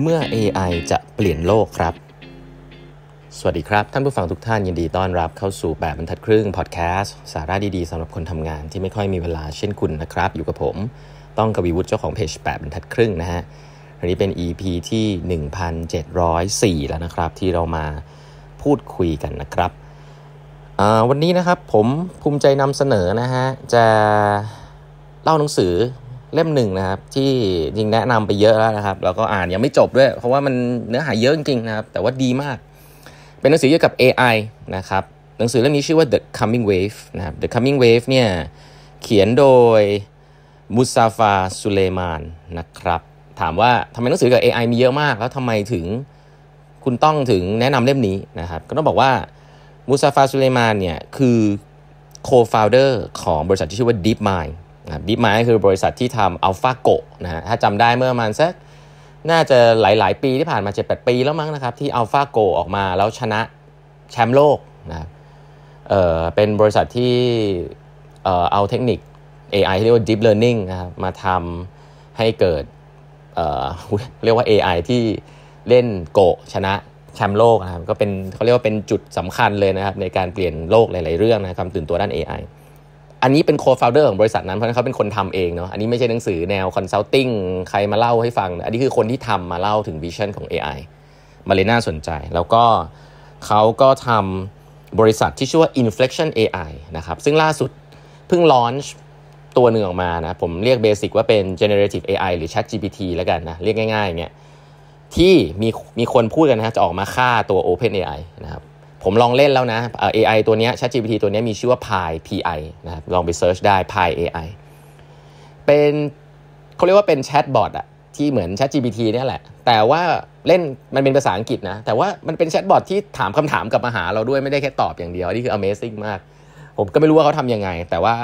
เมื่อ AI จะเปลี่ยนโลกครับ สวัสดีครับ ท่านผู้ฟังทุกท่านยินดีต้อนรับเข้าสู่แบบบรรทัดครึ่งพอดแคสต์สาระดีๆสำหรับคนทำงานที่ไม่ค่อยมีเวลาเช่นคุณนะครับ อยู่กับผมต้องกวีวุฒิเจ้าของเพจแบบบรรทัดครึ่งนะฮะอันนี้เป็น EP ที่ 1704 แล้วนะครับ ที่เรามาพูดคุยกันนะครับ วันนี้นะครับผมภูมิใจนำเสนอนะฮะจะเล่าหนังสือเล่มหนึ่งนะครับที่จริงแนะนำไปเยอะแล้วนะครับแล้วก็อ่านยังไม่จบด้วย เพราะว่า มันเนื้อหาเยอะจริงนะครับแต่ว่าดีมาก เป็นหนังสือเกี่ยวกับ AI นะครับหนังสือเล่มนี้ชื่อว่า The Coming Wave นะครับ The Coming Wave เนี่ยเขียนโดยมุซาฟาสุเลมานนะครับถามว่าทำไมหนังสือเกี่ยวกับ AI มีเยอะมาก แล้วทำไมถึงคุณต้องถึงแนะนำเล่มนี้นะครับก็ต้องบอกว่ามุซาฟาสุเลมานเนี่ยคือ co-founder ของบริษัทที่ชื่อว่า DeepMind ดิฟมายคือบริษัทที่ทำอัลฟาโกนะฮะถ้าจำได้เมื่อประมาณสักน่าจะหลายๆปีที่ผ่านมา 7-8 ปีแล้วมั้งนะครับที่ AlphaGo ออกมาแล้วชนะแชมป์โลกนะเออเป็นบริษัทที่เออเอาเทคนิค AI ที่เรียกว่า Deep Learning นะมาทำให้เกิดเออเรียกว่า AI ที่เล่นโกชนะแชมป์โลกนะครับก็เป็นเขาเรียกว่าเป็นจุดสำคัญเลยนะครับในการเปลี่ยนโลกหลายๆเรื่องนะครตื่นตัวด้าน AI อันนี้เป็นโคฟาวเดอร์ของบริษัทนั้น เพราะนั้นเขาเป็นคนทำเองเนาะอันนี้ไม่ใช่หนังสือแนวคอนซัลทิงใครมาเล่าให้ฟัง อันนี้คือคนที่ทำมาเล่าถึงวิชั่นของ AI มาเลยน่าสนใจแล้วก็เขาก็ทำบริษัทที่ชื่อว่า Inflection AI นะครับซึ่งล่าสุด เพิ่งลอนช์ตัวหนึ่งออกมานะผมเรียกเบสิกว่าเป็น generative AI หรือ Chat GPT แล้วกันนะเรียกง่ายๆอย่างเงี้ยที่มีมีคนพูดกันนะจะออกมาฆ่าตัว Open AI นะครับผมลองเล่นแล้วนะเออ AI ตัวนี้ ChatGPT ตัวนี้มีชื่อว่า Pi PI นะครับลองไปเซิร์ชได้ Pi AI เป็นเขาเรียกว่าเป็นแชทบอทอะที่เหมือน ChatGPT เนี่ยแหละ แต่ว่าเล่นมันเป็นภาษาอังกฤษนะ แต่ว่ามันเป็นแชทบอทที่ถามคำถามกลับมาหาเราด้วยไม่ได้แค่ตอบอย่างเดียว นี่คือ Amazing มาก ผมก็ไม่รู้ว่าเขาทำยังไง แต่ว่า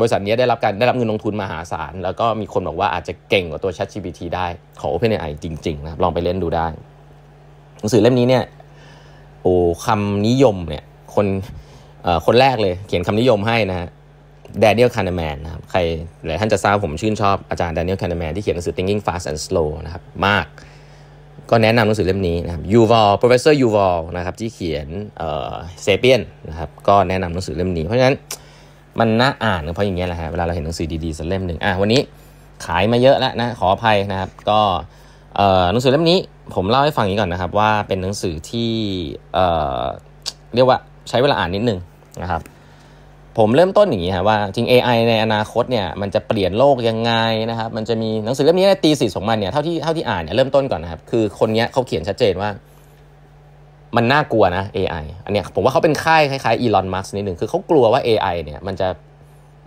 บริษัทนี้ได้รับการได้รับเงินลงทุนมหาศาลแล้วก็มีคนบอกว่าอาจจะเก่งกว่าตัว ChatGPT ได้ของ OpenAI จริงๆนะลองไปเล่นดูได้หนังสือเล่มนี้เนี่ยูคำนิยมเนี่ยคนคนแรกเลยเขียนคำนิยมให้นะฮะแดเนียล คานแมนนะครับใครหลายท่านจะทราบผมชื่นชอบอาจารย์แดเนียล คานแมนที่เขียนหนังสือ Thinking Fast and Slow นะครับมากก็แนะนำหนังสือเล่มนี้นะครับยูวอล professor ยูวอลนะครับที่เขียนเซเปียนนะครับก็แนะนำหนังสือเล่มนี้ เพราะฉะนั้นมันน่าอ่านเพราะอย่างเงี้ยแหละฮะเวลาเราเห็นหนังสือดีๆ สักเล่มหนึ่งอ่ะวันนี้ขายมาเยอะแล้วนะขออภัยนะครับก็หนังสือเล่มนี้ผมเล่าให้ฟังนี้ก่อนนะครับว่าเป็นหนังสือที่เเรียกว่าใช้เวลาอ่านนิดนึงนะครับผมเริ่มต้นอย่างนี้ครับว่า จริง AI ในอนาคตเนี่ยมันจะเปลี่ยนโลกยังไงนะครับมันจะมีหนังสือเล่มนี้ในตีสี่ของมันเนี่ยเท่าที่เท่าที่อ่านเนี่ยเริ่มต้นก่อนนะครับคือคนนี้เขาเขียนชัดเจนว่ามันน่ากลัวนะ AI อันเนี้ยผมว่าเขาเป็นค่ายคล้ายๆอีลอนมัสนิดหนึ่งคือเขากลัวว่า AI เนี่ยมันจะ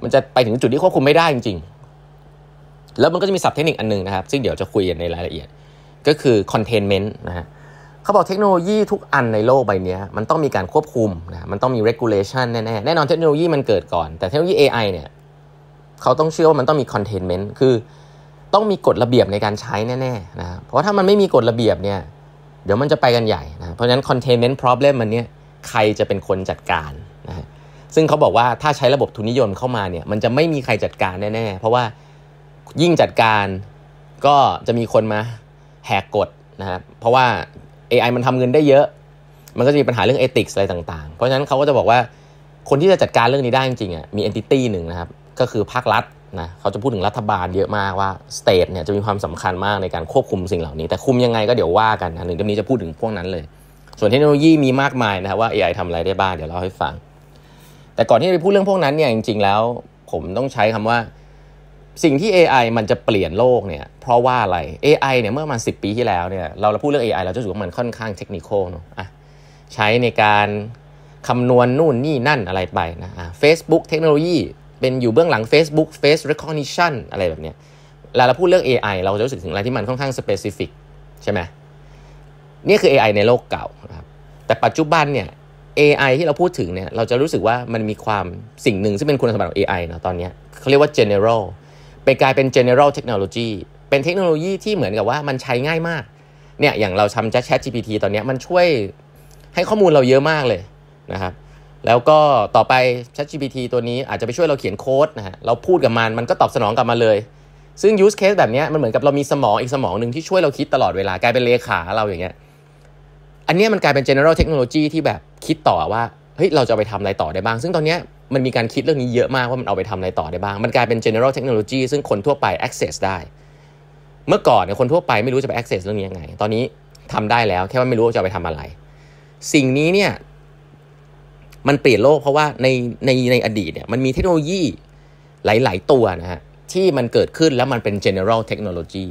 มันจะไปถึงจุดที่ควบคุมไม่ได้จริงแล้วมันก็จะมีศัพท์เทคนิคอันนึงนะครับซึ่งเดี๋ยวจะคุยกันในรายละเอียด ก็คือ containment นะฮะเขาบอกเทคโนโลยีทุกอันในโลกใบนี้ มันต้องมีการควบคุมนะมันต้องมี regulation แน่แน่แน่นอนเทคโนโลยีมันเกิดก่อน แต่เทคโนโลยี AI เนี่ย เขาต้องเชื่อว่ามันต้องมี containment คือ ต้องมีกฎระเบียบในการใช้แน่แน่นะ เพราะถ้ามันไม่มีกฎระเบียบเนี่ยเดี๋ยวมันจะไปกันใหญ่นะเพราะฉะนั้น containment problem มันเนี่ยใครจะเป็นคนจัดการนะซึ่งเขาบอกว่าถ้าใช้ระบบทุนนิยมเข้ามาเนี่ยมันจะไม่มีใครจัดการแน่่เพราะว่ายิ่งจัดการก็จะมีคนมาแหกกฎนะครับเพราะว่า AI มันทำเงินได้เยอะ มันก็จะมีปัญหาเรื่องเอติกอะไรต่างๆ เพราะฉะนั้นเขาก็จะบอกว่าคนที่จะจัดการเรื่องนี้ได้จริงๆอ่ะมีเอนติตี้หนึ่งนะครับ ก็คือภาครัฐนะเขาจะพูดถึงรัฐบาลเยอะมากว่าสเตทเนี่ยจะมีความสำคัญมากในการควบคุมสิ่งเหล่านี้ แต่คุมยังไงก็เดี๋ยวว่ากันนะหนึ่งเรืองนี้จะพูดถึงพวกนั้นเลย ส่วนเทคโนโลยีมีมากมายนะครับว่า AI ทำอะไรได้บ้างเดี๋ยวเล่าให้ฟัง แต่ก่อนที่จะไปพูดเรื่องพวกนั้นเนี่ยจริง ๆ แล้ว ผมต้องใช้คำว่าสิ่งที่ AI มันจะเปลี่ยนโลกเนี่ย เพราะว่าอะไร AI เนี่ย เมื่อมาสิปีที่แล้วเนี่ยเราเราพูดเรื่อง AI เราจะรู้ว่ามันค่อนข้างเทคนิคเนาะอ่ะใช้ในการคำนวณนนู่นนี่นั่นอะไรไปนะอ่ะ Facebook เทคโนโลยีเป็นอยู่เบื้องหลัง Facebook Face Recognition อะไรแบบเนี้ยเราเราพูดเรื่อง AI เราจะรู้สึกถึงอะไรที่มันค่อนข้าง specific ใช่ไหม นี่คือ AI ในโลกเก่านะครับ แต่ปัจจุบันเนี่ย AI ที่เราพูดถึงเนี่ย เราจะรู้สึกว่ามันมีความสิ่งหนึ่งซึ่งเป็นคุณสมบัติของ AI นะตอนนี้เขาเรียกว่า general ไปกลายเป็น general technology เป็นเทคโนโลยีที่เหมือนกับว่ามันใช้ง่ายมาก เนี่ย อย่างเราทำ Chat GPT ตอนนี้มันช่วยให้ข้อมูลเราเยอะมากเลยนะครับ แล้วก็ต่อไป Chat GPT ตัวนี้อาจจะไปช่วยเราเขียนโค้ดนะฮะ เราพูดกับมัน มันก็ตอบสนองกลับมาเลย ซึ่ง use case แบบนี้มันเหมือนกับเรามีสมองอีกสมองหนึ่งที่ช่วยเราคิดตลอดเวลากลายเป็นเลขาเราอย่างเงี้ย อันนี้มันกลายเป็น general technology ที่แบบคิดต่อว่าเฮ้ยเราจะไปทำอะไรต่อได้บ้าง ซึ่งตอนนี้มันมีการคิดเรื่องนี้เยอะมากว่ามันเอาไปทำอะไรต่อได้บ้าง มันกลายเป็น general technology ซึ่งคนทั่วไป access ได้ เมื่อก่อนเนี่ยคนทั่วไปไม่รู้จะไป access เรื่องนี้ยังไง ตอนนี้ทำได้แล้วแค่ว่าไม่รู้จะไปทำอะไร สิ่งนี้เนี่ยมันเปลี่ยนโลกเพราะว่าในในในอดีตเนี่ยมันมีเทคโนโลยีหลายๆตัวนะฮะที่มันเกิดขึ้นแล้วมันเป็น general technology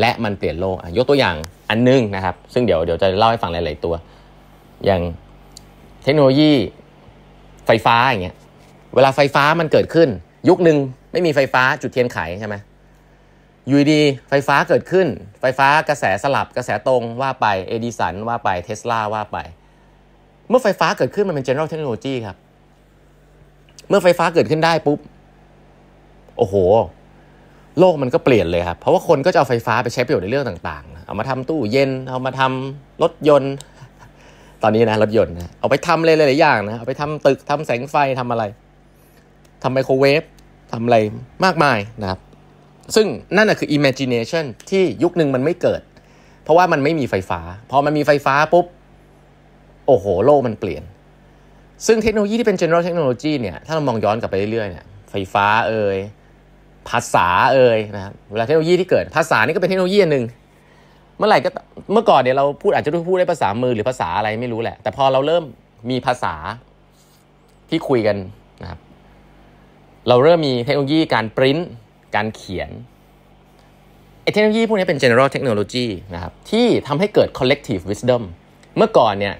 และมันเปลี่ยนโลกยกตัวอย่างอันนึงนะครับซึ่งเดี๋ยวเดี๋ยวจะเล่าให้ฟังหลายๆตัวอย่างเทคโนโลยีไฟฟ้าอย่างเงี้ย เวลาไฟฟ้ามันเกิดขึ้น ยุคหนึ่งไม่มีไฟฟ้าจุดเทียนไขใช่ไหมยูดี ไฟฟ้าเกิดขึ้น ไฟฟ้ากระแสสลับกระแสตรงว่าไปเอดิสันว่าไปเทสลาว่าไป เมื่อไฟฟ้าเกิดขึ้นมันเป็น general technology ครับ เมื่อไฟฟ้าเกิดขึ้นได้ปุ๊บ โอ้โห โลกมันก็เปลี่ยนเลยครับ เพราะว่าคนก็จะเอาไฟฟ้าไปใช้ประโยชน์ในเรื่องต่างๆ เอามาทำตู้เย็นเอามาทำรถยนต์ตอนนี้นะรถยนต์นะเอาไปทำเลยหลายๆอย่างนะเอาไปทำตึกทำแสงไฟทำอะไรทำไมโครเวฟทำอะไรมากมายนะครับ ซึ่งนั่นนะคือ imagination ที่ยุคหนึ่งมันไม่เกิด เพราะว่ามันไม่มีไฟฟ้าพอมันมีไฟฟ้า ปุ๊บ โอ้โห โลกมันเปลี่ยน ซึ่งเทคโนโลยีที่เป็น general technology เนี่ยถ้าเรามองย้อนกลับไปเรื่อยๆเนี่ยไฟฟ้าเอ่ยภาษาเอ่ยนะครับเวลาเทคโนโลยีที่เกิด ภาษานี่ก็เป็นเทคโนโลยีอันหนึ่งเมื่อไหร่ก็เมื่อก่อนเนี่ยเราพูดอาจจะพูดได้ภาษามือ หรือภาษาอะไรไม่รู้แหละ แต่พอเราเริ่มมีภาษาที่คุยกันนะครับ เราเริ่มมีเทคโนโลยีการปริ้นการเขียนเทคโนโลยีพวกนี้เป็น general technology นะครับที่ทำให้เกิด collective wisdom เมื่อก่อนเนี่ย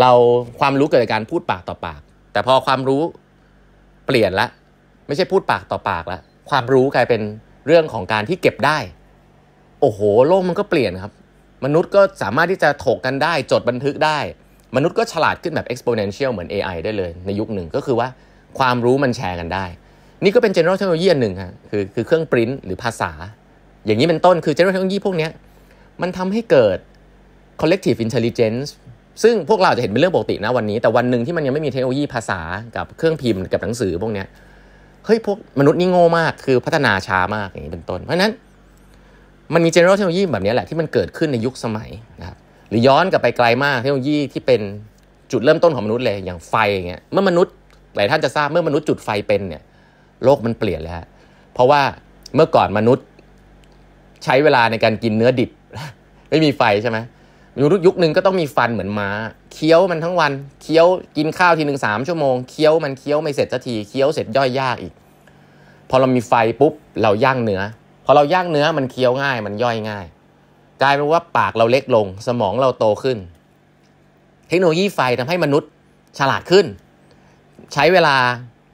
เราความรู้เกิดจากการพูดปากต่อปาก แต่พอความรู้เปลี่ยนละ ไม่ใช่พูดปากต่อปากละความรู้กลายเป็นเรื่องของการที่เก็บได้โอ้โห โลกมันก็เปลี่ยนครับ มนุษย์ก็สามารถที่จะถกกันได้ จดบันทึกได้ มนุษย์ก็ฉลาดขึ้นแบบ exponential เหมือน AI ได้เลย ในยุคหนึ่งก็คือว่าความรู้มันแชร์กันได้ นี่ก็เป็น general technology อันหนึ่งครคือคือเครื่องปริ้นหรือภาษา อย่างนี้เป็นต้นคือ general technology พวกนี้ มันทำให้เกิด collective intelligence ซึ่งพวกเราจะเห็นเป็นเรื่องปกตินะวันนี้ แต่วันหนึ่งที่มันยังไม่มีเทคโนโลยีภาษา กับเครื่องพิมพ์กับหนังสือพวกนี้เฮ้ยพวกมนุษย์นี่โง่มากคือพัฒนาช้ามากอย่างนี้เป็นต้นเพราะนั้นมันมี general เทคโนโลยีแบบนี้แหละที่มันเกิดขึ้นในยุคสมัยนะครับหรือย้อนกลับไปไกลมากเทคโนโลยีที่เป็นจุดเริ่มต้นของมนุษย์เลย อย่างไฟอย่างเงี้ยเมื่อมนุษย์หลายท่านจะทราบเมื่อมนุษย์จุดไฟเป็นเนี่ย โลกมันเปลี่ยนแล้วเพราะว่าเมื่อก่อนมนุษย์ใช้เวลาในการกินเนื้อดิบ ไม่มีไฟใช่ไหมมนุษย์ยุคหนึ่งก็ต้องมีฟันเหมือนม้าเคี้ยวมันทั้งวัน เคี้ยวกินข้าวทีหนึ่งสามชั่วโมงเคี้ยวมันเคี้ยวไม่เสร็จสักทีเคี้ยวเสร็จย่อยยากอีกพอเรามีไฟปุ๊บเราย่างเนื้อพอเราย่างเนื้อมันเคี้ยวง่ายมันย่อยง่าย กลายเป็นว่าปากเราเล็กลง สมองเราโตขึ้น เทคโนโลยีไฟทำให้มนุษย์ฉลาดขึ้น ใช้เวลา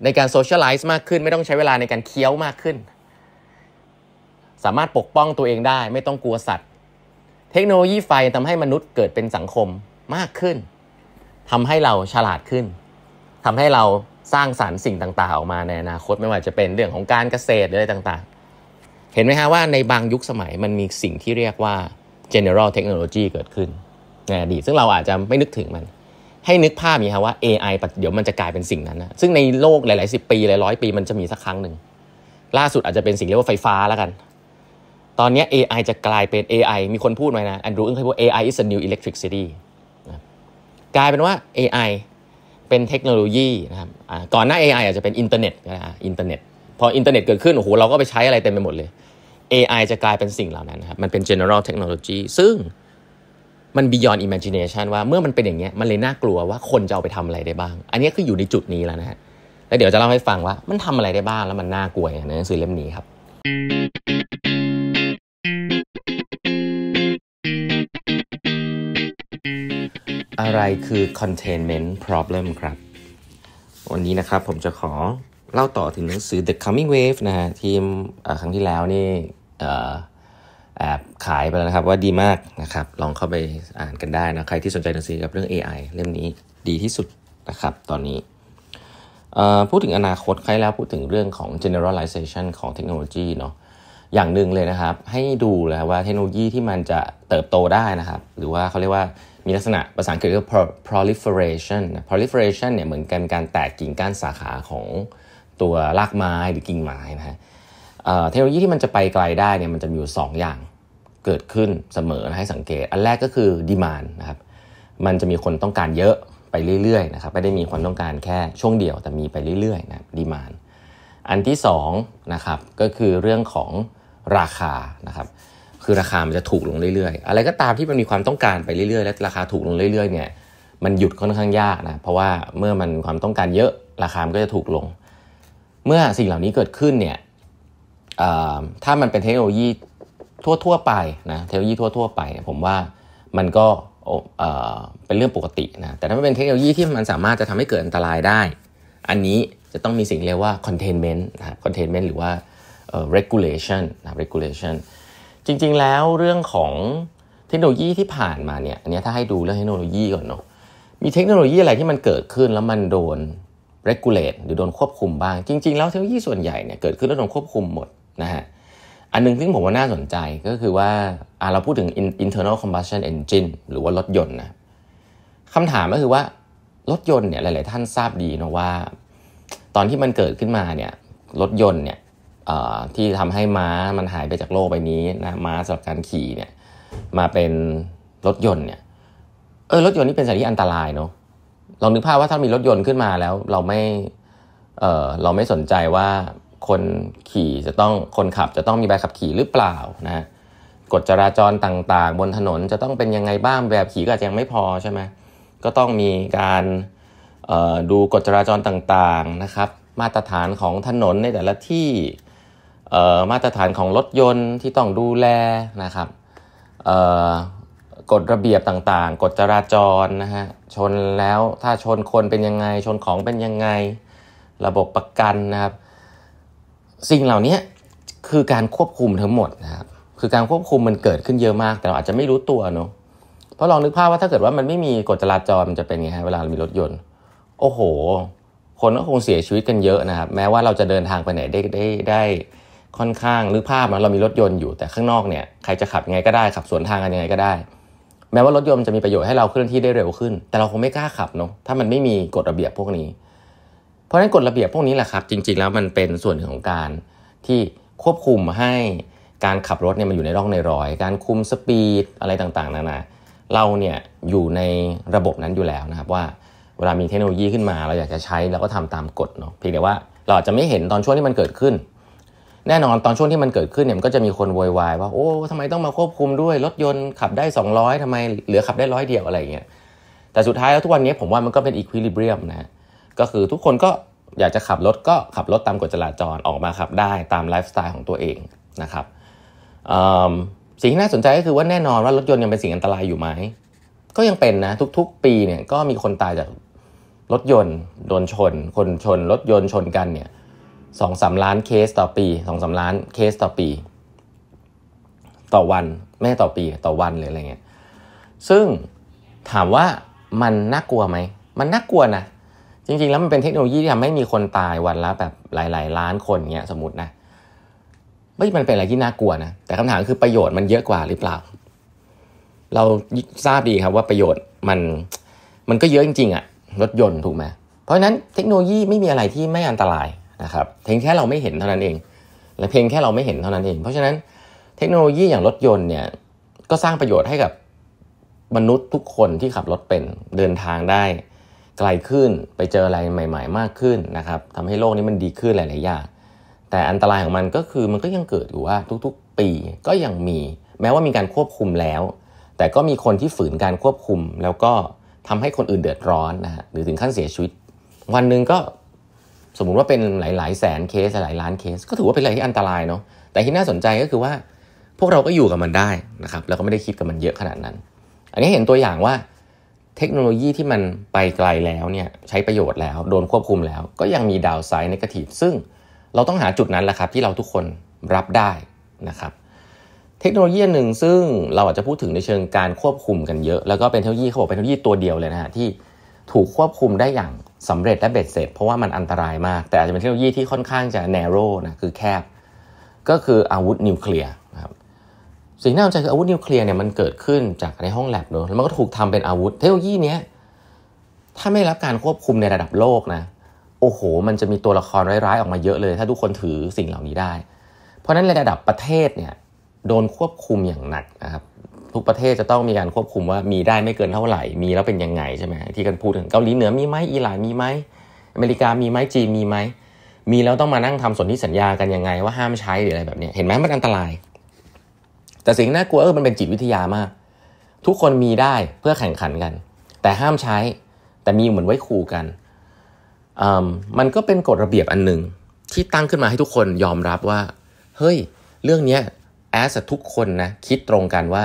ในการโซเชียลไลซ์มากขึ้น ไม่ต้องใช้เวลาในการเคี้ยวมากขึ้น สามารถปกป้องตัวเองได้ ไม่ต้องกลัวสัตว์ เทคโนโลยีไฟทำให้มนุษย์เกิดเป็นสังคมมากขึ้น ทำให้เราฉลาดขึ้น ทำให้เราสร้างสารรค์สิ่งต่าง ๆ ออกมาในอนาคตไม่ว่าจะเป็นเรื่องของการเกษตรหรืออะไรต่าง ๆเห็นไหมฮะว่าในบางยุคสมัยมันมีสิ่งที่เรียกว่า general technology เกิดขึ้นในอดีตซึ่งเราอาจจะไม่นึกถึงมัน ให้นึกภาพมีฮะว่า AI เดี๋ยวมันจะกลายเป็นสิ่งนั้นนะซึ่งในโลกหลายๆ สิบปี หลายร้อยปีมันจะมีสักครั้งหนึ่ง ล่าสุดอาจจะเป็นสิ่งเรียกว่าไฟฟ้าแล้วกัน ตอนนี้ AI จะกลายเป็น AI มีคนพูดไว้นะแอนดรูอึ้งเคยพูด AI is a new electric city กลายเป็นว่า AI เป็นเทคโนโลยีนะครับก่อนหน้า AI อาจจะเป็นอินเทอร์เน็ตอินเทอร์เน็ต พออินเทอร์เน็ตเกิดขึ้น โอ้โห เราก็ไปใช้อะไรเต็มไปหมดเลย AI จะกลายเป็นสิ่งเหล่านั้นครับ มันเป็น general technology ซึ่งมัน beyond imagination ว่าเมื่อมันเป็นอย่างเงี้ยมันเลยน่ากลัวว่าคนจะเอาไปทำอะไรได้บ้าง อันนี้คืออยู่ในจุดนี้แล้วนะฮะ แล้วเดี๋ยวจะเล่าให้ฟังว่ามันทำอะไรได้บ้างแล้วมันน่ากลัวอย่างในหนังสือเล่มนี้ครับ อะไรคือ containment problem ครับ วันนี้นะครับผมจะขอ เล่าต่อถึงหนังสือ The Coming Wave นะฮะทีมครั้งที่แล้วนี่แอบขายไปแล้วนะครับว่าดีมากนะครับ ลองเข้าไปอ่านกันได้นะใครที่สนใจหนังสือกับเรื่อง AI เล่มนี้ดีที่สุดนะครับ ตอนนี้ พูดถึงอนาคตใครแล้วพูดถึงเรื่องของ generalization ของเทคโนโลยีเนาะอย่างหนึ่งเลยนะครับให้ดูแล้วว่าเทคโนโลยีที่มันจะเติบโตได้นะครับ หรือว่าเขาเรียกว่ามีลักษณะภาษาอังกฤษเรียก proliferation proliferation เนี่ยเหมือนกันการแตกกิ่งก้านสาขาของตัวรากไม้หรือกิ่งไม้นะฮะเทคโนโลยีที่มันจะไปไกลได้เนี่ยมันจะมีอยู่2อย่างเกิดขึ้นเสมอให้สังเกตอันแรกก็คือดีมานนะครับมันจะมีคนต้องการเยอะไปเรื่อยๆนะครับไม่ได้มีความต้องการแค่ช่วงเดียวแต่มีไปเรื่อยๆนะดีมานอันที่2นะครับก็คือเรื่องของราคานะครับคือราคามันจะถูกลงเรื่อย ๆ อะไรก็ตามที่มันมีความต้องการไปเรื่อยๆและราคาถูกลงเรื่อยๆเนี่ยมันหยุดค่อนข้างยากนะเพราะว่าเมื่อมันความต้องการเยอะราคามันก็จะถูกลง เมื่อสิ่งเหล่านี้เกิดขึ้นเนี่ยถ้ามันเป็นเทคโนโลยีทั่วๆไปนะเทคโนโลยีทั่วๆไป ผมว่ามันก็เป็นเรื่องปกตินะแต่ถ้ามันเป็นเทคโนโลยีที่มันสามารถจะทำให้เกิดอันตรายได้ อันนี้จะต้องมีสิ่งเรียกว่า containment นะ containment หรือว่า regulation นะ regulation จริงๆแล้วเรื่องของเทคโนโลยีที่ผ่านมาเนี่ยอันนี้ถ้าให้ดูเรื่องเทคโนโลยีก่อนเนาะมีเทคโนโลยีอะไรที่มันเกิดขึ้นแล้วมันโดน regulate หรือโดนควบคุมบ้างจริงๆแล้วเทคโนโลยีส่วนใหญ่เนี่ยเกิดขึ้นแล้วโดนควบคุมหมดนะฮะอันนึงที่ผมว่าน่าสนใจก็คือว่าเราพูดถึง internal combustion engine หรือว่ารถยนต์นะคำถามก็คือว่ารถยนต์เนี่ยหลายๆ ท่านทราบดีนะว่า ตอนที่มันเกิดขึ้นมาเนี่ยรถยนต์เนี่ยที่ทำให้ม้ามันหายไปจากโลกใบนี้นะม้าสำหรับการขี่เนี่ยมาเป็นรถยนต์เนี่ยเออรถยนต์นี่เป็นสิ่งที่อันตรายเนาะลองนึกภาพว่าถ้ามีรถยนต์ขึ้นมาแล้วเราไม่เเราไม่สนใจว่าคนขี่จะต้องคนขับจะต้องมีใบขับขี่หรือเปล่านะกฎจราจรต่างๆบนถนนจะต้องเป็นยังไงบ้างแบบขี่ก็อาจจะยังไม่พอใช่ไหมก็ต้องมีการดูกฎจราจรต่างๆนะครับ มาตรฐานของถนนในแต่ละที่มาตรฐานของรถยนต์ที่ต้องดูแลนะครับกฎระเบียบต่างๆกฎจราจรนะฮะชนแล้วถ้าชนคนเป็นยังไง ชนของเป็นยังไงระบบประกันนะครับสิ่งเหล่านี้คือการควบคุมทั้งหมดนะครับ คือการควบคุมมันเกิดขึ้นเยอะมากแต่เราอาจจะไม่รู้ตัวเนาะเพราะลองนึกภาพว่าถ้าเกิดว่ามันไม่มีกฎจราจรมันจะเป็นไงฮะเวลาเรามีรถยนต์ โอ้โห คนก็คงเสียชีวิตกันเยอะนะครับ แม้ว่าเราจะเดินทางไปไหนได้ได้ได้ค่อนข้างนึกภาพนะเรามีรถยนต์อยู่ แต่ข้างนอกเนี่ยใครจะขับยังไงก็ได้ขับสวนทางกันยังไงก็ได้ แม้ว่ารถยนต์จะมีประโยชน์ให้เราเคลื่อนที่ได้เร็วขึ้น แต่เราคงไม่กล้าขับเนาะถ้ามันไม่มีกฎระเบียบพวกนี้เพราะฉะนั้นกฎระเบียบพวกนี้แหละครับจริงๆแล้วมันเป็นส่วนหนึ่งของการที่ควบคุมให้การขับรถเนี่ยมันอยู่ในร่องในรอย การคุมสปีดอะไรต่างๆนานาเราเนี่ยอยู่ในระบบนั้นอยู่แล้วนะครับว่าเวลามีเทคโนโลยีขึ้นมาเราอยากจะใช้เราก็ทำตามกฎเนาะเพียงแต่ว่าเราจะไม่เห็นตอนช่วงที่มันเกิดขึ้น แน่นอนตอนช่วงที่มันเกิดขึ้นเนี่ยมันก็จะมีคนโวยวายว่าโอ้ทำไมต้องมาควบคุมด้วยรถยนต์ขับได้ 200 ทำไมเหลือขับได้ร้อยเดียวอะไรอย่างเงี้ยแต่สุดท้ายแล้วทุกวันนี้ผมว่ามันก็เป็นอีควิลิเบียมนะก็คือทุกคนก็อยากจะขับรถ ก็ขับรถตามกฎจราจรออกมาขับได้ตามไลฟ์สไตล์ของตัวเองนะครับสิ่งที่น่าสนใจก็คือว่าแน่นอนว่ารถยนต์ยังเป็นสิ่งอันตรายอยู่ไหม ก็ยังเป็นนะ ทุกๆปีเนี่ยก็มีคนตายจากรถยนต์ โดนชน คนชนรถยนต์ชนกันเนี่ยสองสามล้านเคสต่อปีสองสาล้านเคสต่อปี ต่อวันไม่ต่อปีต่อวันหรืออะไรเงี้ยซึ่งถามว่ามันน่ากลัวไหม มันน่ากลัวนะจริงๆแล้วมันเป็นเทคโนโลยีที่ทำให้มีคนตายวันละ แบบหลาย ๆ ล้านคนเงี้ยสมมตินะไม่มันเป็นอะไรที่น่ากลัวนะ แต่คำถามคือประโยชน์มันเยอะกว่าหรือเปล่า เราทราบดีครับว่าประโยชน์มันมันก็เยอะจริง ๆอะรถยนต์ถูกไหมเพราะฉะนั้นเทคโนโลยีไม่มีอะไรที่ไม่อันตรายนะครับ เพียงแค่เราไม่เห็นเท่านั้นเอง และเพียงแค่เราไม่เห็นเท่านั้นเอง เพราะฉะนั้นเทคโนโลยีอย่างรถยนต์เนี่ย ก็สร้างประโยชน์ให้กับมนุษย์ทุกคนที่ขับรถเป็นเดินทางได้ไกลขึ้นไปเจออะไรใหม่ ๆ มากขึ้นนะครับทำให้โลกนี้มันดีขึ้นหลายๆอย่างแต่อันตรายของมันก็คือมันก็ยังเกิดอยู่ว่าทุก ๆ ปีก็ยังมีแม้ว่ามีการควบคุมแล้ว แต่ก็มีคนที่ฝืนการควบคุม แล้วก็ทำให้คนอื่นเดือดร้อนนะฮะหรือถึงขั้นเสียชีวิตวันหนึ่งก็สมมุติว่าเป็นหลาย ๆ แสนเคสหลายล้านเคส ก็ถือว่าเป็นอะไรที่อันตรายเนาะแต่ที่น่าสนใจก็คือว่าพวกเราก็อยู่กับมันได้นะครับแล้วก็ไม่ได้คิดกับมันเยอะขนาดนั้น อันนี้เห็นตัวอย่างว่าเทคโนโลยีที่มันไปไกลแล้วเนี่ยใช้ประโยชน์แล้ว โดนควบคุมแล้ว ก็ยังมีดาวไซน์ในกระถิบซึ่งเราต้องหาจุดนั้นแหละครับที่เราทุกคนรับได้นะครับเทคโนโลยีหนึ่งซึ่งเราอาจจะพูดถึงในเชิงการควบคุมกันเยอะ แล้วก็เป็นเทคโนโลยีเขาบอกเป็นเทคโนโลยีตัวเดียวเลยนะฮะที่ถูกควบคุมได้อย่างสำเร็จและเบ็ดเสร็จเพราะว่ามันอันตรายมาก แต่อาจจะเป็นเทคโนโลยีที่ค่อนข้างจะ narrow นะคือแคบ ก็คืออาวุธนิวเคลียร์สิ่งน่าสนใจคืออาวุธนิวเคลียร์เนี่ยมันเกิดขึ้นจากในห้องแลบเนอะแล้วมันก็ถูกทำเป็นอาวุธเทคโนโลยีเนี้ยถ้าไม่รับการควบคุมในระดับโลกนะโอ้โห มันจะมีตัวละครร้ายๆออกมาเยอะเลย ถ้าทุกคนถือสิ่งเหล่านี้ได้ เพราะนั้นในระดับประเทศเนี่ยโดนควบคุมอย่างหนักนะครับทุกประเทศจะต้องมีการควบคุมว่ามีได้ไม่เกินเท่าไหร่ มีแล้วเป็นยังไงใช่ไหมที่กันพูดถึงเกาหลีเหนือมีไหมอิหร่านมีไหมอเมริกามีไหมจีนมีไหมมีแล้วต้องมานั่งทำสนธิสัญญากันยังไง ว่าห้ามใช้หรืออะไรแบบนี้เห็นไหมมันอันตรายแต่สิ่งน่ากลัวเออมันเป็นจิตวิทยามาก ทุกคนมีได้เพื่อแข่งขันกัน แต่ห้ามใช้ แต่มีเหมือนไว้คู่ กันมมันก็เป็นกฎระเบียบอันหนึ่งที่ตั้งขึ้นมาให้ทุกคนยอมรับว่าเฮ้ยเรื่องนี้แอสทุกคนนะ คิดตรงกันว่า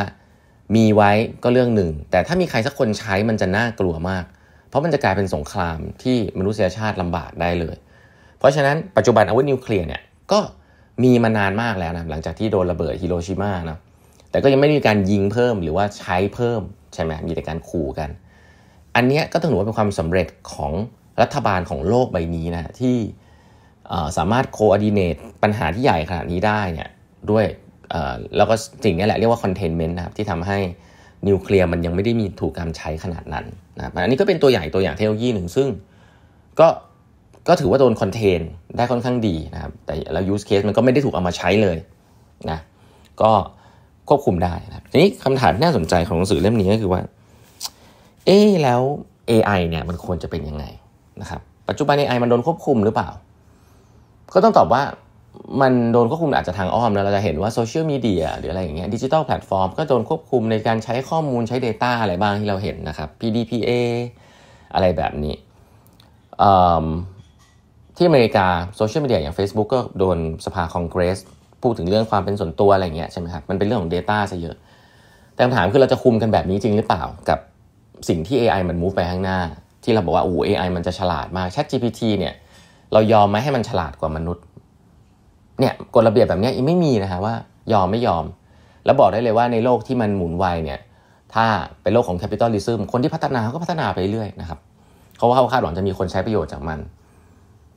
มีไว้ก็เรื่องหนึ่ง แต่ถ้ามีใครสักคนใช้มันจะน่ากลัวมาก เพราะมันจะกลายเป็นสงครามที่มนุษยชาติลำบากได้เลย เพราะฉะนั้นปัจจุบันอาวุธนิวเคลียร์เนี่ยก็มีมานานมากแล้วนะหลังจากที่โดนระเบิดฮิโรชิมานะแต่ก็ยังไม่ได้มีการยิงเพิ่มหรือว่าใช้เพิ่ม ใช่ไหม มีแต่การขู่กัน อันนี้ก็ถือว่าเป็นความสำเร็จของรัฐบาลของโลกใบนี้นะ ที่สามารถโคออดิเนตปัญหาที่ใหญ่ขนาดนี้ได้เนี่ยด้วยแล้วก็สิ่งนี้แหละเรียกว่าคอนเทนเมนต์นะครับที่ทำให้นิวเคลียร์มันยังไม่ได้มีถูกการใช้ขนาดนั้นนะ อันนี้ก็เป็นตัวอย่างตัวอย่างเทคโนโลยีหนึ่งซึ่งก็ก็ถือว่าโดนคอนเทนได้ค่อนข้างดีนะครับแต่แล้วยูสเคสมันก็ไม่ได้ถูกเอามาใช้เลยนะก็ควบคุมได้นะทีนี้คำถามที่น่าสนใจของหนังสือเล่มนี้ก็คือว่า เอ๊แล้ว AI เนี่ยมันควรจะเป็นยังไงนะครับ ปัจจุบัน AI มันโดนควบคุมหรือเปล่า ก็ต้องตอบว่ามันโดนควบคุมอาจจะทางอ้อมนะเราจะเห็นว่าโซเชียลมีเดียหรืออะไรอย่างเงี้ยดิจิทัลแพลตฟอร์มก็โดนควบคุมในการใช้ข้อมูลใช้ Data อะไรบ้างที่เราเห็นนะครับ PDPA อะไรแบบนี้ที่อเมริกาโซเชียลมีเดียอย่าง Facebook ก็โดนสภาคองเกรสพูดถึงเรื่องความเป็นส่วนตัวอะไรเงี้ยใช่ไหมครับ มันเป็นเรื่องของ Data ซะเยอะ แต่คำถามคือเราจะคุมกันแบบนี้จริงหรือเปล่ากับสิ่งที่ AI มันมูฟไปข้างหน้า ที่เราบอกว่าโอ้ AI มันจะฉลาดมาก ChatGPT เนี่ย เรายอมไหมให้มันฉลาดกว่ามนุษย์ เนี่ยกฎระเบียบแบบนี้ไม่มีนะฮะว่า ยอมไม่ยอม แล้วบอกได้เลยว่าในโลกที่มันหมุนไวเนี่ยถ้าเป็นโลกของแคปิตอลิซึมคนที่พัฒนาเขาก็พัฒนาไปเรื่อยนะครับเขาว่าเขาคาดหวังจะมีคนใช้ประโยชน์จากมัน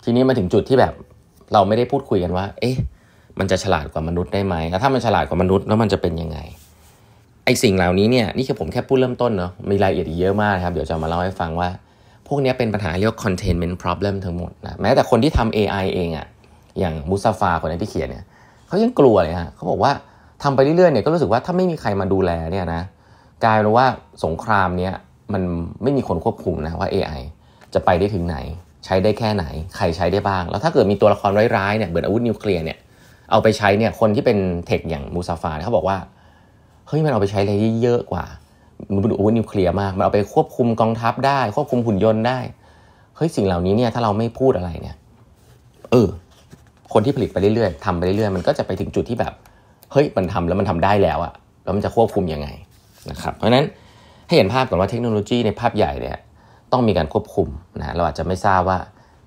ทีนี้มาถึงจุดที่แบบเราไม่ได้พูดคุยกันว่า เอ๊ะมันจะฉลาดกว่ามนุษย์ได้ไหมแล้วถ้ามันฉลาดกว่ามนุษย์ แล้วมันจะเป็นยังไง ไอสิ่งเหล่านี้เนี่ยนี่คือผมแค่พูดเริ่มต้นเนาะ มีรายละเอียดเยอะมากครับ เดี๋ยวจะมาเล่าให้ฟังว่า พวกนี้เป็นปัญหาเรียกว่า containment problem ทั้งหมดนะแม้แต่คนที่ทำ AI เองอะอย่างมุซาฟาคนนี้นที่เขียนเนี่ย เขายังกลัวเลยฮะเขาบอกว่าทำไปเรื่อยๆเนี่ยก็รู้สึกว่าถ้าไม่มีใครมาดูแลเนี่ยนะกลายเป็นว่าสงครามเนี่ยมันไม่มีคนควบคุมนะว่า AI จะไปได้ถึงไหน ใช้ได้แค่ไหนใครใช้ได้บ้าง แล้วถ้าเกิดมีตัวละครร้ายๆเนี่ยเหมือนอาวุธนิวเคลียร์เนี่ยเอาไปใช้เนี่ย คนที่เป็นเทคอย่างมูซาฟาเขาบอกว่า เฮ้ยมันเอาไปใช้อะไรเยอะกว่า มันเป็นอาวุธนิวเคลียร์มาก มันเอาไปควบคุมกองทัพได้ ควบคุมหุ่นยนต์ได้ เฮ้ยสิ่งเหล่านี้เนี่ยถ้าเราไม่พูดอะไรเนี่ย เออ คนที่ผลิตไปเรื่อยๆทำไปเรื่อยๆมันก็จะไปถึงจุดที่แบบ เฮ้ยมันทำแล้วมันทำได้แล้วอะแล้วมันจะควบคุมยังไงนะครับ เพราะฉะนั้นให้เห็นภาพก่อนว่าเทคโนโลยีในภาพใหญ่เนี่ย ต้องมีการควบคุมนะเราอาจจะไม่ทราบว่า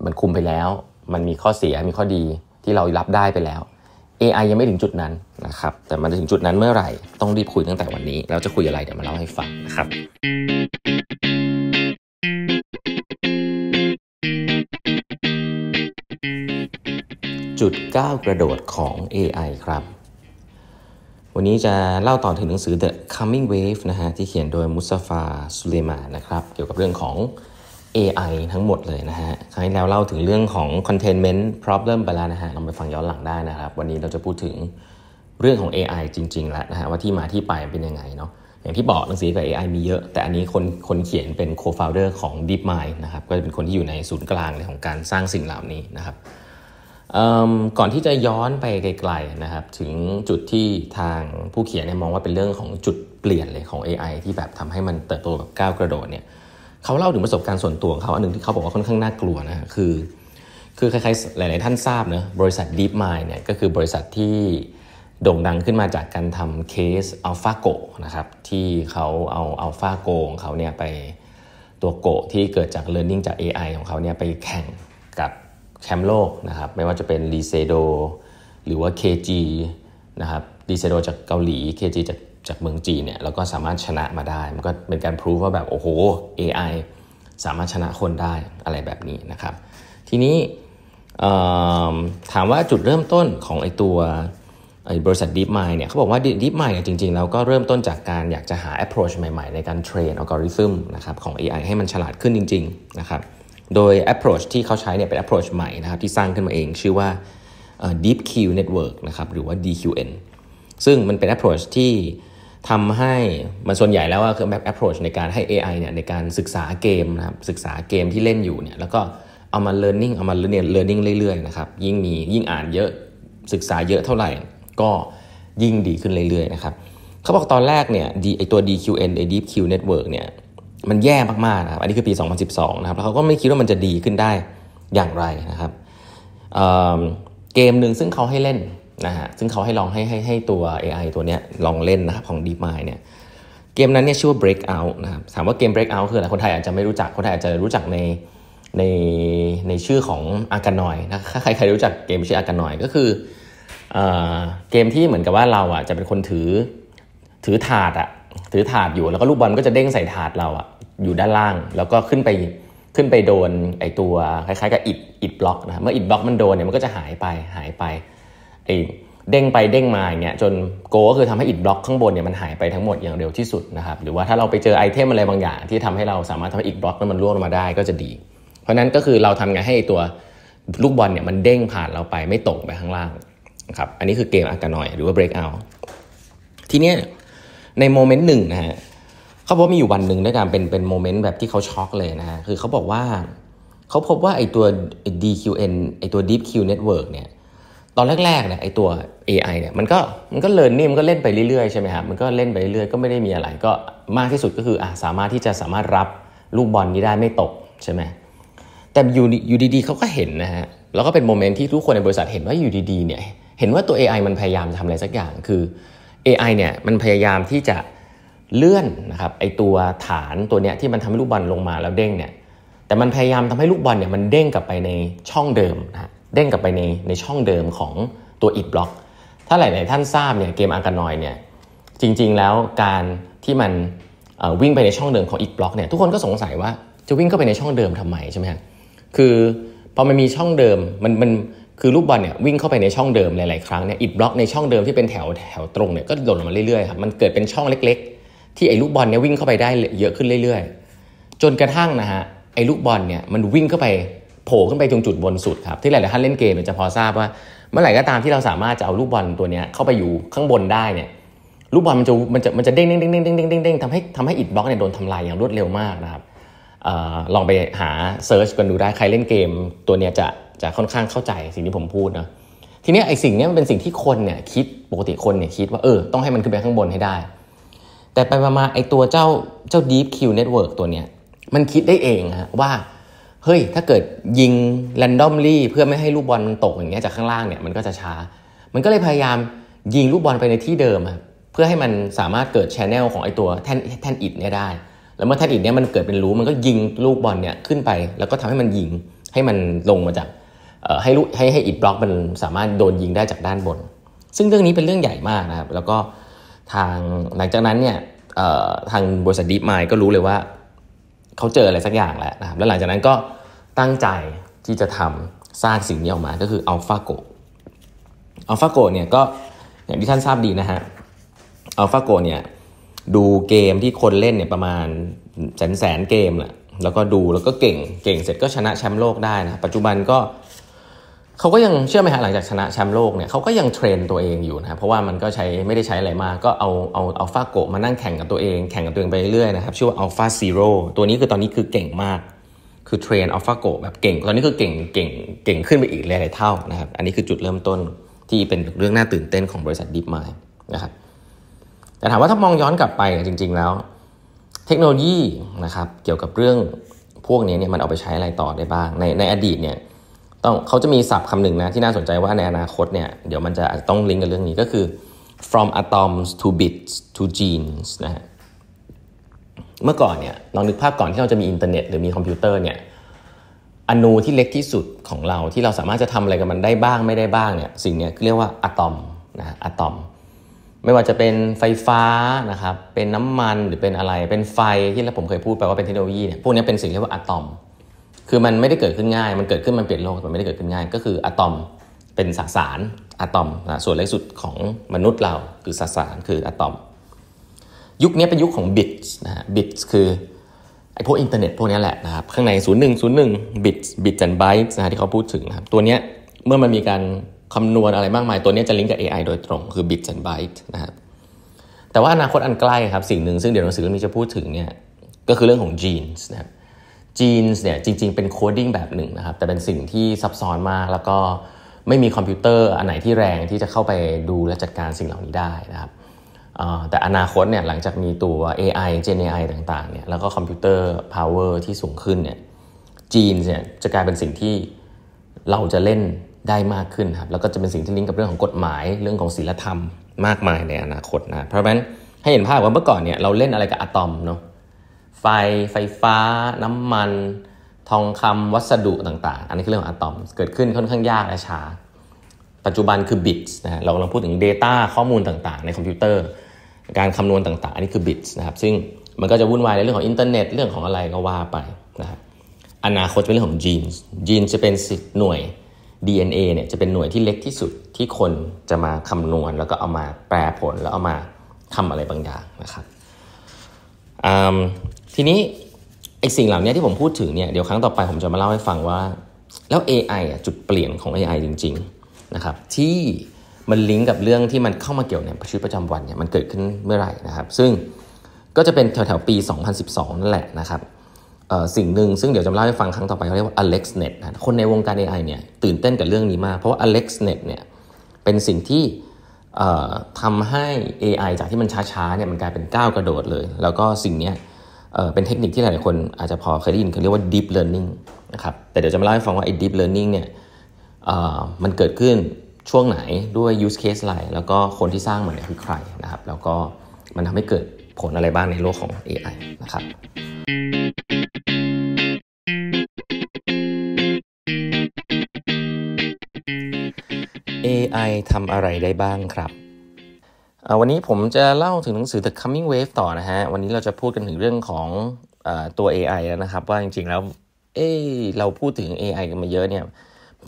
มันคุมไปแล้ว มันมีข้อเสียมีข้อดีที่เรารับได้ไปแล้ว AI ยังไม่ถึงจุดนั้นนะครับ แต่มันจะถึงจุดนั้นเมื่อไหร่ ต้องรีบคุยตั้งแต่วันนี้ เราจะคุยอะไรเดี๋ยวมาเล่าให้ฟังนะครับ จุดก้าวกระโดดของ AI ครับ วันนี้จะเล่าต่อถึงหนังสือ The Coming Wave นะฮะ ที่เขียนโดยมุสฟาสุเลมานะครับ เกี่ยวกับเรื่องของ AI ทั้งหมดเลยนะฮะ ครั้งที่แล้วเล่าถึงเรื่องของ containment problem ไปแล้วนะฮะลองไปฟังย้อนหลังได้นะครับ วันนี้เราจะพูดถึงเรื่องของ AI จริงๆ แล้วนะฮะว่าที่มาที่ไปเป็นยังไงเนาะ อย่างที่บอกหนังสือกับ AI มีเยอะ แต่อันนี้คนคนเขียนเป็น co-founder ของ DeepMind นะครับก็จะเป็นคนที่อยู่ในศูนย์กลางในของการสร้างสิ่งเหล่านี้นะครับ ก่อนที่จะย้อนไปไกลๆนะครับถึงจุดที่ทางผู้เขียนมองว่าเป็นเรื่องของจุดเปลี่ยนเลยของ AI ที่แบบทำให้มันเติบโตแบบก้าวกระโดดเนี่ยเขาเล่าถึงประสบการณ์ส่วนตัวของเขา อันหนึ่งที่เขาบอกว่าค่อนข้างน่ากลัวนะคือ คือใครๆหลายๆท่านทราบนะบริษัท DeepMind เนี่ยก็คือบริษัทที่ โด่งดังขึ้นมาจากการทำเคส AlphaGo นะครับที่เขาเอา AlphaGo ของเขาเนี่ยไปตัวโกที่เกิดจาก Learning จาก AI ของเขาเนี่ยไปแข่งกับแชมป์โลกนะครับไม่ว่าจะเป็นลีเซโดหรือว่า KG นะครับดีเซโดจากเกาหลี KG จากจากเมืองจีนเนี่ยแล้วก็สามารถชนะมาได้ มันก็เป็นการพิสูจว่าแบบ โอ้โห AI สามารถชนะคนได้อะไรแบบนี้นะครับ ทีนี้ถามว่าจุดเริ่มต้นของไอตัวบริษัท DeepMind เนี่ยเขาบอกว่า DeepMind เนี่ยจริงๆแล้วก็เริ่มต้นจากการอยากจะหา approach ใหม่ ๆ ในการเทรนอัลกอริทึมนะครับของ AI ให้มันฉลาดขึ้นจริงๆนะครับโดย approach ที่เขาใช้เนี่ยเป็น approach ใหม่นะครับที่สร้างขึ้นมาเองชื่อว่า DeepQ Network นะครับหรือว่า DQN ซึ่งมันเป็น approach ที่ทำให้ มันส่วนใหญ่แล้วคือแบบ approach ในการให้ AI เนี่ยในการศึกษาเกมนะครับศึกษาเกมที่เล่นอยู่เนี่ยแล้วก็เอามา learning เอามาเรียน learning เรื่อยๆนะครับยิ่งมียิ่งอ่านเยอะ ศึกษาเยอะเท่าไหร่ ก็ยิ่งดีขึ้นเรื่อยๆนะครับเขาบอกตอนแรกเนี่ยไอตัว DQN ไอ DeepQ Network เนี่ยมันแย่มากๆนะครับอันนี้คือปี 2012นะครับแล้วเขาก็ไม่คิดว่ามันจะดีขึ้นได้อย่างไรนะครับเเกมหนึ่งซึ่งเขาให้เล่นนะฮะซึ่งเขาให้ลองให้ให้ให้ตัว AI ตัวเนี้ย ลองเล่นนะครับของ DeepMind เนี่ยเกมนั้นเนี่ยชื่อว่า Breakout นะครับถามว่าเกม Breakout คืออะไรคนไทยอาจจะไม่รู้จักคนไทยอาจจะรู้จักในในในชื่อของอากานอยนะถ้าใครใครรู้จักเกมชื่ออากานอยก็คือเอเกมที่เหมือนกับว่าเราอ่ะจะเป็นคนถือถือถาดอ่ะถือถาดอยู่แล้วก็ลูกบอลก็จะเด้งใส่ถาดเราอ่ะอยู่ด้านล่าง แล้วก็ขึ้นไปขึ้นไปโดนไอตัวคล้ายๆกับอิดอิดบล็อกนะเมื่ออิดบล็อกมันโดนเนี่ยมันก็จะหายไปหายไปเด้งไปเด้งมาอย่างเงี้ยจนโกก็คือทำให้อิดบล็อกข้างบนเนี่ยมันหายไปทั้งหมดอย่างเร็วที่สุดนะครับหรือว่าถ้าเราไปเจอไอเทมอะไรบางอย่าง ที่ทำให้เราสามารถทำให้อิดบล็อกนั้นมันร่วงลงมาได้ก็จะดี เพราะนั้นก็คือเราทำไงให้ตัวลูกบอลเนี่ยมันเด้งผ่านเราไปไม่ตกไปข้างล่างครับอันนี้คือเกมอากาหน่อยหรือว่า break out ทีเนี้ยในโมเมนต์หนึ่งนะฮะเขาบอกมีอยู่วันหนึ่งด้วยกันเป็นเป็นโมเมนต์แบบที่เขาช็อกเลยนะฮะคือเขาบอกว่าเขาพบว่าไอตัว DQN ไอตัว DeepQ Network เนี่ยตอนแรกๆเนี่ยไอตัว AI เนี่ยมันก็มันก็เลิร์นนี่มันก็เล่นไปเรื่อยๆใช่ไหมครับมันก็เล่นไปเรื่อยๆก็ไม่ได้มีอะไรก็มากที่สุดก็คืออ่ะสามารถที่จะสามารถรับลูกบอลนี้ได้ไม่ตกใช่ไหมแต่อยู่อยู่ดีๆเขาก็เห็นนะฮะแล้วก็เป็นโมเมนต์ที่ทุกคนในบริษัทเห็นว่าอยู่ดีๆเนี่ยเห็นว่าตัว AI มันพยายามจะทำอะไรสักอย่างคือ AI เนี่ยมันพยายามที่จะเลื่อนนะครับไอตัวฐานตัวเนี้ยที่มันทำให้ลูกบอลลงมาแล้วเด้งเนี่ยแต่มันพยายามทำให้ลูกบอลเนี่ยมันเด้งกลับไปในช่องเดิมนะเด้งกลับไปในในช่องเดิมของตัวอิดบล็อก ถ้าหลาย ๆท่านทราบเนี่ยเกมอร์กานอยเนี่ยจริงๆแล้วการที่มันวิ่งไปในช่องเดิมของอิดบล็อกเนี่ยทุกคนก็สงสัยว่าจะวิ่งเข้าไปในช่องเดิมทำไมใช่ไหมคะคือพอมันมีช่องเดิมมันมันคือลูกบอลเนี่ยวิ่งเข้าไปในช่องเดิม หลายๆครั้งเนี่ยอิดบล็อกในช่องเดิมที่เป็นแถวแถวตรงเนี่ยก็หล่นมาเรื่อยๆครับมันเกิดเป็นช่องเล็กๆ ที่ไอ้ลูกบอลเนี่ยวิ่งเข้าไปได้เยอะขึ้นเรื่อย ๆ จนกระทั่งนะฮะไอ้ลูกบอลเนี่ยมันวิ่งเข้าไปโผล่ขึ้นไปตรงจุดบนสุดครับที่หลายๆท่านเล่นเกมจะพอทราบว่า เมื่อไหร่ก็ตามที่เราสามารถจะเอาลูกบอลตัวนี้เข้าไปอยู่ข้างบนได้เนี่ยลูกบอลมันจะมันจะมันจะเด้งเด้งเด้งเด้งเด้งเด้งเด้งทำให้ทำให้อิดบล็อกเนี่ยโดนทำลายอย่างรวดเร็วมากนะครับลองไปหาเซิร์ชกันดูได้ใครเล่นเกมตัวนี้จะจะค่อนข้างเข้าใจสิ่งที่ผมพูดนะทีนี้ไอ้สิ่งนี้มันเป็นสิ่งที่คนเนี่ยคิดปกติคนเนี่ยคิดว่าเออต้องให้มันขึ้นไปข้างบนให้ได้ แต่ไปมาไอ้ตัวเจ้าเจ้า Deep Q Network ตัวเนี้ยมันคิดได้เองฮะว่าเฮ้ย ถ้าเกิดยิงแรนดอมลี่เพื่อไม่ให้ลูกบอลมันตกอย่างเงี้ยจากข้างล่างเนี่ยมันก็จะช้า มันก็เลยพยายามยิงลูกบอลไปในที่เดิมเพื่อให้มันสามารถเกิดชแนลของไอตัวแท่นแท่นอิดเนี่ยได้ แล้วเมื่อแท่นอิดเนี่ยมันเกิดเป็นรูมันก็ยิงลูกบอลเนี่ยขึ้นไป แล้วก็ทำให้มันยิงให้มันลงมาจากให้ลูกให้ให้อิดบล็อกมันสามารถโดนยิงได้จากด้านบน ซึ่งเรื่องนี้เป็นเรื่องใหญ่มากนะครับ แล้วก็ทางหลังจากนั้นเนี่ยทางบริษัทดีฟมายก็รู้เลยว่าเขาเจออะไรสักอย่าง แล้วนะครับ แล้วหลังจากนั้นก็ตั้งใจที่จะทำสร้างสิ่งนี้ออกมา ก็คืออัลฟาโก อัลฟาโกเนี่ยก็อย่างที่ท่านทราบดีนะฮะ อัลฟาโกเนี่ยดูเกมที่คนเล่นเนี่ยประมาณแสนแสนเกมแหละ แล้วก็ดูแล้วก็เก่งเก่งเสร็จก็ชนะแชมป์โลกได้นะ ปัจจุบันก็เขาก็ยังเชื่อไหมฮะหลังจากชนะแชมป์โลกเนี่ยเขาก็ยังเทรนตัวเองอยู่นะเพราะว่ามันก็ใช้ไม่ได้ใช้อะไรมากก็เอาเอาเอาฟาโกมานั่งแข่งกับตัวเองแข่งกับตัวเองไปเรื่อยๆนะครับชื่อว่าอัลฟาซีโร่ตัวนี้คือตอนนี้คือเก่งมาก คือเทรนอัลฟาโกแบบเก่ง ตอนนี้คือเก่งเก่งเก่งขึ้นไปอีกหลายเท่านะครับ อันนี้คือจุดเริ่มต้นที่เป็นเรื่องน่าตื่นเต้นของบริษัทดิฟมายนะครับแต่ถามว่าถ้ามองย้อนกลับไปจริง ๆแล้ว เทคโนโลยีนะครับเกี่ยวกับเรื่องพวกนี้เนี่ยมันเอาไปใช้อะไรต่อได้บ้าง ในในอดีตเนี่ยต้องเขาจะมีศัพท์คำหนึ่งนะที่น่าสนใจว่าในอนาคตเนี่ยเดี๋ยวมันจะอาจจะต้องลิงก์กับเรื่องนี้ก็คือ from atoms to bits to genes นะฮะเมื่อก่อนเนี่ยลองนึกภาพก่อนที่เราจะมีอินเทอร์เน็ตหรือมีคอมพิวเตอร์เนี่ยอนูที่เล็กที่สุดของเราที่เราสามารถจะทำอะไรกับมันได้บ้างไม่ได้บ้างเนี่ยสิ่งนี้เรียกว่าอะตอมนะอะตอมไม่ว่าจะเป็นไฟฟ้านะครับเป็นน้ำมันหรือเป็นอะไรเป็นไฟที่เราผมเคยพูดไปว่าเป็นเทคโนโลยีเนี่ยพวกนี้เป็นสิ่งเรียกว่าอะตอมคือมันไม่ได้เกิดขึ้นง่าย มันเกิดขึ้นมันเปลี่ยนโลก มันไม่ได้เกิดขึ้นง่าย ก็คืออะตอมเป็นสสาร อะตอมส่วนเล็กสุดของมนุษย์เรา คือสสารคืออะตอม ยุคนี้เป็นยุคของบิตนะฮะบิตคือไอพวกอินเทอร์เน็ตพวกนี้แหละนะครับข้างใน 0101บิตบิตจันไบต์นะฮะที่เขาพูดถึงนะครับตัวเนี้ยเมื่อมันมีการคำนวณอะไรมากมาย ตัวนี้จะลิงก์กับ AI โดยตรงคือบิตจันไบต์นะครับแต่ว่าอนาคตอันใกล้ครับสิ่งหนึ่งซึ่งเดี๋ยวหนังสือเล่มนี้จะพูดถึงเนี่ยก็คือเรื่องของ g ีนนะครับจีนเนี่ยจริง ๆเป็นโคดดิ้งแบบหนึ่งนะครับแต่เป็นสิ่งที่ซับซ้อนมาก แล้วก็ไม่มีคอมพิวเตอร์อันไหนที่แรงที่จะเข้าไปดูและจัดการสิ่งเหล่านี้ได้นะครับแต่อนาคตเนี่ยหลังจากมีตัว AI Gen AI ต่างๆเนี่ยแล้วก็คอมพิวเตอร์ power ที่สูงขึ้นเนี่ยจีนเนี่ยจะกลายเป็นสิ่งที่เราจะเล่นได้มากขึ้นครับแล้วก็จะเป็นสิ่งที่ลิงก์กับเรื่องของกฎหมายเรื่องของศีลธรรมมากมายในอนาคตนะเพราะฉะนั้นให้เห็นภาพว่าเมื่อก่อนเนี่ยเราเล่นอะไรกับอะตอมเนาะไฟ ไฟฟ้า น้ำมัน ทองคำ วัสดุต่างๆ อันนี้คือเรื่องของอะตอม เกิดขึ้นค่อนข้างยากและช้าปัจจุบันคือบิตนะฮะเรากำลังพูดถึง Data ข้อมูลต่างๆ ในคอมพิวเตอร์ การคำนวณต่างๆ อันนี้คือบิตนะครับ ซึ่งมันก็จะวุ่นวายในเรื่องของอินเทอร์เน็ต เรื่องของอะไรก็ว่าไปนะครับอนาคตเป็นเรื่องของจีนจีนจะเป็นสิทธิ์หน่วย DNA เนี่ยจะเป็นหน่วยที่เล็กที่สุดที่คนจะมาคำนวณแล้วก็เอามาแปลผลแล้วเอามาทำอะไรบางอย่างนะครับทีนี้ไอสิ่งเหล่านี้ที่ผมพูดถึงเนี่ยเดี๋ยวครั้งต่อไปผมจะมาเล่าให้ฟังว่าแล้ว AI อ่ะจุดเปลี่ยนของ AI จริงๆนะครับที่มันลิงก์กับเรื่องที่มันเข้ามาเกี่ยวในชีวิตประจำวันเนี่ยมันเกิดขึ้นเมื่อไหร่นะครับ ซึ่งก็จะเป็นแถวๆปี 2012 นั่นแหละนะครับสิ่งหนึ่งซึ่งเดี๋ยวจะเล่าให้ฟังครั้งต่อไปเขาเรียกว่า AlexNet นะคนในวงการ AI เนี่ยตื่นเต้นกับเรื่องนี้มากเพราะว่า AlexNet เนี่ยเป็นสิ่งที่ทำให้ AI จากที่มันช้าๆเนี่ยมันกลายเป็นก้าวกระโดดเลย แล้วก็สิ่งนี้เป็นเทคนิคที่หลายคนอาจจะพอเคยได้ยินเขาเรียกว่า deep learning นะครับ แต่เดี๋ยวจะมาเล่าให้ฟังว่าไอ้ deep learning เนี่ยมันเกิดขึ้นช่วงไหนด้วย use case อะไร แล้วก็คนที่สร้างมันเนี่ยคือใครนะครับ แล้วก็มันทำให้เกิดผลอะไรบ้างในโลกของ AI นะครับทำอะไรได้บ้างครับวันนี้ผมจะเล่าถึงหนังสือ The Coming Wave ต่อนะฮะ วันนี้เราจะพูดกันถึงเรื่องของอตัว AI แล้วนะครับ ว่าจริง ๆ แล้ว เอ้เราพูดถึง AI กันมาเยอะเนี่ย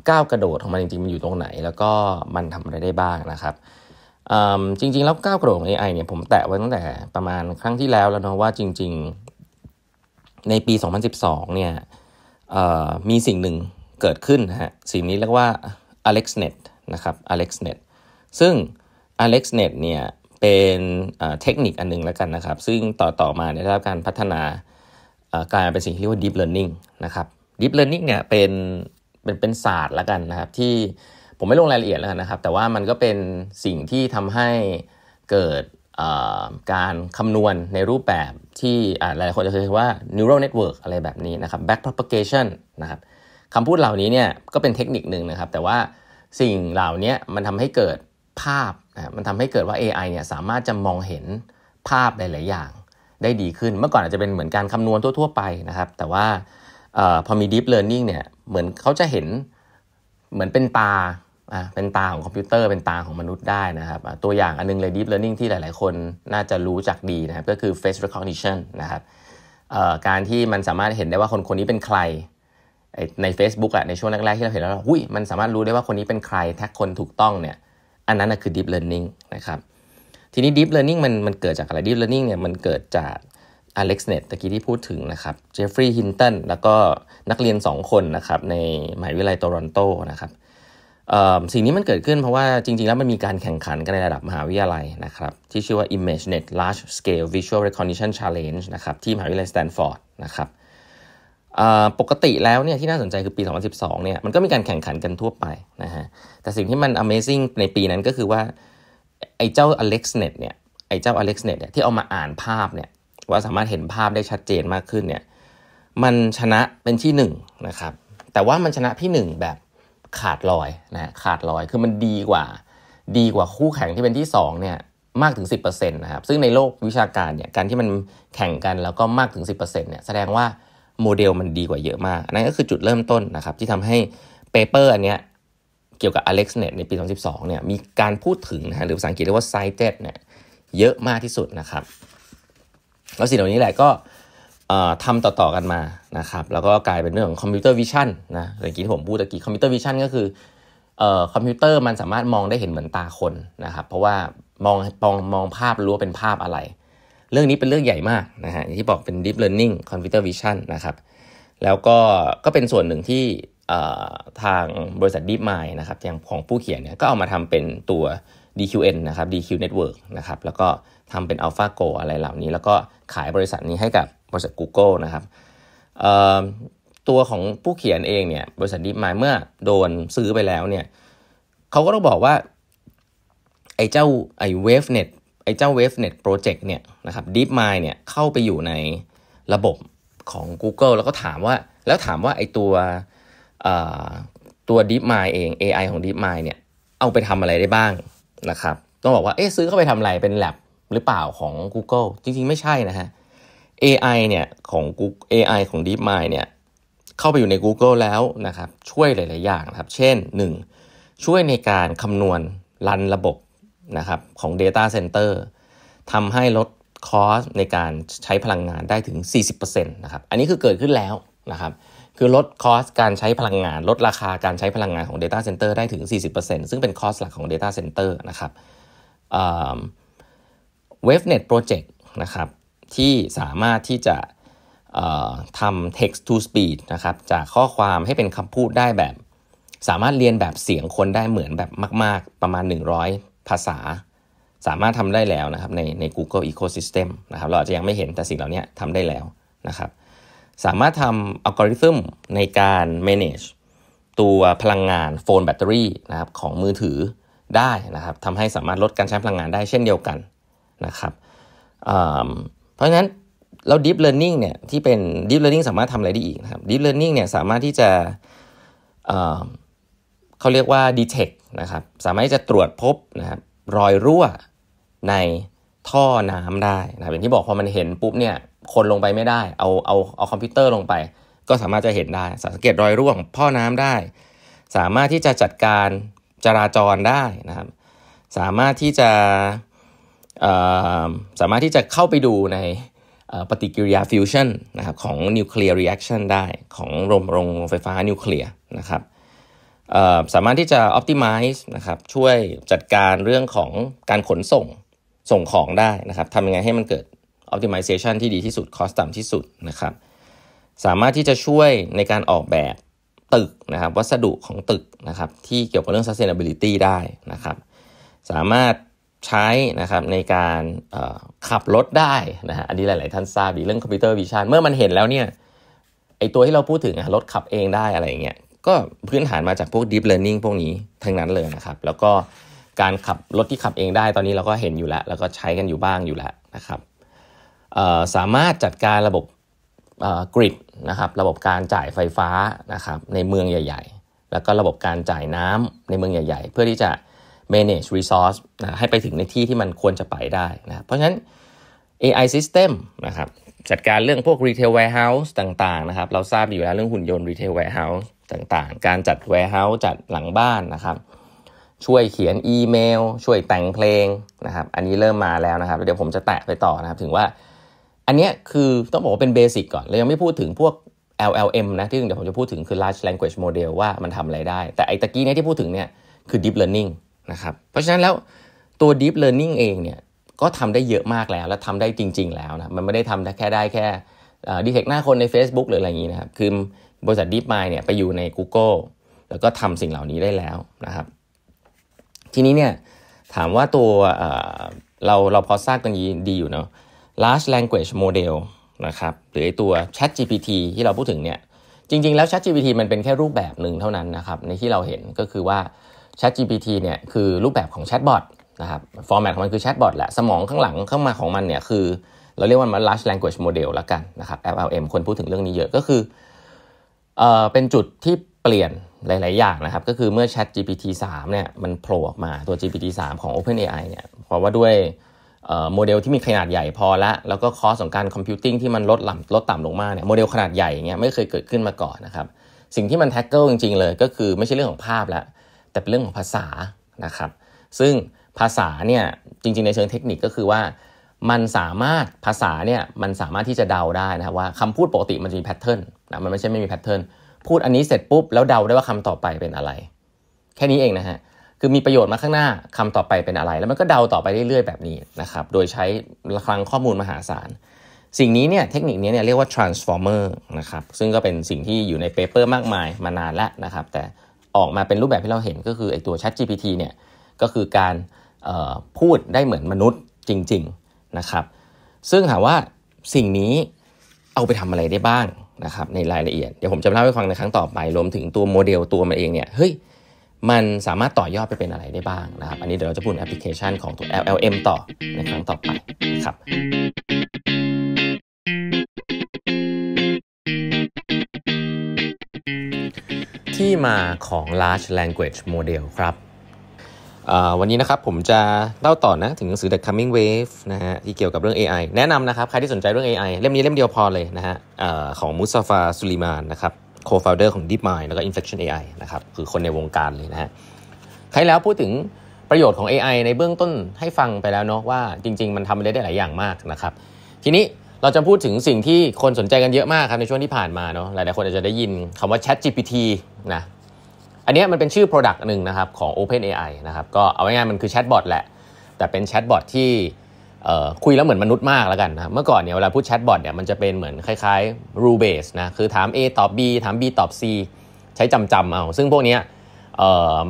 ก้าวกระโดดของมันจริงๆ มันอยู่ตรงไหน แล้วก็มันทำอะไรได้บ้างนะครับ จริง ๆ แล้วก้าวกระโดดของ AI เนี่ย ผมแตะไว้ตั้งแต่ประมาณครั้งที่แล้วแล้วเนาะว่าจริง ๆ ในปี 2012 เนี่ยมีสิ่งหนึ่งเกิดขึ้นนะฮะ สิ่งนี้เรียกว่า AlexNet นะครับ AlexNet ซึ่ง AlexNet เนี่ยเป็นเทคนิคอันนึงแล้วกันนะครับซึ่งต่อต่อมาได้รับการพัฒนากลายเป็นสิ่งที่เรียกว่า deep learning นะครับ deep learning เนี่ยเป็นเป็นเป็นศาสตร์แล้วกันนะครับที่ผมไม่ลงรายละเอียดแล้วนะครับ แต่ว่ามันก็เป็นสิ่งที่ทำให้เกิดการคำนวณในรูปแบบที่ หลายคนจะเคยว่า neural network อะไรแบบนี้นะครับ back propagation นะครับคำพูดเหล่านี้เนี่ยก็เป็นเทคนิคหนึ่งนะครับแต่ว่าสิ่งเหล่านี้มันทำให้เกิดภาพมันทำให้เกิดว่า AI เนี่ยสามารถจะมองเห็นภาพหลาย ๆ อย่างได้ดีขึ้น เมื่อก่อนอาจจะเป็นเหมือนการคำนวณทั่ว ๆ ไปนะครับ แต่ว่าออพอมี Deep Learning เนี่ย เหมือนเขาจะเห็น เหมือนเป็นตาเป็นตาของคอมพิวเตอร์เป็นตาของมนุษย์ได้นะครับ ตัวอย่างอันนึงเลย Deep Learning ที่หลาย ๆ คนน่าจะรู้จักดีนะครับ ก็คือ Face Recognition นะครับการที่มันสามารถเห็นได้ว่าคนคนนี้เป็นใครใน Facebook อะในช่วงแรก ๆ ที่เราเห็นแล้วหุ้ยมันสามารถรู้ได้ว่าคนนี้เป็นใคร แท็กคนถูกต้องเนี่ยอันนั้นนะคือ deep learning นะครับทีนี้ deep learning มันมันเกิดจากอะไร deep learning เนี่ยมันเกิดจาก Alex Net ตะกี้ที่พูดถึงนะครับ Jeffrey Hinton แล้วก็นักเรียน 2 คนนะครับในมหาวิทยาลัยโตรอนโตนะครับสิ่งนี้มันเกิดขึ้นเพราะว่าจริงๆแล้วมันมีการแข่งขันกันในระดับมหาวิทยาลัยนะครับ ที่ชื่อว่า ImageNet Large Scale Visual Recognition Challenge นะครับที่มหาวิทยาลัยสแตนฟอร์ดนะครับปกติแล้วเนี่ยที่น่าสนใจคือปี 2012เนี่ยมันก็มีการแข่งขันกันทั่วไปนะฮะแต่สิ่งที่มัน Amazing ในปีนั้นก็คือว่า ไอ้เจ้า AlexNet เนี่ยไอ้เจ้า AlexNet เนี่ยที่เอามาอ่านภาพเนี่ยว่าสามารถเห็นภาพได้ชัดเจนมากขึ้นเนี่ยมันชนะเป็นที่1นนะครับแต่ว่ามันชนะที่ 1 แบบขาดลอยนะขาดลอยคือมันดีกว่า ดีกว่าคู่แข่งที่เป็นที่2เนี่ยมากถึง 10%นะครับซึ่งในโลกวิชาการเนี่ยการที่มันแข่งกันแล้วก็มากถึง 10%เนี่ยแสดงว่าโมเดลมันดีกว่าเยอะมากนั่นก็คือจุดเริ่มต้นนะครับที่ทำให้เปเปอร์อันเนี้ยเกี่ยวกับ AlexNet ในปี 2012 เนี่ยมีการพูดถึงนะฮะหรือภาษาอังกฤษ เรียกว่า cited เนี่ยเยอะมากที่สุดนะครับแล้วสิ่งเหล่านี้แหละก็ทำต่อๆกันมานะครับแล้วก็กลายเป็นเรื่องของคอมพิวเตอร์วิชั่นนะเมื่อกี้ที่ผมพูดตะกี้คอมพิวเตอร์วิชั่นก็คือคอมพิวเตอร์มันสามารถมองได้เห็นเหมือนตาคนนะครับเพราะว่ามองมองมองภาพรู้ว่าเป็นภาพอะไรเรื่องนี้เป็นเรื่องใหญ่มากนะฮะอย่างที่บอกเป็น deep learning computer vision นะครับแล้วก็ก็เป็นส่วนหนึ่งที่ทางบริษัท DeepMind นะครับอย่างของผู้เขียนเนี่ยก็เอามาทำเป็นตัว DQN นะครับ DQ Network นะครับแล้วก็ทำเป็น AlphaGo อะไรเหล่านี้ แล้วก็ขายบริษัทนี้ให้กับบริษัท Google นะครับตัวของผู้เขียนเองเนี่ยบริษัท DeepMind เมื่อโดนซื้อไปแล้วเนี่ยเขาก็ต้องบอกว่า ไอ้เจ้า ไอ้ WaveNet ไอ้เจ้า WaveNet Project เนี่ยนะครับ DeepMind เนี่ยเข้าไปอยู่ในระบบของ Google แล้วก็ถามว่าแล้วถามว่าไอ้ตัวตัว DeepMind เอง AI ของ DeepMind เนี่ยเอาไปทำอะไรได้บ้างนะครับต้องบอกว่าเอ๊ซื้อเข้าไปทำอะไรเป็นแลบหรือเปล่าของ Google จริงๆ ไม่ใช่นะฮะ AI เนี่ยของ Google AI ของ DeepMind เนี่ยเข้าไปอยู่ใน Google แล้วนะครับช่วยหลายๆอย่างนะครับ เช่น 1. ช่วยในการคำนวณรันระบบนะครับของ Data Center ทำให้ลดคอสในการใช้พลังงานได้ถึง 40%นะครับอันนี้คือเกิดขึ้นแล้วนะครับคือลดคอสการใช้พลังงาน ลดราคาการใช้พลังงานของ Data Center ได้ถึง 40%ซึ่งเป็นคอสหลักของ Data Center นะครับเวฟเน็ตโปรเจกต์นะครับที่สามารถที่จะทำ text to s p e e d นะครับจากข้อความให้เป็นคำพูดได้แบบ สามารถเรียนแบบเสียงคนได้เหมือนแบบมาก ๆ ประมาณ 100ภาษาสามารถทำได้แล้วนะครับในใน Google Ecosystem นะครับ เราอาจจะยังไม่เห็น แต่สิ่งเหล่านี้ทำได้แล้วนะครับ สามารถทำอัลกอริทึมในการ manage ตัวพลังงานโฟนแบตเตอรี่นะครับของมือถือได้นะครับทำให้สามารถลดการใช้พลังงานได้เช่นเดียวกันนะครับเเพราะฉะนั้นเรา deep learning เนี่ยที่เป็น deep learning สามารถทำอะไรได้อีกนะครับ deep learning เนี่ยสามารถที่จะเขาเรียกว่า detect นะครับสามารถที่จะตรวจพบนะครับรอยรั่วในท่อน้ำได้นะครับอย่างที่บอกพอมันเห็นปุ๊บเนี่ยคนลงไปไม่ได้เอาเอาเอาคอมพิวเตอร์ลงไปก็สามารถจะเห็นได้สังเกตรอยรั่วของท่อน้ำได้ สามารถที่จะจัดการจราจรได้นะครับ สามารถที่จะสามารถที่จะเข้าไปดูในปฏิกิริยาฟิวชันนะครับของนิวเคลียร์เรีแอคชั่นได้ของโรงโรงไฟฟ้านิวเคลียร์นะครับสามารถที่จะ optimize นะครับช่วยจัดการเรื่องของการขนส่งส่งของได้นะครับทำยังไงให้มันเกิด optimization ที่ดีที่สุด คอสต่ำที่สุดนะครับสามารถที่จะช่วยในการออกแบบตึกนะครับวัสดุของตึกนะครับ ที่เกี่ยวกับเรื่อง sustainability ได้นะครับ สามารถใช้นะครับในการขับรถได้นะฮะอันนี้หลายๆ ท่านทราบดีเรื่องคอมพิวเตอร์วิชันเมื่อมันเห็นแล้วเนี่ยไอตัวที่เราพูดถึงรถขับเองได้อะไรเงี้ยก็พื้นฐานมาจากพวก deep learning พวกนี้ทั้งนั้นเลยนะครับ แล้วก็การขับ รถที่ขับเองได้ ตอนนี้เราก็เห็นอยู่แล้ว แล้วก็ใช้กันอยู่บ้างอยู่แล้วนะครับ สามารถจัดการระบบกริดนะครับ ระบบการจ่ายไฟฟ้านะครับในเมืองใหญ่ ๆ แล้วก็ระบบการจ่ายน้ำในเมืองใหญ่ ๆ เพื่อที่จะ manage resource นะให้ไปถึงในที่ที่มันควรจะไปได้นะ เพราะฉะนั้น AI system นะครับ จัดการเรื่องพวก retail warehouse ต่างๆนะครับ เราทราบอยู่แล้วเรื่องหุ่นยนต์ retail warehouse ต่างๆ การจัดแวร์เฮาส์จัดหลังบ้านนะครับช่วยเขียนอีเมลช่วยแต่งเพลงนะครับอันนี้เริ่มมาแล้วนะครับ เดี๋ยวผมจะแตะไปต่อนะครับ ถึงว่าอันนี้คือต้องบอกว่าเป็นเบสิกก่อนเรายังไม่พูดถึงพวก LLM นะที่เดี๋ยวผมจะพูดถึงคือ large language model ว่ามันทำอะไรได้ แต่ไอ้ตะกี้เนี้ยที่พูดถึงเนี่ยคือ deep learning นะครับ เพราะฉะนั้นแล้วตัว deep learning เองเนี่ย ก็ทำได้เยอะมากแล้ว และทำได้จริงๆแล้วนะมันไม่ได้ทำแค่ได้แค่ดีเทคหน้าคนใน Facebook หรืออะไรอย่างนี้นะครับคือบริษัท DeepMind เนี่ยไปอยู่ใน Google แล้วก็ทำสิ่งเหล่านี้ได้แล้วนะครับทีนี้เนี่ยถามว่าตัวเราเราพอทราบกันดีอยู่เนาะ large language model นะครับหรือตัว Chat GPT ที่เราพูดถึงเนี่ยจริง ๆ แล้ว Chat GPT มันเป็นแค่รูปแบบหนึ่งเท่านั้นนะครับในที่เราเห็นก็คือว่า Chat GPT เนี่ยคือรูปแบบของแชทบอทนะครับฟอร์แมตของมันคือแชทบอทแหละสมองข้างหลังข้างมาของมันเนี่ยคือ เราเรียกว่ามัน large language model ละกันนะครับ LLM คนพูดถึงเรื่องนี้เยอะก็คือเอ่อเป็นจุดที่เปลี่ยนหลาย ๆ อย่างนะครับก็คือเมื่อ Chat GPT 3เนี่ยมันโผล่ออกมาตัว GPT 3ของ OpenAI เนี่ยเพราะว่าด้วยโมเดลที่มีขนาดใหญ่พอละแล้วก็คอสของการคอมพิวติ้งที่มันลดหล่ำลดต่ำลงมากเนี่ยโมเดลขนาดใหญ่เงี้ยไม่เคยเกิดขึ้นมาก่อนนะครับสิ่งที่มันแท็กเกิลจริง ๆ เลยก็คือไม่ใช่เรื่องของภาพละแต่เป็นเรื่องของภาษานะครับซึ่งภาษาเนี่ยจริง ๆ ในเชิงเทคนิคก็คือว่า มันสามารถภาษาเนี่ยมันสามารถที่จะเดาได้นะครับว่าคำพูดปกติมันจะมีแพทเทิร์นนะมันไม่ใช่ไม่มีแพทเทิร์น พูดอันนี้เสร็จปุ๊บ แล้วเดาได้ว่าคำต่อไปเป็นอะไร แค่นี้เองนะฮะ คือมีประโยชน์มาข้างหน้าคำต่อไปเป็นอะไร แล้วมันก็เดาต่อไปเรื่อยๆแบบนี้นะครับ โดยใช้คลังข้อมูลมหาศาล สิ่งนี้เนี่ย เทคนิคนี้เนี่ยเรียกว่า transformer นะครับ ซึ่งก็เป็นสิ่งที่อยู่ในเปเปอร์มากมายมานานแล้วนะครับ แต่ออกมาเป็นรูปแบบที่เราเห็นก็คือไอตัว Chat GPT เนี่ยก็คือการพูดได้เหมือนมนุษย์จริงๆนะครับ ซึ่งถามว่าสิ่งนี้เอาไปทำอะไรได้บ้างนะครับในรายละเอียด เดี๋ยวผมจะเล่าให้ฟังในครั้งต่อไป รวมถึงตัวโมเดลตัวมันเองเนี่ยเฮ้ย มันสามารถต่อยอดไปเป็นอะไรได้บ้าง นะครับ อันนี้เดี๋ยวเราจะพูดแอปพลิเคชันของตัว LLM ต่อในครั้งต่อไปครับที่มาของ large language model ครับวันนี้นะครับผมจะเล่าต่อนะถึงหนังสือ The Coming Wave นะฮะที่เกี่ยวกับเรื่อง AI แนะนำนะครับใครที่สนใจเรื่อง AI เล่มนี้ เล่มเดียวพอเลยนะฮะของมุสฟาสุลิมานนะครับ co-founder ของ DeepMind แล้วก็ Inflection AI นะครับคือคนในวงการเลยนะฮะ ใครแล้วพูดถึงประโยชน์ของ AI ในเบื้องต้นให้ฟังไปแล้วเนาะว่าจริง ๆ มันทำอะได้หลายอย่างมากนะครับ ทีนี้เราจะพูดถึงสิ่งที่คนสนใจกันเยอะมากครับในช่วงที่ผ่านมาเนาะหลายๆ คนอาจจะได้ยินคำว่า Chat GPT นะอันนี้มันเป็นชื่อ Product หนึ่งนะครับของ OpenAI นะครับ ก็เอาไว้ง่ายมันคือแชทบอทแหละ แต่เป็นแชทบอทที่คุยแล้วเหมือนมนุษย์มากแล้วกันนะเมื่อก่อนเนี่ยเวลาพูดแชทบอทเนี่ยมันจะเป็นเหมือนคล้าย ๆ rule base นะคือถาม A ตอบ B ถาม B ตอบ C ใช้จำจำเอาซึ่งพวกนี้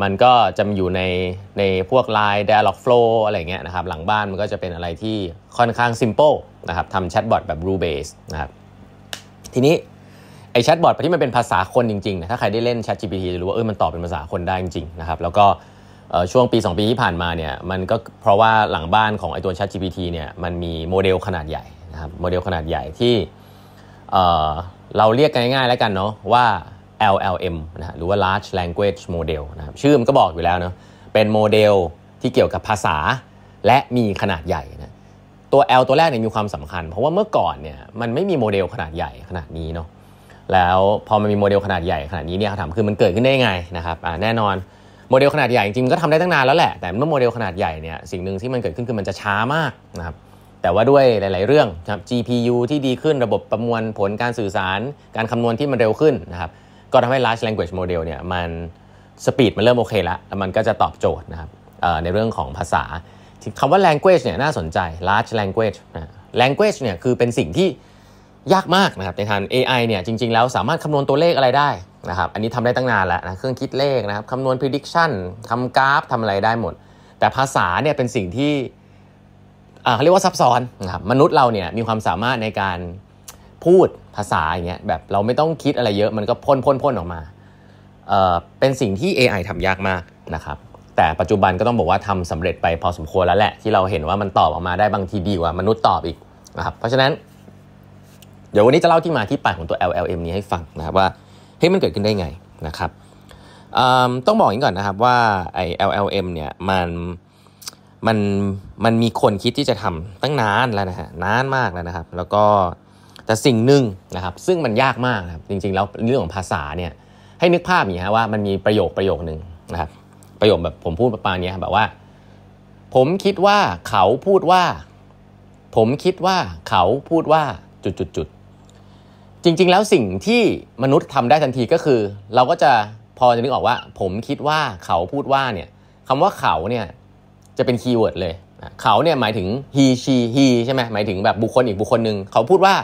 มันก็จะอยู่ในในพวก Line Dialog Flow อะไรเงี้ยนะครับหลังบ้าน มันก็จะเป็นอะไรที่ค่อนข้าง simple นะครับทำแชทบอทแบบ rule base นะครับทีนี้ไอแชทบอทที่มันเป็นภาษาคนจริงๆนะถ้าใครได้เล่น Chat GPT จะรู้ว่าเออมันตอบเป็นภาษาคนได้จริงๆ นะครับ แล้วก็ช่วงปี 2 ปีที่ผ่านมาเนี่ย มันก็เพราะว่าหลังบ้านของไอตัว Chat GPT เนี่ย มันมีโมเดลขนาดใหญ่นะครับ โมเดลขนาดใหญ่ที่เราเรียกง่าย ๆ แล้วกันเนาะว่า LLM นะหรือว่า Large Language Model นะครับ ชื่อมันก็บอกอยู่แล้วเนาะ เป็นโมเดลที่เกี่ยวกับภาษาและมีขนาดใหญ่นะ ตัว L ตัวแรกเนี่ยมีความสำคัญ เพราะว่าเมื่อก่อนเนี่ย มันไม่มีโมเดลขนาดใหญ่ขนาดนี้เนาะแล้วพอมันมีโมเดลขนาดใหญ่ขนาดนี้เนี่ยคำถามคือมันเกิดขึ้นได้ยังไงนะครับแน่นอนโมเดลขนาดใหญ่ จริงๆก็ทำได้ตั้งนานแล้วแหละแต่เมื่อโมเดลขนาดใหญ่เนี่ยสิ่งหนึ่งที่มันเกิดขึ้นคือมันจะช้ามากนะครับแต่ว่าด้วยหลายๆเรื่องครับ GPU ที่ดีขึ้นระบบประมวลผลการสื่อสารการคำนวณที่มันเร็วขึ้นนะครับก็ทำให้ large language model เนี่ยมันสปีดมันเริ่มโอเคลวแล้วมันก็จะตอบโจทย์นะครับในเรื่องของภาษาคำว่า language เนี่ยน่าสนใจ large language นะ language เนี่ยคือเป็นสิ่งที่ยากมากนะครับในทาง AI เนี่ยจริง ๆ แล้วสามารถคำนวณตัวเลขอะไรได้นะครับอันนี้ทำได้ตั้งนานแล้วนะ เครื่องคิดเลขนะครับคำนวณ prediction ทำกราฟทำอะไรได้หมด แต่ภาษาเนี่ยเป็นสิ่งที่เขาเรียกว่าซับซ้อนนะครับมนุษย์เราเนี่ยมีความสามารถในการพูดภาษาอย่างเงี้ยแบบเราไม่ต้องคิดอะไรเยอะมันก็พ่นพ่นพ่นออกมาเเป็นสิ่งที่ AI ทำยากมากนะครับแต่ปัจจุบันก็ต้องบอกว่าทำสำเร็จไปพอสมควรแล้วแหละที่เราเห็นว่ามันตอบออกมาได้บางทีดีกว่า มนุษย์ตอบอีกนะครับ เพราะฉะนั้นเดี๋ยววันนี้จะเล่าที่มาที่ไปของตัว LLM นี้ให้ฟังนะครับว่าเฮ้ยมันเกิดขึ้นได้ไงนะครับต้องบอกอย่างีกก่อนนะครับว่าไอ้ LLM เนี่ยมันมันมันมีคนคิดที่จะทำตั้งนานแล้วนะฮะนานมากแล้วนะครับ แล้วก็แต่สิ่งหนึ่งนะครับ ซึ่งมันยากมากครับ จริงๆแล้วเรื่องของภาษาเนี่ยให้นึกภาพอย่างนี้ว่า มันมีประโยคประโยคหนึ่งนะครับ ประโยคแบบผมพูดประมาณนี้แบบว่า ผมคิดว่าเขาพูดว่า ผมคิดว่าเขาพูดว่าจุดจุดจุดจริงๆ แล้วสิ่งที่มนุษย์ทำได้ทันทีก็คือ เราก็จะพอจะนึกออกว่า ผมคิดว่าเขาพูดว่าเนี่ยคำว่าเขาเนี่ยจะเป็นคีย์เวิร์ดเลย เขาเนี่ยหมายถึง he she he ใช่ไหมหมายถึงแบบบุคคลอีกบุคคลหนึ่งเขาพูดว่า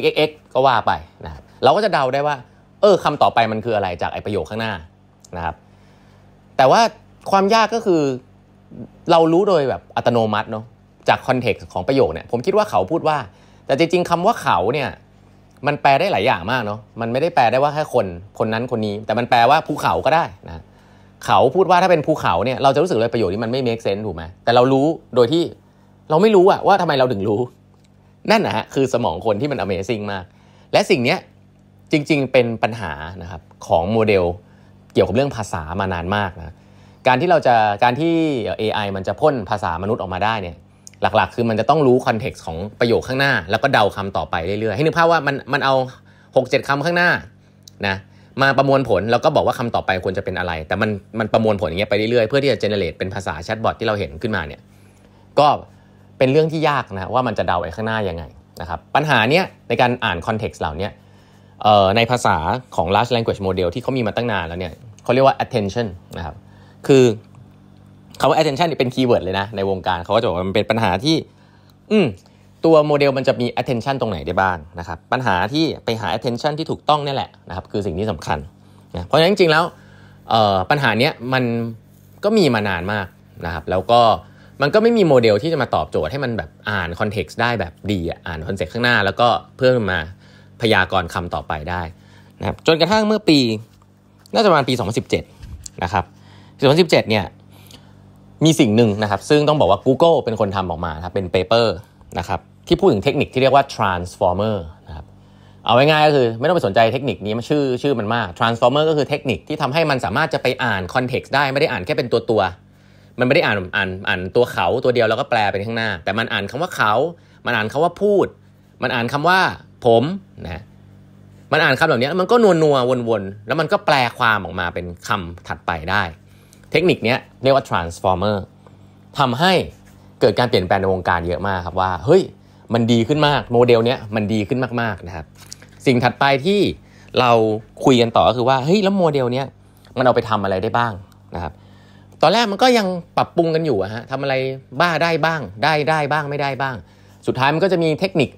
x x x ก็ว่าไปนะครับเราก็จะเดาได้ว่าเออคำต่อไปมันคืออะไรจากไอประโยคข้างหน้านะครับ แต่ว่าความยากก็คือ เรารู้โดยแบบอัตโนมัติเนาะจากคอนเท็กต์ของประโยคเนี่ยผมคิดว่าเขาพูดว่า แต่จริงๆคำว่าเขาเนี่ยมันแปลได้หลายอย่างมากเนาะ มันไม่ได้แปลได้ว่าแค่คน คนนั้นคนนี้ แต่มันแปลว่าภูเขาก็ได้นะ เขาพูดว่าถ้าเป็นภูเขาเนี่ย เราจะรู้สึกเลยประโยชน์ที่มันไม่ make sense ถูกไหม แต่เรารู้โดยที่เราไม่รู้อะว่าทำไมเราถึงรู้ นั่นนะฮะคือสมองคนที่มัน amazing มาก และสิ่งเนี้ยจริงๆ เป็นปัญหานะครับของโมเดลเกี่ยวกับเรื่องภาษามานานมากนะ การที่เราจะ การที่ AI มันจะพ่นภาษามนุษย์ออกมาได้เนี่ยหลักๆ คือมันจะต้องรู้คอนเท็กซ์ของประโยคข้างหน้าแล้วก็เดาคำต่อไปเรื่อยๆ ให้นึกภาพว่ามันมันเอา6 7คำข้างหน้านะมาประมวลผลแล้วก็บอกว่าคำต่อไปควรจะเป็นอะไร แต่มันมันประมวลผลอย่างเงี้ยไปเรื่อยๆเพื่อที่จะเจเนเรตเป็นภาษาแชทบอทที่เราเห็นขึ้นมาเนี่ยก็เป็นเรื่องที่ยากนะ ว่ามันจะเดาไอ้ข้างหน้ายังไงนะครับ ปัญหาเนี้ยในการอ่านคอนเท็กซ์เหล่านี้ในภาษาของ large language model ที่เขามีมาตั้งนานแล้วเนี่ยเขาเรียกว่า attention นะครับคือคำว่า attention เป็นคีย์เวิร์ดเลยนะในวงการเขาก็จะบอกว่ามันเป็นปัญหาที่อืมตัวโมเดลมันจะมี attention ตรงไหนได้บ้างนะครับ ปัญหาที่ไปหา attention ที่ถูกต้องนี่แหละนะครับคือสิ่งที่สำคัญนะเพราะฉะนั้นจริงๆแล้ว ปัญหาเนี้ยมันก็มีมานานมากนะครับแล้วก็มันก็ไม่มีโมเดลที่จะมาตอบโจทย์ให้มันแบบอ่านคอนเท็กซ์ได้แบบดีอ่านคอนเซ็ปต์ข้างหน้า แล้วก็เพิ่มมาพยากรณ์คำต่อไปได้นะครับจนกระทั่งเมื่อปี น่าจะประมาณปี2017นะครับ2017เนี่ยมีสิ่งหนึ่งนะครับ ซึ่งต้องบอกว่า Google เป็นคนทำออกมาครับ เป็นเปเปอร์นะครับ ที่พูดถึงเทคนิคที่เรียกว่า transformer นะครับเอาง่ายๆก็คือไม่ต้องไปสนใจเทคนิคนี้มันชื่อชื่อมันมาก transformer ก็คือเทคนิคที่ทำให้มันสามารถจะไปอ่านคอนเท็กซ์ได้ไม่ได้อ่านแค่เป็นตัวตัวมันไม่ได้อ่านอ่านอ่านตัวเขาตัวเดียวแล้วก็แปลไปข้างหน้า แต่มันอ่านคำว่าเขา มันอ่านคำว่าพูด มันอ่านคำว่าผมนะ มันอ่านคำเหล่านี้มันก็นวลนัววนๆแล้วมันก็แปลความออกมาเป็นคำถัดไปได้เทคนิคนี้เรียกว่า transformer ทำให้เกิดการเปลี่ยนแปลงในวงการเยอะมากครับว่า เฮ้ยมันดีขึ้นมากโมเดลเนี้ยมันดีขึ้นมากๆนะครับสิ่งถัดไปที่เราคุยกันต่อก็คือว่าเฮ้ยแล้วโมเดลเนี้ยมันเอาไปทำอะไรได้บ้างนะครับตอนแรกมันก็ยังปรับปรุงกันอยู่ฮะทำอะไรบ้าได้บ้างได้ได้บ้างไม่ได้บ้าง สุดท้ายมันก็จะมีเทคนิค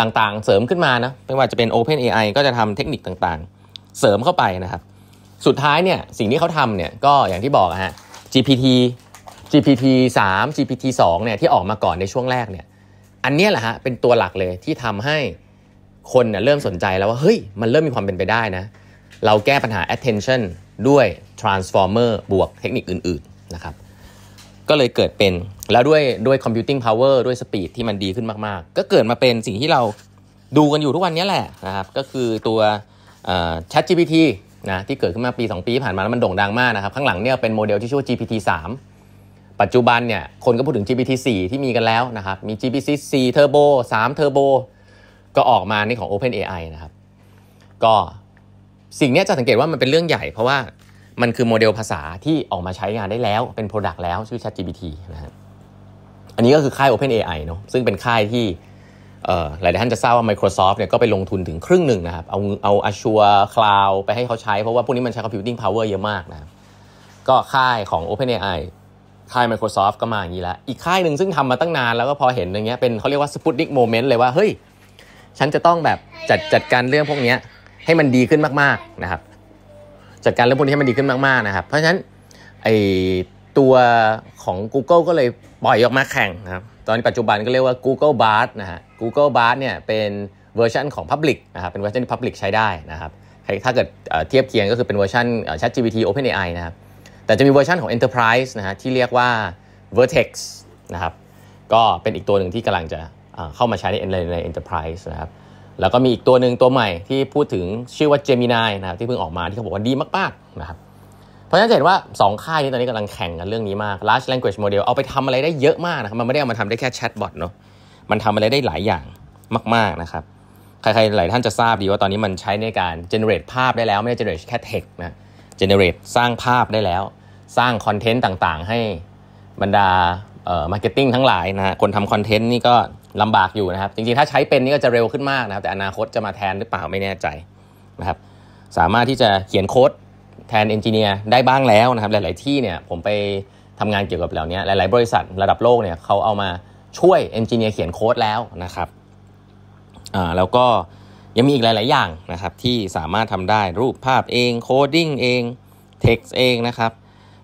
ต่างๆเสริมขึ้นมานะไม่ว่าจะเป็น OpenAI ก็จะทำเทคนิคต่างๆเสริมเข้าไปนะครับสุดท้ายเนี่ย สิ่งที่เขาทำเนี่ย ก็อย่างที่บอกฮะ GPT GPT 3 GPT 2 เนี่ย ที่ออกมาก่อนในช่วงแรกเนี่ย อันนี้แหละฮะเป็นตัวหลักเลยที่ทำให้คนเน่ยเริ่มสนใจแล้วว่า เฮ้ย มันเริ่มมีความเป็นไปได้นะ เราแก้ปัญหา attention ด้วย transformer บวกเทคนิคอื่นๆ นะครับ ก็เลยเกิดเป็นแล้วด้วยด้วย computing power ด้วยสปีดที่มันดีขึ้นมากๆ ก็เกิดมาเป็นสิ่งที่เราดูกันอยู่ทุกวันนี้แหละนะครับก็คือตัว ChatGPT นะที่เกิดขึ้นมาปี2ปีผ่านมาแล้วมันโด่งดังมากนะครับข้างหลังเนี่ยเป็นโมเดลที่ชื่อว่า GPT 3ปัจจุบันเนี่ยคนก็พูดถึง GPT 4ที่มีกันแล้วนะครับมี GPT 4 Turbo 3 Turbo ก็ออกมาในของ OpenAI นะครับก็สิ่งนี้จะสังเกตว่ามันเป็นเรื่องใหญ่ เพราะว่ามันคือโมเดลภาษาที่ออกมาใช้งานได้แล้วเป็น Product แล้ว ชื่อ ChatGPT นะฮะอันนี้ก็คือค่าย OpenAI เนาะซึ่งเป็นค่ายที่หลายท่านจะทราบว่า Microsoft เนี่ยก็ไปลงทุนถึงครึ่งหนึ่งนะครับ เอาเอา Azure Cloud ไปให้เขาใช้ เพราะว่าพวกนี้มันใช้ computing power เยอะมากนะก็ค่ายของ OpenAI ค่าย Microsoft ก็มาอย่างนี้ละอีกค่ายหนึ่งซึ่งทำมาตั้งนานแล้วก็พอเห็นอย่างเงี้ยเป็นเขาเรียกว่า Sputnik moment เลยว่า เฮ้ย ฉันจะต้องแบบจัดจัดการเรื่องพวกนี้ให้มันดีขึ้นมากๆนะครับ จัดการเรื่องพวกนี้ให้มันดีขึ้นมากๆนะครับ เพราะฉะนั้นไอตัวของ Google ก็เลยปล่อยออกมาแข่งนะครับตอนนี้ปัจจุบันก็เรียกว่า Google Bard นะฮะ Google Bard เนี่ยเป็นเวอร์ชันของ Public นะครับเป็นเวอร์ชันที่ Public ใช้ได้นะครับ ถ้าเกิดเทียบเคียงก็คือเป็นเวอร์ชัน ChatGPT OpenAI นะครับ แต่จะมีเวอร์ชันของ Enterprise นะฮะที่เรียกว่า Vertex นะครับก็เป็นอีกตัวหนึ่งที่กำลังจะเข้ามาใช้ในใน Enterprise นะครับแล้วก็มีอีกตัวหนึ่งตัวใหม่ที่พูดถึงชื่อว่า Gemini นะครับที่เพิ่งออกมาที่เขาบอกว่าดีมาก ๆนะครับราะฉะนั้นเห็นว่า 2 ค่ายนี้ตอนนี้กำลังแข่งกันเรื่องนี้มาก large language model เอาไปทำอะไรได้เยอะมากนะครับ มันไม่ได้เอามาทำได้แค่แชทบอทเนาะ มันทำอะไรได้หลายอย่างมากๆนะครับ ใครๆหลายท่านจะทราบดีว่าตอนนี้มันใช้ในการ generate ภาพได้แล้วไม่ได้ generate แค่ text นะ generate สร้างภาพได้แล้ว สร้างคอนเทนต์ต่างๆ ให้บรรดาเอ่อ marketing ทั้งหลายนะะคนทำคอนเทนต์นี่ก็ลำบากอยู่นะครับ จริงๆถ้าใช้เป็นนี่ก็จะเร็วขึ้นมากนะครับแต่อนาคตจะมาแทนหรือเปล่าไม่แน่ใจนะครับ สามารถที่จะเขียนโค้ดแทนเอนจิเนียร์ได้บ้างแล้วนะครับหลาย ๆ ที่เนี่ยผมไปทำงานเกี่ยวกับเหล่านี้หลาย ๆ บริษัทระดับโลกเนี่ยเขาเอามาช่วยเอนจิเนียร์เขียนโค้ดแล้วนะครับ อ่าแล้วก็ยังมีอีกหลาย ๆ อย่างนะครับที่สามารถทำได้รูปภาพเอง โคดิ้งเอง เท็กซ์เองนะครับ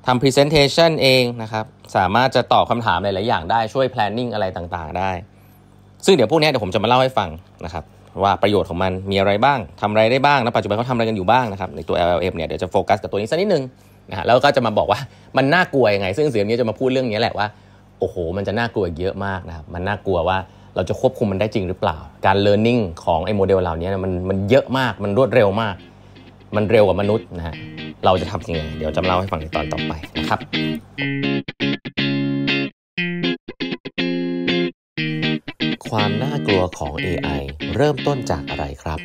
ทำพรีเซนเทชันเองนะครับ สามารถจะตอบคำถามหลายๆอย่างได้ช่วย planning อะไรต่าง ๆ ได้ ซึ่งเดี๋ยวพวกนี้เดี๋ยวผมจะมาเล่าให้ฟังนะครับว่าประโยชน์ของมันมีอะไรบ้างทำอะไรได้บ้างนะปัจจุบันเขาทำอะไรกันอยู่บ้างนะครับในตัว LLM เนี่ยเดี๋ยวจะโฟกัสกับตัวนี้สักนิดนึงนะฮะแล้วก็จะมาบอกว่ามันน่ากลัวยังไงซึ่งเสียงนี้จะมาพูดเรื่องนี้แหละว่าโอ้โหมันจะน่ากลัวเยอะมากนะครับมันน่ากลัวว่าเราจะควบคุมมันได้จริงหรือเปล่า การเรียนรู้ของไอ้โมเดลเหล่านี้มันมันเยอะมากมันรวดเร็วมาก มันเร็วกว่ามนุษย์นะฮะเราจะทำยังไง เดี๋ยวจะเล่าให้ฟังในตอนต่อไปนะครับความน่ากลัวของ AI เริ่มต้นจากอะไรครับ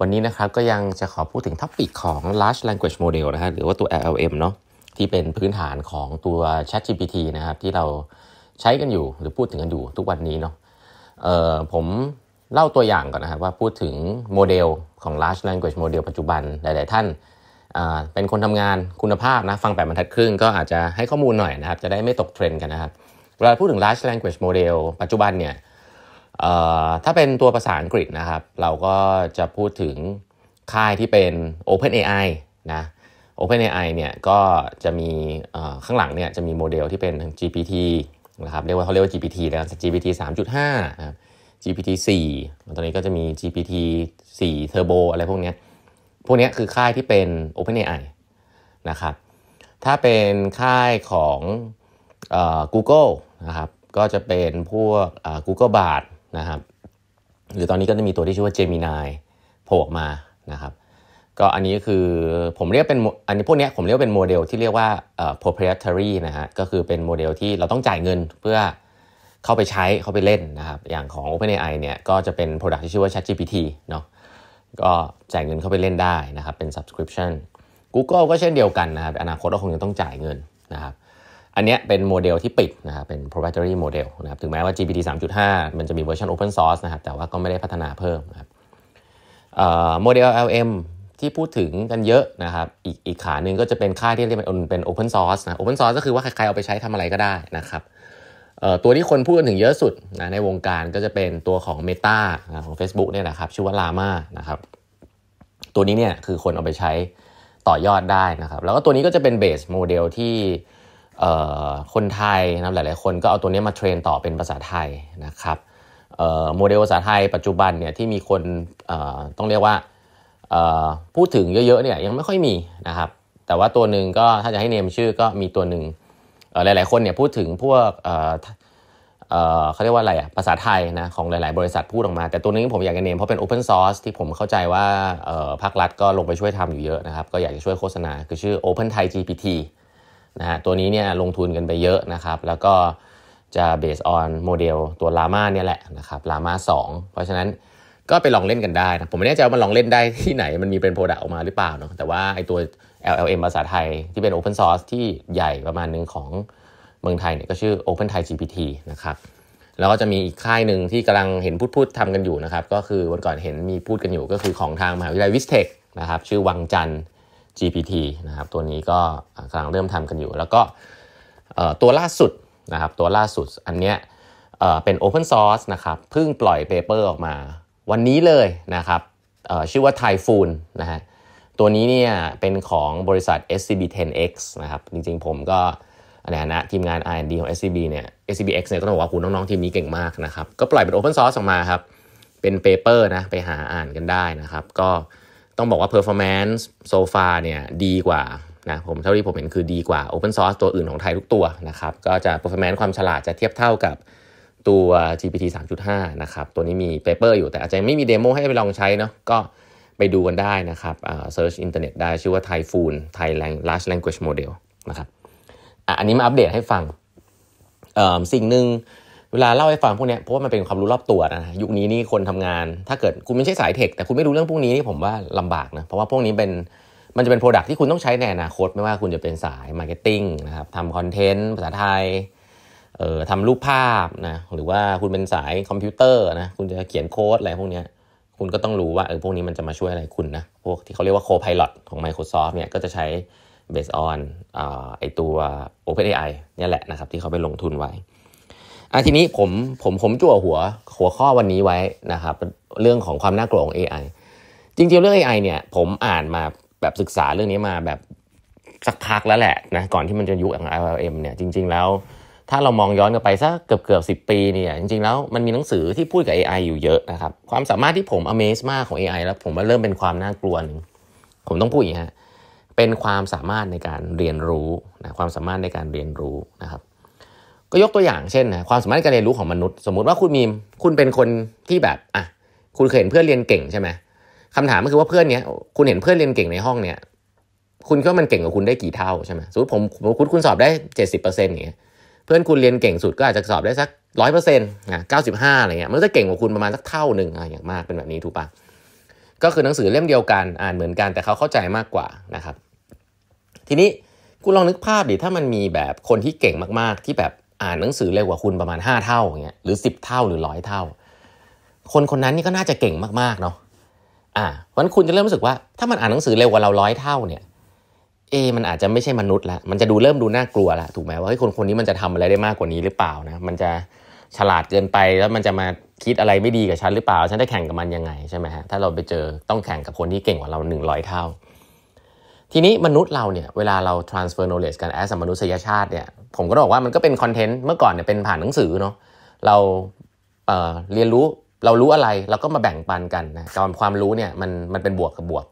วันนี้นะครับก็ยังจะขอพูดถึงท็อปิกของ large language model นะฮะหรือว่าตัว LLM เนาะที่เป็นพื้นฐานของตัว ChatGPT นะครับที่เราใช้กันอยู่หรือพูดถึงกันอยู่ทุกวันนี้เนาะผมเล่าตัวอย่างก่อนนะครับว่าพูดถึงโมเดลของ large language model ปัจจุบัน หลาย ๆ ท่าน เป็นคนทำงานคุณภาพนะ ฟังแปดบรรทัดครึ่งก็อาจจะให้ข้อมูลหน่อยนะครับ จะได้ไม่ตกเทรนกันนะครับเวลาพูดถึง large language model ปัจจุบันเนี่ยถ้าเป็นตัวภาษาอังกฤษนะครับ เราก็จะพูดถึงค่ายที่เป็น OpenAI นะ OpenAI เนี่ยก็จะมีข้างหลังเนี่ยจะมีโมเดลที่เป็น GPT นะครับ เรียกว่าเขาเรียกว่า GPT แล้ว GPT 3.5นะครับ GPT 4ตอนนี้ก็จะมี GPT 4 Turbo อะไรพวกนี้ พวกนี้คือค่ายที่เป็น OpenAI นะครับ ถ้าเป็นค่ายของ Google นะครับ ก็จะเป็นพวก Google Bard นะครับ หรือตอนนี้ก็จะมีตัวที่ชื่อว่า Gemini โผล่ออกมานะครับ ก็อันนี้คือผมเรียกเป็นอันนี้พวกนี้ผมเรียกเป็นโมเดลที่เรียกว่า proprietary นะฮะ ก็คือเป็นโมเดลที่เราต้องจ่ายเงินเพื่อเข้าไปใช้เข้าไปเล่นนะครับ อย่างของ OpenAI เนี่ยก็จะเป็น Product ที่ชื่อว่า ChatGPT เนาะ ก็จ่ายเงินเข้าไปเล่นได้นะครับเป็น subscription Google ก็เช่นเดียวกันนะครับอนาคตก็คงจะต้องจ่ายเงินนะครับอันนี้เป็นโมเดลที่ปิดนะครับ เป็น proprietary model นะครับ ถึงแม้ว่า GPT 3.5 มันจะมีเวอร์ชัน open source นะครับ แต่ว่าก็ไม่ได้พัฒนาเพิ่มนะครับโมเดล LM ที่พูดถึงกันเยอะนะครับ อีกอีกขาหนึ่งก็จะเป็นค่าที่เรียกเป็น open source นะ open source ก็คือว่าใครๆเอาไปใช้ทำอะไรก็ได้นะครับ ตัวที่คนพูดกันถึงเยอะสุดนะในวงการก็จะเป็นตัวของ Meta นะของ Facebook เนี่ยนะครับ ชื่อว่า Llama นะครับ ตัวนี้เนี่ยคือคนเอาไปใช้ต่อยอดได้นะครับ แล้วก็ตัวนี้ก็จะเป็นเบสโมเดลที่คนไทยนะหลาย ๆ คนก็เอาตัวนี้มาเทรนต่อเป็นภาษาไทยนะครับโมเดลภาษาไทย ปัจจุบันเนี่ยที่มีคนต้องเรียกว่าพูดถึงเยอะ ๆ เนี่ยยังไม่ค่อยมีนะครับแต่ว่าตัวหนึ่งก็ถ้าจะให้เนมชื่อก็มีตัวหนึ่งหลายๆ คนเนี่ยพูดถึงพวกเขาเรียกว่าอะไรอะภาษาไทยนะของหลายๆ บริษัทพูดออกมา แต่ตัวนี้ผมอยากจะเนมเพราะเป็น Open Source ที่ผมเข้าใจว่าภาครัฐก็ลงไปช่วยทำอยู่เยอะนะครับก็อยากจะช่วยโฆษณาคือชื่อ Open Thai GPT นะฮะตัวนี้เนี่ยลงทุนกันไปเยอะนะครับ แล้วก็จะเบสออนโมเดลตัวลาม่าเนี่ยแหละนะครับลาม่าสเพราะฉะนั้นก็ไปลองเล่นกันได้นะผมไม่แน่ใจว่ามันลองเล่นได้ที่ไหนมันมีเป็นโปรดักต์ออกมาหรือเปล่าเนาะแต่ว่าไอตัว LLM ภาษาไทยที่เป็น Open Source ที่ใหญ่ประมาณหนึ่งของเมืองไทยเนี่ยก็ชื่อ Open Thai GPT นะครับแล้วก็จะมีอีกค่ายหนึ่งที่กำลังเห็นพูดพูดทำกันอยู่นะครับก็คือวันก่อนเห็นมีพูดกันอยู่ก็คือของทางมหาวิทยาลัยวิสเทคนะครับชื่อวังจันทร์ GPT นะครับตัวนี้ก็กำลังเริ่มทำกันอยู่ แล้วก็ตัวล่าสุดนะครับตัวล่าสุดอันเนี้ยเป็น Open Source นะครับเพิ่งปล่อยเปเปอร์ออกมาวันนี้เลยนะครับชื่อว่า Typhoon นะฮะตัวนี้เนี่ยเป็นของบริษัท SCB10X นะครับจริงๆผมก็ในฐานะทีมงาน R&D ของ SCB เนี่ย SCBX เนี่ยก็ต้องบอกว่าคุณน้องๆทีมนี้เก่งมากนะครับก็ปล่อยเป็น Open Source ออกมาครับเป็นเปเปอร์นะไปหาอ่านกันได้นะครับก็ต้องบอกว่า performance โซฟาเนี่ยดีกว่านะผมเท่าที่ผมเห็นคือดีกว่า Open Source ตัวอื่นของไทยทุกตัวนะครับก็จะ performance ความฉลาดจะเทียบเท่ากับตัว GPT 3.5นะครับตัวนี้มี paper อยู่แต่อาจจะไม่มีเดโมให้ไปลองใช้เนาะก็ไปดูกันได้นะครับเ e a r c h อินเทอร์เน็ตได้ชื่อว่า Thai Foon Thai Large Language Model นะครับอันนี้มาอัปเดตให้ฟังสิ่งหนึ่งเวลาเล่าให้ฟังพวกนี้เพราะว่ามันเป็นความรู้รอบตัวนะยุคนี้นี่คนทำงานถ้าเกิดคุณไม่ใช่สายเทค แต่คุณไม่รู้เรื่องพวกนี้นี่ผมว่าลำบากนะเพราะว่าพวกนี้เป็น มันจะเป็นโปรดักที่คุณต้องใช้ในอนาคต ไม่ว่าคุณจะเป็นสายมาร์เก็ตติ้งนะครับทำคอนเทนต์ภาษาไทยเอ่อทำรูปภาพนะหรือว่าคุณเป็นสายคอมพิวเตอร์นะ คุณจะเขียนโค้ดอะไรพวกนี้คุณก็ต้องรู้ว่าเออพวกนี้มันจะมาช่วยอะไรคุณนะพวกที่เขาเรียกว่าโพายล็อตของ Microsoft เนี่ยก็จะใช้เบสออนไอตัว OpenAI เนี่ยแหละนะครับที่เขาไปลงทุนไว้อ่ะทีนี้ผมผมผมจั่วหัวหัวข้อวันนี้ไว้นะครับเรื่องของความน่ากลัวของ AI จริงๆเรื่อง AI เนี่ย ผมอ่านมาแบบศึกษาเรื่องนี้มาแบบสักพักแล้วแหละนะก่อนที่มันจะยุคของ LLM เนี่ยจริงๆแล้ว ถ้าเรามองย้อนกลับไปสักเกือบเกือบสิปีเนี่ย จริงๆแล้วมันมีหนังสือที่พูดกับ AI อยู่เยอะนะครับ ความสามารถที่ผม amaze มากของ AI แล้วผมว่าเริ่มเป็นความน่ากลัวนึงผมต้องพูดอย่างนี้ฮะเป็นความสามารถในการเรียนรู้นะความสามารถในการเรียนรู้นะครับก็ยกตัวอย่างเช่นนะความสามารถการเรียนรู้ของมนุษย์สมมุติว่าคุณมีคุณเป็นคนที่แบบอ่ะคุณเคยเห็นเพื่อนเรียนเก่งใช่ไหมคำถามก็คือว่าเพื่อนเนี้ยคุณเห็นเพื่อนเรียนเก่งในห้องเนี้ยคุณก็มันเก่งกว่าคุณได้กี่เท่าใช่ไหมสมมติผมคุณคุณสอบได้เจ็ดสิบเปอร์เซ็นต์อย่างเงี้ยเพื่อนคุณเรียนเก่งสุดก็อาจจะสอบได้สักร้อยเปอร์เซ็นต์นะเก้าสิบห้าอะไรเงี้ย มันจะเก่งกว่าคุณประมาณสักเท่าหนึ่งอะไรอย่างมากเป็นแบบนี้ถูกปะก็คือหนังสือเล่มเดียวกัน อ่านเหมือนกันแต่เขาเข้าใจมากกว่านะครับ ทีนี้คุณลองนึกภาพดิถ้ามันมีแบบคนที่เก่งมากๆที่แบบอ่านหนังสือเร็วกว่าคุณประมาณ5เท่าอย่างเงี้ยหรือ 10เท่าหรือร้อยเท่า คนคนนั้นนี่ก็น่าจะเก่งมากๆเนาะอ่าเพราะนั้นคุณจะเริ่มรู้สึกว่า ถ้ามันอ่านหนังสือเร็วกว่าเราร้อยเท่า เนี่ย เอ มันอาจจะไม่ใช่มนุษย์ละมันจะดูเริ่มดูน่ากลัวละถูกไหมว่าเฮ้ยคนคนนี้มันจะทำอะไรได้มากกว่านี้หรือเปล่านะ มันจะฉลาดเกินไปแล้วมันจะมาคิดอะไรไม่ดีกับฉันหรือเปล่า ฉันได้แข่งกับมันยังไงใช่ไหมฮะถ้าเราไปเจอต้องแข่งกับคนที่เก่งกว่าเราหนึ่งร้อยเท่าทีนี้มนุษย์เราเนี่ย เวลาเรา transfer knowledge กัน as มนุษยชาติเนี่ย ผมก็บอกว่ามันก็เป็นคอนเทนต์เมื่อก่อนเนี่ยเป็นผ่านหนังสือเนาะเราเเรียนรู้เรารู้อะไรเราก็มาแบ่งปันกันนะการความรู้เนี่ยมันมันเป็นบวกกับบวก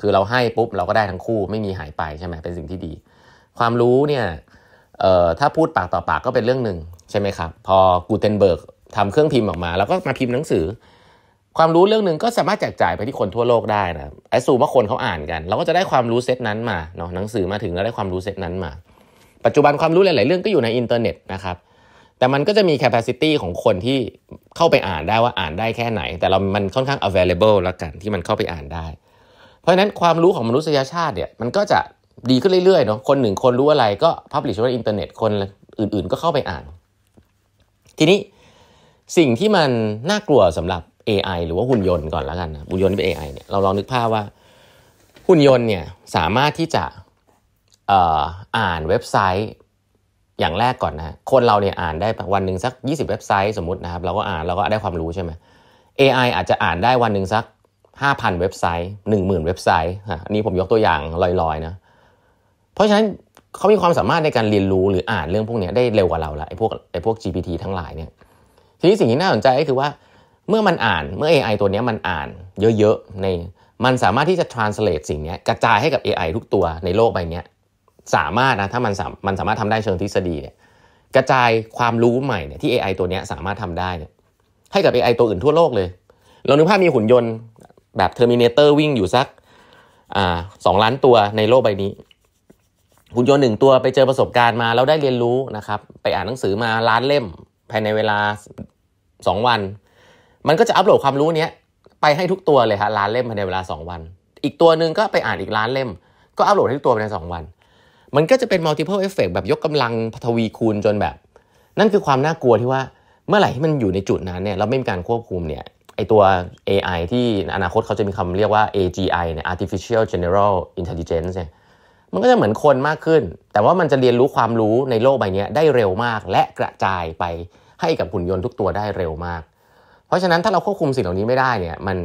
คือเราให้ปุ๊บ เราก็ได้ทั้งคู่ไม่มีหายไปใช่ไหมเป็นสิ่งที่ดี ความรู้เนี่ยถ้าพูดปากต่อปากก็เป็นเรื่องหนึ่งใช่ไหมครับพอกูเทนเบิร์กทำเครื่องพิมพ์ออกมา แล้วก็มาพิมพ์หนังสือความรู้เรื่องหนึ่งก็สามารถแจกจ่ายไปที่คนทั่วโลกได้นะไอซูมาคนเขาอ่านกันเราก็จะได้ความรู้เซตนั้นมาเนาะหนังสือมาถึงแล้วได้ความรู้เซตนั้นมา ปัจจุบันความรู้หลายๆเรื่องก็อยู่ในอินเทอร์เน็ตนะครับ แต่มันก็จะมีแคปซิตี้ของคนที่เข้าไปอ่านได้ว่าอ่านได้แค่ไหน แต่เรามันค่อนข้าง available แล้วกันที่มันเข้าไปอ่านได้ เพราะฉะนั้นความรู้ของมนุษยชาติเนี่ยมันก็จะดีขึ้นเรื่อยๆเนาะคนหนึ่งคนรู้อะไรก็ p u b l i ช h บนอินเทอร์เน็ตคนอื่น ๆก็เข้าไปอ่าน ทีนี้สิ่งที่มันน่ากลัวสำหรับ AI หรือว่าหุ่นยนต์ก่อนแล้วกันนะหุ่นยนต์เป็น AI เนี่ยเราลองนึกภาพว่า หุ่นยนต์เนี่ยสามารถที่จะอ่านเว็บไซต์อย่างแรกก่อนนะคนเราเนี่ยอ่านได้วันหนึ่งสัก 20 เว็บไซต์สมมตินะครับเราก็อ่านเราก็ได้ความรู้ใช่ไหม AI อาจจะอ่านได้วันหนึ่งสัก 5,000 เว็บไซต์ 10,000 เว็บไซต์อันนี้ผมยกตัวอย่างลอยๆนะเพราะฉะนั้นเขามีความสามารถในการเรียนรู้หรืออ่านเรื่องพวกนี้ได้เร็วกว่าเราละไอ้พวกไอ้พวก GPT ทั้งหลายเนี่ยทีนี้สิ่งที่น่าสนใจก็คือว่าเมื่อมันอ่าน เมื่อ AI ตัวนี้มันอ่านเยอะๆใน มันสามารถที่จะ translate สิ่งนี้กระจายให้กับ AI ทุกตัวในโลกใบนี้ สามารถนะ ถ้ามันมันสามารถทำได้เชิงทฤษฎีเนี่ยกระจายความรู้ใหม่เนี่ยที่ AI ตัวนี้สามารถทำได้เนี่ย ให้กับ AI ตัวอื่นทั่วโลกเลย เรานึกภาพมีหุ่นยนต์แบบเทอร์มินเตอร์วิ่งอยู่สักสองล้านตัวในโลกใบนี้ หุ่นยนต์หนึ่งตัวไปเจอประสบการณ์มาแล้วได้เรียนรู้นะครับ ไปอ่านหนังสือมาล้านเล่มภายในเวลา 2 วันมันก็จะอัปโหลดความรู้เนี้ยไปให้ทุกตัวเลยฮะล้านเล่มภายในเวลา 2 วัน อีกตัวหนึ่งก็ไปอ่านอีกล้านเล่ม ก็อัปโหลดให้ทุกตัวภายใน 2 วัน มันก็จะเป็น multiple effect แบบยกกำลังทวีคูณจนแบบ นั่นคือความน่ากลัวที่ว่า เมื่อไหร่ที่มันอยู่ในจุดนั้นเนี่ยเราไม่มีการควบคุมเนี่ยไอตัว AI ที่อนาคตเขาจะมีคำเรียกว่า AGI เนี่ย artificial general intelligence เนี่ยมันก็จะเหมือนคนมากขึ้น แต่ว่ามันจะเรียนรู้ความรู้ในโลกใบนี้ได้เร็วมากและกระจายไปให้กับหุ่นยนต์ทุกตัวได้เร็วมากเพราะฉะนั้นถ้าเราควบคุมสิ่งเหล่านี้ไม่ได้เนี่ยมัน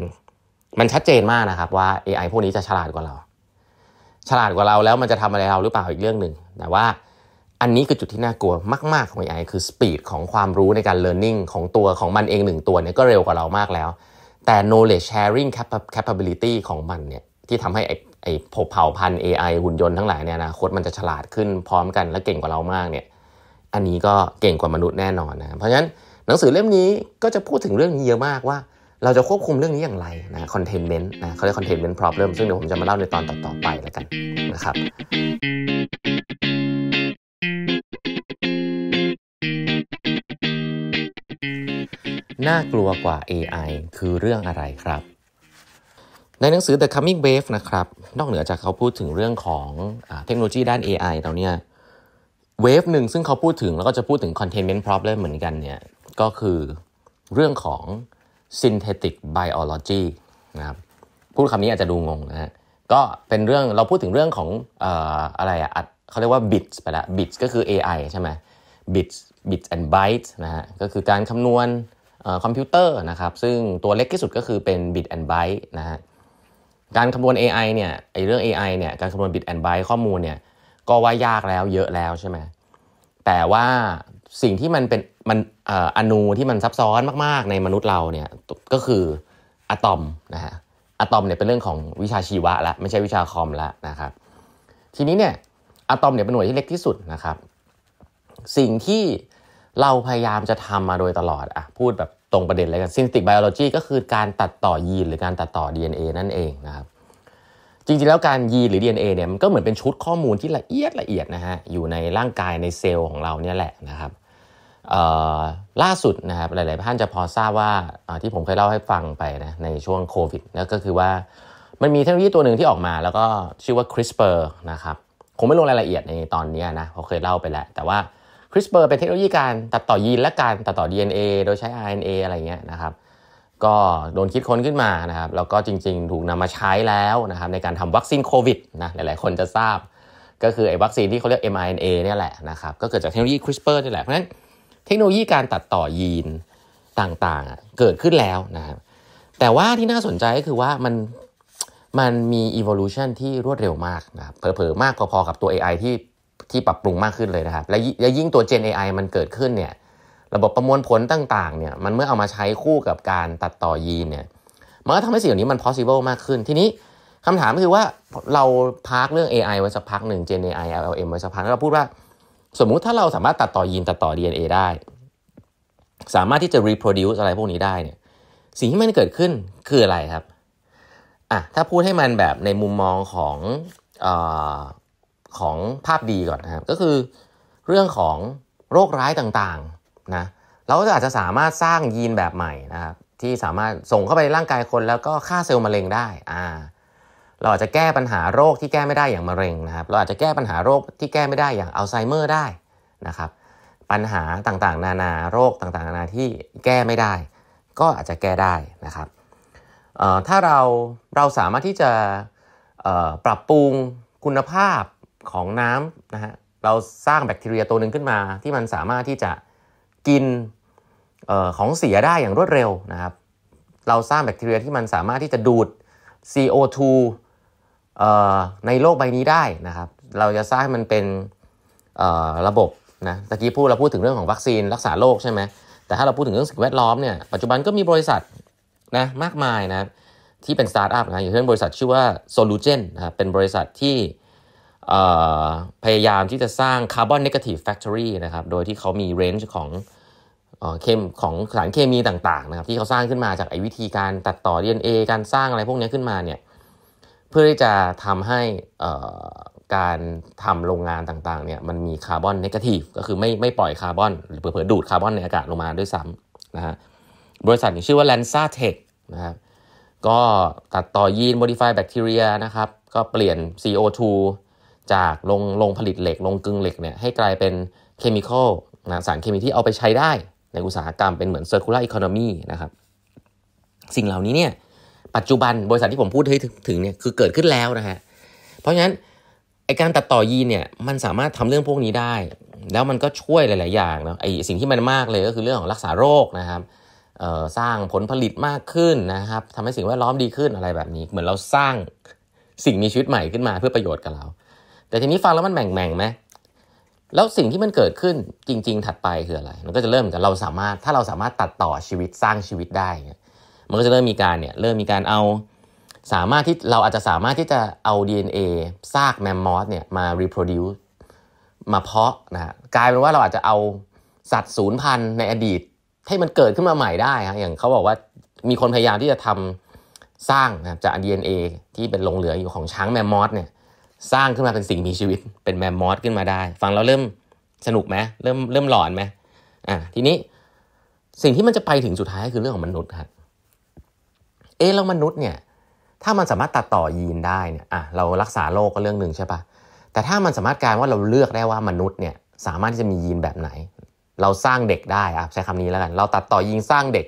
มันชัดเจนมากนะครับว่า AI พวกนี้จะฉลาดกว่าเรา ฉลาดกว่าเราแล้วมันจะทำอะไรเราหรือเปล่าอีกเรื่องหนึ่งแต่ว่าอันนี้คือจุดที่น่ากลัวมากๆของ AI คือสปีดของความรู้ในการเรียนรู้ของตัวของมันเองหนึ่งตัวเนี่ยก็เร็วกว่าเรามากแล้ว แต่ knowledge sharing capability ของมันเนี่ยที่ทำให้ไอ้เผ่าพันธุ์ AI หุ่นยนต์ทั้งหลายเนี่ยนะคตมันจะฉลาดขึ้นพร้อมกัน และเก่งกว่าเรามากเนี่ยอันนี้ก็เก่งกว่ามนุษย์แน่นอนนะเพราะฉะนั้นหนังสือเล่มนี้ก็จะพูดถึงเรื่องนี้เยอะมากว่า เราจะควบคุมเรื่องนี้อย่างไรนะคอนเทนเมนต์นะเขาเรียกคอนเทนเมนต์อบเริ่มซึ่งเดี๋ยวผมจะมาเล่าในตอนต่ออไปแล้วกันนะครับ น่ากลัวกว่า AI คือเรื่องอะไรครับ ในหนังสือ The Coming Wave นะครับ นอกเหนือจากเขาพูดถึงเรื่องของเทคโนโลยีด้าน AI เราเนี่ยเวฟหนึ่งซึ่งเขาพูดถึงแล้วก็จะพูดถึง containment problem เหมือนกันเนี่ยก็คือเรื่องของ synthetic biology นะครับ พูดคำนี้อาจจะดูงงนะฮะ ก็เป็นเรื่องเราพูดถึงเรื่องของออะไรอะเขาเรียกว่า bits ไปละ bits ก็คือ AI ใช่ไหม bits bits and bytes นะฮะ ก็คือการคำนวณคอมพิวเตอร์นะครับ ซึ่งตัวเล็กที่สุดก็คือเป็น bit and byte นะฮะ การคำนวณ AI เนี่ยไอเรื่อง AI เนี่ย การคำนวณ bit and byte ข้อมูลเนี่ย ก็ว่ายากแล้วเยอะแล้วใช่ไหมแต่ว่าสิ่งที่มันเป็นมันอนูที่มันซับซ้อนมากๆ ในมนุษย์เราเนี่ยก็คืออะตอมนะฮะอะตอมเนี่ยเป็นเรื่องของวิชาชีวะละไม่ใช่วิชาคอมละนะครับ ทีนี้เนี่ยอะตอมเนี่ยเป็นหน่วยที่เล็กที่สุดนะครับ สิ่งที่เราพยายามจะทำมาโดยตลอดอะพูดแบบตรงประเด็นเลยกันซินติกไบโอโลจีก็คือการตัดต่อยีนหรือการตัดต่อ DNA นั่นเองนะครับ จริงๆแล้วการยีน หรือ DNA เนี่ยมันก็เหมือนเป็นชุดข้อมูลที่ละเอียดละเอียดนะฮะอยู่ในร่างกายในเซลล์ของเราเนี่ยแหละนะครับล่าสุดนะครับหลาย ๆ ท่านจะพอทราบว่าที่ผมเคยเล่าให้ฟังไปนะในช่วงโควิดนั่นก็คือว่ามันมีเทคโนโลยีตัวหนึ่งที่ออกมา แล้วก็ชื่อว่า CRISPR นะครับคงไม่ลงรายละเอียดในตอนนี้นะเพราะเคยเล่าไปแล้วแต่ว่า CRISPR เป็นเทคโนโลยีการตัดต่อยีนและการตัดต่อ DNA โดยใช้ RNA อะไรเงี้ยนะครับ ก็โดนคิดค้นขึ้นมานะครับแล้วก็จริง ๆ ถูกนำมาใช้แล้วนะครับในการทำวัคซีนโควิดนะหลาย ๆ คนจะทราบก็คือไอ้วัคซีนที่เขาเรียก mRNA เนี่ยแหละนะครับก็เกิดจากเทคโนโลยี CRISPR นี่แหละเพราะฉะนั้นเทคโนโลยีการตัดต่อยีนต่างๆ เกิดขึ้นแล้วนะครับแต่ว่าที่น่าสนใจก็คือว่ามันมันมี evolution ที่รวดเร็วมากนะเผลอๆมากพอๆกับตัว AI ที่ที่ปรับปรุงมากขึ้นเลยนะครับและยิ่งตัว Gen AI มันเกิดขึ้นเนี่ยระบบประมวลผลต่างๆเนี่ยมันเมื่อเอามาใช้คู่กับการตัดต่อยีนเนี่ยมันก็ทำให้สิ่งเหล่านี้มัน possible มากขึ้น ทีนี้คำถามก็คือว่าเราพักเรื่อง AI ไว้สักพักหนึ่ง Gen AI LLM ไว้สักพักแล้วเราพูดว่าสมมุติถ้าเราสามารถตัดต่อยีนตัดต่อ DNA ได้ สามารถที่จะ reproduce อะไรพวกนี้ได้เนี่ยสิ่งที่มันเกิดขึ้นคืออะไรครับอ่ะถ้าพูดให้มันแบบในมุมมองของอของภาพดีก่อนนะครับ ก็คือเรื่องของโรคร้ายต่างๆนะ เราก็อาจจะสามารถสร้างยีนแบบใหม่นะครับ ที่สามารถส่งเข้าไปร่างกายคนแล้วก็ฆ่าเซลล์มะเร็งได้อ่าเราอาจจะแก้ปัญหาโรคที่แก้ไม่ได้อย่างมะเร็งนะครับเราอาจจะแก้ปัญหาโรคที่แก้ไม่ได้อย่างอัลไซเมอร์ได้นะครับปัญหาต่างๆนานาโรคต่างๆนานาที่แก้ไม่ได้ ก็อาจจะแก้ได้นะครับถ้าเราเราสามารถที่จะปรับปรุงคุณภาพของน้ำนะฮะเราสร้างแบคทีเรียตัวหนึ่งขึ้นมาที่มันสามารถที่จะกินออของเสียได้อย่างรวดเร็วนะครับ เราสร้างแบคทีเรียที่มันสามารถที่จะดูด CO2 ในโลกใบนี้ได้นะครับ เราจะสร้างมันเป็นระบบนะตะกี้พูดเราพูดถึงเรื่องของวัคซีนรักษาโรคใช่ไหมแต่ถ้าเราพูดถึงเรื่องสิ่งแวดล้อมเนี่ยปัจจุบันก็มีบริษัทนะมากมายนะที่เป็นสตาร์ทอัพนะอย่างเช่นบริษัทชื่อว่า Solugen นะเป็นบริษัทที่พยายามที่จะสร้างคาร์บอนน e g a t ีฟ e ก a ทอรี่นะครับโดยที่เขามีเรนจ์ของเคมของสารเคมีต่างๆนะครับที่เขาสร้างขึ้นมาจากไอ้วิธีการตัดต่อ DNA การสร้างอะไรพวกนี้ขึ้นมาเนี่ยเพื่อที่จะทำให้การทำโรงงานต่างๆเนี่ยมันมีคาร์บอนเนกาทีฟก็คือไม่ไม่ปล่อยคาร์บอนหรือเผลอดูดคาร์บอนในอากาศลงมาด้วยซ้ำนะฮะบริษัทชื่อว่า l a n ซ a Tech นะครับก็ตัดต่อยีนมดิฟายแบคทีเรียนะครับก็เปลี่ยน CO2 จากลงลงผลิตเหล็กลงกึ่งเหล็กเนี่ยให้กลายเป็นเคมีคอลนะสารเคมีที่เอาไปใช้ได้ในอุตสาหกรรมเป็นเหมือนซ์คูลาร์อีโคโนมีนะครับสิ่งเหล่านี้เนี่ยปัจจุบันบริษัทที่ผมพูดให้ถึงเนี่ยคือเกิดขึ้นแล้วนะฮะเพราะฉะนั้นไอการตัดต่อยีนเนี่ยมันสามารถทำเรื่องพวกนี้ได้ แล้วมันก็ช่วยหลายๆอย่างเนาะไอสิ่งที่มันมากเลยก็คือเรื่องของรักษาโรคนะครับสร้างผลผลิตมากขึ้นนะครับทำให้สิ่งแวดล้อมดีขึ้นอะไรแบบนี้ เหมือนเราสร้างสิ่งมีชีวิตใหม่ขึ้นมาเพื่อประโยชน์กับเรา แต่ทีนี้ฟังแล้วมันแหม่งแหม่งไหมแล้วสิ่งที่มันเกิดขึ้นจริงๆ ถัดไปคืออะไร มันก็จะเริ่มจากเราสามารถถ้าเราสามารถตัดต่อชีวิตสร้างชีวิตได้เนี่ยมันก็จะเริ่มมีการเนี่ยเริ่มมีการเอา สามารถที่เราอาจจะสามารถที่จะเอา DNA ซากแมมมอสเนี่ยมา reproduce มาเพาะนะกลายเป็นว่าเราอาจจะเอาสัตว์ศูนย์พันในอดีตให้มันเกิดขึ้นมาใหม่ได้ฮะอย่างเขาบอกว่ามีคนพยายามที่จะทำสร้างนะจาก DNA ที่เป็นหลงเหลืออยู่ของช้างแมมมอสเนี่ยสร้างขึ้นมาเป็นสิ่งมีชีวิตเป็นแมมมอสขึ้นมาได้ ฟังเราเริ่มสนุกไหมเริ่มเริ่มหลอนไหมอ่ะทีนี้สิ่งที่มันจะไปถึงสุดท้ายคือเรื่องของมนุษย์ครับเอ๊ะแล้วมนุษย์เนี่ยถ้ามันสามารถตัดต่อยีนได้เนี่ยอ่ะเรารักษาโรคก็เรื่องหนึ่งใช่ปะแต่ถ้ามันสามารถการว่าเราเลือกได้ว่ามนุษย์เนี่ยสามารถที่จะมียีนแบบไหน เราสร้างเด็กได้อ่ะใช้คำนี้แล้วกันเราตัดต่อยีนสร้างเด็ก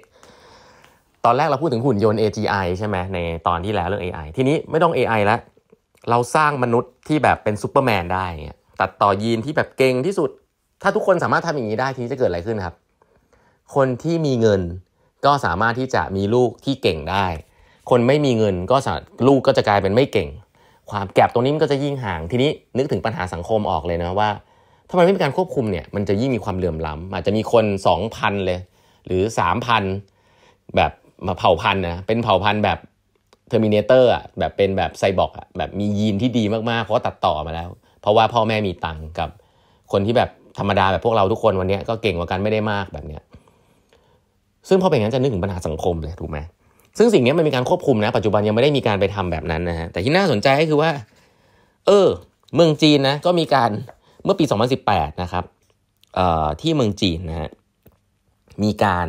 ตอนแรกเราพูดถึงหุ่นยนต์ AGI ใช่ไหมในตอนที่แล้วเรื่อง AI ทีนี้ไม่ต้อง AI แล้วเราสร้างมนุษย์ที่แบบเป็นซูเปอร์แมนได้เนี่ยตัดต่อยีนที่แบบเก่งที่สุด ถ้าทุกคนสามารถทำอย่างนี้ได้ทีนี้จะเกิดอะไรขึ้นครับ คนที่มีเงินก็สามารถที่จะมีลูกที่เก่งได้ คนไม่มีเงินก็ลูกก็จะกลายเป็นไม่เก่ง ความแกลบตรงนี้มันก็จะยิ่งห่าง ทีนี้นึกถึงปัญหาสังคมออกเลยนะว่าถ้ามันไม่มีการควบคุมเนี่ยมันจะยิ่งมีความเหลื่อมล้ำอาจจะมีคน 2,000เลยหรือ 3,000แบบมาเผ่าพันธุ์นะเป็นเผ่าพันธุ์แบบเทอร์มินเตอร์อ่ะแบบเป็นแบบไซบอร์กอ่ะแบบมียีนที่ดีมากๆเพราะตัดต่อมาแล้ว เพราะว่าพ่อแม่มีตังกับคนที่แบบธรรมดาแบบพวกเราทุกคนวันนี้ก็เก่งกว่ากันไม่ได้มากแบบเนี้ยซึ่งพอเป็นอย่างนั้นจะนึกถึงปัญหาสังคมเลยถูกไหมซึ่งสิ่งนี้มันมีการควบคุมนะปัจจุบันยังไม่ได้มีการไปทำแบบนั้นนะฮะ แต่ที่น่าสนใจก็คือว่าเออ เมืองจีนนะก็มีการเมื่อปี 2018 นะครับที่เมืองจีนนะฮะมีการ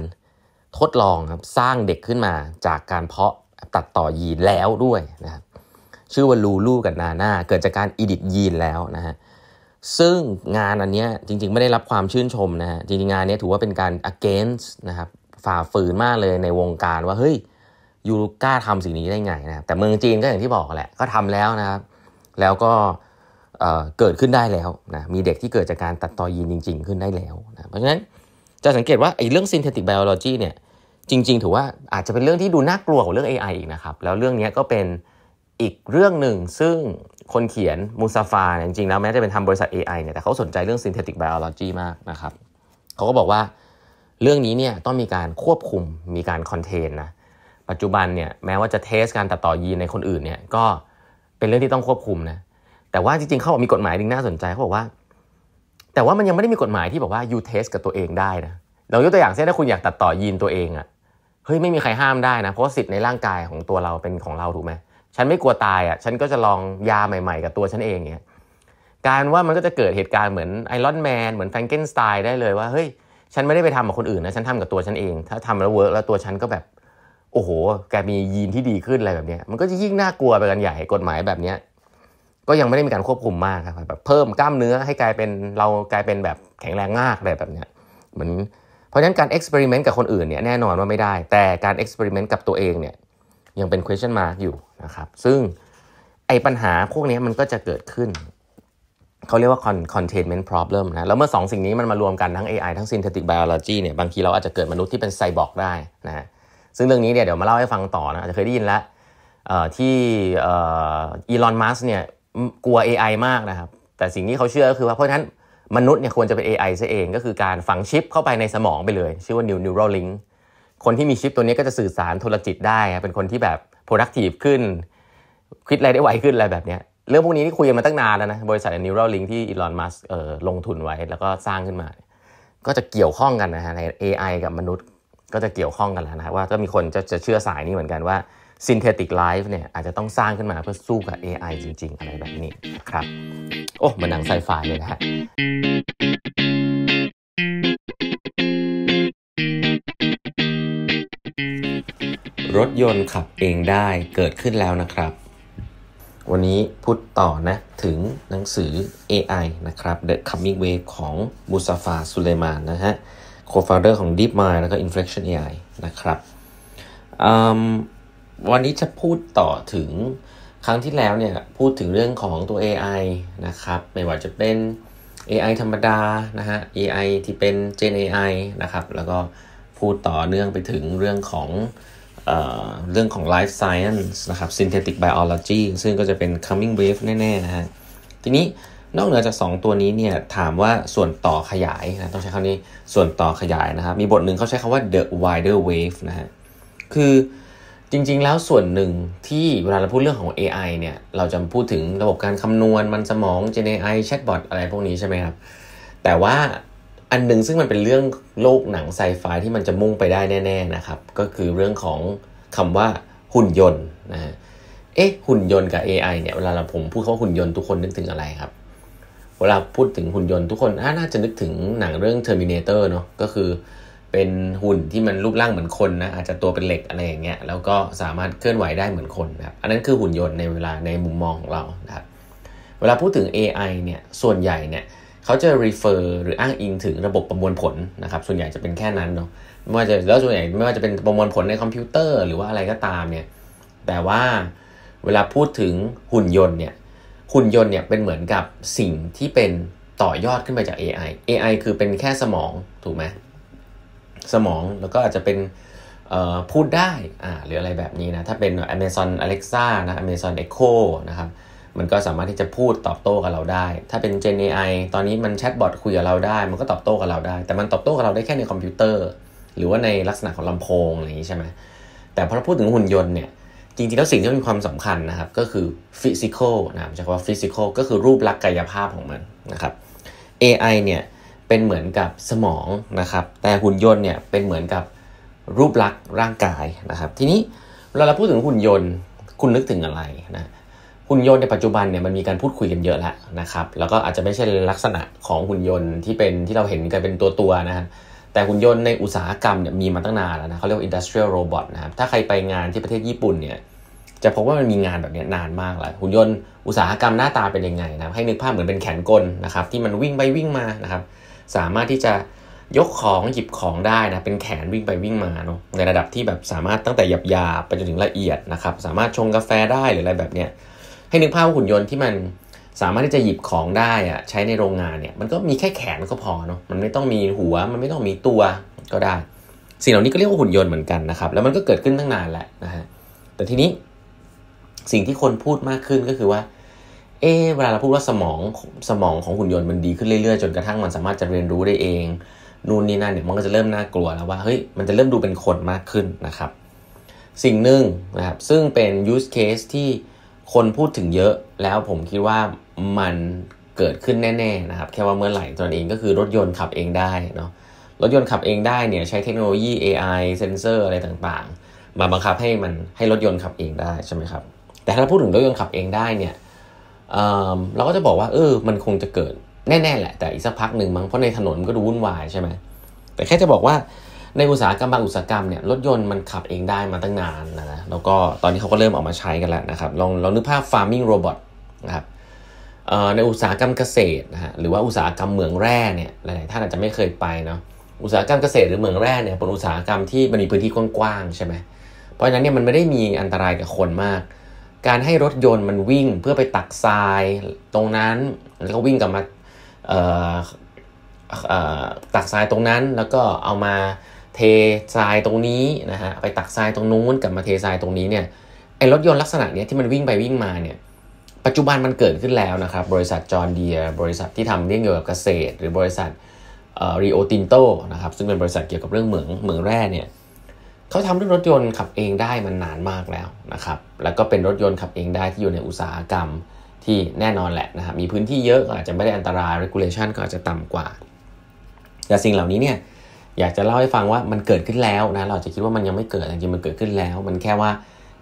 ทดลองครับสร้างเด็กขึ้นมาจากการเพราะตัดต่อยีนแล้วด้วยนะครับชื่อว่าลูลูกับนาน่าเกิดจากการอิดิทยีนแล้วนะฮะซึ่งงานอันนี้จริงๆไม่ได้รับความชื่นชมนะฮะจริงๆงานนี้ถือว่าเป็นการ against นะครับฝ่าฝืนมากเลยในวงการว่าเฮ้ย ยูกล้าทำสิ่งนี้ได้ไงนะ แต่เมืองจีนก็อย่างที่บอกแหละ ก็ทำแล้วนะครับแล้วก็เกิดขึ้นได้แล้วนะมีเด็กที่เกิดจากการตัดต่อยีนจริงๆ ขึ้นได้แล้วนะเพราะฉะนั้นจะสังเกตว่าไอ้เรื่อง synthetic biology เนี่ยจริงๆ ถือว่าอาจจะเป็นเรื่องที่ดูน่ากลัวกว่าเรื่อง AI อีกนะครับ แล้วเรื่องนี้ก็เป็นอีกเรื่องหนึ่งซึ่งคนเขียนมูซาฟาจริงๆแล้วแม้จะเป็นทำบริษัท AI เนี่ยแต่เขาสนใจเรื่อง synthetic biology มากนะครับเขาก็บอกว่าเรื่องนี้เนี่ยต้องมีการควบคุมมีการคอนเทนนะปัจจุบันเนี่ยแม้ว่าจะเทสการตัดต่อยีนในคนอื่นเนี่ยก็เป็นเรื่องที่ต้องควบคุมนะแต่ว่าจริงๆเขาบอกมีกฎหมายดึงน่าสนใจเขาบอกว่า แต่ว่ามันยังไม่ได้มีกฎหมายที่บอกว่ายูเทสกับตัวเองได้นะเรายกตัวอย่างเช่นถ้าคุณอยากตัดต่อยีนตัวเองอะ่ะเฮ้ยไม่มีใครห้ามได้นะเพราะสิทธิ์ในร่างกายของตัวเราเป็นของเราถูกไหมฉันไม่กลัวตายอะ่ะฉันก็จะลองยาใหม่ๆ กับตัวฉันเองเนี่ยการว่ามันก็จะเกิดเหตุการณ์เหมือนไอรอนแมนเหมือนแฟรงเกนสไตน์ได้เลยว่าเฮ้ยฉันไม่ได้ไปทำกับคนอื่นนะ ฉันทำกับตัวฉันเอง ถ้าทำแล้วเวิร์กแล้วตัวฉันก็แบบ โอ้โห แกมียีนที่ดีขึ้นอะไรแบบนี้ มันก็จะยิ่งน่ากลัวไปกันใหญ่กฎหมายแบบเนี้ก็ยังไม่ได้มีการควบคุมมากครับแบบเพิ่มกล้ามเนื้อให้กลายเป็นเรากลายเป็นแบบแข็งแรงมากอะไรแบบนี้เหมือนเพราะฉะนั้นการเอ็กซ์เพร์เมนต์กับคนอื่นเนี่ยแน่นอนว่าไม่ได้ แต่การเอ็กซ์เพร์เมนต์กับตัวเองเนี่ยยังเป็น question mark อยู่นะครับซึ่งไอ้ปัญหาพวกนี้มันก็จะเกิดขึ้นเขาเรียกว่า containment problem นะแล้วเมื่อ2สสิ่งนี้มันมารวมกันทั้ง AI ทั้ง synthetic biology เนี่ย บางทีเราอาจจะเกิดมนุษย์ที่เป็นไซบอร์กได้นะซึ่งเรื่องนี้เนี่ยเดี๋ยวมาเล่าให้ฟังต่อนะอาจจะเคยได้ยินแล้วที่อีลอนมัสเนี่ยกลัว AI มากนะครับ แต่สิ่งที่เขาเชื่อก็คือว่าเพราะฉะนั้นมนุษย์เนี่ยควรจะเป็น AI ซะเองก็คือการฝังชิปเข้าไปในสมองไปเลย ชื่อว่า n e u r a l link คนที่มีชิปตัวนี้ก็จะสื่อสารโทรจิตได้ เป็นคนที่แบบ productive ขึ้นคิดอะไรได้ไวขึ้นอะไรแบบนี้เรื่องพวกนี้ที่คุยกันมาตั้งนานแล้วนะบริษัท Neural i n k ที่อีลอนมัสลงทุนไว้ แล้วก็สร้างขึ้นมา ก็จะเกี่ยวข้องกันนะฮะใน AI กับมนุษย์ก็จะเกี่ยวข้องกันแล้วนะว่าก็มีคนจะจะเชื่อสายนี้เหมือนกันว่า synthetic life เนี่ยอาจจะต้องสร้างขึ้นมาเพื่อสู้กับ AI จริง ๆ อะไรแบบนี้ครับโอ้มันหนังไซไฟเลยนะฮะรถยนต์ขับเองได้เกิดขึ้นแล้วนะครับวันนี้พูดต่อนะ ถึงหนังสือ AI นะครับ The Coming Wave ของมูซาฟาสุเลมานนะฮะ co-founder ของ DeepMind แล้วก็ Inflection AI นะครับวันนี้จะพูดต่อถึงครั้งที่แล้วเนี่ย พูดถึงเรื่องของตัว AI นะครับ ไม่ว่าจะเป็น AI ธรรมดานะฮะ AI ที่เป็น Gen AI นะครับ แล้วก็พูดต่อเนื่องไปถึงเรื่องของเรื่องของ Life Science นะครับ Synthetic Biology ซึ่งก็จะเป็น Coming Wave แน่ ๆ นะฮะทีนี้นอกเหนือจาก 2 ตัวนี้เนี่ย ถามว่าส่วนต่อขยายนะต้องใช้คำนี้ส่วนต่อขยายนะครับ มีบทหนึ่งเขาใช้คำว่า the wider wave นะฮะคือจริงๆแล้วส่วนหนึ่งที่เวลาเราพูดเรื่องของ AI เนี่ย เราจะพูดถึงระบบการคำนวณมันสมอง GenAI chatbot อะไรพวกนี้ใช่ไหมครับแต่ว่าอันหนึ่งซึ่งมันเป็นเรื่องโลกหนังไซไฟที่มันจะมุ่งไปได้แน่ๆนะครับก็คือเรื่องของคำว่าหุ่นยนต์นะเอ๊ะหุ่นยนต์กับ AI เนี่ยเวลาเราผมพูดคำว่าหุ่นยนต์ทุกคนนึกถึงอะไรครับ เวลาพูดถึงหุ่นยนต์ทุกคนน่าจะนึกถึงหนังเรื่อง Terminator เนาะก็คือเป็นหุ่นที่มันรูปร่างเหมือนคนนะอาจจะตัวเป็นเหล็กอะไรอย่างเงี้ยแล้วก็สามารถเคลื่อนไหวได้เหมือนคนนะครับอันนั้นคือหุ่นยนต์ในเวลาในมุมมองของเรานะครับเวลาพูดถึง AI เนี่ยส่วนใหญ่เนี่ยเขาจะ refer หรืออ้างอิงถึงระบบประมวลผลนะครับ ส่วนใหญ่จะเป็นแค่นั้นเนาะ ไม่ว่าจะแล้วส่วนใหญ่ไม่ว่าจะเป็นประมวลผลในคอมพิวเตอร์ หรือว่าอะไรก็ตามเนี่ย แต่ว่าเวลาพูดถึงหุ่นยนต์เนี่ย หุ่นยนต์เนี่ยเป็นเหมือนกับสิ่งที่เป็นต่อยอดขึ้นไปจาก AI AI คือเป็นแค่สมองถูกไหมสมองแล้วก็อาจจะเป็นพูดได้อ่าหรืออะไรแบบนี้นะถ้าเป็น Amazon Alexa นะ Amazon Echo นะครับมันก็สามารถที่จะพูดตอบโต้กับเราได้ ถ้าเป็น Gen AI ตอนนี้มันแชทบอทคุยกับเราได้ มันก็ตอบโต้กับเราได้ แต่มันตอบโต้กับเราได้แค่ในคอมพิวเตอร์ หรือว่าในลักษณะของลำโพง อะไรอย่างนี้ใช่ไหม แต่พอเราพูดถึงหุ่นยนต์เนี่ย จริงๆแล้วสิ่งที่มีความสำคัญนะครับก็คือฟิสิกอลนะใช้คำว่าฟิสิกอลก็คือรูปลักษณ์กายภาพของมันนะครับ AI เนี่ยเป็นเหมือนกับสมองนะครับ แต่หุ่นยนต์เนี่ยเป็นเหมือนกับรูปลักษณ์ร่างกายนะครับ ทีนี้เวลาเราพูดถึงหุ่นยนต์คุณนึกถึงอะไรนะหุ่นยนต์ในปัจจุบันเนี่ยมันมีการพูดคุยกันเยอะแล้วนะครับ แล้วก็อาจจะไม่ใช่ลักษณะของหุ่นยนต์ที่เป็นที่เราเห็นกันเป็นตัวตัวนะฮะแต่หุ่นยนต์ในอุตสาหกรรมเนี่ยมีมาตั้งนานแล้วนะเขาเรียกว่า industrial robot นะครับ ถ้าใครไปงานที่ประเทศญี่ปุ่นเนี่ยจะพบว่ามันมีงานแบบนี้นานมากแล้วหุ่นยนต์อุตสาหกรรมหน้าตาเป็นยังไงนะให้นึกภาพเหมือนเป็นแขนกลนะครับที่มันวิ่งไปวิ่งมานะครับ สามารถที่จะยกของหยิบของได้นะ เป็นแขนวิ่งไปวิ่งมาเนาะ ในระดับที่แบบสามารถตั้งแต่หยาบๆไปจนถึงละเอียดนะครับสามารถชงกาแฟได้หรืออะไรแบบเนี้ยให้นึกภาพว่าหุ่นยนต์ที่มันสามารถที่จะหยิบของได้อะใช้ในโรงงานเนี่ยมันก็มีแค่แขนก็พอเนาะมันไม่ต้องมีหัวมันไม่ต้องมีตัวก็ได้ สิ่งเหล่านี้ก็เรียกว่าหุ่นยนต์เหมือนกันนะครับ แล้วมันก็เกิดขึ้นตั้งนานแล้วนะฮะแต่ทีนี้สิ่งที่คนพูดมากขึ้นก็คือว่าเอเวลาเราพูดว่าสมองสมองของหุ่นยนต์มันดีขึ้นเรื่อยๆ จนกระทั่งมันสามารถจะเรียนรู้ได้เองนู่นนี่นั่นเนี่ยมันก็จะเริ่มน่ากลัวแล้วว่าเฮ้ยมันจะเริ่มดูเป็นคนมากขึ้นนะครับ สิ่งหนึ่งนะครับซึ่งเป็น use case ที่คนพูดถึงเยอะแล้วผมคิดว่ามันเกิดขึ้นแน่ๆนะครับ แค่ว่าเมื่อไหร่ตอนเองก็คือรถยนต์ขับเองได้เนาะรถยนต์ขับเองได้เนี่ยใช้เทคโนโลยี AI เซนเซอร์ อะไรต่างๆ มาบังคับให้มันให้รถยนต์ขับเองได้ใช่ไหมครับแต่ถ้าพูดถึงรถยนต์ขับเองได้เนี่ยเเราก็จะบอกว่าเออมันคงจะเกิดแน่ๆแหละแต่อีกสักพักหนึ่งมั้งเพราะในถนนก็ดูวุ่นวายใช่ไหมแต่แค่จะบอกว่าในอุตสาหกรรมบางอุตสาหกรรมเนี่ยรถยนต์มันขับเองได้มาตั้งนานนะแล้วก็ตอนนี้เขาก็เริ่มออกมาใช้กันแล้วนะครับลองลองนึกภาพาร์มมิงโรบอทนะครับในอุตสาหกรรมเกษตรนะฮะหรือว่าอุตสาหกรรมเหมืองแร่เนี่ยหลาย ๆ ท่านอาจจะไม่เคยไปเนาะอุตสาหกรรมเกษตรหรือเหมืองแร่เนี่ยเป็นอุตสาหกรรมที่มันมีพื้นที่กว้างๆใช่ไหมเพราะฉะนั้นเนี่ยมันไม่ได้มีอันตรายกับคนมาก การให้รถยนต์มันวิ่งเพื่อไปตักทรายตรงนั้นแล้วก็วิ่งกลับมาตักทรายตรงนั้นแล้วก็เอามาเททรายตรงนี้นะฮะไปตักทรายตรงนู้นกลับมาเททรายตรงนี้เนี่ยไอรถยนต์ลักษณะเนี้ยที่มันวิ่งไปวิ่งมาเนี่ยปัจจุบันมันเกิดขึ้นแล้วนะครับบริษัทจอร์เดียบริษัทที่ทำเรื่องเกี่ยวกับเกษตร หรือบริษัทเอรีโอตินโตนะครับซึ่งเป็นบริษัทเกี่ยวกับเรื่องเหมืองเหมืองแร่เนี่ยเขาทำเรื่องรถยนต์ขับเองได้มันนานมากแล้วนะครับแล้วก็เป็นรถยนต์ขับเองได้ที่อยู่ในอุตสาหกรรมที่แน่นอนแหละนะครับมีพื้นที่เยอะอาจจะไม่ได้อันตรายเรกูเลชันก็อาจจะต่ำกว่าแต่สิ่งเหล่านี้เนี่ยอยากจะเล่าให้ฟังว่ามันเกิดขึ้นแล้วนะเราจะคิดว่ามันยังไม่เกิดจริงๆมันเกิดขึ้นแล้ว มันแค่ว่า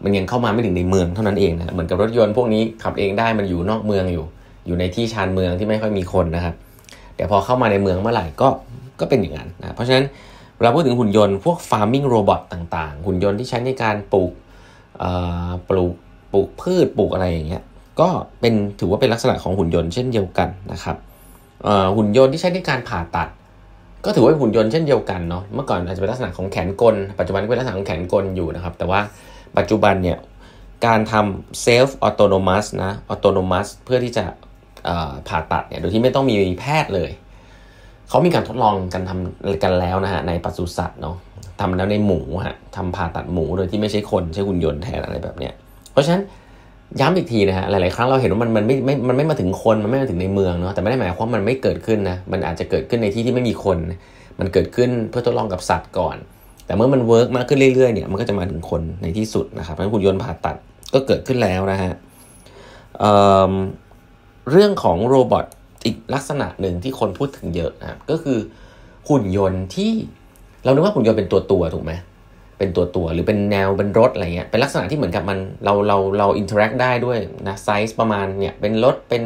มันยังเข้ามาไม่ถึงในเมืองเท่านั้นเองนะเหมือนกับรถยนต์พวกนี้ขับเองได้มันอยู่นอกเมืองอยู่ อยู่ในที่ชานเมืองที่ไม่ค่อยมีคนนะครับแต่พอเข้ามาในเมืองเมื่อไหร่ก็ก็เป็นอย่างนั้นนะเพราะฉะนั้นเราพูดถึงหุ่นยนต์ พวก farming robot ต่างๆ หุ่นยนต์ที่ใช้ในการปลูกปลูกปลูกพืชปลูกอะไรอย่างเงี้ยก็เป็นถือว่าเป็นลักษณะของหุ่นยนต์เช่นเดียวกันนะครับหุ่นยนต์ที่ใช้ในการผ่าตัดก็ถือว่าหุ่นยนต์เช่นเดียวกันเนาะเมื่อก่อนอาจจะเป็นลักษณะของแขนกล ปัจจุบันก็เป็นลักษณะของแขนกลอยู่นะครับ แต่ว่าปัจจุบันเนี่ยการทำเซลฟ์ออโตโนมัสนะออโตโนมัสเพื่อที่จะผ่าตัดเนี่ยโดยที่ไม่ต้องมีแพทย์เลย เขามีการทดลองกันทำกันแล้วนะฮะในปศุสัตว์เนาะทำแล้วในหมูฮะทำผ่าตัดหมูโดยที่ไม่ใช่คนใช้หุ่นยนต์แทนอะไรแบบเนี้ยเพราะฉะนั้นย้ำอีกทีนะฮะหลาย ๆ ครั้ง เราเห็นว่า มันมันไม่ไม่มันไม่มาถึงคนมันไม่มาถึงในเมืองเนาะแต่ไม่ได้หมายความว่ามันไม่เกิดขึ้นนะมันอาจจะเกิดขึ้นในที่ที่ไม่มีคน มันเกิดขึ้นเพื่อทดลองกับสัตว์ก่อน แต่เมื่อมันเวิร์กมากขึ้นเรื่อย ๆ เนี่ย มันก็จะมาถึงคนในที่สุดนะครับเพราะหุ่นยนต์ผ่าตัดก็เกิดขึ้นแล้วนะฮะเเรื่องของโรบอทอีกลักษณะหนึ่งที่คนพูดถึงเยอะนะครับก็คือหุ่นยนต์ที่เรานึกว่าหุ่นยนต์เป็นตัวตัวถูกไหมเป็นตัวตัวหรือเป็นแนว เป็นรถ อะไรเงี้ย เป็นลักษณะที่เหมือนกับมันเราเราเราอินเทอร์แอคได้ด้วย นะไซส์ประมาณเนี่ยเป็นรถ เป็น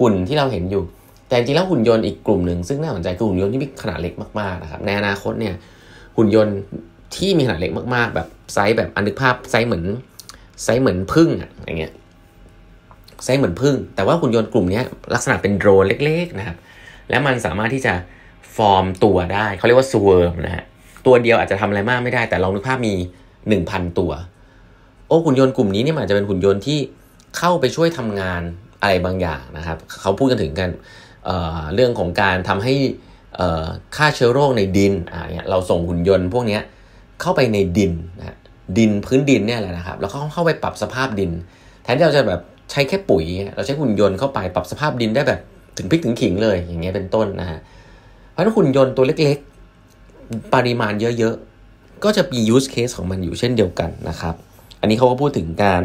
หุ่นที่เราเห็นอยู่ แต่จริงแล้วหุ่นยนต์อีกกลุ่มหนึ่ง ซึ่งน่าสนใจคือ หุ่นยนต์ที่มีขนาดเล็กมาก ๆ นะครับในอนาคตเนี่ย หุ่นยนต์ที่มีขนาดเล็กมากๆ แบบไซส์แบบอันดึกภาพไซส์เหมือนไซส์เหมือนพึ่งอะอย่างเงี้ยไซส์เหมือนพึ่งแต่ว่าหุ่นยนต์กลุ่มนี้ลักษณะเป็นโดรนเล็ก ๆนะครับ และมันสามารถที่จะฟอร์มตัวได้เขาเรียกว่าสวิร์มนะฮะตัวเดียวอาจจะทำอะไรมากไม่ได้แต่ลองนึกภาพมี 1,000 ตัวโอ้หุ่นยนต์กลุ่มนี้เนี่ยอาจจะเป็นหุ่นยนต์ที่เข้าไปช่วยทำงานอะไรบางอย่างนะครับ เขาพูดกันถึงกันเเรื่องของการทำให้ค่าเชื้อโรคในดินอ่าเนี่ยเราส่งหุ่นยนต์พวกนี้เข้าไปในดินนะดินพื้นดินเนี่ยแหละนะครับแล้วเขาเข้าไปปรับสภาพดิน แทนที่เราจะแบบใช้แค่ปุ๋ยเราใช้หุ่นยนต์เข้าไปปรับสภาพดินได้แบบ ถึงพริกถึงขิงเลย อย่างเงี้ยเป็นต้นนะฮะเพราะถ้าหุ่นยนต์ตัวเล็กปริมาณเยอะๆ ก็จะมี use case ของมันอยู่เช่นเดียวกันนะครับ อันนี้เขาก็พูดถึงการ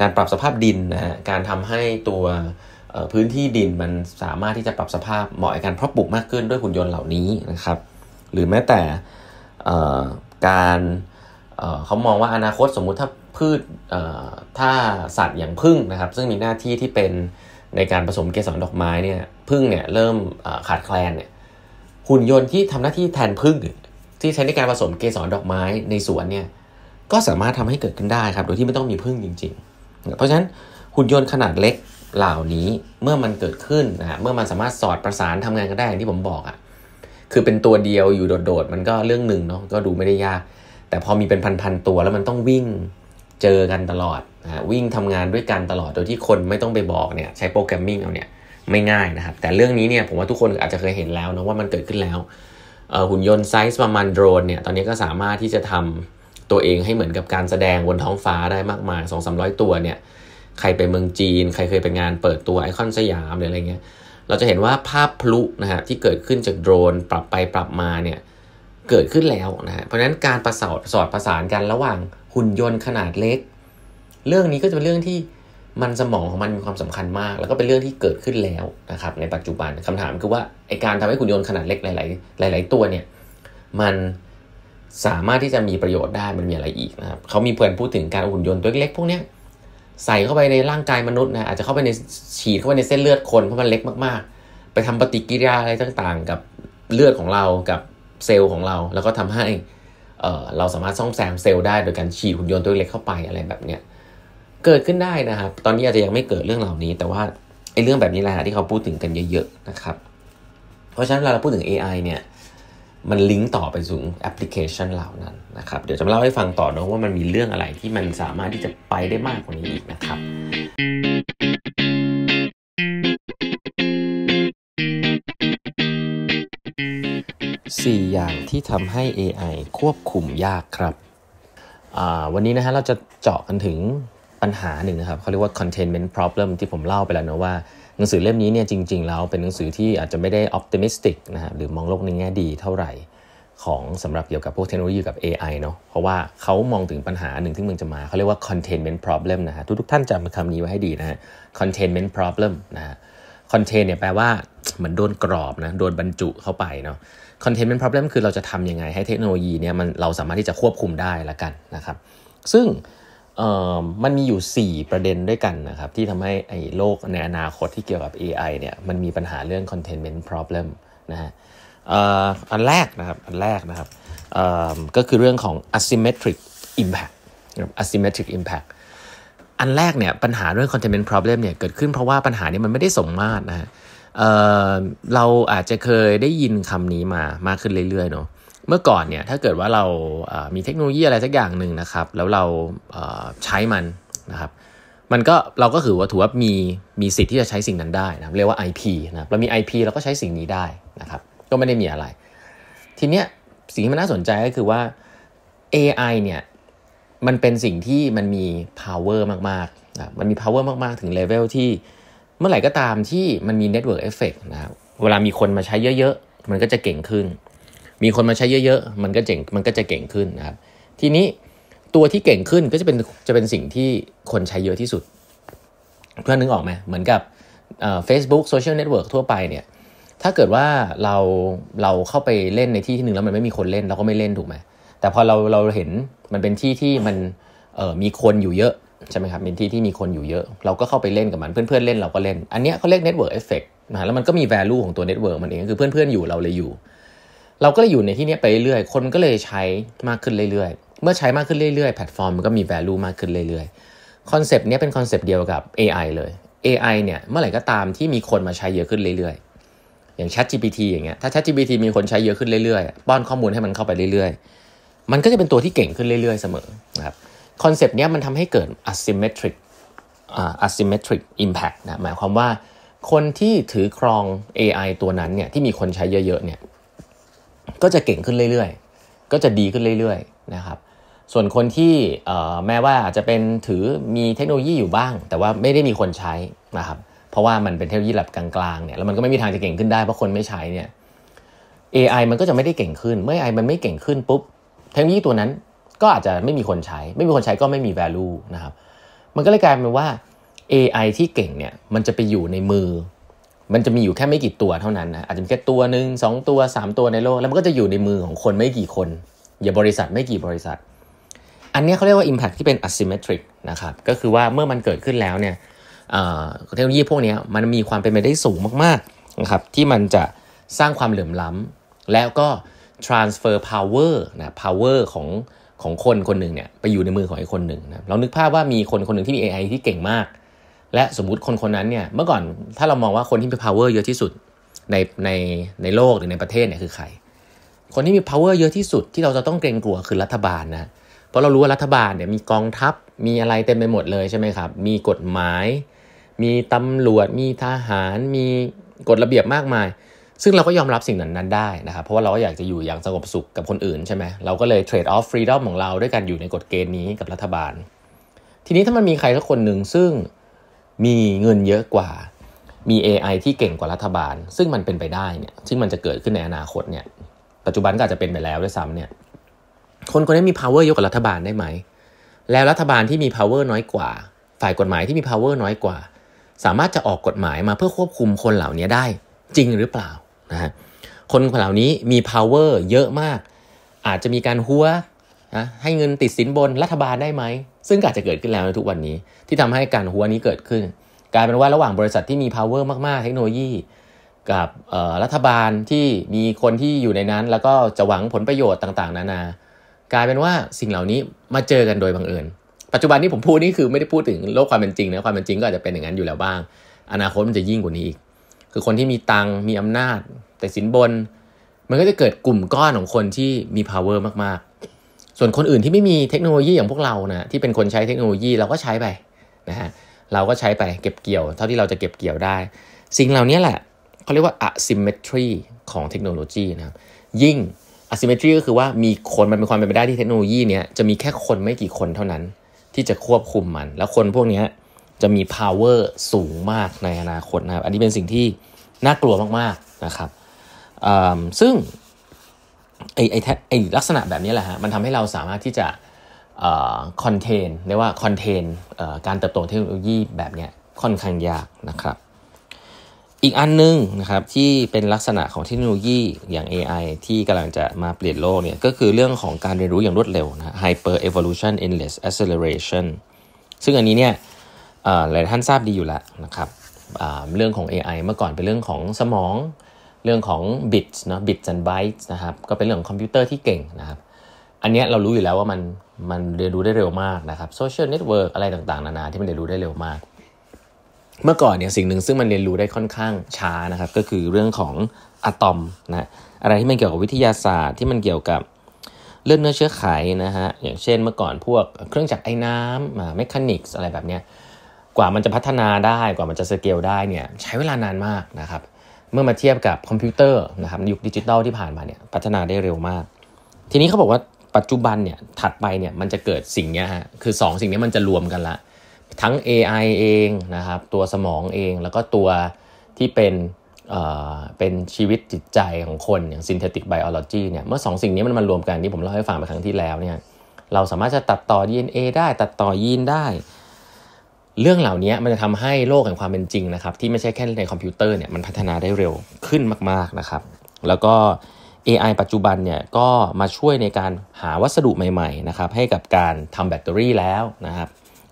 การปรับสภาพดิน นะฮะการทำให้ตัวพื้นที่ดินมันสามารถที่จะปรับสภาพเหมาะกับการเพาะปลูกมากขึ้นด้วยหุ่นยนต์เหล่านี้นะครับ หรือแม้แต่การเขามองว่าอนาคตสมมุติถ้าพืชถ้าสัตว์อย่างพึ่งนะครับซึ่งมีหน้าที่ที่เป็นในการผสมเกสรดอกไม้เนี่ยพึ่งเนี่ยเริ่มขาดแคลนเนี่ยหุ่นยนต์ที่ทำหน้าที่แทนพึ่งที่ใช้ในการผสมเกสรดอกไม้ในสวนเนี่ย ก็สามารถทำให้เกิดขึ้นได้ครับโดยที่ไม่ต้องมีพึ่งจริงๆ เพราะฉะนั้นหุ่นยนต์ขนาดเล็กเหล่านี้เมื่อมันเกิดขึ้นนะเมื่อมันสามารถสอดประสานทำงานกันได้อย่างที่ผมบอกอะ่ะคือเป็นตัวเดียวอยู่โดดๆมันก็เรื่องหนึ่งเนาะก็ดูไม่ได้ยาก แต่พอมีเป็นพันๆตัวแล้วมันต้องวิ่งเจอกันตลอดนะวิ่งทำงานด้วยกันตลอดโดยที่คนไม่ต้องไปบอกเนี่ยใช้โปรแกรมมิ่งเอาเนี่ยไม่ง่ายนะครับ แต่เรื่องนี้เนี่ยผมว่าทุกคนอาจจะเคยเห็นแล้วนะว่ามันเกิดขึ้นแล้ว หุ่นยนต์ไซส์ประมาณโดรนเนี่ย ตอนนี้ก็สามารถที่จะทำตัวเองให้เหมือนกับการแสดงบนท้องฟ้าได้มากมาย2้0ยตัวเนี่ย ใครไปเมืองจีน ใครเคยไปงานเปิดตัวไอคอนสยามหรืออะไรเงี้ยเราจะเห็นว่าภาพพลุนะฮะที่เกิดขึ้นจากโดรนปรับไปปรับมาเนี่ยเกิดขึ้นแล้วนะฮะเพราะฉะนั้นการประสานสอดประสานกันระหว่างหุ่นยนต์ขนาดเล็ก เรื่องนี้ก็จะเป็นเรื่องที่มันสมองของมันมีความสำคัญมากแล้วก็เป็นเรื่องที่เกิดขึ้นแล้วนะครับ ในปัจจุบันคำถามคือว่าไอการทำให้หุ่นยนต์ขนาดเล็กหลายๆหลายๆตัวเนี่ยมันสามารถที่จะมีประโยชน์ได้มันมีอะไรอีกนะครับเขามีเพื่อนพูดถึงการหุ่นยนต์ตัวเล็กพวกเนี้ยใส่เข้าไปในร่างกายมนุษย์นะอาจจะเข้าไปในฉีดเข้าไปในเส้นเลือดคนเพราะมันเล็กมากๆ ไปทำปฏิกิริยาอะไรต่างๆ กับเลือดของเรากับเซลล์ของเรา แล้วก็ทำให้เเราสามารถซ่อมแซมเซลล์ได้โดยการฉีดหุ่นยนต์ตัวเล็กเข้าไปอะไรแบบเนี้ยเกิดขึ้นได้นะครับ ตอนนี้อาจจะยังไม่เกิดเรื่องเหล่านี้ แต่ว่าไอ้เรื่องแบบนี้แหละที่เขาพูดถึงกันเยอะๆนะครับ เพราะฉะนั้นเวลาเราพูดถึง AI เนี่ย มันลิงก์ต่อไปสู่แอปพลิเคชันเหล่านั้นนะครับ เดี๋ยวจะมาเล่าให้ฟังต่อนะว่ามันมีเรื่องอะไรที่มันสามารถที่จะไปได้มากกว่านี้อีกนะครับสี่อย่างที่ทำให้ AI ควบคุมยากครับวันนี้นะฮะเราจะเจาะกันถึงปัญหาหนึ่งนะครับเขาเรียกว่า containment problem ที่ผมเล่าไปแล้วนะว่า หนังสือเล่มนี้เนี่ยจริงๆแล้วเป็นหนังสือที่อาจจะไม่ได้ optimistic นะฮะหรือมองโลกในแง่ดีเท่าไหร่ ของสำหรับเกี่ยวกับพวกเทคโนโลยีกับ AI เนาะเพราะว่าเขามองถึงปัญหาหนึ่งที่มึงจะมาเขาเรียกว่า containment problem นะฮะทุกๆท่านจำคำนี้ไว้ให้ดีนะฮะ containment problem นะฮะ contain เนี่ยแปลว่าเหมือนโดนกรอบนะโดนบรรจุเข้าไปเนาะ containment problem คือเราจะทำยังไงให้เทคโนโลยีเนี่ยมันเราสามารถที่จะควบคุมได้ละกันนะครับซึ่งมันมีอยู่ 4 ประเด็นด้วยกันนะครับที่ทำให้ไอ้โลกในอนาคตที่เกี่ยวกับ AI เนี่ยมันมีปัญหาเรื่อง containment problem นะฮะอันแรกนะครับอันแรกนะครับก็คือเรื่องของ asymmetric impact asymmetric impact อันแรกเนี่ยปัญหาเรื่อง containment problem เนี่ยเกิดขึ้นเพราะว่าปัญหานี้มันไม่ได้สมมาตรนะฮะเราอาจจะเคยได้ยินคำนี้มามากขึ้นเรื่อยๆเนาะเมื่อก่อนเนี่ยถ้าเกิดว่าเรามีเทคโนโลยีอะไรสักอย่างหนึ่งนะครับ แล้วเราใช้มันนะครับมันก็เราก็ถือว่าถือว่ามีมีสิทธิ์ที่จะใช้สิ่งนั้นได้นะเรียกว่า IP นะเรามี IP เราก็ใช้สิ่งนี้ได้นะครับก็ไม่ได้มีอะไร ทีเนี้ยสิ่งที่มันน่าสนใจก็คือว่า AI เนี่ยมันเป็นสิ่งที่มันมี power มากๆนะมันมี power มากๆ ถึงเลเวลที่เมื่อไหร่ก็ตามที่มันมี network effect นะเวลามีคนมาใช้เยอะ ๆ มันก็จะเก่งขึ้นมีคนมาใช้เยอะๆ มันก็เจ๋ง มันก็จะเก่งขึ้นนะครับ ทีนี้ตัวที่เก่งขึ้นก็จะเป็นจะเป็นสิ่งที่คนใช้เยอะที่สุด เพื่อนนึกออกไหมเหมือนกับเฟซบุ๊กโซเชียลเน็ตเวิร์กทั่วไปเนี่ย ถ้าเกิดว่าเราเราเข้าไปเล่นในที่ที่หนึ่งแล้วมันไม่มีคนเล่นเราก็ไม่เล่นถูกไหม แต่พอเราเราเห็นมันเป็นที่ที่มันมีคนอยู่เยอะ ใช่ไหมครับ เป็นที่ที่มีคนอยู่เยอะ เราก็เข้าไปเล่นกับมัน เพื่อนๆเล่นเราก็เล่น อันนี้เขาเรียกเน็ตเวิร์กเอฟเฟกต์นะ แล้วมันก็มีแวลูของตัวเน็ตเวิร์กมันเองคือเพื่อนๆอยู่เราเลยอยู่เราก็เลยอยู่ในที่นี้ไปเรื่อยๆคนก็เลยใช้มากขึ้นเรื่อยๆ เมื่อใช้มากขึ้นเรื่อยๆ แพลตฟอร์มมันก็มี value มากขึ้นเรื่อยๆคอนเซปต์นี้เป็นคอนเซปต์เดียวกับ AI เลย AI เนี่ยเมื่อไหร่ก็ตามที่มีคนมาใช้เยอะขึ้นเรื่อยๆ อย่าง Chat GPT อย่างเงี้ยถ้า Chat GPT มีคนใช้เยอะขึ้นเรื่อยๆป้อนข้อมูลให้มันเข้าไปเรื่อยๆ มันก็จะเป็นตัวที่เก่งขึ้นเรื่อย ๆเสมอนะครับคอนเซปต์นี้มันทำให้เกิด asymmetric uh, asymmetric impact นะหมายความว่าคนที่ถือครอง AI ตัวนั้นเนี่ยที่มีคนใช้เยอะๆเนี่ยก็จะเก่งขึ้นเรื่อยๆ ก็จะดีขึ้นเรื่อยๆนะครับ ส่วนคนที่แม้ว่าอาจจะเป็นถือมีเทคโนโลยีอยู่บ้างแต่ว่าไม่ได้มีคนใช้นะครับ เพราะว่ามันเป็นเทคโนโลยีระดับกลางๆเนี่ยแล้วมันก็ไม่มีทางจะเก่งขึ้นได้เพราะคนไม่ใช้เนี่ย AI มันก็จะไม่ได้เก่งขึ้นเมื่อ AI มันไม่เก่งขึ้นปุ๊บเทคโนโลยีตัวนั้นก็อาจจะไม่มีคนใช้ ไม่มีคนใช้ก็ไม่มี value นะครับ มันก็เลยกลายเป็นว่า AI ที่เก่งเนี่ยมันจะไปอยู่ในมือมันจะมีอยู่แค่ไม่กี่ตัวเท่านั้นนะ อาจจะมีแค่ตัวหนึ่งสองตัวสามตัวในโลก แล้วมันก็จะอยู่ในมือของคนไม่กี่คน อย่าบริษัทไม่กี่บริษัท อันนี้เขาเรียกว่า Impact ที่เป็น asymmetric นะครับ ก็คือว่าเมื่อมันเกิดขึ้นแล้วเนี่ยเทคโนโลยีพวกนี้มันมีความเป็นไปได้สูงมากๆนะครับที่มันจะสร้างความเหลื่อมล้ำ แล้วก็ transfer power นะ power ของของคนคนหนึ่งเนี่ยไปอยู่ในมือของอีกคนหนึ่งนะเรานึกภาพว่ามีคนคนหนึ่งที่มี AI ที่เก่งมากและสมมุติคนคนนั้นเนี่ย เมื่อก่อนถ้าเรามองว่าคนที่มี power เยอะที่สุดในในในโลกหรือในประเทศเนี่ยคือใคร คนที่มี power เยอะที่สุดที่เราจะต้องเกรงกลัวคือรัฐบาลนะ เพราะเรารู้ว่ารัฐบาลเนี่ยมีกองทัพมีอะไรเต็มไปหมดเลยใช่ไหมครับ มีกฎหมาย มีตำรวจมีทหาร มีกฎระเบียบมากมาย ซึ่งเราก็ยอมรับสิ่งนั้นนั้นได้นะครับ เพราะว่าเราอยากจะอยู่อย่างสงบสุขกับคนอื่นใช่ไหมเราก็เลยเทรดออฟฟรีดอมของเราด้วยการอยู่ในกฎเกณฑ์นี้กับรัฐบาล ทีนี้ถ้ามันมีใครสักคนหนึ่งซึ่งมีเงินเยอะกว่า มี AI ที่เก่งกว่ารัฐบาล ซึ่งมันเป็นไปได้เนี่ย ซึ่งมันจะเกิดขึ้นในอนาคตเนี่ย ปัจจุบันก็อาจจะเป็นไปแล้วด้วยซ้ำเนี่ย คนคนนี้มี power เยอะกว่ารัฐบาลได้ไหม แล้วรัฐบาลที่มี power น้อยกว่า ฝ่ายกฎหมายที่มี power น้อยกว่า สามารถจะออกกฎหมายมาเพื่อควบคุมคนเหล่านี้ได้ จริงหรือเปล่านะฮะ คนเหล่านี้มี power เยอะมาก อาจจะมีการหัวนะให้เงินติดสินบนรัฐบาลได้ไหม ซึ่งอาจจะเกิดขึ้นแล้วในทุกวันนี้ที่ทำให้การหัวนี้เกิดขึ้น กลายเป็นว่าระหว่างบริษัทที่มี power มาก ๆ เทคโนโลยี กับรัฐบาลที่มีคนที่อยู่ในนั้น แล้วก็จะหวังผลประโยชน์ต่าง ๆ นานา กลายเป็นว่าสิ่งเหล่านี้มาเจอกันโดยบังเอิญปัจจุบันที่ผมพูดนี่คือไม่ได้พูดถึงโลกความเป็นจริงนะความเป็นจริงก็อาจจะเป็นอย่างนั้นอยู่แล้วบ้าง อนาคตมันจะยิ่งกว่านี้อีก คือคนที่มีตังมีอำนาจแต่สินบน มันก็จะเกิดกลุ่มก้อนของคนที่มี power มากส่วนคนอื่นที่ไม่มีเทคโนโลยีอย่างพวกเรานะที่เป็นคนใช้เทคโนโลยีเราก็ใช้ไปนะฮะเราก็ใช้ไปเก็บเกี่ยวเท่าที่เราจะเก็บเกี่ยวได้สิ่งเหล่านี้แหละเขาเรียกว่า asymmetry ของเทคโนโลยีนะครับยิ่ง asymmetry ก็คือว่ามีคนมันเป็นความเป็นไปได้ที่เทคโนโลยีเนี้ยจะมีแค่คนไม่กี่คนเท่านั้นที่จะควบคุมมัน แล้วคนพวกนี้จะมี power สูงมากในอนาคตนะครับอันนี้เป็นสิ่งที่น่ากลัวมากๆนะครับซึ่งไอไอไอลักษณะแบบนี้แหละฮะมันทำให้เราสามารถที่จะคอนเทนเรียกว่าคอนเทนการเติบโตเทคโนโลยีแบบนี้ค่อนข้างยากนะครับ อีกอันนึงนะครับที่เป็นลักษณะของเทคโนโลยีอย่าง AI ที่กำลังจะมาเปลี่ยนโลกเนี่ยก็คือเรื่องของการเรียนรู้อย่างรวดเร็วนะ Hyper Evolution Endless Acceleration ซึ่งอันนี้เนี่ยหลายท่านทราบดีอยู่แล้วนะครับเรื่องของ AI เมื่อก่อนเป็นเรื่องของสมองเรื่องของ bits เนาะ bits and bytes นะครับก็เป็นเรื่องคอมพิวเตอร์ที่เก่งนะครับ อันนี้เรารู้อยู่แล้วว่ามันมันเรียนรู้ได้เร็วมากนะครับโซเชียลเน็ตเวิร์กอะไรต่างๆนานาที่มันเรียนรู้ได้เร็วมาก เมื่อก่อนเนี่ยสิ่งหนึ่งซึ่งมันเรียนรู้ได้ค่อนข้างช้านะครับ ก็คือเรื่องของอะตอมนะอะไรที่มันเกี่ยวกับวิทยาศาสตร์ที่มันเกี่ยวกับเลือดเนื้อเชื้อไขนะฮะอย่างเช่นเมื่อก่อนพวกเครื่องจักรไอ้น้ำแมคานิกส์อะไรแบบเนี้ยกว่ามันจะพัฒนาได้กว่ามันจะสเกลได้เนี่ยใช้เวลานานมากนะครับมื่อมาเทียบกับคอมพิวเตอร์นะครับยุคดิจิตอลที่ผ่านมาเนี่ยพัฒนาได้เร็วมาก ทีนี้เขาบอกว่าปัจจุบันเนี่ยถัดไปเนี่ยมันจะเกิดสิ่งนี้ฮะคือ 2 สิ่งนี้มันจะรวมกันละทั้ง AI เองนะครับตัวสมองเอง แล้วก็ตัวที่เป็นเอ่อเป็นชีวิตจิตใจของคนอย่าง synthetic biology เนี่ย เมื่อ2สสิ่งนี้มันมารวมกันที่ผมเล่าให้ฟังไปครั้งที่แล้วเนี่ยเราสามารถจะตัดต่อ DNA ได้ตัดต่อยีนได้เรื่องเหล่านี้มันจะทำให้โลกแห่งความเป็นจริงนะครับที่ไม่ใช่แค่ในคอมพิวเตอร์เนี่ยมันพัฒนาได้เร็วขึ้นมากๆนะครับ แล้วก็ AI ปัจจุบันเนี่ยก็มาช่วยในการหาวัสดุใหม่ ๆนะครับ ให้กับการทำแบตเตอรี่แล้วนะครับ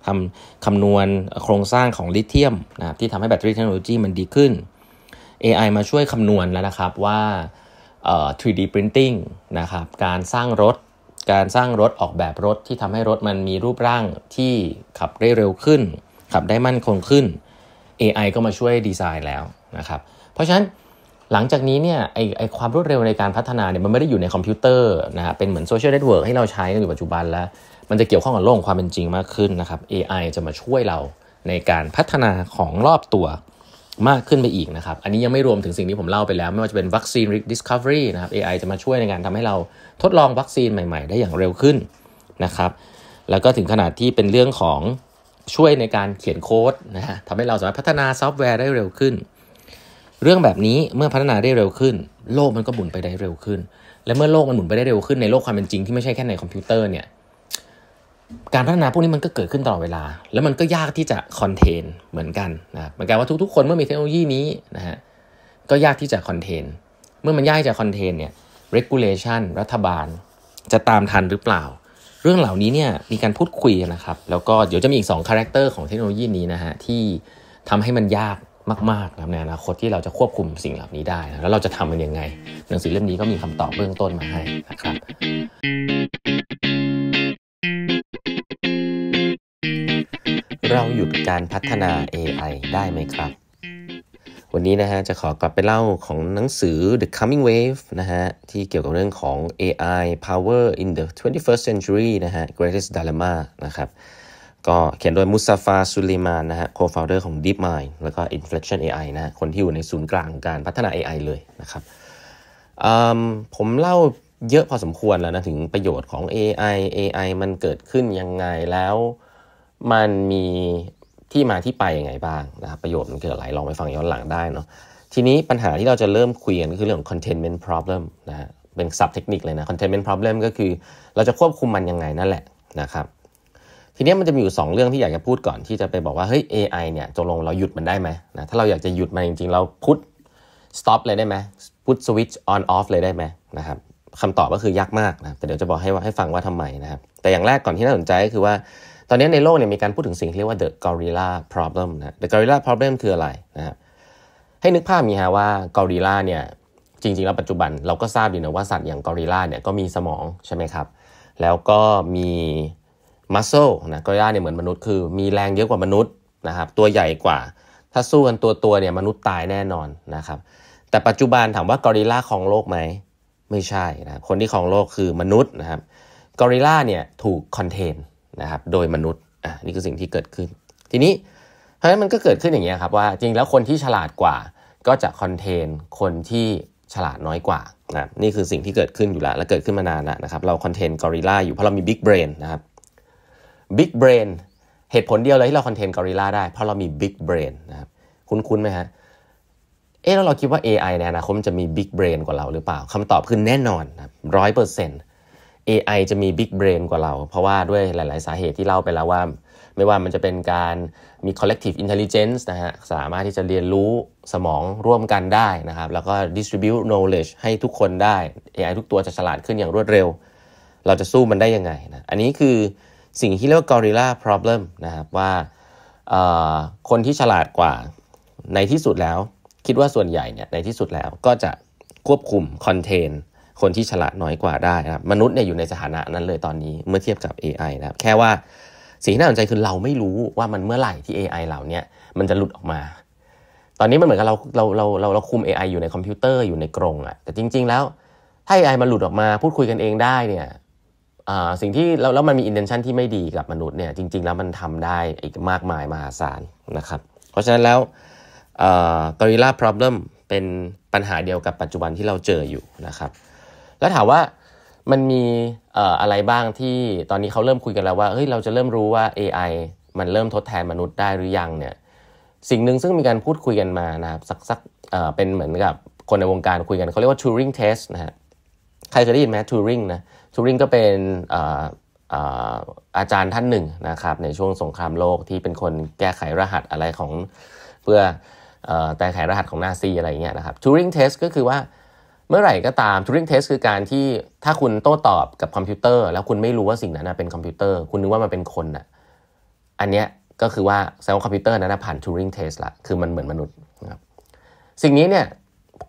ทำคำนวณโครงสร้างของลิเธียมนะครับที่ทำให้แบตเตอรี่เทคโนโลยีมันดีขึ้น AI มาช่วยคำนวณแล้วนะครับว่า 3D printing นะครับการสร้างรถการสร้างรถออกแบบรถ ที่ทำให้รถมันมีรูปร่างที่ขับได้เร็วขึ้นขับได้มั่นคงขึ้น AI ก็มาช่วยดีไซน์แล้วนะครับ เพราะฉะนั้นหลังจากนี้เนี่ยไอไอความรวดเร็วในการพัฒนาเนี่ยมันไม่ได้อยู่ในคอมพิวเตอร์นะฮะเป็นเหมือนโซเชียลเน็ตเวิร์กให้เราใช้กันอยู่ปัจจุบันแล้ว มันจะเกี่ยวข้องกับโลกงความเป็นจริงมากขึ้นนะครับ AI จะมาช่วยเราในการพัฒนาของรอบตัวมากขึ้นไปอีกนะครับ อันนี้ยังไม่รวมถึงสิ่งที่ผมเล่าไปแล้ว ไม่ว่าจะเป็นวัคซีน discovery นะครับ AI จะมาช่วยในการทำให้เราทดลองวัคซีนใหม่ ๆ ได้อย่างเร็วขึ้นนะครับแล้วก็ถึงขนาดที่เป็นเรื่องของช่วยในการเขียนโค้ดนะฮะทำให้เราสามารถพัฒนาซอฟต์แวร์ได้เร็วขึ้น เรื่องแบบนี้เมื่อพัฒนาได้เร็วขึ้น โลกมันก็หมุนไปได้เร็วขึ้น และเมื่อโลกมันหมุนไปได้เร็วขึ้น ในโลกความเป็นจริงที่ไม่ใช่แค่ในคอมพิวเตอร์เนี่ยการพัฒนาพวกนี้มันก็เกิดขึ้นตลอดเวลา แล้วมันก็ยากที่จะคอนเทนเหมือนกันนะเหมือนกันว่าทุกๆคนเมื่อมีเทคโนโลยีนี้นะฮะก็ยากที่จะคอนเทนเมื่อมันยากที่จะคอนเทนเนี่ยเรกูเลชั o นรัฐบาล จะตามทันหรือเปล่าเรื่องเหล่านี้เนี่ยมีการพูดคุยนะครับแล้วก็เดี๋ยวจะมีอีก2คาแรคเตอร์ของเทคโนโลยีนี้นะฮะที่ทำให้มันยากมากๆนะในอนาคตที่เราจะควบคุมสิ่งเหล่านี้ได้นะแล้วเราจะทำมันยังไง หนังสือเล่มนี้ก็มีคำตอบเบื้องต้นมาให้นะครับ เราหยุดการพัฒนา AI ได้ไหมครับวันนี้นะฮะจะขอกลับไปเล่าของหนังสือ The Coming Wave นะฮะที่เกี่ยวกับเรื่องของ AI Power in the 21st Century นะฮะ Greatest Dilemma นะครับก็เขียนโดยมุสฟาสุลีมานนะฮะ co-founder ของ DeepMind แล้วก็ Inflection AI นะคนที่อยู่ในศูนย์กลางการพัฒนา AI เลยนะครับผมเล่าเยอะพอสมควรแล้วนะถึงประโยชน์ของ AI AI มันเกิดขึ้นยังไงแล้วมันมีที่มาที่ไปยังไงบ้างนะครับประโยชน์มันเกิดอะไรลองไปฟังย้อนหลังได้เนาะทีนี้ปัญหาที่เราจะเริ่มคุยกันก็คือเรื่อง containment problem นะฮะเป็น sub เทคนิคเลยนะ containment problem ก็คือเราจะควบคุมมันยังไงนั่นแหละนะครับทีนี้มันจะมีอยู่2เรื่องที่อยากจะพูดก่อนที่จะไปบอกว่าเฮ้ย AI เนี่ยจะลงเราหยุดมันได้ไหมนะถ้าเราอยากจะหยุดมันจริงๆเราพุท stop เลยได้ไหมพุท switch on off เลยได้ไหมนะครับคำตอบก็คือยากมากนะแต่เดี๋ยวจะบอกให้ว่าให้ฟังว่าทำไมนะครับแต่อย่างแรกก่อนที่น่าสนใจก็คือว่าตอนนี้ในโลกเนี่ยมีการพูดถึงสิ่งที่เรียกว่า the gorilla problem นะ the gorilla problem คืออะไรนะรให้นึกภาพมีฮะว่ากอริลลาเนี่ย จริง ๆ แล้วปัจจุบันเราก็ทราบดีนะว่าสัตว์อย่างกอริลลาเนี่ยก็มีสมอง ใช่ไหมครับ แล้วก็มีมัส l ซนะกอริลลาเนี่ยเหมือนมนุษย์คือ มีแรงเยอะกว่ามนุษย์นะครับ ตัวใหญ่กว่า ถ้าสู้กันตัวตัวเนี่ยมนุษย์ตายแน่นอนนะครับ แต่ปัจจุบันถามว่ากอริลลาครองโลกไหมไม่ใช่นะ คนที่ครองโลกคือมนุษย์นะครับกอริลลาเนี่ยถูกคอนเทนนะครับโดยมนุษย์อ่ะนี่คือสิ่งที่เกิดขึ้นทีนี้เพราะฉะนั้นมันก็เกิดขึ้นอย่างเงี้ยครับว่าจริงแล้วคนที่ฉลาดกว่าก็จะคอนเทนคนที่ฉลาดน้อยกว่านะนี่คือสิ่งที่เกิดขึ้นอยู่แล้วและเกิดขึ้นมานานแล้วนะครับเราคอนเทนกอริลลาอยู่เพราะเรามีบิ๊กเบรนนะครับบิ๊กเบรนเหตุผลเดียวเลย ที่เราคอนเทนกอริลลาได้เพราะเรามีบิ๊กเบรนนะครับคุ้นๆไหมฮะเอ๊ะแล้วเราคิดว่า AI ในอนาคตจะมีบิ๊กเบรนกว่าเราหรือเปล่าคำตอบคือแน่นอนร้อยเปอร์เซ็นต์ AI จะมีบิ๊กเบรนกว่าเราเพราะว่าด้วยหลาย ๆ สาเหตุที่เล่าไปแล้วว่า ไม่ว่ามันจะเป็นการมี collective intelligence นะฮะสามารถที่จะเรียนรู้สมองร่วมกันได้นะครับแล้วก็ distribute knowledge ให้ทุกคนได้ AI ทุกตัวจะฉลาดขึ้นอย่างรวดเร็ว เราจะสู้มันได้ยังไงนะอันนี้คือสิ่งที่เรียกว่า gorilla problem นะครับว่าคนที่ฉลาดกว่าในที่สุดแล้วคิดว่าส่วนใหญ่เนี่ยในที่สุดแล้วก็จะควบคุม contain คนที่ฉลาดน้อยกว่าได้นะครับมนุษย์เนี่ยอยู่ในสถานะนั้นเลยตอนนี้เมื่อเทียบกับ AI นะครับ แค่ว่าสิ่งที่น่าสนใจคือเราไม่รู้ว่ามันเมื่อไหร่ที่ AI เหล่านี้มันจะหลุดออกมา ตอนนี้มันเหมือนกับเราเราเราเราเราคุม AI อยู่ในคอมพิวเตอร์อยู่ในกรงอะแต่จริง ๆแล้วถ้า AI มันหลุดออกมาพูดคุยกันเองได้เนี่ยสิ่งที่แล้วแล้วมันมี intention ที่ไม่ดีกับมนุษย์เนี่ยจริงๆแล้วมันทำได้อีกมากมายมหาศาลนะครับ เพราะฉะนั้นแล้วกอริลลาร r o b l e มเป็นปัญหาเดียวกับปัจจุบันที่เราเจออยู่นะครับแล้วถามว่ามันมีอะไรบ้างที่ตอนนี้เขาเริ่มคุยกันแล้วว่าเฮ้ย เราจะเริ่มรู้ว่า AI มันเริ่มทดแทนมนุษย์ได้หรือยังเนี่ยสิ่งหนึ่งซึ่งมีการพูดคุยกันมานะครับสักสักเป็นเหมือนกับคนในวงการคุยกันเขาเรียกว่า Turing Test นะฮะใครเคยได้ยินไหม Turing นะ Turing ก็เป็นอาจารย์ท่านหนึ่งนะครับในช่วงสงครามโลกที่เป็นคนแก้ไขรหัสอะไรของเพื่อแต่ไขรหัสของนาซีอะไรเงี้ยนะครับ Turing Test ก็คือว่าเมื่อไหร่ก็ตาม Turing Test คือการที่ถ้าคุณโต้ตอบกับคอมพิวเตอร์ แล้วคุณไม่รู้ว่าสิ่งนั้นเป็นคอมพิวเตอร์คุณนึกว่ามันเป็นคนน่ะอันเนี้ยก็คือว่าแซลคอมพิวเตอร์นั้นผ่าน Turing Test ละ คือมันเหมือนมนุษย์นะครับสิ่งนี้เนี่ย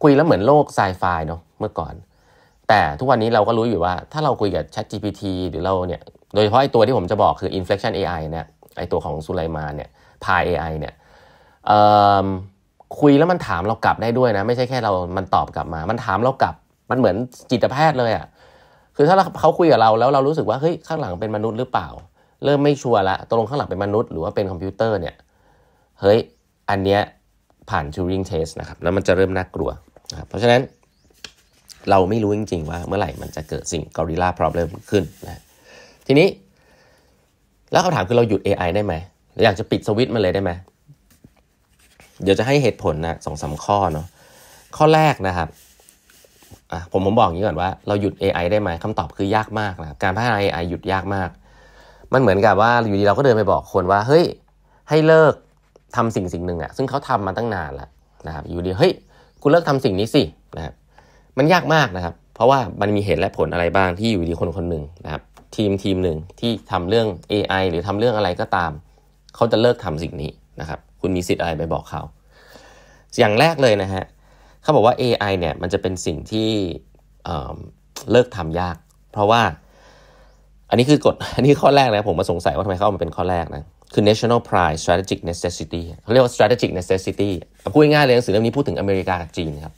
คุยแล้วเหมือนโลกไซไฟเนาะเมื่อก่อน แต่ทุกวันนี้เราก็รู้อยู่ว่า ถ้าเราคุยกับ Chat GPT หรือเราเนี่ยโดยเฉพาะไอตัวที่ผมจะบอกคือ Inflection AI เนี่ยไอตัวของสุไลมาเนี่ยพา AI เนี่ยคุยแล้วมันถามเรากลับได้ด้วยนะ ไม่ใช่แค่เรา มันตอบกลับมา มันถามเรากลับมันเหมือนจิตแพทย์เลยอะ่ะ คือถ้าเขาคุยกับเราแล้วเรารู้สึกว่าเฮ้ยข้างหลังเป็นมนุษย์หรือเปล่า เริ่มไม่ชัวร์ละตรงข้างหลังเป็นมนุษย์หรือว่าเป็นคอมพิวเตอร์เนี่ย เฮ้ยอันเนี้ยผ่านทูริงเทสนะครับแล้วมันจะเริ่มน่ากลัวนะครับเพราะฉะนั้นเราไม่รู้จริงๆว่าเมื่อไหร่มันจะเกิดสิ่งกอริลลาพรอบเริ่มขึ้นนะ ทีนี้ แล้วคำถามคือเราหยุด AI ได้ไหมอยากจะปิดสวิตช์มันเลยได้ไหมเดี๋ยวจะให้เหตุผลนะสองสาข้อเนาะข้อแรกนะครับผมผมบอกอย่างนี้ก่อนว่าเราหยุด AI ได้ไหมคำตอบคือยากมากนะการพัฒนา AI หยุดยากมาก มันเหมือนกับว่าอยู่ดีเราก็เดินไปบอกคนว่าเฮ้ยให้เลิกทำสิ่งสิ่งหนึ่งอะซึ่งเขาทำมาตั้งนานแล้วนะครับ อยู่ดีเฮ้ยคุณเลิกทำสิ่งนี้สินะครับ มันยากมากนะครับ เพราะว่ามันมีเหตุและผลอะไรบ้างที่อยู่ดีคนคนหนึ่งนะครับ ทีมทีมหนึ่งที่ทำเรื่อง AI หรือทำเรื่องอะไรก็ตามเขาจะเลิกทำสิ่งนี้นะครับคุณมีสิทธิ์อะไรไปบอกเขา อย่างแรกเลยนะฮะ เขาบอกว่า AI เนี่ย มันจะเป็นสิ่งที่เเลิกทำยาก เพราะว่า อันนี้คือกฎอันนี้ข้อแรกนะผมมาสงสัยว่าทำไมเขาเอามาเป็นข้อแรกนะ คือ national pride strategic necessity เขาเรียกว่า strategic necessity พูดง่ายเลยหนังสือเล่มนี้พูดถึงอเมริกากับจีนครับ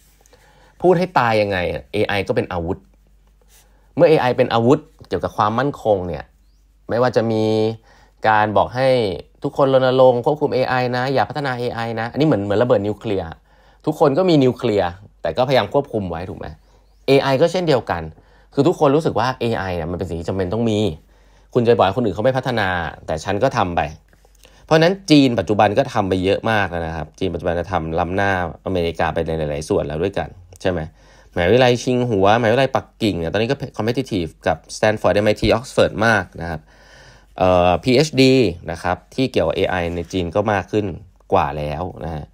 พูดให้ตายยังไง AI ก็เป็นอาวุธ เมื่อ AI เป็นอาวุธเกี่ยวกับความมั่นคงเนี่ย ไม่ว่าจะมีการบอกให้ทุกคนรณรงค์ควบคุม AI นะ อย่าพัฒนา AI นะ อันนี้เหมือนเหมือนระเบิดนิวเคลียร์ทุกคนก็มีนิวเคลียร์แต่ก็พยายามควบคุมไว้ถูกไหม AI ก็เช่นเดียวกัน คือทุกคนรู้สึกว่า AI เนี่ยมันเป็นสิ่งที่จำเป็นต้องมี คุณจะบใอ้คนอื่นเขาไม่พัฒนา แต่ฉันก็ทำไปเพราะนั้นจีนปัจจุบันก็ทำไปเยอะมากนะครับ จีนปัจจุบันทำล้ำหน้าอเมริกาไปในหลาย ๆ ส่วนแล้วด้วยกัน ใช่ไหมหมายวิไลชิงหัวหมายวิไลปักกิ่งเนี่ยตอนนี้ก็คอมเพติทีฟกับ Stanford อ i t o ฟอร์ดมากนะครับเอ่อ PhD นะครับที่เกี่ยวกับ AI ในจีนก็มากขึ้นกว่าแล้วนะฮะ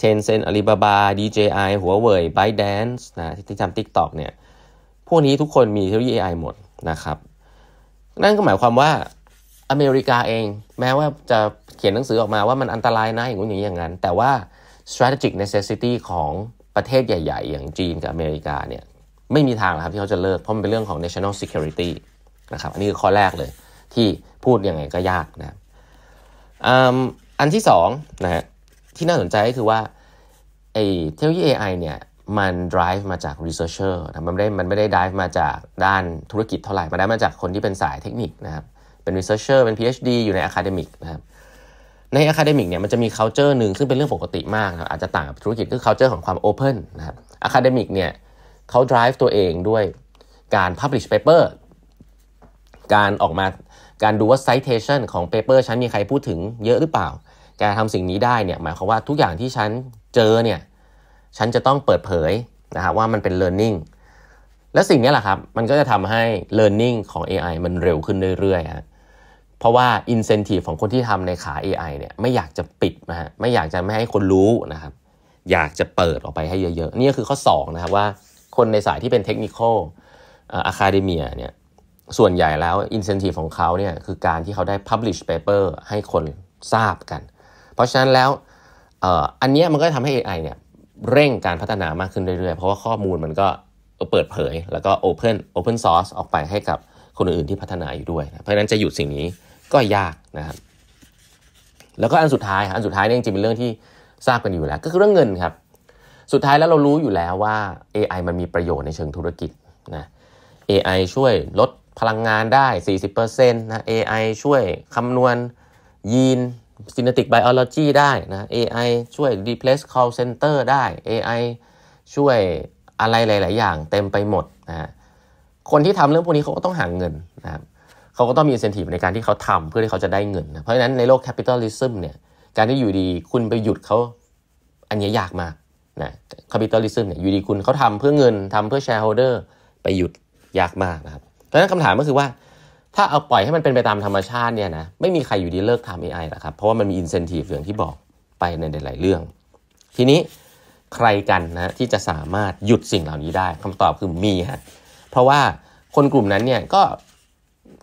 Tencent Alibaba DJI Huawei ByteDance นะที่ทำ TikTok เนี่ยพวกนี้ทุกคนมีเทคโนโลยี AI หมดนะครับนั่นก็หมายความว่าอเมริกาเองแม้ว่าจะเขียนหนังสือออกมาว่ามันอันตรายนะอย่างนู้นอย่างนี้อย่างนั้น แต่ว่า strategic necessity ของประเทศใหญ่ ๆ อย่างจีนกับอเมริกาเนี่ยไม่มีทางครับที่เขาจะเลิกเพราะมันเป็นเรื่องของ national security นะครับอันนี้คือข้อแรกเลยที่พูดยังไงก็ยากนะอันที่สองนะฮะที่น่าสนใจก็คือว่าไอเทคโนโลยี AI เนี่ยมัน drive มาจาก researcher นะมันไม่ได้มันไม่ได้ drive มาจากด้านธุรกิจเท่าไหร่มันได้มาจากคนที่เป็นสายเทคนิคนะครับเป็น researcher เป็น PhD อยู่ใน academic นะครับใน academic เนี่ยมันจะมี culture หนึ่งซึ่งเป็นเรื่องปกติมากนะอาจจะต่างกับธุรกิจคือ culture ของความ open นะครับ academic เนี่ยเขา drive ตัวเองด้วยการ publish paper การออกมาการดูว่า citation ของ paper ฉันมีใครพูดถึงเยอะหรือเปล่า การทำสิ่งนี้ได้เนี่ยหมายความว่าทุกอย่างที่ฉันเจอเนี่ยฉันจะต้องเปิดเผยนะครับว่ามันเป็น learning และสิ่งนี้แหละครับมันก็จะทำให้ learning ของ AI มันเร็วขึ้นเรื่อยๆ เพราะว่า incentive ของคนที่ทำในขา AI เนี่ยไม่อยากจะปิดนะฮะไม่อยากจะไม่ให้คนรู้นะครับอยากจะเปิดออกไปให้เยอะๆ นี่ก็คือข้อ2นะครับว่าคนในสายที่เป็นเทคนิคอลอะคาเดเมียเนี่ยส่วนใหญ่แล้ว incentive ของเขาเนี่ยคือการที่เขาได้ publish paper ให้คนทราบกัน เพราะฉะนั้นแล้วอันนี้มันก็ทำให้ AI เนี่ยเร่งการพัฒนามากขึ้นเรื่อยๆ เพราะว่าข้อมูลมันก็เปิดเผย แล้วก็ Open Open Source ออกไปให้กับคนอื่นที่พัฒนาอยู่ด้วย เพราะฉะนั้นจะหยุดสิ่งนี้ก็ยากนะครับแล้วก็อันสุดท้ายอันสุดท้ายเนี่ยจริงๆเป็นเรื่องที่ทราบกันอยู่แล้วก็คือเรื่องเงินครับ สุดท้ายแล้วเรารู้อยู่แล้วว่า AI มันมีประโยชน์ในเชิงธุรกิจนะ AI ช่วยลดพลังงานได้ 40%นะ AI ช่วยคำนวณยีน ซิ n e t i c biology ได้นะ AI ช่วย replace call center ได้ AI ช่วยอะไรหลาย ๆ อย่างเต็มไปหมดนะ คนที่ทำเรื่องพวกนี้เขาก็ต้องหาเงินนะเขาก็ต้องมี incentive ในการที่เขาทำเพื่อที่เขาจะได้เงินนะเพราะฉะนั้นในโลก capitalism เนี่ย การที่อยู่ดีคุณไปหยุดเขาอันนี้ยากมากนะคปิตอลิซึมเนี่ยอยู่ดีคุณเขาทำเพื่อเงินทำเพื่อแชร์โฮเดอร์ไปหยุดยากมากนะครับะนั้นคำถามก็คือว่าถ้าเอาปล่อยให้มันเป็นไปตามธรรมชาติเนี่ยนะไม่มีใครอยู่ดีเลิกทำ AI หรอกครับเพราะว่ามันมีอินเซนティブอย่างที่บอกไปในหลายเรื่อง ทีนี้ใครกันนะที่จะสามารถหยุดสิ่งเหล่านี้ได้คำตอบคือมีฮะเพราะว่าคนกลุ่มนั้นเนี่ยก็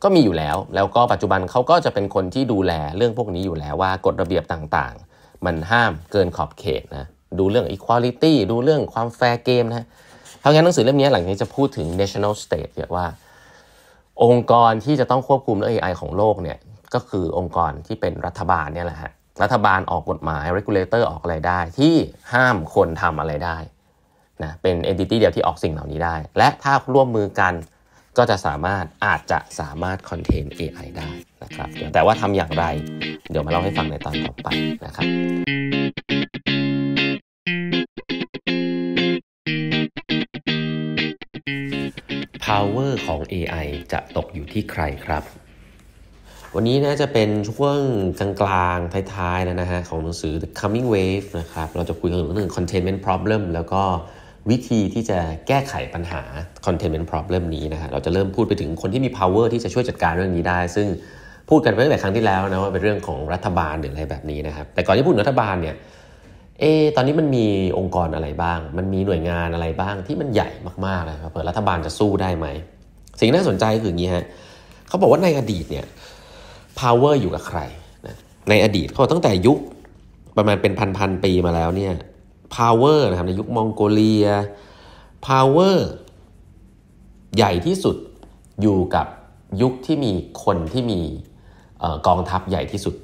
ก็มีอยู่แล้ว แล้วก็ปัจจุบันเขาก็จะเป็นคนที่ดูแลเรื่องพวกนี้อยู่แล้วว่ากฎระเบียบต่างๆ มันห้ามเกินขอบเขตนะดูเรื่อง equality ดูเรื่องความแฟร์เกมนะเพราะงั้นหนังสือเล่มนี้หลังนี้จะพูดถึง national state เยอะว่าองค์กรที่จะต้องควบคุมเรื่อง AI ของโลกเนี่ยก็คือองค์กรที่เป็นรัฐบาลเนี่ยแหละฮะรัฐบาลออกกฎหมาย regulator ออกอะไรได้ที่ห้ามคนทำอะไรได้นะเป็น entity เดียวที่ออกสิ่งเหล่านี้ได้ และถ้าร่วมมือกันก็จะสามารถอาจจะสามารถ contain AI ได้นะครับแต่ว่าทำอย่างไร เดี๋ยวมาเล่าให้ฟังในตอนต่อไปนะครับ power ของ AI จะตกอยู่ที่ใครครับ วันนี้นะจะเป็นช่วงกลางๆ ท้ายๆ แล้วนะฮะของหนังสือ The Coming Wave นะครับ เราจะคุยกันเรื่อง containment problem แล้วก็วิธีที่จะแก้ไขปัญหา containment problem นี้นะฮะเราจะเริ่มพูดไปถึงคนที่มี power ที่จะช่วยจัดการเรื่องนี้ได้ ซึ่งพูดกันไปตั้งแต่ครั้งที่แล้วนะว่าเป็นเรื่องของรัฐบาลหรืออะไรแบบนี้นะครับ แต่ก่อนที่พูดรัฐบาลเนี่ยเอตอนนี้มันมีองค์กรอะไรบ้าง มันมีหน่วยงานอะไรบ้างที่มันใหญ่มากๆเลยครับเผื่อรัฐบาลจะสู้ได้ไหม สิ่งน่าสนใจคืออย่างนี้ฮะเขาบอกว่าในอดีตเนี่ย power อยู่กับใครนะในอดีตเขาตั้งแต่ยุคประมาณเป็นพันๆปีมาแล้วเนี่ย power นะครับในยุคมองโกเลีย power ใหญ่ที่สุดอยู่กับยุคที่มีคนที่มีกองทัพใหญ่ที่สุด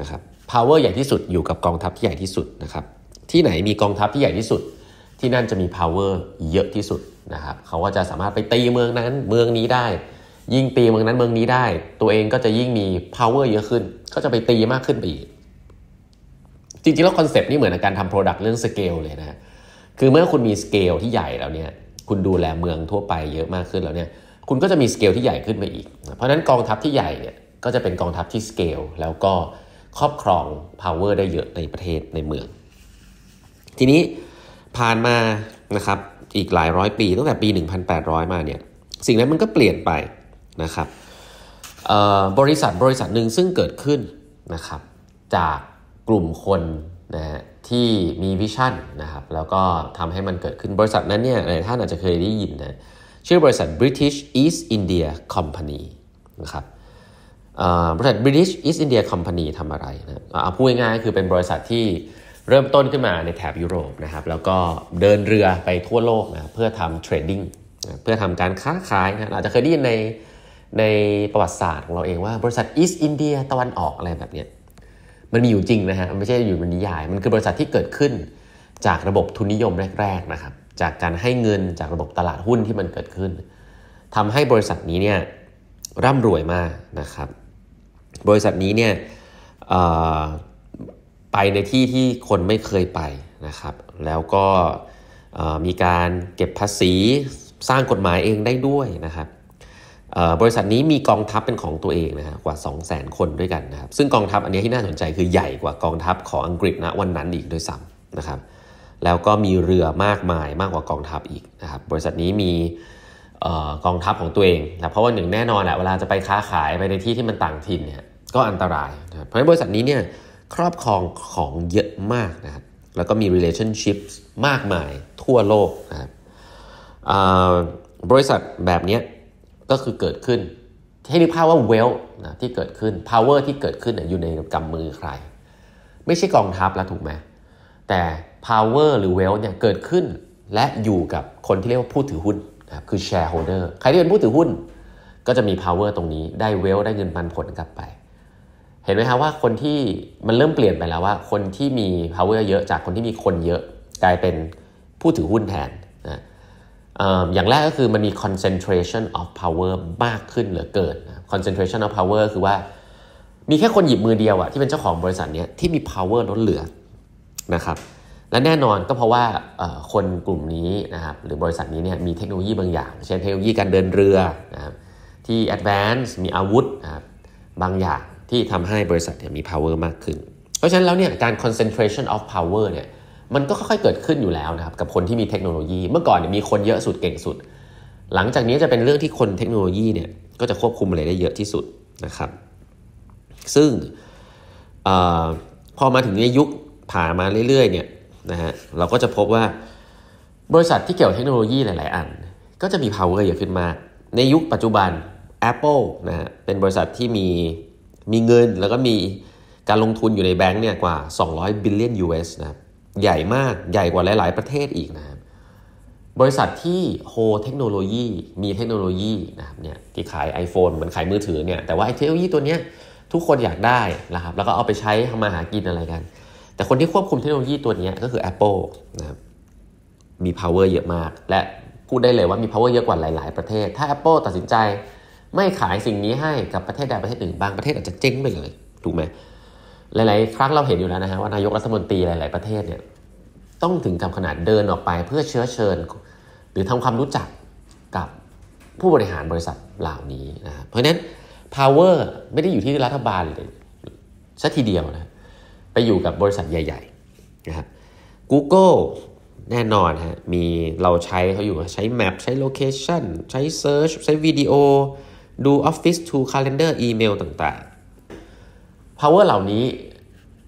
นะครับ power ใหญ่ที่สุดอยู่กับกองทัพที่ใหญ่ที่สุดนะครับที่ไหนมีกองทัพที่ใหญ่ที่สุด ที่นั่นจะมี power เยอะที่สุดนะครับเขาก็จะสามารถไปตีเมืองนั้นเมืองนี้ได้ ยิ่งตีเมืองนั้นเมืองนี้ได้ ตัวเองก็จะยิ่งมี power เยอะขึ้น ก็จะไปตีมากขึ้นไปอีก จริงๆแล้วคอนเซปต์นี่เหมือนการทำ product เรื่องสเกลเลยนะคือเมื่อคุณมีสเกลที่ใหญ่แล้วเนี่ยคุณดูแลเมืองทั่วไป เยอะมากขึ้นแล้วเนี่ยคุณก็จะมีสเกลที่ใหญ่ขึ้นไปอีก เพราะนั้นกองทัพที่ใหญ่เนี่ยก็จะเป็นกองทัพที่สเกลแล้วก็ครอบครอง power ได้เยอะในประเทศในเมือง ทีนี้ผ่านมานะครับอีกหลายร้อยปีตั้งแต่ปี 1800 มาเนี่ยสิ่งนั้นมันก็เปลี่ยนไปนะครับบริษัทบริษัทหนึ่งซึ่งเกิดขึ้นนะครับ จากกลุ่มคนนะฮะที่มีวิชั่นนะครับแล้วก็ทำให้มันเกิดขึ้นบริษัทนั้นเนี่ยหลายท่านอาจจะเคยได้ยินนะชื่อบริษัท British East India Company นะครับบริษัท British East India Company ทำอะไรนะเอาพูดง่ายๆคือเป็นบริษัทที่เริ่มต้นขึ้นมาในแถบยุโรปนะครับแล้วก็เดินเรือไปทั่วโลกนะเพื่อทำเทรดดิ้งเพื่อทำการค้าขายนะอาจจะเคยได้ยินในในประวัติศาสตร์ของเราเองว่า บริษัท East India ตะวันออกอะไรแบบนี้ มันมีอยู่จริงนะฮะไม่ใช่อยู่บนนิยาย มันคือบริษัทที่เกิดขึ้นจากระบบทุนนิยมแรก ๆนะครับ จากการให้เงินจากระบบตลาดหุ้นที่มันเกิดขึ้นทำให้บริษัทนี้เนี่ยร่ำรวยมากนะครับบริษัทนี้เนี่ยไปในที่ที่คนไม่เคยไปนะครับแล้วก็มีการเก็บภาษีสร้างกฎหมายเองได้ด้วยนะครับบริษัทนี้มีกองทัพเป็นของตัวเองนะครกว่า 2 0 0 0 0 0คนด้วยกันนะครับซึ่งกองทัพอันนี้ที่น่าสนใจคือใหญ่กว่ากองทัพของอังกฤษณวันนั้นอีกด้วยซ้ำนะครับแล้วก็มีเรือมากมายมากกว่ากองทัพอีกนะครับบริษัทนี้มีกองทัพของตัวเองนะเพราะว่าหนึ่งแน่นอนและเวลาจะไปค้าขายไปในที่ที่มันต่างถิ่นเนี่ยก็อันตรายนะ เพราะนบริษัทนี้เนี่ยครอบครองของเยอะมากนะครับแล้วก็มี relationship มากมายทั่วโลกนะครับบริษัทแบบนี้ก็คือเกิดขึ้น ให้นึกภาพว่า wealth นะที่เกิดขึ้น power ที่เกิดขึ้นอยู่ในกำมือใคร ไม่ใช่กองทัพแล้วถูกไหม แต่ power หรือ wealth เนี่ยเกิดขึ้นและอยู่กับคนที่เรียกว่าผู้ถือหุ้นนะครับคือ shareholder ใครที่เป็นผู้ถือหุ้น ก็จะมี power ตรงนี้ได้ wealth ได้เงินปันผลกลับไปเห็นไหมครับว่าคนที่มันเริ่มเปลี่ยนไปแล้วว่า คนที่มี power เยอะจากคนที่มีคนเยอะกลายเป็นผู้ถือหุ้นแทนนะอย่างแรกก็คือมันมี concentration of power มากขึ้นเหลือเกินนะ concentration of power คือว่ามีแค่คนหยิบมือเดียวอะที่เป็นเจ้าของบริษัทเนี้ยที่มี power ล้นเหลือนะครับ และแน่นอนก็เพราะว่าคนกลุ่มนี้นะครับ หรือบริษัทนี้เนี่ยมีเทคโนโลยีบางอย่าง เช่นเทคโนโลยีการเดินเรือนะครับที่ advance มีอาวุธนะครับบางอย่างที่ทำให้บริษัทเนี่ยมี power มากขึ้น เพราะฉะนั้นแล้วเนี่ยการ concentration of power เนี่ยมันก็ค่อยๆ เกิดขึ้นอยู่แล้วนะครับกับคนที่มีเทคโนโลยี เมื่อก่อนเนี่ยมีคนเยอะสุดเก่งสุด หลังจากนี้จะเป็นเรื่องที่คนเทคโนโลยีเนี่ยก็จะควบคุมอะไรได้เยอะที่สุดนะครับ ซึ่งอพอมาถึงในยุคผ่านมาเรื่อยๆ เนี่ยนะฮะเราก็จะพบว่าบริษัทที่เกี่ยวเทคโนโลยีหลายๆ อันก็จะมี power เยอะขึ้นมาก ในยุคปัจจุบัน Apple นะฮะเป็นบริษัทที่มีมีเงินแล้วก็มีการลงทุนอยู่ในแบงก์เนี่ยกว่า 200บิลเลียน US นะครับใหญ่มากใหญ่กว่าหลายๆ ประเทศอีกนะครับบริษัทที่โฮเทคโนโลยี มีเทคโนโลยีนะครับเนี่ยที่ขาย iPhone มันขายมือถือเนี่ยแต่ว่าไอเทคโนโลยีตัวเนี้ยทุกคนอยากได้นะครับแล้วก็เอาไปใช้ทำมาหากินอะไรกัน แต่คนที่ควบคุมเทคโนโลยีตัวนี้ก็คือ Apple นะครับมี power เยอะมาก และพูดได้เลยว่ามี power เยอะกว่าหลายๆประเทศ ถ้า Apple ตัดสินใจไม่ขายสิ่งนี้ให้กับประเทศใดประเทศหนึ่งบางประเทศอาจจะเจ๊งไปเลย ถูกไหม หลายๆครั้งเราเห็นอยู่แล้วนะฮะว่า นายกรัฐมนตรีหลายๆประเทศเนี่ยต้องถึงกับขนาดเดินออกไปเพื่อเชื้อเชิญ หรือทำความรู้จักกับผู้บริหารบริษัทเหล่านี้นะ เพราะฉะนั้น power ไม่ได้อยู่ที่รัฐบาลเลยสักทีเดียวนะไปอยู่กับบริษัทใหญ่ๆนะครับ Google แน่นอนฮะมีเราใช้เขาอยู่ใช้ Map ใช้ Location ใช้ Search ใช้วิดีโดู Office to Calendar อีเมลต่างๆ power เหล่านี้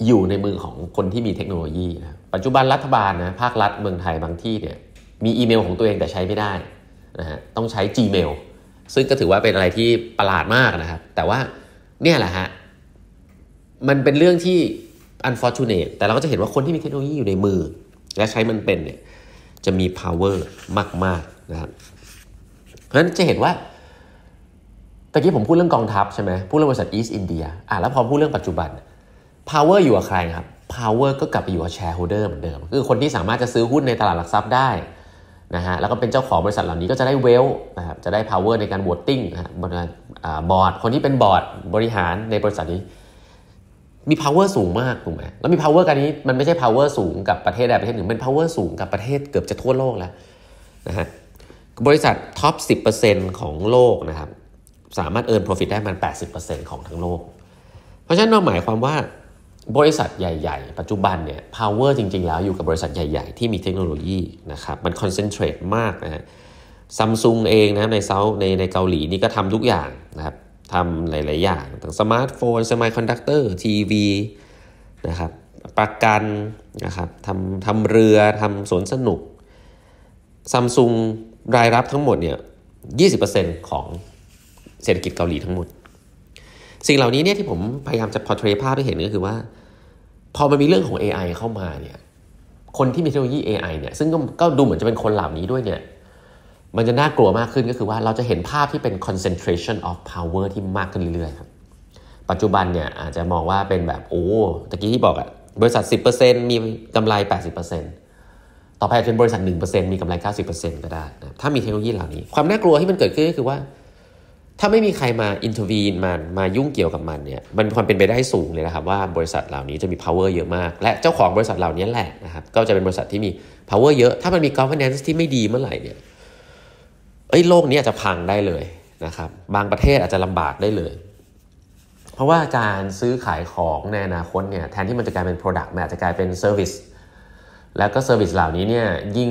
อยู่ในมือของคนที่มีเทคโนโลยีนะ ปัจจุบันรัฐบาลนะ ภาครัฐเมือง ไทย บางที่เนี่ยมีอีเมลของตัวเอง แต่ใช้ไม่ได้นะฮะ ต้องใช้ Gmail ซึ่งก็ถือว่าเป็นอะไรที่ประหลาดมากนะครับ แต่ว่าเนี่ยแหละฮะ มันเป็นเรื่องที่ unfortunate แต่เราก็จะเห็นว่าคนที่มีเทคโนโลยีอยู่ในมือ และใช้มันเป็นเนี่ยจะมี power มากๆนะครับเพราะฉะนั้นจะเห็นว่าตะกี้ผมพูดเรื่องกองทัพ ใช่ไหม พูดเรื่องบริษัทอต์อินเดียอ่ะแล้วพอพูดเรื่องปัจจุบัน power อยู่กับใครครับ power ก็กลับไปอยู่กับ shareholder เหมือนเดิม คือคนที่สามารถจะซื้อหุ้นในตลาดหลักทรัพย์ได้นะฮะ แล้วก็เป็นเจ้าของบริษัทเหล่านี้ก็จะได้เวลนะครับ จะได้ power ในการโหวตติ้งบอร์ด คนที่เป็นบอร์ดบริหารในบริษัทนี้ มี power สูงมากถูกไหมแล้วมี power การนี้มันไม่ใช่ power สูง กับประเทศใดประเทศหนึ่งเป็น power สูง กับประเทศเกือบจะทั่วโลกแล้วนะฮะ บริษัทท็อป10%ของโลกนะครับสามารถเอิร์นโปรฟิตได้มัน 80%ของทั้งโลก เพราะฉะนั้นเราหมายความว่าบริษัทใหญ่ ๆ ปัจจุบันเนี่ย พาวเวอร์จริง ๆ แล้วอยู่กับบริษัทใหญ่ ๆ ที่มีเทคโนโลยีนะครับ มันคอนเซนเทรตมากนะฮะซัมซุงเองนะในเซาในในเกาหลีนี่ก็ทำทุกอย่างนะครับทำหลายๆอย่างทั้งสมาร์ทโฟน สมาร์ทคอนดักเตอร์ ทีวีนะครับประกันนะครับทำทำเรือทำสวนสนุกซัมซุงรายรับทั้งหมดเนี่ย20%ของเศรษฐกิจเกาหลีทั้งหมด สิ่งเหล่านี้เนี่ยที่ผมพยายามจะพอเทรภาพให้เห็นก็คือว่าพอมันมีเรื่องของ AI เข้ามาเนี่ยคนที่มีเทคโนโลยี AI เนี่ยซึ่งก็ดูเหมือนจะเป็นคนเหล่านี้ด้วยเนี่ยมันจะน่ากลัวมากขึ้นก็คือว่าเราจะเห็นภาพที่เป็น concentration of power ที่มากขึ้นเรื่อยๆครับปัจจุบันเนี่ยอาจจะมองว่าเป็นแบบโอ้ตะกี้ที่บอกอะบริษัท 10%มีกำไร 80%ต่อไปเป็นบริษัท 1%มีกำไร90%ก็ได้นะถ้ามีเทคโนโลยีเหล่านี้ความน่ากลัวที่มันเกิดขึ้นก็คือว่าถ้าไม่มีใครมาอินทวีนมันมายุ่งเกี่ยวกับมันเนี่ย มัน ความเป็นไปได้สูงเลยนะครับว่าบริษัทเหล่านี้จะมี power เยอะมาก และเจ้าของบริษัทเหล่านี้แหละนะครับ ก็จะเป็นบริษัทที่มี power เยอะ ถ้ามันมี governance ที่ไม่ดีเมื่อไหร่เนี่ย เอ้ยโลกนี้อาจจะพังได้เลยนะครับ บางประเทศอาจจะลำบากได้เลย เพราะว่าการซื้อขายของในอนาคตเนี่ย แทนที่มันจะกลายเป็น Product มันอาจจะกลายเป็น Service แล้วก็เซอร์วิสเหล่านี้เนี่ย ยิ่ง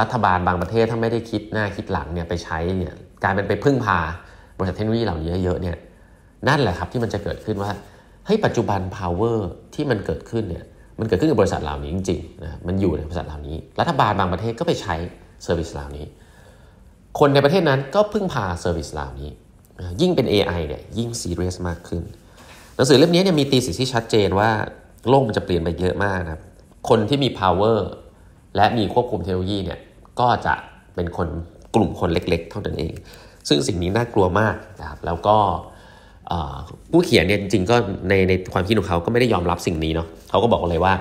รัฐบาลบางประเทศถ้าไม่ได้คิดหน้าคิดหลังเนี่ยไปใช้เนี่ย กลายเป็นไปพึ่งพาบริษัทเทคโนโลยีเหล่านี้เยอะเนี่ยนั่นแหละครับที่มันจะเกิดขึ้นว่าเฮ้ยปัจจุบัน power ที่มันเกิดขึ้นเนี่ยมันเกิดขึ้นกับบริษัทเหล่านี้จริงๆนะมันอยู่ในบริษัทเหล่านี้รัฐบาลบางประเทศก็ไปใช้เซอร์วิสเหล่านี้ คนในประเทศนั้นก็พึ่งพาเซอร์วิสเหล่านี้ ยิ่งเป็น AI เนี่ยยิ่งซีเรียสมากขึ้น หนังสือเล่มนี้เนี่ยมีตีสิทที่ชัดเจนว่าโลกมันจะเปลี่ยนไปเยอะมากนะคคนที่มี power และมีควบคุมเทคโนโลยีเนี่ยก็จะเป็นคนกลุ่มคนเล็ก ๆ เท่านั้นเองซึ่งสิ่งนี้น่ากลัวมากนะครับแล้วก็ผู้เขียนเนี่ยจริงๆก็ในในความคิดของเขาก็ไม่ได้ยอมรับสิ่งนี้เนาะเขาก็บอกเลยว่า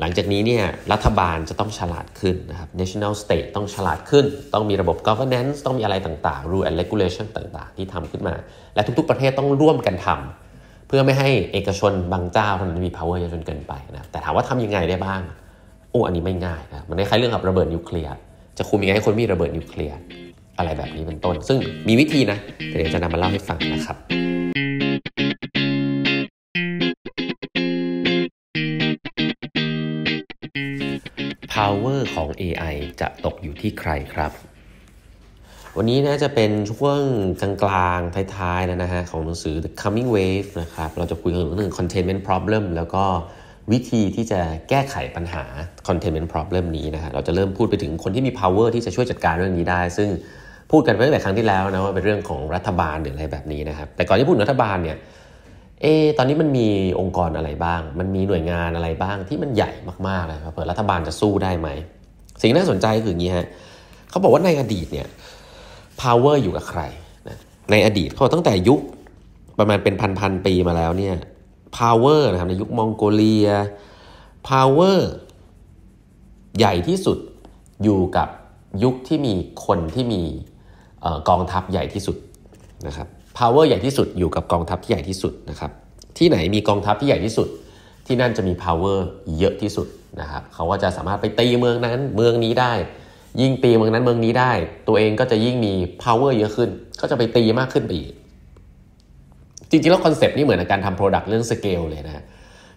หลังจากนี้เนี่ยรัฐบาลจะต้องฉลาดขึ้นนะครับ national state ต้องฉลาดขึ้น ต้องมีระบบ governance ต้องมีอะไรต่างๆ rule and regulation ต่างๆ ที่ทำขึ้นมา และทุกๆประเทศต้องร่วมกันทำเพื่อไม่ให้เอกชนบางเจ้ามันมี power เยอะจนเกินไปนะแต่ถามว่าทำยังไงได้บ้าง โอ้อันนี้ไม่ง่ายนะมันคล้ายเรื่องกับระเบิดนิวเคลียร์จะคุมยังไงให้คนมีระเบิดนิวเคลียร์อะไรแบบนี้เป็นต้น ซึ่งมีวิธีนะ เดี๋ยวจะนำมาเล่าให้ฟังนะครับ พาวเวอร์ของ AI จะตกอยู่ที่ใครครับ วันนี้นะจะเป็นช่วงกลางๆท้ายๆแล้วนะฮะของหนังสือ The Coming Wave นะครับ เราจะคุยถึงเรื่อง containment problem แล้วก็วิธีที่จะแก้ไขปัญหา containment problem นี้นะฮะเราจะเริ่มพูดไปถึงคนที่มี power ที่จะช่วยจัดการเรื่องนี้ได้ ซึ่งพูดกันไปตั้งแต่ครั้งที่แล้วนะว่าเป็นเรื่องของรัฐบาลหรืออะไรแบบนี้นะครับ แต่ก่อนที่พูดรัฐบาลเนี่ยเอตอนนี้มันมีองค์กรอะไรบ้าง มันมีหน่วยงานอะไรบ้างที่มันใหญ่มากๆเลยครับเผื่อรัฐบาลจะสู้ได้ไหมสิ่งน่าสนใจคืออย่างนี้ฮะเขาบอกว่าในอดีตเนี่ย power อยู่กับใครนะในอดีตเขาตั้งแต่ยุคประมาณเป็นพันๆปีมาแล้วเนี่ย power นะครับในยุคมองโกเลีย power ใหญ่ที่สุดอยู่กับยุคที่มีคนที่มีกองทัพใหญ่ที่สุดนะครับ พาวเวอร์ใหญ่ที่สุดอยู่กับกองทัพที่ใหญ่ที่สุดนะครับ ที่ไหนมีกองทัพที่ใหญ่ที่สุด ที่นั่นจะมีพาวเวอร์เยอะที่สุดนะครับเขาก็จะสามารถไปตีเมืองนั้นเมืองนี้ได้ ยิ่งตีเมืองนั้นเมืองนี้ได้ ตัวเองก็จะยิ่งมีพาวเวอร์เยอะขึ้น ก็จะไปตีมากขึ้นไปอีก จริงๆแล้วคอนเซปต์นี่เหมือนการทำโปรดักต์เรื่องสเกลเลยนะ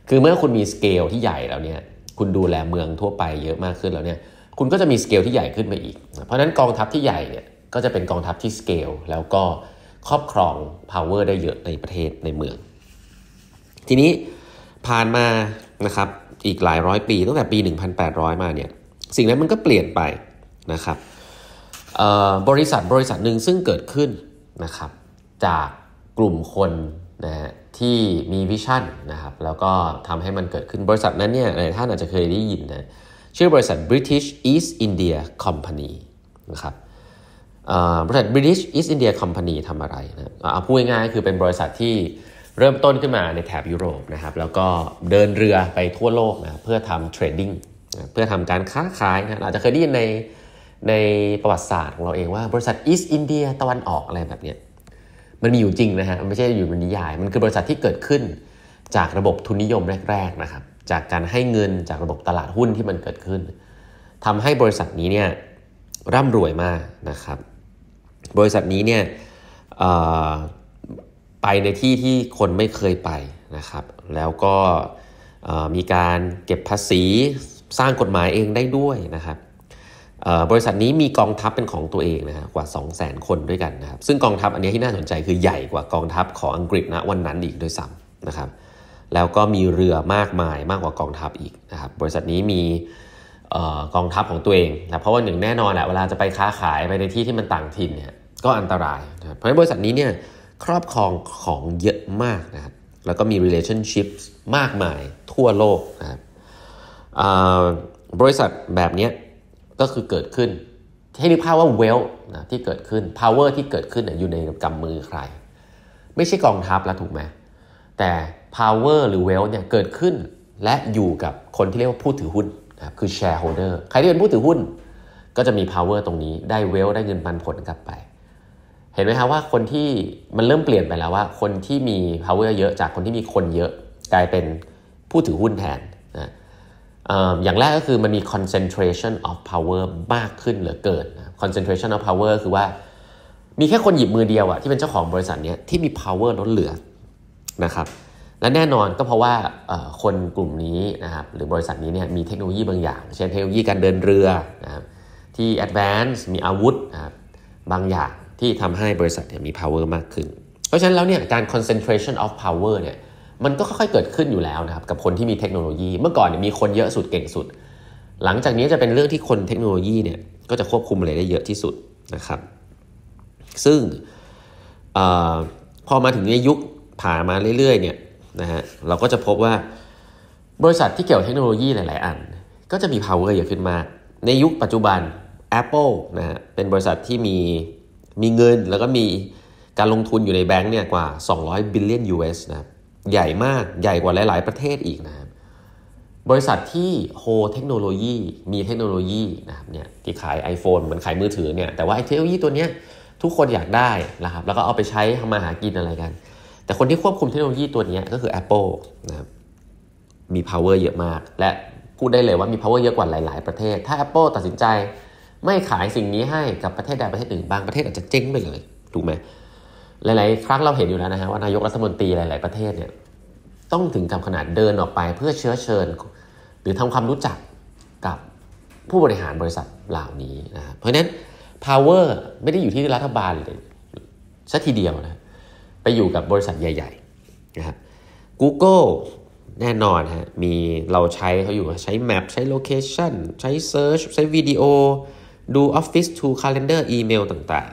คือเมื่อคุณมีสเกลที่ใหญ่แล้วเนี่ย คุณดูแลเมืองทั่วไปเยอะมากขึ้นแล้วเนี่ย คุณก็จะมีสเกลที่ใหญ่ขึ้นไปอีก เพราะนั้นกองทัพที่ใหญ่เนี่ยก็จะเป็นกองทัพที่สเกลแล้วก็ครอบครอง power ได้เยอะในประเทศในเมือง ทีนี้ผ่านมานะครับอีกหลายร้อยปีตั้งแต่ปี 1800 มาเนี่ย สิ่งนั้นมันก็เปลี่ยนไปนะครับบริษัทบริษัทหนึ่งซึ่งเกิดขึ้นนะครับ จากกลุ่มคนนะฮะที่มีวิชั่นนะครับแล้วก็ทำให้มันเกิดขึ้นบริษัทนั้นเนี่ยท่านอาจจะเคยได้ยินนะชื่อบริษัท British East India Company นะครับบริษัท British East India Company ทำอะไรนะเอาพูดง่ายๆคือเป็นบริษัทที่เริ่มต้นขึ้นมาในแถบยุโรปนะครับ แล้วก็เดินเรือไปทั่วโลกนะเพื่อทำเทรดดิ้งเพื่อทำการค้าขายนะอาจจะเคยได้ยินในในประวัติศาสตร์ของเราเองว่า บริษัท East India ตะวันออกอะไรแบบนี้มันมีอยู่จริงนะฮะไม่ใช่อยู่ในนิยาย มันคือบริษัทที่เกิดขึ้นจากระบบทุนนิยมแรกๆนะครับ จากการให้เงินจากระบบตลาดหุ้นที่มันเกิดขึ้นทำให้บริษัทนี้เนี่ยร่ำรวยมากนะครับบริษัทนี้เนี่ยไปในที่ที่คนไม่เคยไปนะครับแล้วก็มีการเก็บภาษีสร้างกฎหมายเองได้ด้วยนะครับบริษัทนี้มีกองทัพเป็นของตัวเองนะครกว่า2 0 0 0 0 0 คนด้วยกันนะครับซึ่งกองทัพอันนี้ที่น่าสนใจคือใหญ่ กว่ากองทัพของอังกฤษณวันนั้นอีกด้วยซ้ำนะครับแล้วก็มีเรือมากมายมากกว่ากองทัพอีกนะครับบริษัทนี้มีกองทัพของตัวเองนะเพราะว่าหนึ่งแน่นอนแหละเวลาจะไปค้าขายไปในที่ที่มันต่างถิ่นเนี่ยก็อันตรายนะเพราะนบริษัทนี้เนี่ยครอบครองของเยอะมากนะครับ แล้วก็มี relationships มากมายทั่วโลกนะครับบริษัทแบบนี้ก็คือเกิดขึ้น ให้นึกภาพว่า wealth นะที่เกิดขึ้น power ที่เกิดขึ้นอยู่ในกำมือใคร ไม่ใช่กองทัพแล้วถูกไหม แต่ power หรือ wealth เนี่ยเกิดขึ้นและอยู่กับคนที่เรียกว่าผู้ถือหุ้นนะครับ คือ shareholder ใครที่เป็นผู้ถือหุ้น ก็จะมี power ตรงนี้ได้ wealth ได้เงินปันผลกลับไปเห็นไหมครับ ว่าคนที่มันเริ่มเปลี่ยนไปแล้วว่า คนที่มี power เยอะจากคนที่มีคนเยอะกลายเป็นผู้ถือหุ้นแทนนะอย่างแรกก็คือมันมี concentration of power มากขึ้นเหลือเกิน concentration of power คือว่ามีแค่คนหยิบมือเดียวอะที่เป็นเจ้าของบริษัทเนี้ยที่มี power ล้นเหลือนะครับและแน่นอนก็เพราะว่าคนกลุ่มนี้นะครับหรือบริษัทนี้เนี่ยมีเทคโนโลยีบางอย่าง เช่นเทคโนโลยีการเดินเรือนะครับที่ advance มีอาวุธนะครับบางอย่างที่ทำให้บริษัทมี power มากขึ้น เพราะฉะนั้น แล้วเนี่ยการ concentration of power เนี่ยมันก็ค่อยๆ เกิดขึ้นอยู่แล้วนะครับกับคนที่มีเทคโนโลยี เมื่อก่อนเนี่ยมีคนเยอะสุดเก่งสุด หลังจากนี้จะเป็นเรื่องที่คนเทคโนโลยีเนี่ยก็จะควบคุมอะไรได้เยอะที่สุดนะครับซึ่งอพอมาถึงในยุคผ่านมาเรื่อยๆ เนี่ยนะฮะเราก็จะพบว่าบริษัทที่เกี่ยวเทคโนโลยีหลายๆ อัน ก็จะมี power เยอะขึ้นมากในยุคปัจจุบัน Apple นะฮะเป็นบริษัทที่มีมีเงินแล้วก็มีการลงทุนอยู่ในแบงค์เนี่ยกว่า 200 billion US นะครับใหญ่มากใหญ่กว่าหลายๆ ประเทศอีกนะครับบริษัทที่โฮเทคโนโลยี มีเทคโนโลยีนะครับเนี่ยที่ขาย iPhone เหมือนขายมือถือเนี่ยแต่ว่าไอเทคโนโลยีตัวเนี้ยทุกคนอยากได้นะครับแล้วก็เอาไปใช้ทำมาหากินอะไรกัน แต่คนที่ควบคุมเทคโนโลยีตัวนี้ก็คือ Apple นะครับมี power เยอะมาก และพูดได้เลยว่ามี power เยอะกว่าหลาย ๆประเทศ ถ้า Apple ตัดสินใจไม่ขายสิ่งนี้ให้กับประเทศใดประเทศหนึ่ง บางประเทศอาจจะเจ๊งไปเลย ถูกไหม หลายๆครั้งเราเห็นอยู่แล้วนะฮะว่า นายกรัฐมนตรีหลายๆประเทศเนี่ยต้องถึงกับขนาดเดินออกไปเพื่อเชื้อเชิญ หรือทำความรู้จักกับผู้บริหารบริษัทเหล่านี้นะเพราะฉะนั้น power ไม่ได้อยู่ที่รัฐบาลเลยสักทีเดียวนะไปอยู่กับบริษัทใหญ่ๆนะครับ Google แน่นอนฮะมีเราใช้เขาอยู่ใช้ Map ใช้ Location ใช้ Search ใช้วิดีโดู Office to Calendar อีเมลต่าง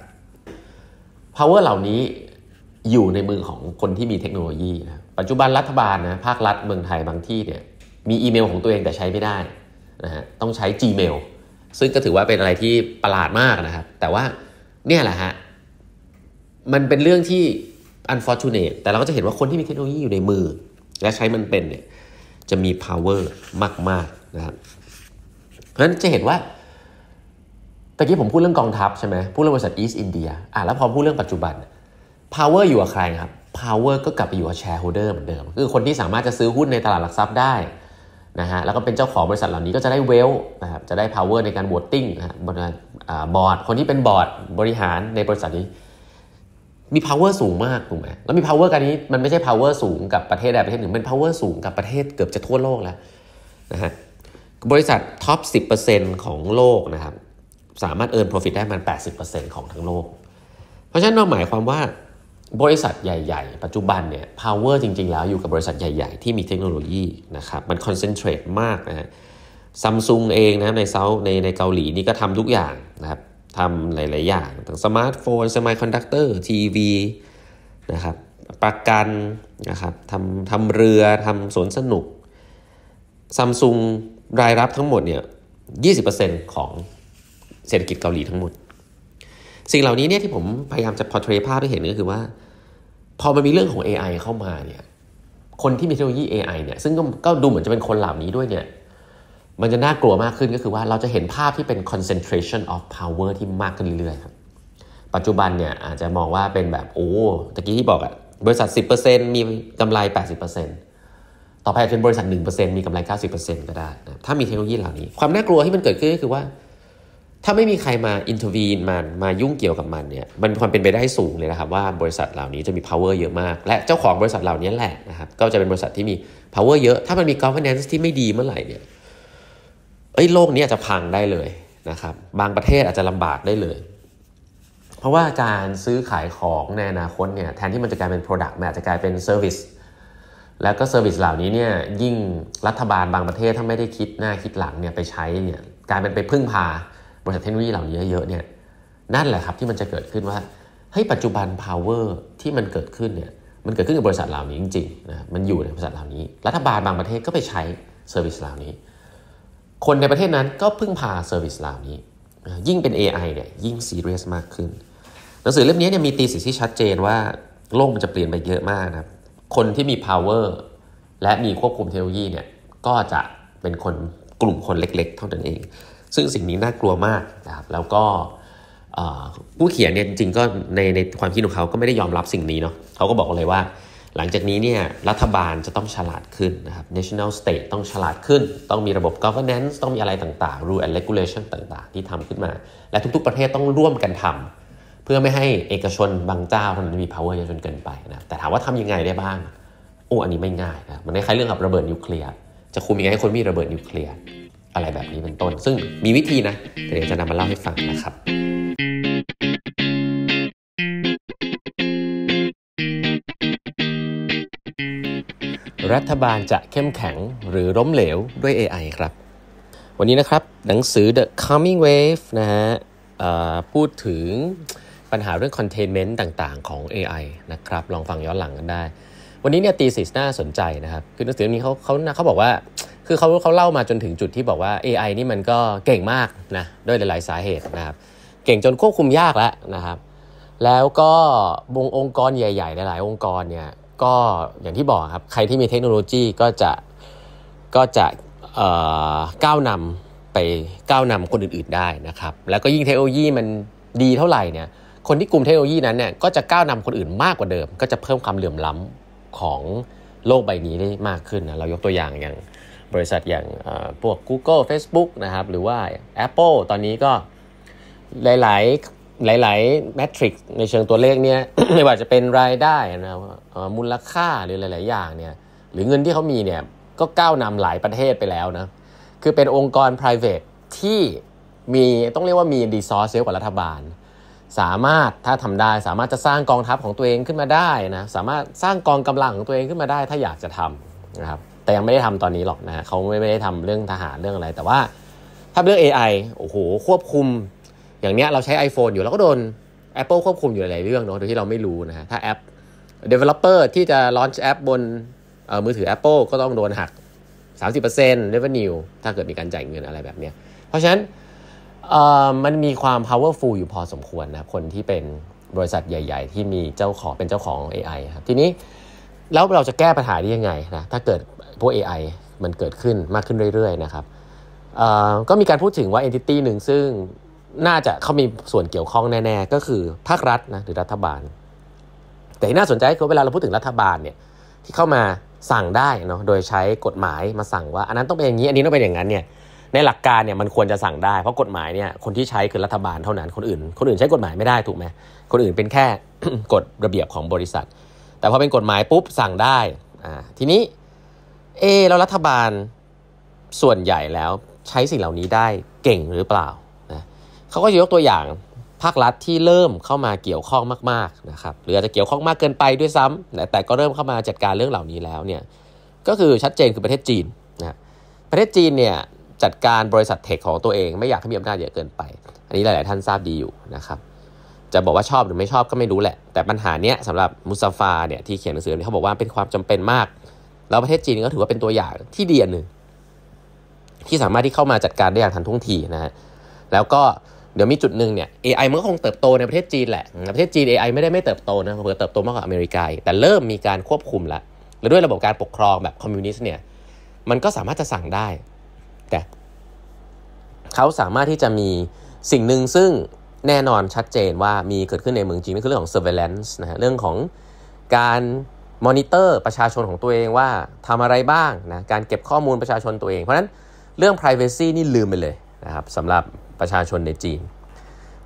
ๆ power เหล่านี้อยู่ในมือของคนที่มีเทคโนโลยีนะ ปัจจุบันรัฐบาลนะภาครัฐเมืองไทยบางที่เนี่ยมีอีเมลของตัวเอง แต่ใช้ไม่ได้นะฮะต้องใช้ Gmail ซึ่งก็ถือว่าเป็นอะไรที่ประหลาดมากนะครับแต่ว่าเนี่ยแหละฮะ มันเป็นเรื่องที่ unfortunate แต่เราก็จะเห็นว่าคนที่มีเทคโนโลยีอยู่ในมือ และใช้มันเป็นเนี่ยจะมี power มากๆนะครับเพราะฉะนั้นจะเห็นว่าตะกี้ผมพูดเรื่องกองทัพ ใช่ไหม พูดเรื่องบริษัทอีสต์อินเดียอ่ะแล้วพอพูดเรื่องปัจจุบัน power อยู่กับใครครับ power ก็กลับไปอยู่กับแชร์โฮเดอร์เหมือนเดิม คือคนที่สามารถจะซื้อหุ้นในตลาดหลักทรัพย์ได้นะฮะ แล้วก็เป็นเจ้าของบริษัทเหล่านี้ก็จะได้เวลนะครับ จะได้ power ในการโวตติ้งนะบอร์ด คนที่เป็นบอร์ดบริหารในบริษัทนี้ มี power สูงมากถูกไหมแล้วมี power การนี้มันไม่ใช่ power สูง กับประเทศใดประเทศหนึ่งเป็น power สูง กับประเทศเกือบจะทั่วโลกแล้วนะฮะบริษัทท็อป10%ของโลกนะครับสามารถเอิร์นโปรฟิตได้ประมาณ80%ของทั้งโลก เพราะฉะนั้นเราหมายความว่าบริษัทใหญ่ ๆ ปัจจุบันเนี่ย power จริง ๆ แล้วอยู่กับบริษัทใหญ่ ๆ ที่มีเทคโนโลยีนะครับ มันคอนเซนเทรตมากนะฮะซัมซุงเองนะในเซา ในในเกาหลีนี่ก็ทำทุกอย่างนะครับทำหลาย ๆ อย่างทั้งสมาร์ทโฟน สมาร์ทคอนดักเตอร์ ทีวีนะครับประกันนะครับทำทำเรือ ทำสวนสนุกซัมซุงรายรับทั้งหมดเนี่ย20%ของเศรษฐกิจเกาหลีทั้งหมด สิ่งเหล่านี้เนี่ยที่ผมพยายามจะพอเทรภาพให้เห็นก็คือว่าพอมันมีเรื่องของ AI เข้ามาเนี่ยคนที่มีเทคโนโลยี AI เนี่ยซึ่งก็ดูเหมือน จะเป็นคนเหล่านี้ด้วยเนี่ยมันจะน่ากลัวมากขึ้นก็คือว่าเราจะเห็นภาพที่เป็น concentration of power ที่มากขึ้นเรื่อยๆครับ ปัจจุบันเนี่ยอาจจะมองว่าเป็นแบบโอ้ตะกี้ที่บอกอะบริษัท 10%มีกำไร 80%ต่อไปเป็นบริษัท 1%มีกำไร90%ก็ได้นะถ้ามีเทคโนโลยีเหล่านี้ความน่ากลัวที่มันเกิดขึ้นก็คือว่าถ้าไม่มีใครมาอินทวีนมันมายุ่งเกี่ยวกับมันเนี่ย มันความเป็นไปได้สูงเลยนะครับ ว่าบริษัทเหล่านี้จะมี power เยอะมาก และเจ้าของบริษัทเหล่านี้แหละนะครับก็จะเป็นบริษัทที่มี power เยอะ ถ้ามันมี governance ที่ไม่ดีเมื่อไหร่เนี่ยเอ้ยโลกนี้อาจจะพังได้เลยนะครับบางประเทศอาจจะลำบากได้เลย เพราะว่าการซื้อขายของในอนาคตเนี่ยแทนที่มันจะกลายเป็น product มันอาจจะกลายเป็น service แล้วก็เซอร์วิสเหล่านี้เนี่ยยิ่งรัฐบาลบางประเทศถ้าไม่ได้คิดหน้าคิดหลังเนี่ยไปใช้เนี่ยกลายเป็นไปพึ่งพาบริษัทเทคโนโลยีเหล่านี้เยอะเนี่ยนั่นแหละครับที่มันจะเกิดขึ้นว่าเฮ้ยปัจจุบัน power ที่มันเกิดขึ้นเนี่ยมันเกิดขึ้นกับบริษัทเหล่านี้จริงๆนะมันอยู่ในบริษัทเหล่านี้ รัฐบาลบางประเทศก็ไปใช้เซอร์วิสเหล่านี้คนในประเทศนั้นก็พึ่งพาเซอร์วิสเหล่านี้ยิ่งเป็น AI เนี่ยยิ่งซีเรียสมากขึ้นหนังสือเล่มนี้เนี่ยมีตีสิที่ชัดเจนว่า โลกมันจะเปลี่ยนไปเยอะมากนะครับคนที่มี power และมีควบคุมเทคโนโลยีเนี่ยก็จะเป็นคนกลุ่มคนเล็ก ๆ เท่านั้นเองซึ่งสิ่งนี้น่ากลัวมากนะครับแล้วก็ผู้เขียนเนี่ยจริงๆ ก็ในในความคิดของเขาก็ไม่ได้ยอมรับสิ่งนี้เนาะเขาก็บอกเลยว่าหลังจากนี้เนี่ยรัฐบาลจะต้องฉลาดขึ้นนะครับ national state ต้องฉลาดขึ้น ต้องมีระบบ governance ต้องมีอะไรต่างๆ rule and regulation ต่างๆ ที่ทำขึ้นมา และทุกๆประเทศต้องร่วมกันทำเพื่อไม่ให้เอกชนบางเจ้าท่านมี power เยอะจนเกินไปนะแต่ถามว่าทำยังไงได้บ้าง โอ้อันนี้ไม่ง่ายนะมันคล้ายเรื่องกับระเบิดนิวเคลียร์จะคุมยังไงให้คนมีระเบิดนิวเคลียร์อะไรแบบนี้เป็นต้น ซึ่งมีวิธีนะ เดี๋ยวจะนำมาเล่าให้ฟังนะครับ รัฐบาลจะเข้มแข็งหรือล้มเหลวด้วย AI ครับ วันนี้นะครับหนังสือ The Coming Wave นะฮะพูดถึงปัญหาเรื่อง containment ต่างๆ ของ AI นะครับ ลองฟังย้อนหลังกันได้ วันนี้เนี่ยตีสิสน่าสนใจนะครับ คือหนังสือนี้เขาเขาเขาบอกว่าคือเขาเขาเล่ามาจนถึงจุดที่บอกว่า AI นี่มันก็เก่งมากนะด้วยหลายๆ สาเหตุนะครับเก่งจนควบคุมยากแล้วนะครับ แล้วก็วงองค์กรใหญ่ ๆ หลายๆ องค์กรเนี่ยก็อย่างที่บอกครับใครที่มีเทคโนโลยีก็จะก็จะก้าวนำไปก้าวนำคนอื่นๆได้นะครับ แล้วก็ยิ่งเทคโนโลยีมันดีเท่าไหร่เนี่ยคนที่กลุ่มเทคโนโลยีนั้นเนี่ยก็จะก้าวนำคนอื่นมากกว่าเดิม ก็จะเพิ่มความเหลื่อมล้ำของโลกใบนี้ได้มากขึ้นนะเรายกตัวอย่างอย่างบริษัทอย่างพวก Google Facebook นะครับหรือว่า Apple ตอนนี้ก็หลาย ๆ หลาย ๆแมทริกในเชิงตัวเลขเนี่ยไม่ว่าจะเป็นรายได้นะมูลค่าหรือหลาย ๆ อย่างเนี่ยหรือเงินที่เขามีเนี่ยก็ก้าวนำหลายประเทศไปแล้วนะคือเป็นองค์กร private ที่มีต้องเรียกว่ามีดีซอสเยอะกว่ารัฐบาล สามารถถ้าทำได้ สามารถจะสร้างกองทัพของตัวเองขึ้นมาได้นะสามารถสร้างกองกำลังของตัวเองขึ้นมาได้ ถ้าอยากจะทำนะครับแต่ยังไม่ได้ทำตอนนี้หรอกนะฮะเขาไม่ไม่ได้ทำเรื่องทหารเรื่องอะไร แต่ว่าถ้าเรื่อง AI โอ้โห ควบคุมอย่างเนี้ยเราใช้ iPhone อยู่เราก็โดน Apple ควบคุมอยู่หลายเรื่องเนาะ โดยที่เราไม่รู้นะฮะ ถ้าแอป developer ที่จะล็อตแอปบนมือถือ Apple ก็ต้องโดนหัก 30% revenue ถ้าเกิดมีการจ่ายเงินอะไรแบบเนี้ย เพราะฉะนั้นมันมีความ powerful อยู่พอสมควรนะคนที่เป็นบริษัทใหญ่ ๆ ที่มีเจ้าของเป็นเจ้าของ AI ครับ ทีนี้แล้วเราจะแก้ปัญหาได้ยังไงนะ ถ้าเกิดพวก AI มันเกิดขึ้นมากขึ้นเรื่อยๆนะครับก็มีการพูดถึงว่า entity หนึ่งซึ่งน่าจะเขามีส่วนเกี่ยวข้องแน่ๆ ก็คือภาครัฐนะหรือรัฐบาล แต่ที่น่าสนใจคือเวลาเราพูดถึงรัฐบาลเนี่ยที่เข้ามาสั่งได้เนาะโดยใช้กฎหมายมาสั่งว่าอันนั้นต้องเป็นอย่างนี้อันนี้ต้องเป็นอย่างนั้นเนี่ยในหลักการเนี่ยมันควรจะสั่งได้เพราะกฎหมายเนี่ยคนที่ใช้คือรัฐบาลเท่านั้นคนอื่นคนอื่นใช้กฎหมายไม่ได้ถูกไหมคนอื่นเป็นแค่กฎระเบียบของบริษัท แต่พอเป็นกฎหมายปุ๊บสั่งได้อ่าทีนี้เอแล้วรัฐบาลส่วนใหญ่แล้วใช้สิ่งเหล่านี้ได้เก่งหรือเปล่านะเขาก็ยกตัวอย่างภาครัฐที่เริ่มเข้ามาเกี่ยวข้องมากๆนะครับหรืออาจจะเกี่ยวข้องมากเกินไปด้วยซ้ำแต่ก็เริ่มเข้ามาจัดการเรื่องเหล่านี้แล้วเนี่ยก็คือชัดเจนคือประเทศจีนนะประเทศจีนเนี่ยจัดการบริษัทเทคของตัวเองไม่อยากให้มีอำนาจเยอะเกินไปอันนี้หลาย ๆท่านทราบดีอยู่นะครับจะบอกว่าชอบหรือไม่ชอบก็ไม่รู้แหละแต่ปัญหาเนี้ยสำหรับมุสซาฟาเนี่ยที่เขียนหนังสือเนี่ยเขาบอกว่าเป็นความจำเป็นมากแล้วประเทศจีนก็ถือว่าเป็นตัวอย่างที่ดีอันหนึ่งที่สามารถที่เข้ามาจัดการได้อย่างทันท่วงทีนะฮะแล้วก็เดี๋ยวมีจุดหนึ่งเนี่ย AI มันก็คงเติบโตในประเทศจีนแหละประเทศจีน AI ไม่ได้ไม่เติบโตนะเพิ่เติบโตมากกว่าอเมริกาแต่เริ่มมีการควบคุมละ แล้วด้วยระบบการปกครองแบบคอมมิวนิสต์เนี่ย มันก็สามารถจะสั่งได้แต่เขาสามารถที่จะมีสิ่งหนึ่งซึ่งแน่นอนชัดเจนว่ามีเกิดขึ้นในเมืองจีนก็คือเรื่องของ surveillance นะฮะเรื่องของการมอนิเตอร์ประชาชนของตัวเองว่าทำอะไรบ้างนะการเก็บข้อมูลประชาชนตัวเอง เพราะนั้นเรื่อง Privacy นี่ลืมไปเลยนะครับสำหรับประชาชนในจีน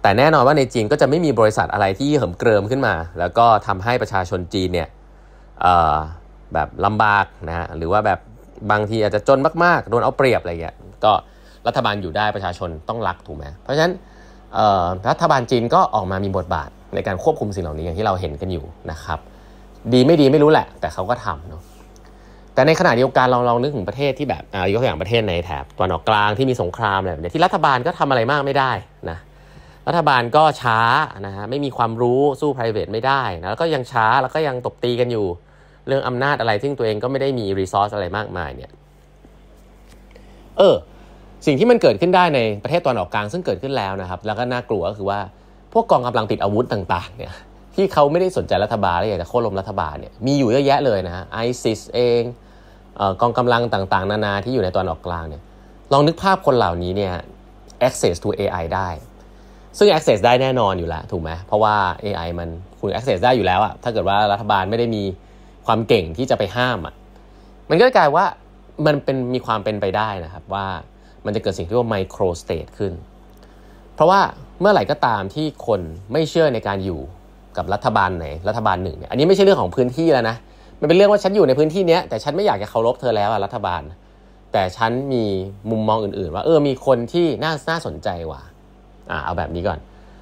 แต่แน่นอนว่าในจีนก็จะไม่มีบริษัทอะไรที่เหิมเกริมขึ้นมา แล้วก็ทำให้ประชาชนจีนเนี่ยแบบลำบากนะฮะหรือว่าแบบบางทีอาจจะจนมากๆโดนเอาเปรียบอะไรเงี้ยก็รัฐบาลอยู่ได้ประชาชนต้องรักถูกไหมเพราะฉะนั้นรัฐบาลจีนก็ออกมามีบทบาทในการควบคุมสิ่งเหล่านี้อย่างที่เราเห็นกันอยู่นะครับดี ไม่ดีไม่รู้แหละ แต่เขาก็ทำเนาะแต่ในขณะเดียวกันเราลองนึกถึงประเทศที่แบบอ่ายกตัวอย่างประเทศ ในแถบตอวนออกกลางที่มีสงครามอะไรแบบนี้ที่รัฐบาลก็ทำอะไรมากไม่ได้นะรัฐบาลก็ช้านะฮะไม่มีความรู้สู้ p r i v a t ไม่ได้นะแล้วก็ยังช้าแล้วก็ยังตบตีกันอยู่เรื่องอำนาจอะไรซึ่งตัวเองก็ไม่ได้มีรีซอสอะไรมากมายเนี่ยเออสิ่งที่มันเกิดขึ้นได้ในประเทศตอนออกกลางซึ่งเกิดขึ้นแล้วนะครับแล้วก็น่ากลัวก็คือว่าพวกกองกำลังติดอาวุธต่างๆเนี่ยที่เขาไม่ได้สนใจรัฐบาละไะอยากจะโค่นล้มรัฐบาลเนี่ย มีอยู่เยอะแยะเลยนะฮะไอซิสเองกองกำลังต่างๆ นานาที่อยู่ในตอนออกกลางเนี่ย ลองนึกภาพคนเหล่านี้เนี่ย access to AI ได้ ซึ่ง access ได้แน่นอนอยู่แล้ว ถูกไหม เพราะว่า AI มันคุณ access ได้อยู่แล้วอะถ้าเกิดว่ารัฐบาลไม่ได้มีความเก่งที่จะไปห้ามอะมันก็กลายว่ามันเป็นมีความเป็นไปได้นะครับว่ามันจะเกิดสิ่งที่เรียกว่า microstate ขึ้น เพราะว่าเมื่อไหร่ก็ตามที่คนไม่เชื่อในการอยู่กับรัฐบาลไหนรัฐบาลหนึ่งเนี่ยอันนี้ไม่ใช่เรื่องของพื้นที่แล้วนะมันเป็นเรื่องว่าฉันอยู่ในพื้นที่เนี้ยแต่ฉันไม่อยากจะเคารพเธอแล้วอะรัฐบาล แต่ฉันมีมุมมองอื่นๆ ว่าเออมีคนที่น่าน่าสนใจว่ะอ่าเอาแบบนี้ก่อน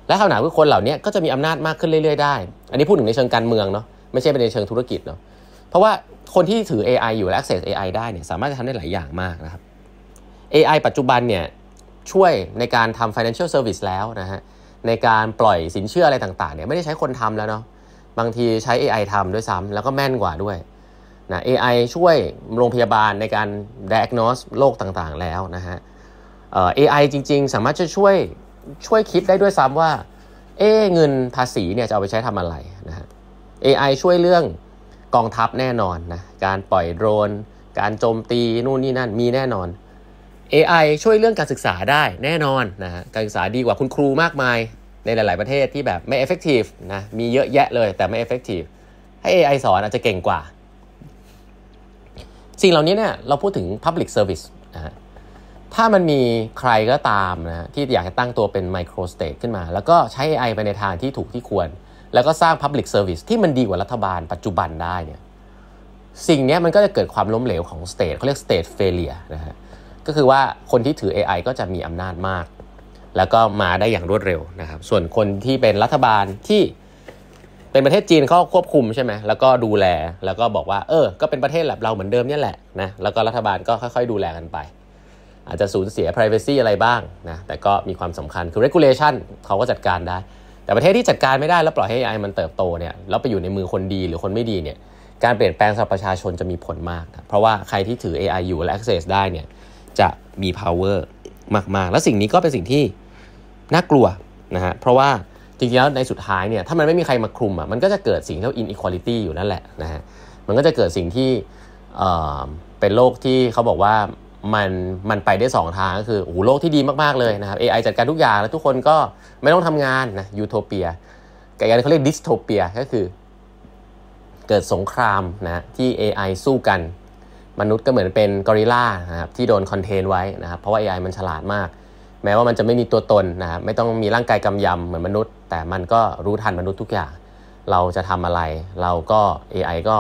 และวหนาคือคนเหล่านี้ก็จะมีอำนาจมากขึ้นเรื่อยๆได้ อันนี้พูดถึงในเชิงการเมืองเนาะไม่ใช่เป็นในเชิงธุรกิจเนาะเพราะว่าคนที่ถือ AI อยู่และ access AI ได้เนี่ยสามารถจะทำได้หลายอย่างมากนะครับ AI ปัจจุบันเนี่ยช่วยในการทำ financial service แล้วนะฮะในการปล่อยสินเชื่ออะไรต่างๆเนี่ยไม่ได้ใช้คนทำแล้วเนาะบางทีใช้ AI ทำด้วยซ้ำแล้วก็แม่นกว่าด้วยนะ AI ช่วยโรงพยาบาลในการ diagnose โรคต่างๆแล้วนะฮะเอ่อ AI จริงๆ สามารถจะช่วยช่วยคิดได้ด้วยซ้ำว่า เอ้เงินภาษีเนี่ยจะเอาไปใช้ทำอะไรนะฮะ AI ช่วยเรื่องกองทัพแน่นอนนะการปล่อยโดรน การโจมตีนู่นนี่นั่นมีแน่นอน AI ช่วยเรื่องการศึกษาได้แน่นอนนะฮะการศึกษาดีกว่าคุณครูมากมายในหลายๆ ประเทศที่แบบไม่ effective นะมีเยอะแยะเลยแต่ไม่ effective ให้ AI สอนอาจจะเก่งกว่า สิ่งเหล่านี้เนี่ยเราพูดถึง public service นะฮะถ้ามันมีใครก็ตามนะที่อยากจะตั้งตัวเป็น micro state ขึ้นมา แล้วก็ใช้ AI ไปในทางที่ถูกที่ควร แล้วก็สร้าง public service ที่มันดีกว่ารัฐบาลปัจจุบันได้เนี่ยสิ่งนี้มันก็จะเกิดความล้มเหลวของ state เขาเรียก state failure นะฮะก็คือว่าคนที่ถือ AI ก็จะมีอำนาจมาก แล้วก็มาได้อย่างรวดเร็วนะครับ ส่วนคนที่เป็นรัฐบาลที่เป็นประเทศจีนเขาควบคุมใช่ไหม แล้วก็ดูแล แล้วก็บอกว่า เออ ก็เป็นประเทศแบบเราเหมือนเดิมนี่แหละนะ แล้วก็รัฐบาลก็ค่อยๆดูแลกันไป อาจจะสูญเสีย Privacy อะไรบ้างนะ แต่ก็มีความสำคัญ คือ regulation เขาก็จัดการได้ แต่ประเทศที่จัดการไม่ได้แล้วปล่อยให้ AI มันเติบโตเนี่ย แล้วไปอยู่ในมือคนดีหรือคนไม่ดีเนี่ย การเปลี่ยนแปลงสำหรับประชาชนจะมีผลมากนะเพราะว่าใครที่ถือ AI อยู่และ access ได้เนี่ยจะมี power มากๆ แล้วสิ่งนี้ก็เป็นสิ่งที่น่ากลัวนะฮะ เพราะว่าจริงๆแล้วในสุดท้ายเนี่ยถ้ามันไม่มีใครมาคลุมอ่ะมันก็จะเกิดสิ่งที่เรียก inequality อยู่นั่นแหละนะฮะมันก็จะเกิดสิ่งที่เอ่อเป็นโลกที่เขาบอกว่ามันมันไปได้ 2 ทางก็คือโอ้โหโลกที่ดีมากๆเลยนะครับ AI จัดการทุกอย่างแล้วทุกคนก็ไม่ต้องทำงานนะยูโทเปียกับอย่างเขาเรียกดิสโทเปียก็คือเกิดสงครามนะที่ AI สู้กันมนุษย์ก็เหมือนเป็นกอริลลานะครับที่โดนคอนเทนไว้นะครับเพราะว่า AI มันฉลาดมาก แม้ว่ามันจะไม่มีตัวตนนะครับไม่ต้องมีร่างกายกำยำเหมือนมนุษย์ แต่มันก็รู้ทันมนุษย์ทุกอย่างเราจะทำอะไร เราก็ AI ก็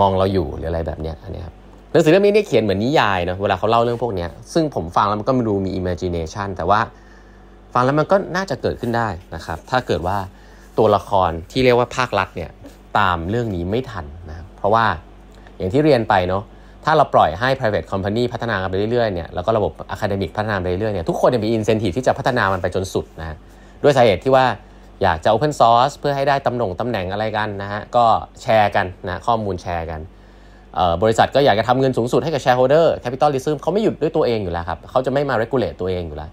มองเราอยู่ หรืออะไรแบบนี้อันนี้ครับหนังสือเล่มนี้เนี่ยเขียนเหมือนนิยายเนาะเวลาเขาเล่าเรื่องพวกนี้ซึ่งผมฟังแล้วมันก็ไม่ดูมี imagination แต่ว่าฟังแล้วมันก็น่าจะเกิดขึ้นได้นะครับถ้าเกิดว่าตัวละครที่เรียกว่าภาครัฐเนี่ยตามเรื่องนี้ไม่ทันนะเพราะว่าอย่างที่เรียนไปเนาะถ้าเราปล่อยให้ private company พัฒนาไปเรื่อยๆเนี่ยแล้วก็ระบบ academic พัฒนาไปเรื่อยๆเนี่ยทุกคนมี incentive ที่จะพัฒนามันไปจนสุดนะด้วยสาเหตุที่ว่าอยากจะ open source เพื่อให้ได้ตำแหน่งตำแหน่งอะไรกันนะฮะก็แชร์กันนะข้อมูลแชร์กัน บริษัทก็อยากจะทำเงินสูงสุดให้กับ shareholder capitalism เขาไม่หยุดด้วยตัวเองอยู่แล้วครับเขาจะไม่มา regulate ตัวเองอยู่แล้ว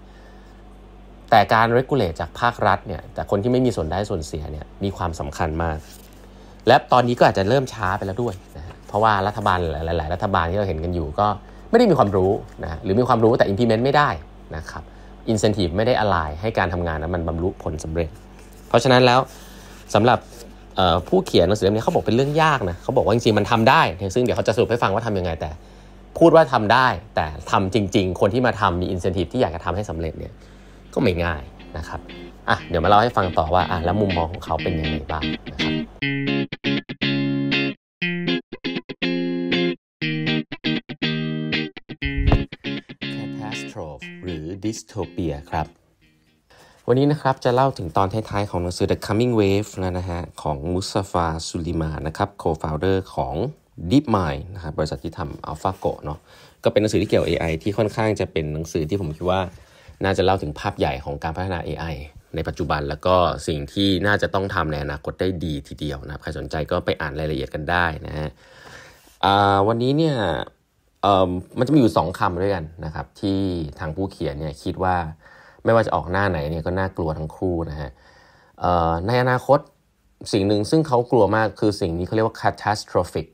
แต่การ regulate จากภาครัฐเนี่ยจากคนที่ไม่มีส่วนได้ส่วนเสียเนี่ยมีความสำคัญมากและตอนนี้ก็อาจจะเริ่มช้าไปแล้วด้วยนะฮะเพราะว่ารัฐบาลหลายๆ รัฐบาลที่เราเห็นกันอยู่ก็ไม่ได้มีความรู้นะหรือมีความรู้แต่ implement ไม่ได้นะครับ incentive ไม่ได้อะไรให้การทำงานนั้นมันบรรลุผลสำเร็จ เพราะฉะนั้นแล้วสำหรับผู้เขียนหนังสือเล่มนี้เขาบอกเป็นเรื่องยากนะเขาบอกว่าจริงๆมันทำได้ซึ่งเดี๋ยวเขาจะสรุปให้ฟังว่าทํำยังไงแต่ พูดว่าทำได้ แต่ทำจริงๆ คนที่มาทำมีอินเซนティブที่อยากจะทำให้สำเร็จเนี่ยก็ไม่ง่ายนะครับอ่ะเดี๋ยวมาเล่าให้ฟังต่อว่าอ่ะแล้วมุมมองของเขาเป็นยังไงบ้างนะครับ t r o v e หรือ Dystopia ครับวันนี้นะครับจะเล่าถึงตอนท้าย ๆ ของหนังสือ The Coming Wave แล้วนะฮะของมุสฟาซุลิมานะครับ co-founder ของ DeepMind นะครับบริษัทที่ทำ AlphaGo เนาะก็เป็นหนังสือที่เกี่ยว AI ที่ค่อนข้างจะเป็นหนังสือที่ผมคิดว่าน่าจะเล่าถึงภาพใหญ่ของการพัฒนา AI ในปัจจุบันแล้วก็สิ่งที่น่าจะต้องทำในอนาคตได้ดีทีเดียวนะครับใครสนใจก็ไปอ่านรายละเอียดกันได้นะฮะวันนี้เนี่ยมันจะมีอยู่สองคำด้วยกันนะครับที่ทางผู้เขียนเนี่ยคิดว่าไม่ว่าจะออกหน้าไหนเนี่ยก็น่ากลัวทั้งคู่นะฮะในอนาคตสิ่งหนึ่งซึ่งเขากลัวมาก คือสิ่งนี้เขาเรียกว่า catastrophic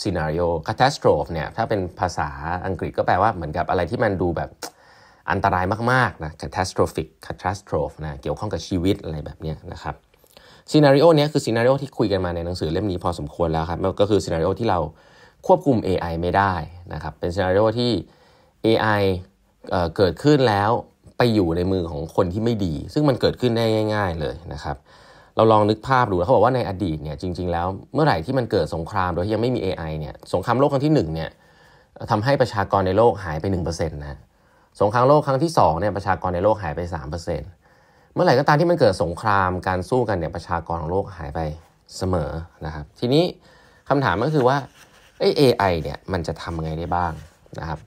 scenario catastrophe เนี่ยถ้าเป็นภาษาอังกฤษก็แปลว่าเหมือนกับอะไรที่มันดูแบบอันตรายมากๆ นะ catastrophic catastrophe นะเกี่ยวข้องกับชีวิตอะไรแบบนี้นะครับซีนารีโอนี้ยคือซีนารีโอที่คุยกันมาในหนังสือเล่มนี้พอสมควรแล้วครับก็คือซีนารีโอที่เราควบคุม AI ไม่ได้นะครับเป็นซีนารีโอที่ AI เเกิดขึ้นแล้วไปอยู่ในมือของคนที่ไม่ดี ซึ่งมันเกิดขึ้นได้ง่าย ๆ เลยนะครับ เราลองนึกภาพดู เขาบอกว่าในอดีตเนี่ย จริง ๆ แล้วเมื่อไหร่ที่มันเกิดสงครามโดยที่ยังไม่มี AI เนี่ย สงครามโลกครั้งที่1เนี่ยทำให้ประชากรในโลกหายไป1%นะ สงครามโลกครั้งที่2เนี่ย ประชากรในโลกหายไป3%เมื่อไหร่ก็ตามที่มันเกิดสงคราม การสู้กันเนี่ย ประชากรของโลกหายไปเสมอนะครับ ทีนี้คำถามก็คือว่าเอไอเนี่ยมันจะทำยังไงได้บ้างนะครับ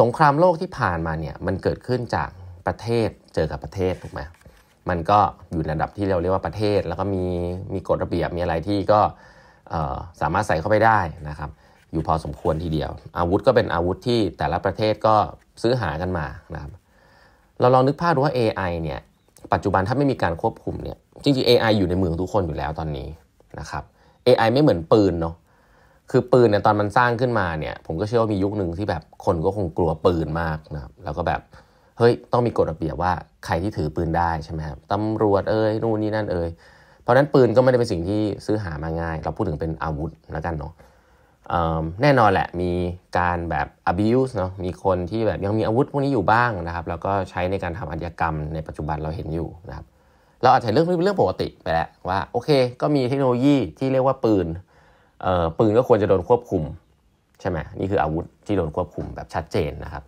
สงครามโลกที่ผ่านมาเนี่ยมันเกิดขึ้นจากประเทศเจอกับประเทศถูกไหมมันก็อยู่ในระดับที่เราเรียกว่าประเทศ แล้วก็มีมีกฎระเบียบมีอะไรที่ก็สามารถใส่เข้าไปได้นะครับอยู่พอสมควรทีเดียว อาวุธก็เป็นอาวุธที่แต่ละประเทศก็ซื้อหากันมานะครับเราลองนึกภาพดูว่า AI เนี่ยปัจจุบันถ้าไม่มีการควบคุมเนี่ยจริงๆ AI อยู่ในมือทุกคนอยู่แล้วตอนนี้นะครับ AI ไม่เหมือนปืนเนาะคือปืนเนี่ยตอนมันสร้างขึ้นมาเนี่ยผมก็เชื่อว่ามียุคหนึ่งที่แบบคนก็คงกลัวปืนมากนะครับแล้วก็แบบ เฮ้ย ต้องมีกฎระเบียบว่าใครที่ถือปืนได้ใช่ไหมครับตำรวจเอ้ย นู่นนี่นั่นเอ้ยเพราะนั้นปืนก็ไม่ได้เป็นสิ่งที่ซื้อหามาง่ายเราพูดถึงเป็นอาวุธแล้วกันเนาะแน่นอนแหละมีการแบบ abuse เนาะมีคนที่แบบยังมีอาวุธพวกนี้อยู่บ้างนะครับ แล้วก็ใช้ในการทำอัญกรรมในปัจจุบันเราเห็นอยู่นะครับเราอาจจะเรื่องเรื่องปกติไปแล้วว่าโอเค ก็มีเทคโนโลยีที่เรียกว่าปืนปืนก็ควรจะโดนควบคุม ใช่ไหมนี่คืออาวุธที่โดนควบคุมแบบชัดเจนนะครับ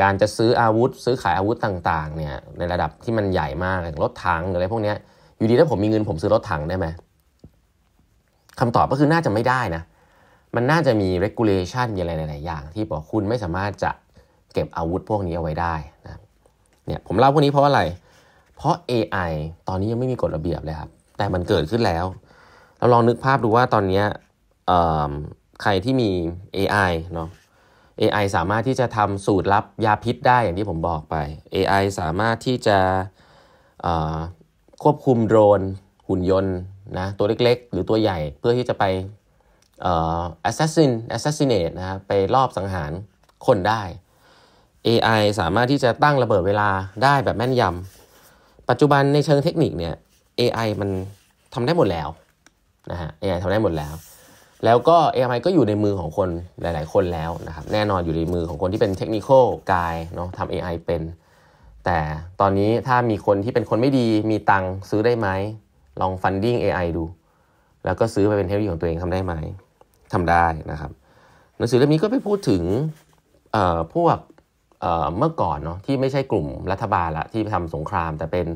การจะซื้ออาวุธซื้อขายอาวุธต่างๆ เนี่ยในระดับที่มันใหญ่มากอย่างรถถังหรืออะไรพวกนี้อยู่ดีถ้าผมมีเงินผมซื้อรถถังได้ไหมคำตอบก็คือน่าจะไม่ได้นะ มันน่าจะมี regulation มีอะไรหลายๆอย่างที่บอกคุณไม่สามารถจะเก็บอาวุธพวกนี้เอาไว้ได้นะเนี่ยผมเล่าพวกนี้เพราะอะไร เพราะ AI ตอนนี้ยังไม่มีกฎระเบียบเลยครับแต่มันเกิดขึ้นแล้ว เราลองนึกภาพดูว่าตอนนี้ใครที่มี AI เนาะ AI สามารถที่จะทำสูตรลับยาพิษได้อย่างที่ผมบอกไป AI สามารถที่จะควบคุมโดรน หุ่นยนต์นะตัวเล็กๆ หรือตัวใหญ่เพื่อที่จะไป assassin assassinate นะครับไปรอบสังหารคนได้ AI สามารถที่จะตั้งระเบิดเวลาได้แบบแม่นยำ ปัจจุบันในเชิงเทคนิคเนี่ย AI มันทำได้หมดแล้วนะฮะ AI ทำได้หมดแล้วแล้วก็ AI ก็อยู่ในมือของคนหลาย ๆคนแล้วนะครับแน่นอนอยู่ในมือของคนที่เป็นเทคนิคอลกายเนาะทำ AI เป็น แต่ตอนนี้ถ้ามีคนที่เป็นคนไม่ดีมีตังซื้อได้ไหมลองฟันดิ้ง AI ดู แล้วก็ซื้อไปเป็นเทคโนโลยีของตัวเองทำได้ไหมทำได้นะครับหนังสือเล่มนี้ก็ไปพูดถึงพวกเมื่อก่อนเนาะที่ไม่ใช่กลุ่มรัฐบาลละที่ทำสงคราม แต่เป็น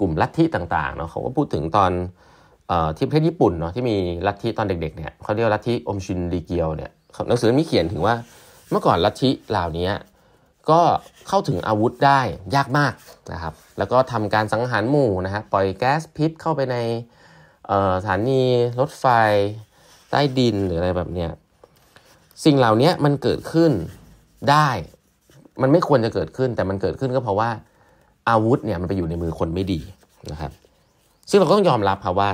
กลุ่มลัทธิต่างๆเนาะเขาก็พูดถึงตอนที่ประเทศญี่ปุ่นเนาะที่มีลัทธิตอนเด็กๆเนี่ยเขาเรียกลัทธิอมชินรีเกียวเนี่ยหนังสือมีเขียนถึงว่าเมื่อก่อนลัทธิเหล่านี้ ก็เข้าถึงอาวุธได้ยากมากนะครับแล้วก็ทำการสังหารหมู่นะฮะปล่อยแก๊สพิษเข้าไปในสถานีรถไฟ ใต้ดินหรืออะไรแบบเนี้ยสิ่งเหล่านี้มันเกิดขึ้นได้ มันไม่ควรจะเกิดขึ้นแต่มันเกิดขึ้นก็เพราะว่าอาวุธเนี่ยมันไปอยู่ในมือคนไม่ดีนะครับซึ่งเราก็ต้องยอมรับครับว่า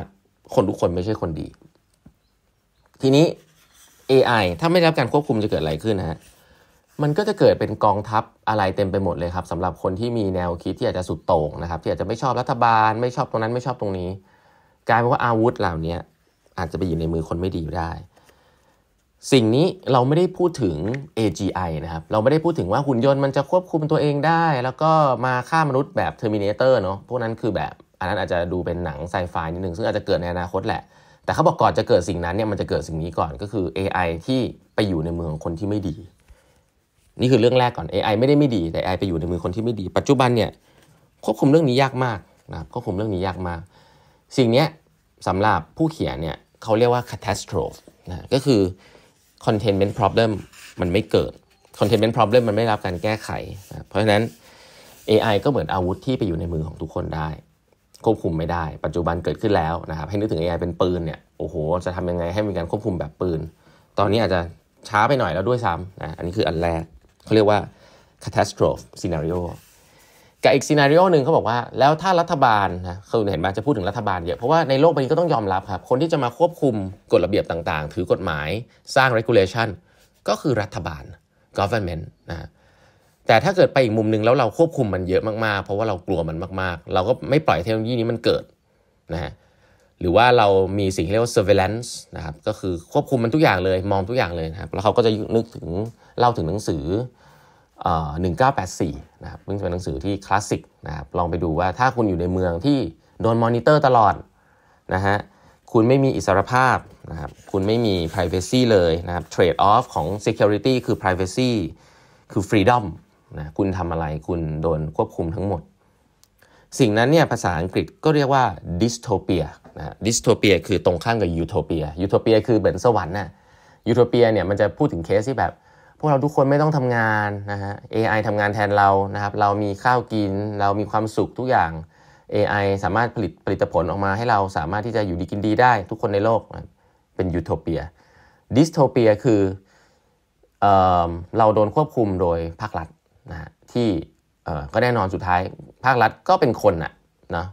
คนทุกคนไม่ใช่คนดี ทีนี้ AI ถ้าไม่ได้รับการควบคุมจะเกิดอะไรขึ้นฮะ มันก็จะเกิดเป็นกองทัพอะไรเต็มไปหมดเลยครับสำหรับคนที่มีแนวคิด ที่อาจจะสุดโต่งนะครับ ที่อาจจะไม่ชอบรัฐบาล ไม่ชอบตรงนั้นไม่ชอบตรงนี้กลายเป็นว่าอาวุธเหล่านี้อาจจะไปอยู่ในมือคนไม่ดีได้ สิ่งนี้เราไม่ได้พูดถึง AGI นะครับเราไม่ได้พูดถึงว่าหุ่นยนต์มันจะควบคุมตัวเองได้ แล้วก็มาฆ่ามนุษย์แบบ Terminator เนาะพวกนั้นคือแบบอันนั้นอาจจะดูเป็นหนังไซไฟนิดนึงซึ่งอาจจะเกิดในอนาคตแหละ แต่เขาบอกก่อนจะเกิดสิ่งนั้นเนี่ยมันจะเกิดสิ่งนี้ก่อนก็คือ AI ที่ไปอยู่ในมือของคนที่ไม่ดี นี่คือเรื่องแรกก่อน AI ไม่ได้ไม่ดีแต่ AI ไปอยู่ในมือคนที่ไม่ดี ปัจจุบันเนี่ยควบคุมเรื่องนี้ยากมากนะคควบคุมเรื่องนี้ยากมาก สิ่งนี้สำหรับผู้เขียนเนี่ย เขาเรียกว่า catastrophe นะก็คือ containment problem มันไม่เกิด containment problem มันไม่รับการแก้ไขนะเพราะฉะนั้น AI ก็เหมือนอาวุธที่ไปอยู่ในมือของทุกคนได้ควบคุมไม่ได้ปัจจุบันเกิดขึ้นแล้วนะครับให้นึกถึง AI เป็นปืนเนี่ยโอ้โห จะทำยังไงให้มีการควบคุมแบบปืน ตอนนี้อาจจะช้าไปหน่อยแล้วด้วยซ้ำนะอันนี้คืออันแรกเขาเรียกว่า catastrophe scenario กับอีกซีนารีโอหนึ่งเขาบอกว่าแล้วถ้ารัฐบาลนะคขาเห็นไหมจะพูดถึงรัฐบาลเยอะเพราะว่าในโลกใบนี้ก็ต้องยอมรับครับคนที่จะมาควบคุมกฎระเบียบต่าง ๆถือกฎหมายสร้าง regulation ก็คือรัฐบาล government นะแต่ถ้าเกิดไปอีกมุมนึง แล้วเราควบคุมมันเยอะมาก ๆ เพราะว่าเรากลัวมันมาก ๆ เราก็ไม่ปล่อยเทคโนโลยีนี้มันเกิดนะฮะ หรือว่าเรามีสิ่งที่เรียกว่า surveillance นะครับ ก็คือควบคุมมันทุกอย่างเลย มองทุกอย่างเลยนะครับ แล้วเขาก็จะนึกถึงเล่าถึงหนังสือหนึ่งเก้าแปดสี่นะครับ ซึ่งเป็นหนังสือที่คลาสสิกนะครับ ลองไปดูว่าถ้าคุณอยู่ในเมืองที่โดนมอนิเตอร์ตลอดนะฮะ คุณไม่มีอิสรภาพนะครับ คุณไม่มี privacy เลยนะครับ trade off ของ security คือ privacy คือ freedom นะคุณทำอะไรคุณโดนควบคุมทั้งหมด สิ่งนั้นเนี่ยภาษาอังกฤษก็เรียกว่าดิสโทเปียนะดิสโทเปียคือตรงข้ามกับยูโทเปีย ยูโทเปียคือเหมือนสวรรค์น่ะยูโทเปียเนี่ยมันจะพูดถึงเคสที่แบบ พวกเราทุกคนไม่ต้องทำงานนะฮะ AI ทำงานแทนเรา นะครับ เรามีข้าวกิน เรามีความสุขทุกอย่าง AI สามารถผลิตผลิตผลออกมาให้เราสามารถที่จะอยู่ดีกินดีได้ทุกคนในโลกเป็นยูโทเปีย ดิสโทเปียคือเอเราโดนควบคุมโดยภาครัฐนะที่ก็แน่นอนสุดท้ายภาครัฐก็เป็นคนอะนะ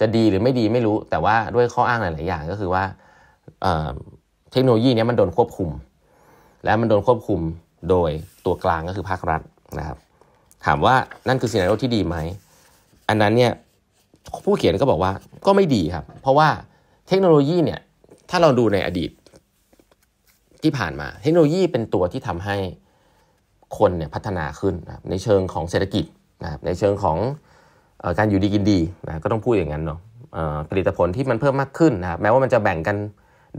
จะดีหรือไม่ดีไม่รู้แต่ว่าด้วยข้ออ้างหลาย ๆอย่าง ก็คือว่าเทคโนโลยีนี้มันโดนควบคุม และมันโดนควบคุมโดยตัวกลางก็คือภาครัฐนะครับถามว่านั่นคือสิ่งนโอที่ดีไหมอันนั้นเนี่ยผู้เขียนก็บอกว่าก็ไม่ดีครับเพราะว่าเทคโนโลยีเนี่ยถ้าเราดูในอดีตที่ผ่านมาเทคโนโลยีเป็นตัวที่ทำใหคนเนี่ยพัฒนาขึ้นนะในเชิงของเศรษฐกิจนะครับในเชิงของอการอยู่ดีกินดีนะก็ต้องพูดอย่างนั้นเนาะผลิตผลที่มันเพิ่มมากขึ้นนะครับแม้ว่ามันจะแบ่งกัน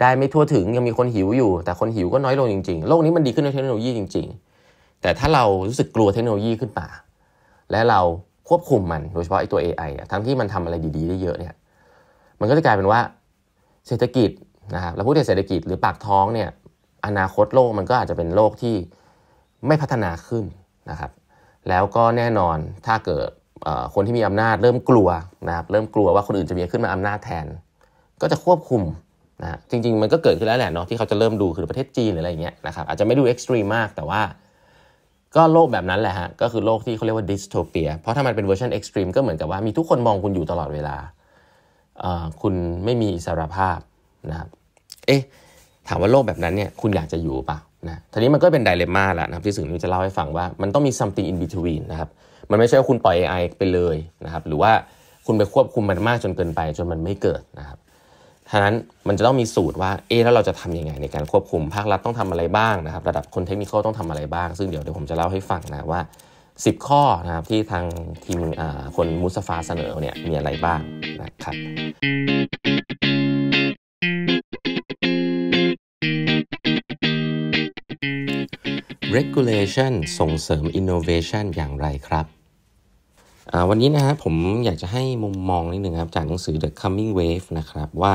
ได้ไม่ทั่วถึงยังมีคนหิวอยู่แต่คนหิวก็น้อยลงจริงๆ โลกนี้มันดีขึ้นในเทคโนโลยีจริงๆ แต่ถ้าเรารู้สึกกลัวเทคโนโลยีขึ้นมาและเราควบคุมมันโดยเฉพาะไอ้ตัว AI เทั้งที่มันทำอะไรดีๆได้เยอะเนี่ยมันก็จะกลายเป็นว่าเศรษฐกิจนะครับเราพูดถึงเศรษฐกิจหรือปากท้องเนี่ยอนาคตโลกมันก็อาจจะเป็นโลกที่ไม่พัฒนาขึ้นนะครับ แล้วก็แน่นอนถ้าเกิดคนที่มีอำนาจเริ่มกลัวนะครับเริ่มกลัวว่าคนอื่นจะมีขึ้นมาอำนาจแทน ก็จะควบคุมนะจริง ๆ มันก็เกิดขึ้นแล้วแหละเนาะที่เขาจะเริ่มดูคือประเทศจีน หรืออะไรเงี้ยนะครับอาจจะไม่ดูเอ็กซ์ตรีมมาก แต่ว่าก็โลกแบบนั้นแหละฮะก็คือโลกที่เขาเรียกว่าดิสโทเปียเพราะถ้ามันเป็นเวอร์ชันเอ็กซ์ตรีมก็เหมือนกับว่ามีทุกคนมองคุณอยู่ตลอดเวลาคุณไม่มีอิสรภาพนะครับเอ๊ะถามว่าโลกแบบนั้นเนี่ยคุณอยากจะอยู่ปะนะทีนี้มันก็เป็นไดเรม่าแหละนะครับที่สื่อนี้จะเล่าให้ฟังว่ามันต้องมี something in between นะครับมันไม่ใช่ว่าคุณปล่อย AI ไปเลยนะครับหรือว่าคุณไปควบคุมมันมากจนเกินไป จนมันไม่เกิดนะครับทั้นั้นมันจะต้องมีสูตรว่าเอ๊แล้วเราจะทํำยังไงในการควบคุมภาครัฐต้องทำอะไรบ้างนะครับระดับคนเทคนิคต้องทำอะไรบ้าง ซึ่งเดี๋ยวเดี๋ยวผมจะเล่าให้ฟังนะว่า 10 ข้อนะครับที่ทางทีมคนมุสฟาเสนอเนี่ยมีอะไรบ้างนะครับ regulation ส่งเสริม innovation อย่างไรครับ วันนี้นะฮะ ผมอยากจะให้มุมมองนิดนึงครับ จากหนังสือ The Coming Wave นะครับ ว่า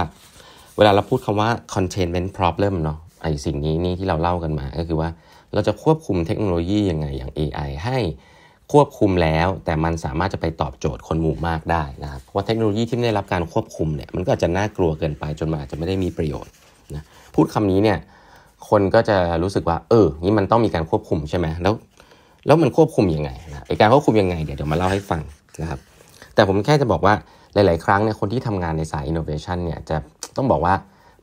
เวลาเราพูดคำว่า containment problem เนาะไอสิ่งนี้นี่ที่เราเล่ากันมาก็คือว่า เราจะควบคุมเทคโนโลยียังไงอย่าง AI ให้ควบคุมแล้ว แต่มันสามารถจะไปตอบโจทย์คนหมู่มากได้นะครับเพราะว่าเทคโนโลยีที่ไม่ได้รับการควบคุมเนี่ย มันก็อาจจะน่ากลัวเกินไป จนมันอาจจะไม่ได้มีประโยชน์นะ พูดคำนี้เนี่ยคนก็จะรู้สึกว่าเออนี่มันต้องมีการควบคุมใช่ไหมแล้วแล้วมันควบคุมยังไงนะไอการควบคุมยังไงเดี๋ยวเดี๋ยวมาเล่าให้ฟังนะครับ แต่ผมแค่จะบอกว่าหลายๆ ครั้งเนี่ยคนที่ทำงานในสายอินโนเวชันเนี่ยจะต้องบอกว่า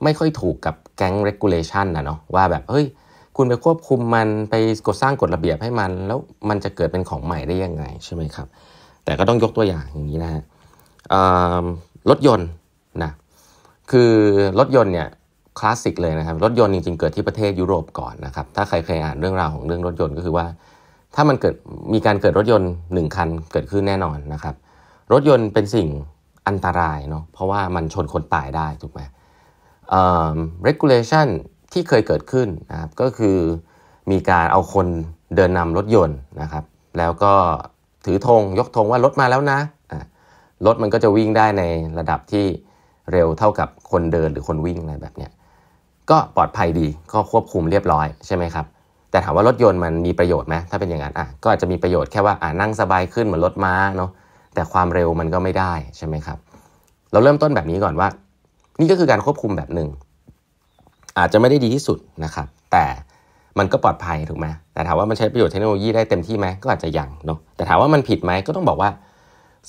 ไม่ค่อยถูกกับแก๊งเรกูลเลชันนะเนาะว่าแบบเฮ้ยคุณไปควบคุมมันไปกดสร้างกฎระเบียบให้มัน แล้วมันจะเกิดเป็นของใหม่ได้ยังไงใช่ไหมครับ แต่ก็ต้องยกตัวอย่างอย่างนี้นะฮะรถยนต์นะคือรถยนต์เนี่ยคลาสสิกเลยนะครับรถยนต์จริงๆเกิดที่ประเทศยุโรปก่อนนะครับถ้าใครเคยอ่านเรื่องราวของเรื่องรถยนต์ก็คือว่า ถ้ามันเกิดมีการเกิดรถยนต์หนึ่งคันเกิดขึ้นแน่นอนนะครับรถยนต์เป็นสิ่งอันตรายเนาะเพราะว่ามันชนคนตายได้ถูกไหม regulation ที่เคยเกิดขึ้นนะครับก็คือมีการเอาคนเดินนำรถยนต์นะครับแล้วก็ถือธงยกธงว่ารถมาแล้วนะรถมันก็จะวิ่งได้ในระดับที่เร็วเท่ากับคนเดินหรือคนวิ่งอะไรแบบเนี้ยก็ปลอดภัยดีก็ควบคุมเรียบร้อยใช่ไหมครับแต่ถามว่ารถยนต์มันมีประโยชน์ไหมถ้าเป็นอย่างนั้นอ่ะก็อาจจะมีประโยชน์แค่ว่าอ่านั่งสบายขึ้นเหมือนรถม้าเนาะแต่ความเร็วมันก็ไม่ได้ใช่ไหมครับเราเริ่มต้นแบบนี้ก่อนว่า นี่ก็คือการควบคุมแบบหนึ่งอาจจะไม่ได้ดีที่สุดนะครับแต่มันก็ปลอดภัยถูกไหมแต่ถามว่ามันใช้ประโยชน์เทคโนโลยีได้เต็มที่ไหมก็อาจจะยังเนาะแต่ถามว่ามันผิดไหมก็ต้องบอกว่า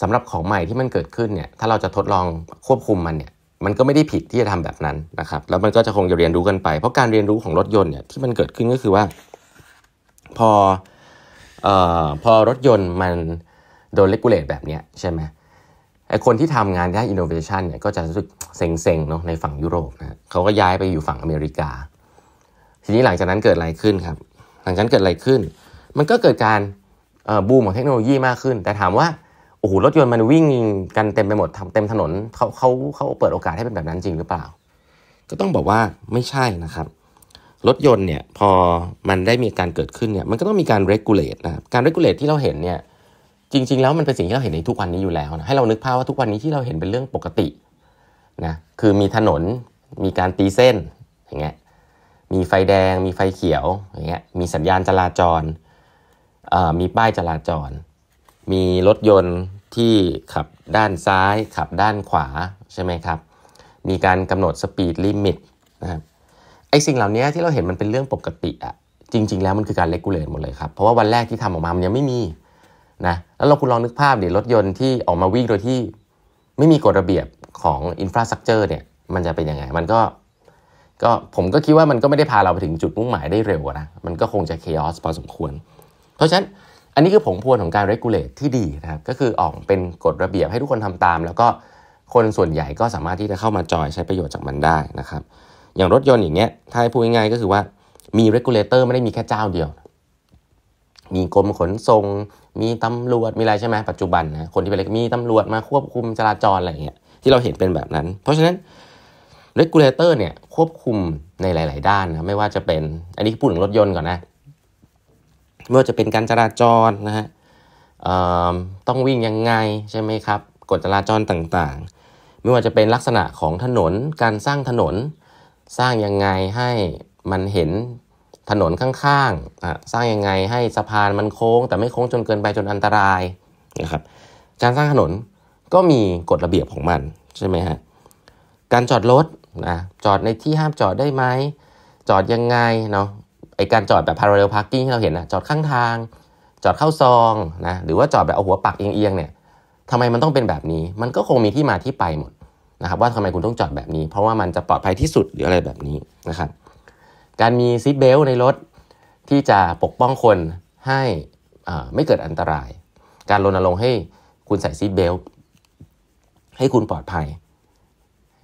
สำหรับของใหม่ที่มันเกิดขึ้นเนี่ยถ้าเราจะทดลองควบคุมมันเนี่ยมันก็ไม่ได้ผิดที่จะทำแบบนั้นนะครับแล้วมันก็จะคงจะเรียนรู้กันไป เพราะการเรียนรู้ของรถยนต์เนี่ยที่มันเกิดขึ้นก็คือว่า พอเอ่อพอรถยนต์มันโดนเลกูเลตแบบเนี้ยใช่ไหมไอคนที่ทำงานด้านอินโนเวชันเนี่ยก็จะรู้สึกเซ็งๆเนาะในฝั่งยุโรปนะเขาก็ย้ายไปอยู่ฝั่งอเมริกา ทีนี้หลังจากนั้นเกิดอะไรขึ้นครับหลังจากนั้นเกิดอะไรขึ้น มันก็เกิดการบูมของเทคโนโลยีมากขึ้น แต่ถามว่าโอ้โหรถยนต์มันวิ่งกันเต็มไปหมดเต็มถนนเขาเขาเขาเปิดโอกาสให้เป็นแบบนั้นจริงหรือเปล่า ก็ต้องบอกว่าไม่ใช่นะครับรถยนต์เนี่ยพอมันได้มีการเกิดขึ้นเนี่ยมันก็ต้องมีการ regulate นะการ regulate ที่เราเห็นเนี่ยจริงๆ แล้วมันเป็นสิ่งที่เราเห็นในทุกวันนี้อยู่แล้วนะให้เรานึกภาพว่าทุกวันนี้ที่เราเห็นเป็นเรื่องปกตินะคือมีถนน มีการตีเส้นอย่างเงี้ยมีไฟแดง มีไฟเขียวอย่างเงี้ยมีสัญญาณจราจรมีป้ายจราจรมีรถยนต์ที่ขับด้านซ้ายขับด้านขวา ใช่ไหมครับ มีการกำหนดสปีดลิมิตนะครับไอสิ่งเหล่านี้ที่เราเห็นมันเป็นเรื่องปกติอะจริง ๆ แล้วมันคือการเลกูเลตหมดเลยครับ เพราะว่าวันแรกที่ทำออกมา มันยังไม่มีนะแล้วเราคุณลองนึกภาพเดี๋ยวรถยนต์ที่ออกมาวิ่งโดยที่ไม่มีกฎระเบียบของอินฟราสตรักเจอร์เนี่ยมันจะเป็นยังไงมันก็ก็ ผมก็คิดว่ามันก็ไม่ได้พาเราไปถึงจุดมุ่งหมายได้เร็วนะมันก็คงจะเคออสพอสมควร เพราะฉะนั้นอันนี้คือผงพวนของการเรกูเลตที่ดีนะครับก็คือออกเป็นกฎระเบียบให้ทุกคนทำตาม แล้วก็คนส่วนใหญ่ก็สามารถที่จะเข้ามาจอยใช้ประโยชน์จากมันได้นะครับ อย่างรถยนต์อย่างเงี้ยถ้าพูดง่ายๆก็คือว่ามีเรกูเลเตอร์ไม่ได้มีแค่เจ้าเดียว มีกรมขนส่งมีตำรวจมีอะไรใช่ไหมปัจจุบันนะคนที่เป็นมีตำรวจมาควบคุมจราจรอะไรอย่างเงี้ยที่เราเห็นเป็นแบบนั้น เพราะฉะนั้นเรกูเลเตอร์เนี่ยควบคุมในหลาย ๆ ด้านนะไม่ว่าจะเป็นอันนี้พูดถึงรถยนต์ก่อนนะไม่ว่าจะเป็นการจราจรนะฮะต้องวิ่งยังไงใช่ไหมครับ กฎจราจรต่างๆไม่ว่าจะเป็นลักษณะของถนนการสร้างถนนสร้างยังไงให้มันเห็นถนนข้างๆสร้างยังไงให้สะพานมันโค้ง แต่ไม่โค้งจนเกินไปจนอันตรายนะครับการสร้างถนนก็มีกฎระเบียบของมันใช่ไหมฮะการจอดรถนะจอดในที่ห้ามจอดได้ไหมจอดยังไงเนาะไอการจอดแบบ parallel parking ที่เราเห็นนะจอดข้างทาง จอดเข้าซองนะหรือว่าจอดแบบเอาหัวปักเอียงๆเนี่ยทำไมมันต้องเป็นแบบนี้ มันก็คงมีที่มาที่ไปหมดนะครับว่าทำไมคุณต้องจอดแบบนี้เพราะว่ามันจะปลอดภัยที่สุดหรืออะไรแบบนี้นะครับการมีซีทเบลในรถ ที่จะปกป้องคนให้ไม่เกิดอันตราย การรณรงค์ให้คุณใส่ซีทเบลให้คุณปลอดภัย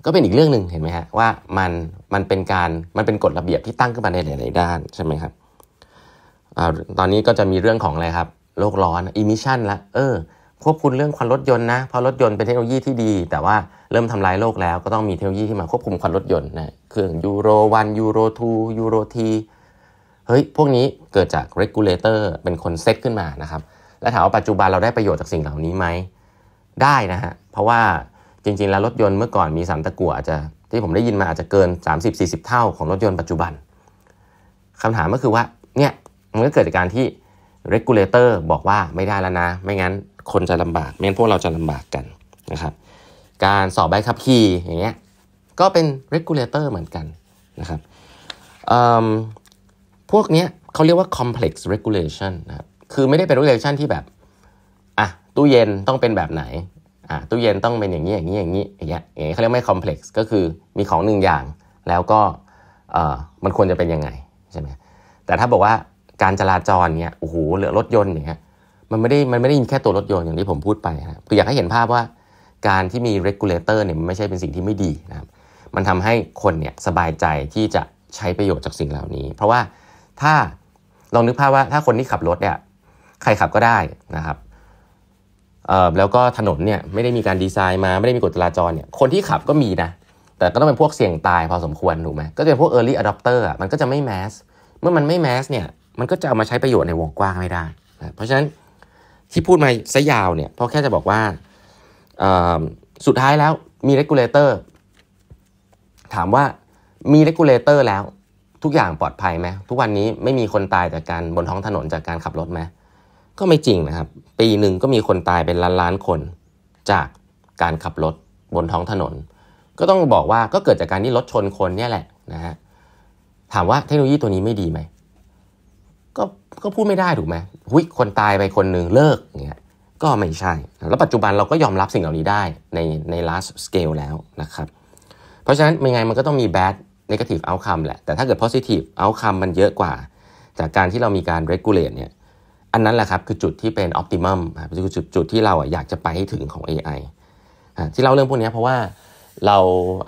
ก็เป็นอีกเรื่องหนึ่งเห็นไหมฮะว่ามันมันเป็นการมันเป็นกฎระเบียบที่ตั้งขึ้นมาในหลาย ๆ ด้านใช่ไหมครับอตอนนี้ก็จะมีเรื่องของอะไรครับโลกร้อนอิมิชันละ เออ ควบคุมเรื่องควันรถยนต์นะ เพราะรถยนต์เป็นเทคโนโลยีที่ดี แต่ว่าเริ่มทำลายโลกแล้วก็ต้องมีเทคโนโลยีที่มาควบคุมควันรถยนต์นะเครื่องยูโรวันยูโรทูยูโรทีเฮ้ยพวกนี้เกิดจากเรูลเลเตอร์เป็นคนเซตขึ้นมานะครับ แล้วถามว่าปัจจุบันเราได้ประโยชน์จากสิ่งเหล่านี้ไหมได้นะฮะเพราะว่าจริง ๆ แล้วรถยนต์เมื่อก่อนมีส3ตะกั่วอาจจะที่ผมได้ยินมาอาจจะเกิน 30-40 เท่าของรถยนต์ปัจจุบันคำถามก็คือว่าเนี่ยมันก็เกิดจากการที่ regulator บอกว่าไม่ได้แล้วนะ ไม่งั้นคนจะลำบากไม่งั้นพวกเราจะลำบากกันนะครับการสอบใบขับขี่อย่างเงี้ยก็เป็น regulator เหมือนกันนะครับพวกเนี้ยเขาเรียกว่า complex regulation นะครับคือไม่ได้เป็น regulation ที่แบบอ่ะตู้เย็นต้องเป็นแบบไหนอ่าตู้เย็นต้องเป็นอย่างนี้อย่างนี้อย่างนี้อย่างเงี้ยอย่างเงี้ยเขาเรียกไม่คอมเพล็กซ์ก็คือมีของหนึ่งอย่างแล้วก็เอ่อมันควรจะเป็นยังไง ใช่ไหมแต่ถ้าบอกว่าการจราจรเนี้ยโอ้โหเหลือรถยนต์เนี้ย มันไม่ได้มันไม่ได้มีแค่ตัวรถยนต์อย่างที่ผมพูดไปนะคืออยากให้เห็นภาพว่าการที่มีเรกูลเลเตอร์เนี่ยมันไม่ใช่เป็นสิ่งที่ไม่ดีนะครับ มันทำให้คนเนี่ยสบายใจที่จะใช้ประโยชน์จากสิ่งเหล่านี้ เพราะว่าถ้าลองนึกภาพว่าถ้าคนที่ขับรถเนี่ยใครขับก็ได้นะครับแล้วก็ถนนเนี่ยไม่ได้มีการดีไซน์มา ไม่ได้มีกฎจราจรเนี่ยคนที่ขับก็มีนะ แต่ก็ต้องเป็นพวกเสี่ยงตายพอสมควรถูกไหมก็จะเป็นพวก early adopter อ่ะมันก็จะไม่แมสเมื่อมันไม่แมสเนี่ยมันก็จะเอามาใช้ประโยชน์ในวงกว้างไม่ได้ เพราะฉะนั้นที่พูดมาซะยาวเนี่ยพอแค่จะบอกว่าสุดท้ายแล้วมี regulator ถามว่ามี regulator แล้วทุกอย่างปลอดภัยไหมทุกวันนี้ไม่มีคนตายจากการบนท้องถนนจากการขับรถไหมก็ไม่จริงนะครับ ปีหนึ่งก็มีคนตายเป็นล้านล้านคน จากการขับรถบนท้องถนน ก็ต้องบอกว่าก็เกิดจากการที่รถชนคนเนี่ยแหละนะฮะ ถามว่าเทคโนโลยีตัวนี้ไม่ดีไหม ก็ก็พูดไม่ได้ถูกไหมหุยคนตายไปคนหนึ่งเลิกเงี้ย ก็ไม่ใช่ แล้วปัจจุบันเราก็ยอมรับสิ่งเหล่านี้ได้ในใน large scale แล้วนะครับ เพราะฉะนั้นยังไงมันก็ต้องมี bad negative outcome แหละ แต่ถ้าเกิด positive outcome มันเยอะกว่า จากการที่เรามีการ regulate เนี่ยอันนั้นแหละครับ คือจุดที่เป็นออพติมัมครับคือจุดจุดที่เราอยากจะไปให้ถึงของ AI ที่เล่าเรื่องพวกนี้เพราะว่าเรา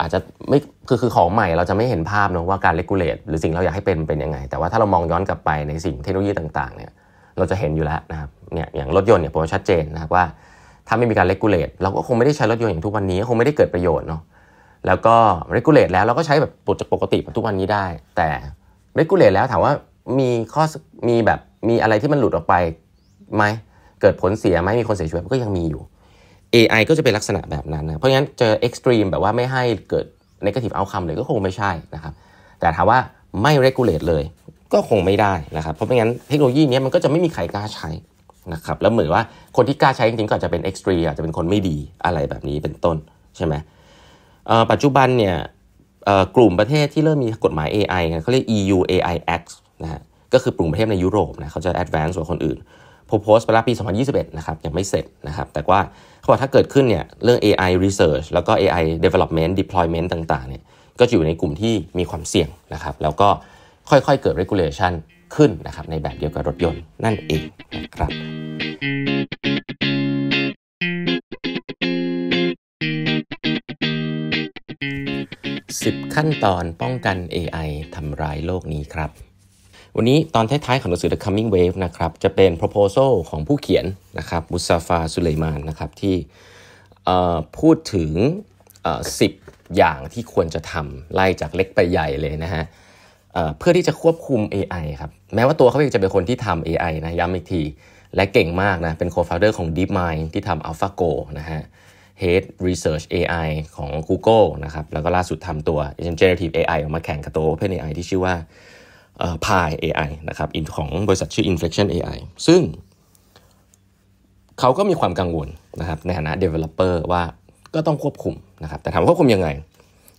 อาจจะไม่คือคือของใหม่เราจะไม่เห็นภาพนะว่าการเลกูเลตหรือสิ่งเราอยากให้เป็นเป็นยังไง แต่ว่าถ้าเรามองย้อนกลับไปในสิ่งเทคโนโลยีต่าง ๆเนี่ยเราจะเห็นอยู่แล้วนะครับเนี่ยอย่างรถยนต์เนี่ยผมชัดเจนนะครับว่าถ้าไม่มีการเลกูเลตเราก็คงไม่ได้ใช้รถยนต์อย่างทุกวันนี้คงไม่ได้เกิดประโยชน์เนาะแล้วก็เลกูเลตแล้วเราก็ใช้แบบปกติแบบทุกวันนี้ได้ แต่เลกูเลตแล้วถามว่ามีข้อมีแบบมีอะไรที่มันหลุดออกไปไหมเกิดผลเสียไหมมีคนเสียชีวิตก็ยังมีอยู่ AI ก็จะเป็นลักษณะแบบนั้นนะเพราะงั้นเจอเอ็กซ์ตรีมแบบว่าไม่ให้เกิด negative outcome เลยก็คงไม่ใช่นะครับแต่ถามว่าไม่ regulate เลยก็คงไม่ได้นะครับเพราะงั้นเทคโนโลยีนี้มันก็จะไม่มีใครกล้าใช้นะครับแล้วเหมือนว่าคนที่กล้าใช้จริงๆ ก็อาจจะเป็นเอ็กซ์ตรีอาจจะเป็นคนไม่ดีอะไรแบบนี้เป็นต้นใช่ไหมปัจจุบันเนี่ยกลุ่มประเทศที่เริ่มมีกฎหมาย AI เขาเรียก EU AI Act นะฮะก็คือกลุ่มประเทศในยุโรปนะเขาจะแอดวานซ์กว่าคนอื่นผมโพสต์ไปแล้วปี 2021นะครับยังไม่เสร็จนะครับ แต่ว่าเขาบอกถ้าเกิดขึ้นเนี่ยเรื่อง AI research แล้วก็ AI development deployment ต่างๆเนี่ยก็จะอยู่ในกลุ่มที่มีความเสี่ยงนะครับแล้วก็ค่อยๆเกิด regulation ขึ้นนะครับ ในแบบเดียวกับรถยนต์นั่นเองนะครับสิบขั้นตอนป้องกัน AI ทำร้ายโลกนี้ครับวันนี้ตอนท้ายๆของหนังสือ The Coming Wave นะครับจะเป็น proposal ของผู้เขียนนะครับมุซาฟา สุเลมานนะครับที่พูดถึง 10 อย่างที่ควรจะทำไล่จากเล็กไปใหญ่เลยนะฮะเพื่อที่จะควบคุม AI ครับแม้ว่าตัวเขาเองจะเป็นคนที่ทำ AI นะย้ำอีกที และเก่งมากนะเป็น co-founder ของ DeepMind ที่ทำ AlphaGo นะฮะ Head Research AI ของ Google นะครับแล้วก็ล่าสุดทำตัว Generative AI ออกมาแข่งกับตัว OpenAI ที่ชื่อว่าพาย AI นะครับของบริษัทชื่อ Inflection AI ซึ่ง เขาก็มีความกังวลนะครับในฐานะ Developer ว่าก็ต้องควบคุมนะครับแต่ถามควบคุมยังไง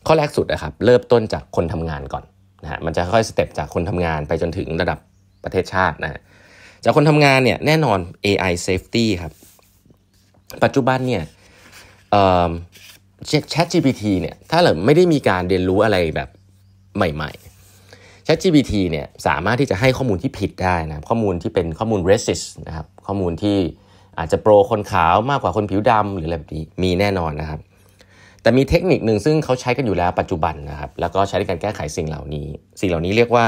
ข้อแรกสุดนะครับเริ่มต้นจากคนทำงานก่อนนะฮะมันจะค่อยสเต็ปจากคนทำงานไปจนถึงระดับประเทศชาตินะจากคนทำงานเนี่ยแน่นอน AI safety ครับปัจจุบันเนี่ยเออ่ ChatGPT เนี่ยถ้าเราไม่ได้มีการเรียนรู้อะไรแบบใหม่ ChatGPT เนี่ยสามารถที่จะให้ข้อมูลที่ผิดได้นะข้อมูลที่เป็นข้อมูล r a c i s นะครับข้อมูลที่อาจจะโปรคนขาวมากกว่าคนผิวดำหรืออะไรแบบนี้มีแน่นอนนะครับ แต่มีเทคนิคหนึ่งซึ่งเขาใช้กันอยู่แล้วปัจจุบันนะครับแล้วก็ใช้ในการแก้ไขสิ่งเหล่านี้ สิ่งเหล่านี้เรียกว่า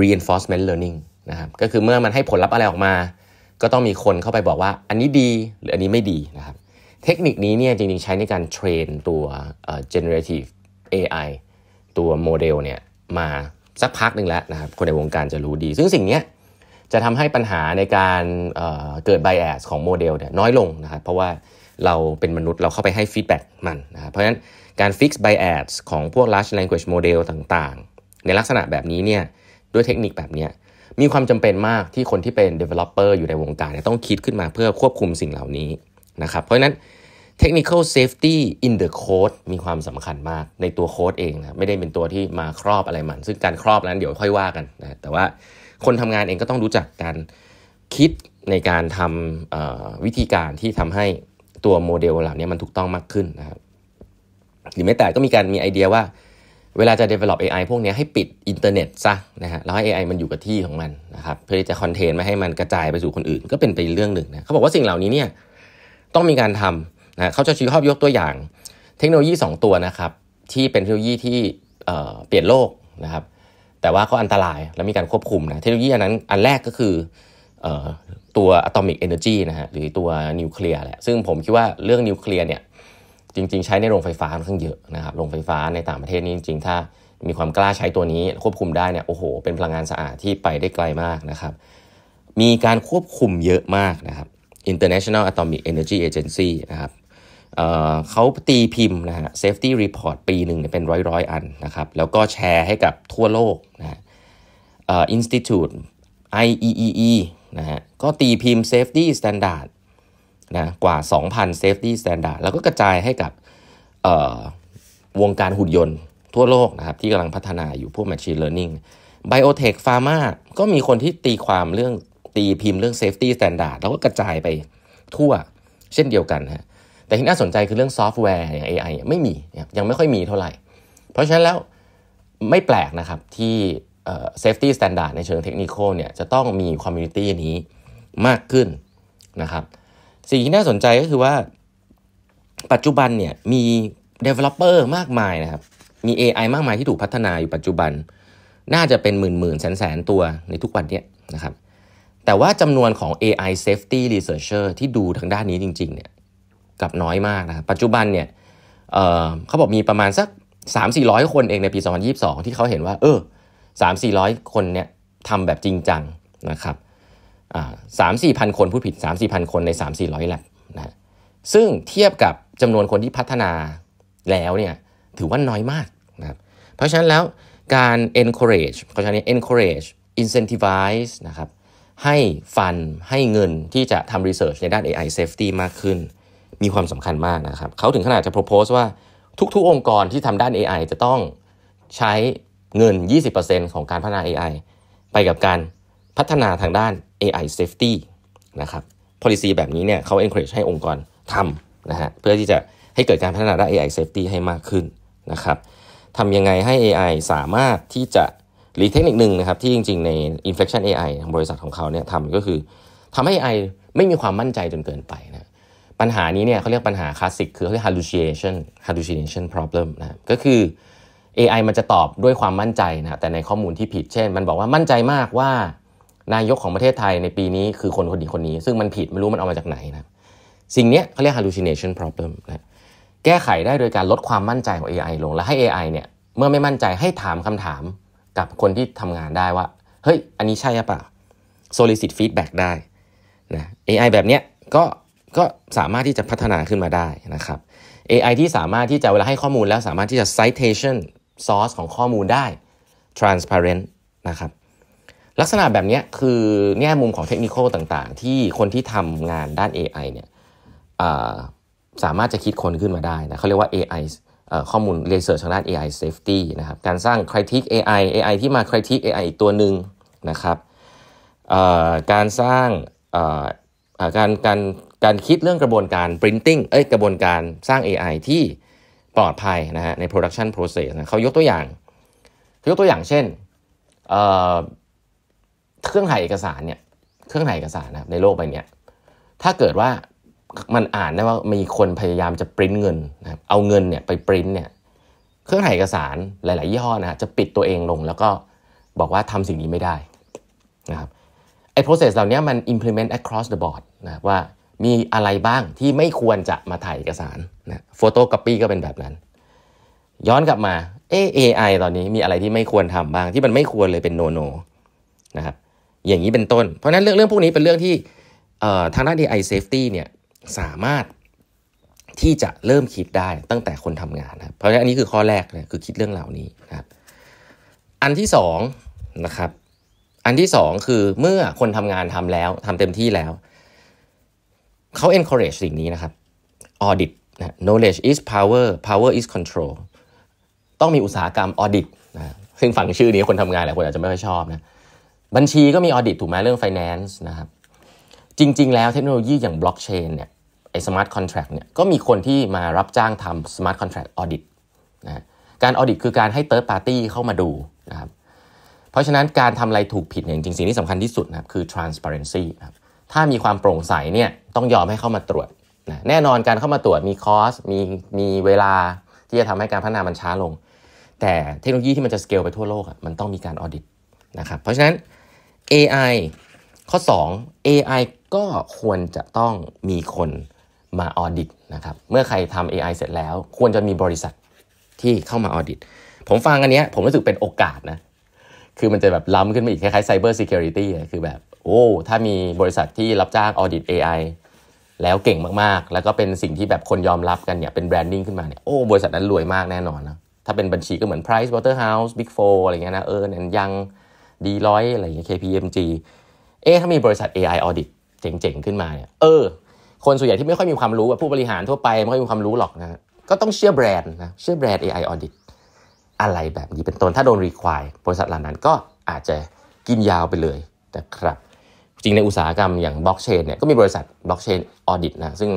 reinforcement learning นะครับก็คือเมื่อมันให้ผลลัพธ์อะไรออกมา ก็ต้องมีคนเข้าไปบอกว่าอันนี้ดีหรืออันนี้ไม่ดีนะครับเทคนิคนี้เนี่ยจริงๆใช้ในการเทรนตัว generative AI ตัวโมเดลเนี่ยมาสักพักหนึ่งแล้วนะครับคนในวงการจะรู้ดี ซึ่งสิ่งนี้จะทำให้ปัญหาในการเเกิด bias ของโมเดลเนี่ยน้อยลงนะครับเพราะว่าเราเป็นมนุษย์เราเข้าไปให้ฟีดแบ็กมันนะครับเพราะฉะนั้นการ fix bias ของพวก large language model ต่าง ๆ ในลักษณะแบบนี้เนี่ยด้วยเทคนิคแบบนี้มีความจำเป็นมากที่คนที่เป็น developer อยู่ในวงการต้องคิดขึ้นมาเพื่อควบคุมสิ่งเหล่านี้นะครับเพราะฉะนั้น Technical Safety in the Code มีความสำคัญมากในตัวโค้ดเองนะไม่ได้เป็นตัวที่มาครอบอะไรมัน ซึ่งการครอบนั้นเดี๋ยวค่อยว่ากันนะแต่ว่าคนทำงานเองก็ต้องรู้จักการคิดในการทำวิธีการที่ทำให้ตัวโมเดลเหล่านี้ มันถูกต้องมากขึ้นนะครับหรือแม้แต่ก็มีการมีไอเดียว่า เวลาจะ develop AI พวกนี้ให้ปิดอินเทอร์เน็ตซะนะฮะแล้วให้ AI มันอยู่กับที่ของมันนะครับเพื่อที่จะคอนเทนต์ไม่ให้มันกระจายไปสู่คนอื่น ก็เป็นไปเรื่องหนึ่งนะเขาบอกว่าสิ่งเหล่านี้เนี่ยต้องมีการทำนะเขาจะชี้ข้อยกตัวอย่างเทคโนโลยี2ตัวนะครับที่เป็นเทคโนโลยีที่เปลี่ยนโลกนะครับ แต่ว่าก็อันตรายและมีการควบคุมนะเทคโนโลยีอันนั้นอันแรกก็คือตัวออะตมิกเอเนอร์จีนะฮะหรือตัวนิวเคลียร์แหละซึ่งผมคิดว่าเรื่องนิวเคลียร์เนี่ยจริงๆใช้ในโรงไฟฟ้าค่อนข้างเยอะนะครับโรงไฟฟ้าในต่างประเทศนี่จริงๆถ้ามีความกล้าใช้ตัวนี้ควบคุมได้เนี่ยโอ้โห เป็นพลังงานสะอาดที่ไปได้ไกลมากนะครับ มีการควบคุมเยอะมากนะครับ International Atomic Energy Agency นะครับเขาตีพิมพ์นะฮะ safety report ปีหนึ่งเป็นร้อยร้อยอันนะครับ แล้วก็แชร์ให้กับทั่วโลกนะฮะ institute IEEE นะฮะ ก็ตีพิมพ์ safety standard นะกว่า 2,000 safety standard แล้วก็กระจายให้กับวงการหุ่นยนต์ทั่วโลกนะครับที่กำลังพัฒนาอยู่พวก machine learning biotech pharma ก็มีคนที่ตีความเรื่องตีพิมพ์เรื่อง safety standard แล้วก็กระจายไปทั่วเช่นเดียวกันฮะแต่ที่น่าสนใจคือเรื่องซอฟต์แวร์อย่าง AI เนี่ยไม่มี ยังไม่ค่อยมีเท่าไหร่ เพราะฉะนั้นแล้วไม่แปลกนะครับที่เซฟตี้สแตนดาร์ดในเชิงเทคนิคเนี่ยจะต้องมีคอมมูนิตี้นี้มากขึ้นนะครับ สิ่งที่น่าสนใจก็คือว่าปัจจุบันเนี่ยมี developer มากมายนะครับ มี AI มากมายที่ถูกพัฒนาอยู่ปัจจุบัน น่าจะเป็นหมื่นหมื่นแสนแสนตัวในทุกวันนี้นะครับ แต่ว่าจำนวนของ AI safety researcher ที่ดูทางด้านนี้จริงๆเนี่ยกับน้อยมากนะครับ ปัจจุบันเนี่ยเเขาบอกมีประมาณสัก 3-400 คนเองในปี2022 ที่เขาเห็นว่าเออ3-400 คนเนี่ยทำแบบจริงจังนะครับสามสี่พันคนผู้ผิด 3 4 0 0 0 คนใน 3 4 0 0แหละนะซึ่งเทียบกับจำนวนคนที่พัฒนาแล้วเนี่ยถือว่าน้อยมากนะครับเพราะฉะนั้นแล้วการ encourage เราใช้นี้ encourage incentivize นะครับให้ฟันให้เงินที่จะทำ research ในด้าน AI safety มากขึ้นมีความสำคัญมากนะครับเขาถึงขนาดจะ propose ว่าทุกๆ องค์กรที่ทำด้าน AI จะต้องใช้เงิน 20%ของการพัฒนา AI ไปกับการพัฒนาทางด้าน AI safety นะครับ policy แบบนี้เนี่ยเขา encourage ให้องค์กรทำนะฮะเพื่อที่จะให้เกิดการพัฒนาด้าน AI safety ให้มากขึ้นนะครับทำยังไงให้ AI สามารถที่จะรีเทคนิคหนึ่งนะครับที่จริงๆใน inflection AI ของบริษัทของเขาเนี่ยทำก็คือทำให้ AI ไม่มีความมั่นใจจนเกินไปนะปัญหานี้เนี่ยเขาเรียกปัญหาคลาสสิกคือเขาเรียก hallucination hallucination problem นะก็คือ AI มันจะตอบด้วยความมั่นใจนะแต่ในข้อมูลที่ผิดเช่น มันบอกว่ามั่นใจมากว่านายกของประเทศไทยในปีนี้คือคนคนนี้คนนี้ ซึ่งมันผิดไม่รู้มันเอามาจากไหนนะสิ่งนี้เขาเรียก hallucination problem นะแก้ไขได้โดยการลดความมั่นใจของ AI ลงและให้ AI เนี่ยเมื่อไม่มั่นใจให้ถามคำถามกับคนที่ทำงานได้ว่าเฮ้ยอันนี้ใช่หรือเปล่า solicit feedback ได้นะ AI แบบเนี้ยก็ก็สามารถที่จะพัฒนาขึ้นมาได้นะครับ AI ที่สามารถที่จะเวลาให้ข้อมูลแล้วสามารถที่จะ citation source ของข้อมูลได้ transparent นะครับ ลักษณะแบบนี้คือแง่มุมของเทคนิคต่างๆ ที่คนที่ทำงานด้าน AI เนี่ยสามารถจะคิดคนขึ้นมาได้นะเขาเรียกว่า AI ข้อมูล research ทางด้าน AI safety นะครับการสร้าง critic AI AI ที่มา critic AI อีกตัวหนึ่งนะครับการสร้างการการการคิดเรื่องกระบวนการ printing เอ้ยกระบวนการสร้าง AI ที่ปลอดภัยนะฮะใน production process นะเขายกตัวอย่างยกตัวอย่างเช่นเเครื่องถ่ายเอกสารเนี่ยเครื่องถ่ายเอกสารนะในโลกใบนี้ถ้าเกิดว่ามันอ่านได้ว่ามีคนพยายามจะปริ้นเงินนะเอาเงินเนี่ยไปปริ้นเนี่ยเครื่องถ่ายเอกสารหลาย ๆ ยี่ห้อนะฮะจะปิดตัวเองลงแล้วก็บอกว่าทำสิ่งนี้ไม่ได้นะครับไอ้ process เหล่านี้มัน implement across the board นะว่ามีอะไรบ้างที่ไม่ควรจะมาถ่ายเอกสารนะโฟโต้คัปปี้ก็เป็นแบบนั้น ย้อนกลับมาเอไอตอนนี้มีอะไรที่ไม่ควรทำบ้างที่มันไม่ควรเลยเป็นโนโนนะครับอย่างนี้เป็นต้น เพราะนั้นเรื่องเรื่องพวกนี้เป็นเรื่องที่ทางด้านไอเซฟตี้เนี่ยสามารถที่จะเริ่มคิดได้ตั้งแต่คนทำงานนะเพราะฉะนั้นอันนี้คือข้อแรกนะคือคิดเรื่องเหล่านี้นะครับ อันที่2นะครับอันที่ 2 คือเมื่อคนทำงานทำแล้วทำเต็มที่แล้วเขา encourage สิ่งนี้นะครับ audit นะ knowledge is power power is control ต้องมีอุตสาหกรรม audit นะซึ่งฝั่งชื่อนี้คนทำงานหลายคนอาจจะไม่ค่อยชอบนะบัญชีก็มี audit ถูกไหมเรื่อง finance นะครับจริง ๆ แล้วเทคโนโลยีอย่าง blockchain เนี่ยไอ้ smart contract เนี่ยก็มีคนที่มารับจ้างทำ smart contract audit นะการ audit คือการให้ third party เข้ามาดูนะครับเพราะฉะนั้นการทำอะไรถูกผิดเนี่ยจริงๆสิ่งที่สำคัญที่สุดนะครับคือ transparency นะครับถ้ามีความโปร่งใสเนี่ยต้องยอมให้เข้ามาตรวจนะแน่นอนการเข้ามาตรวจมีคอสมีมีเวลาที่จะทำให้การพัฒนามันช้าลงแต่เทคโนโลยีที่มันจะสเกลไปทั่วโลกอ่ะมันต้องมีการออดิตนะครับเพราะฉะนั้น AI ข้อ 2 AI ก็ควรจะต้องมีคนมาออดิตนะครับเมื่อใครทำ AI เสร็จแล้วควรจะมีบริษัทที่เข้ามาออดิตผมฟังอันเนี้ยผมรู้สึกเป็นโอกาสนะคือมันจะแบบล้ำขึ้นมาอีกคล้ายๆไซเบอร์ซิเคียวริตี้คือแบบโอ้ ถ้ามีบริษัทที่รับจ้างออเดิต AI แล้วเก่งมากๆ แล้วก็เป็นสิ่งที่แบบคนยอมรับกันเนี่ย เป็นแบรนดิ้งขึ้นมาเนี่ย โอ้ บริษัทนั้นรวยมากแน่นอนนะ ถ้าเป็นบัญชีก็เหมือน Price Waterhouse Big Four อะไรเงี้ยนะเออเนยังดีร้อยอะไรเงี้ย KPMG เอ๊ถ้ามีบริษัท AI Audit เจ๋งๆ ขึ้นมาเนี่ย เออ คนส่วนใหญ่ที่ไม่ค่อยมีความรู้ผู้บริหารทั่วไปไม่ค่อยมีความรู้หรอกนะ ก็ต้องเชื่อแบรนด์นะ เชื่อแบรนด์ AI Audit อะไรแบบนี้เป็นต้น ถ้าโดนรี u i r e บริษัทเหล่านั้นก็อาจจะกินยาวไปเลยนะครับจริงในอุตสาหกรรมอย่างบล็อกเชนเนี่ยก็มีบริษัทบล็อกเชนออดิตนะซึ่ง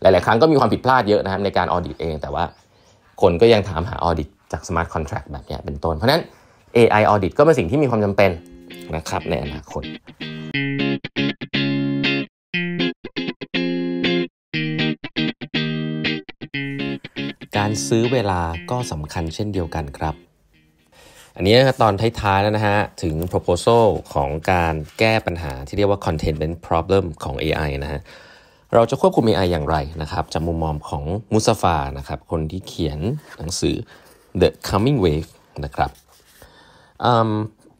หลาย ๆ ครั้งก็มีความผิดพลาดเยอะนะครับในการออดิตเอง แต่ว่าคนก็ยังถามหาออดิตจากสมาร์ทคอนแท็กแบบนี้เป็นต้นเพราะนั้น AI audit ก็เป็นสิ่งที่มีความจำเป็นนะครับในอนาคตการซื้อเวลาก็สำคัญเช่นเดียวกันครับอันนี้ตอนท้ายๆแล้วนะฮะถึง proposal ของการแก้ปัญหาที่เรียกว่า containment problem ของ AI นะฮะเราจะควบคุม AI อย่างไรนะครับจากมุมมองของมุสฟานะครับคนที่เขียนหนังสือ The Coming Wave นะครับ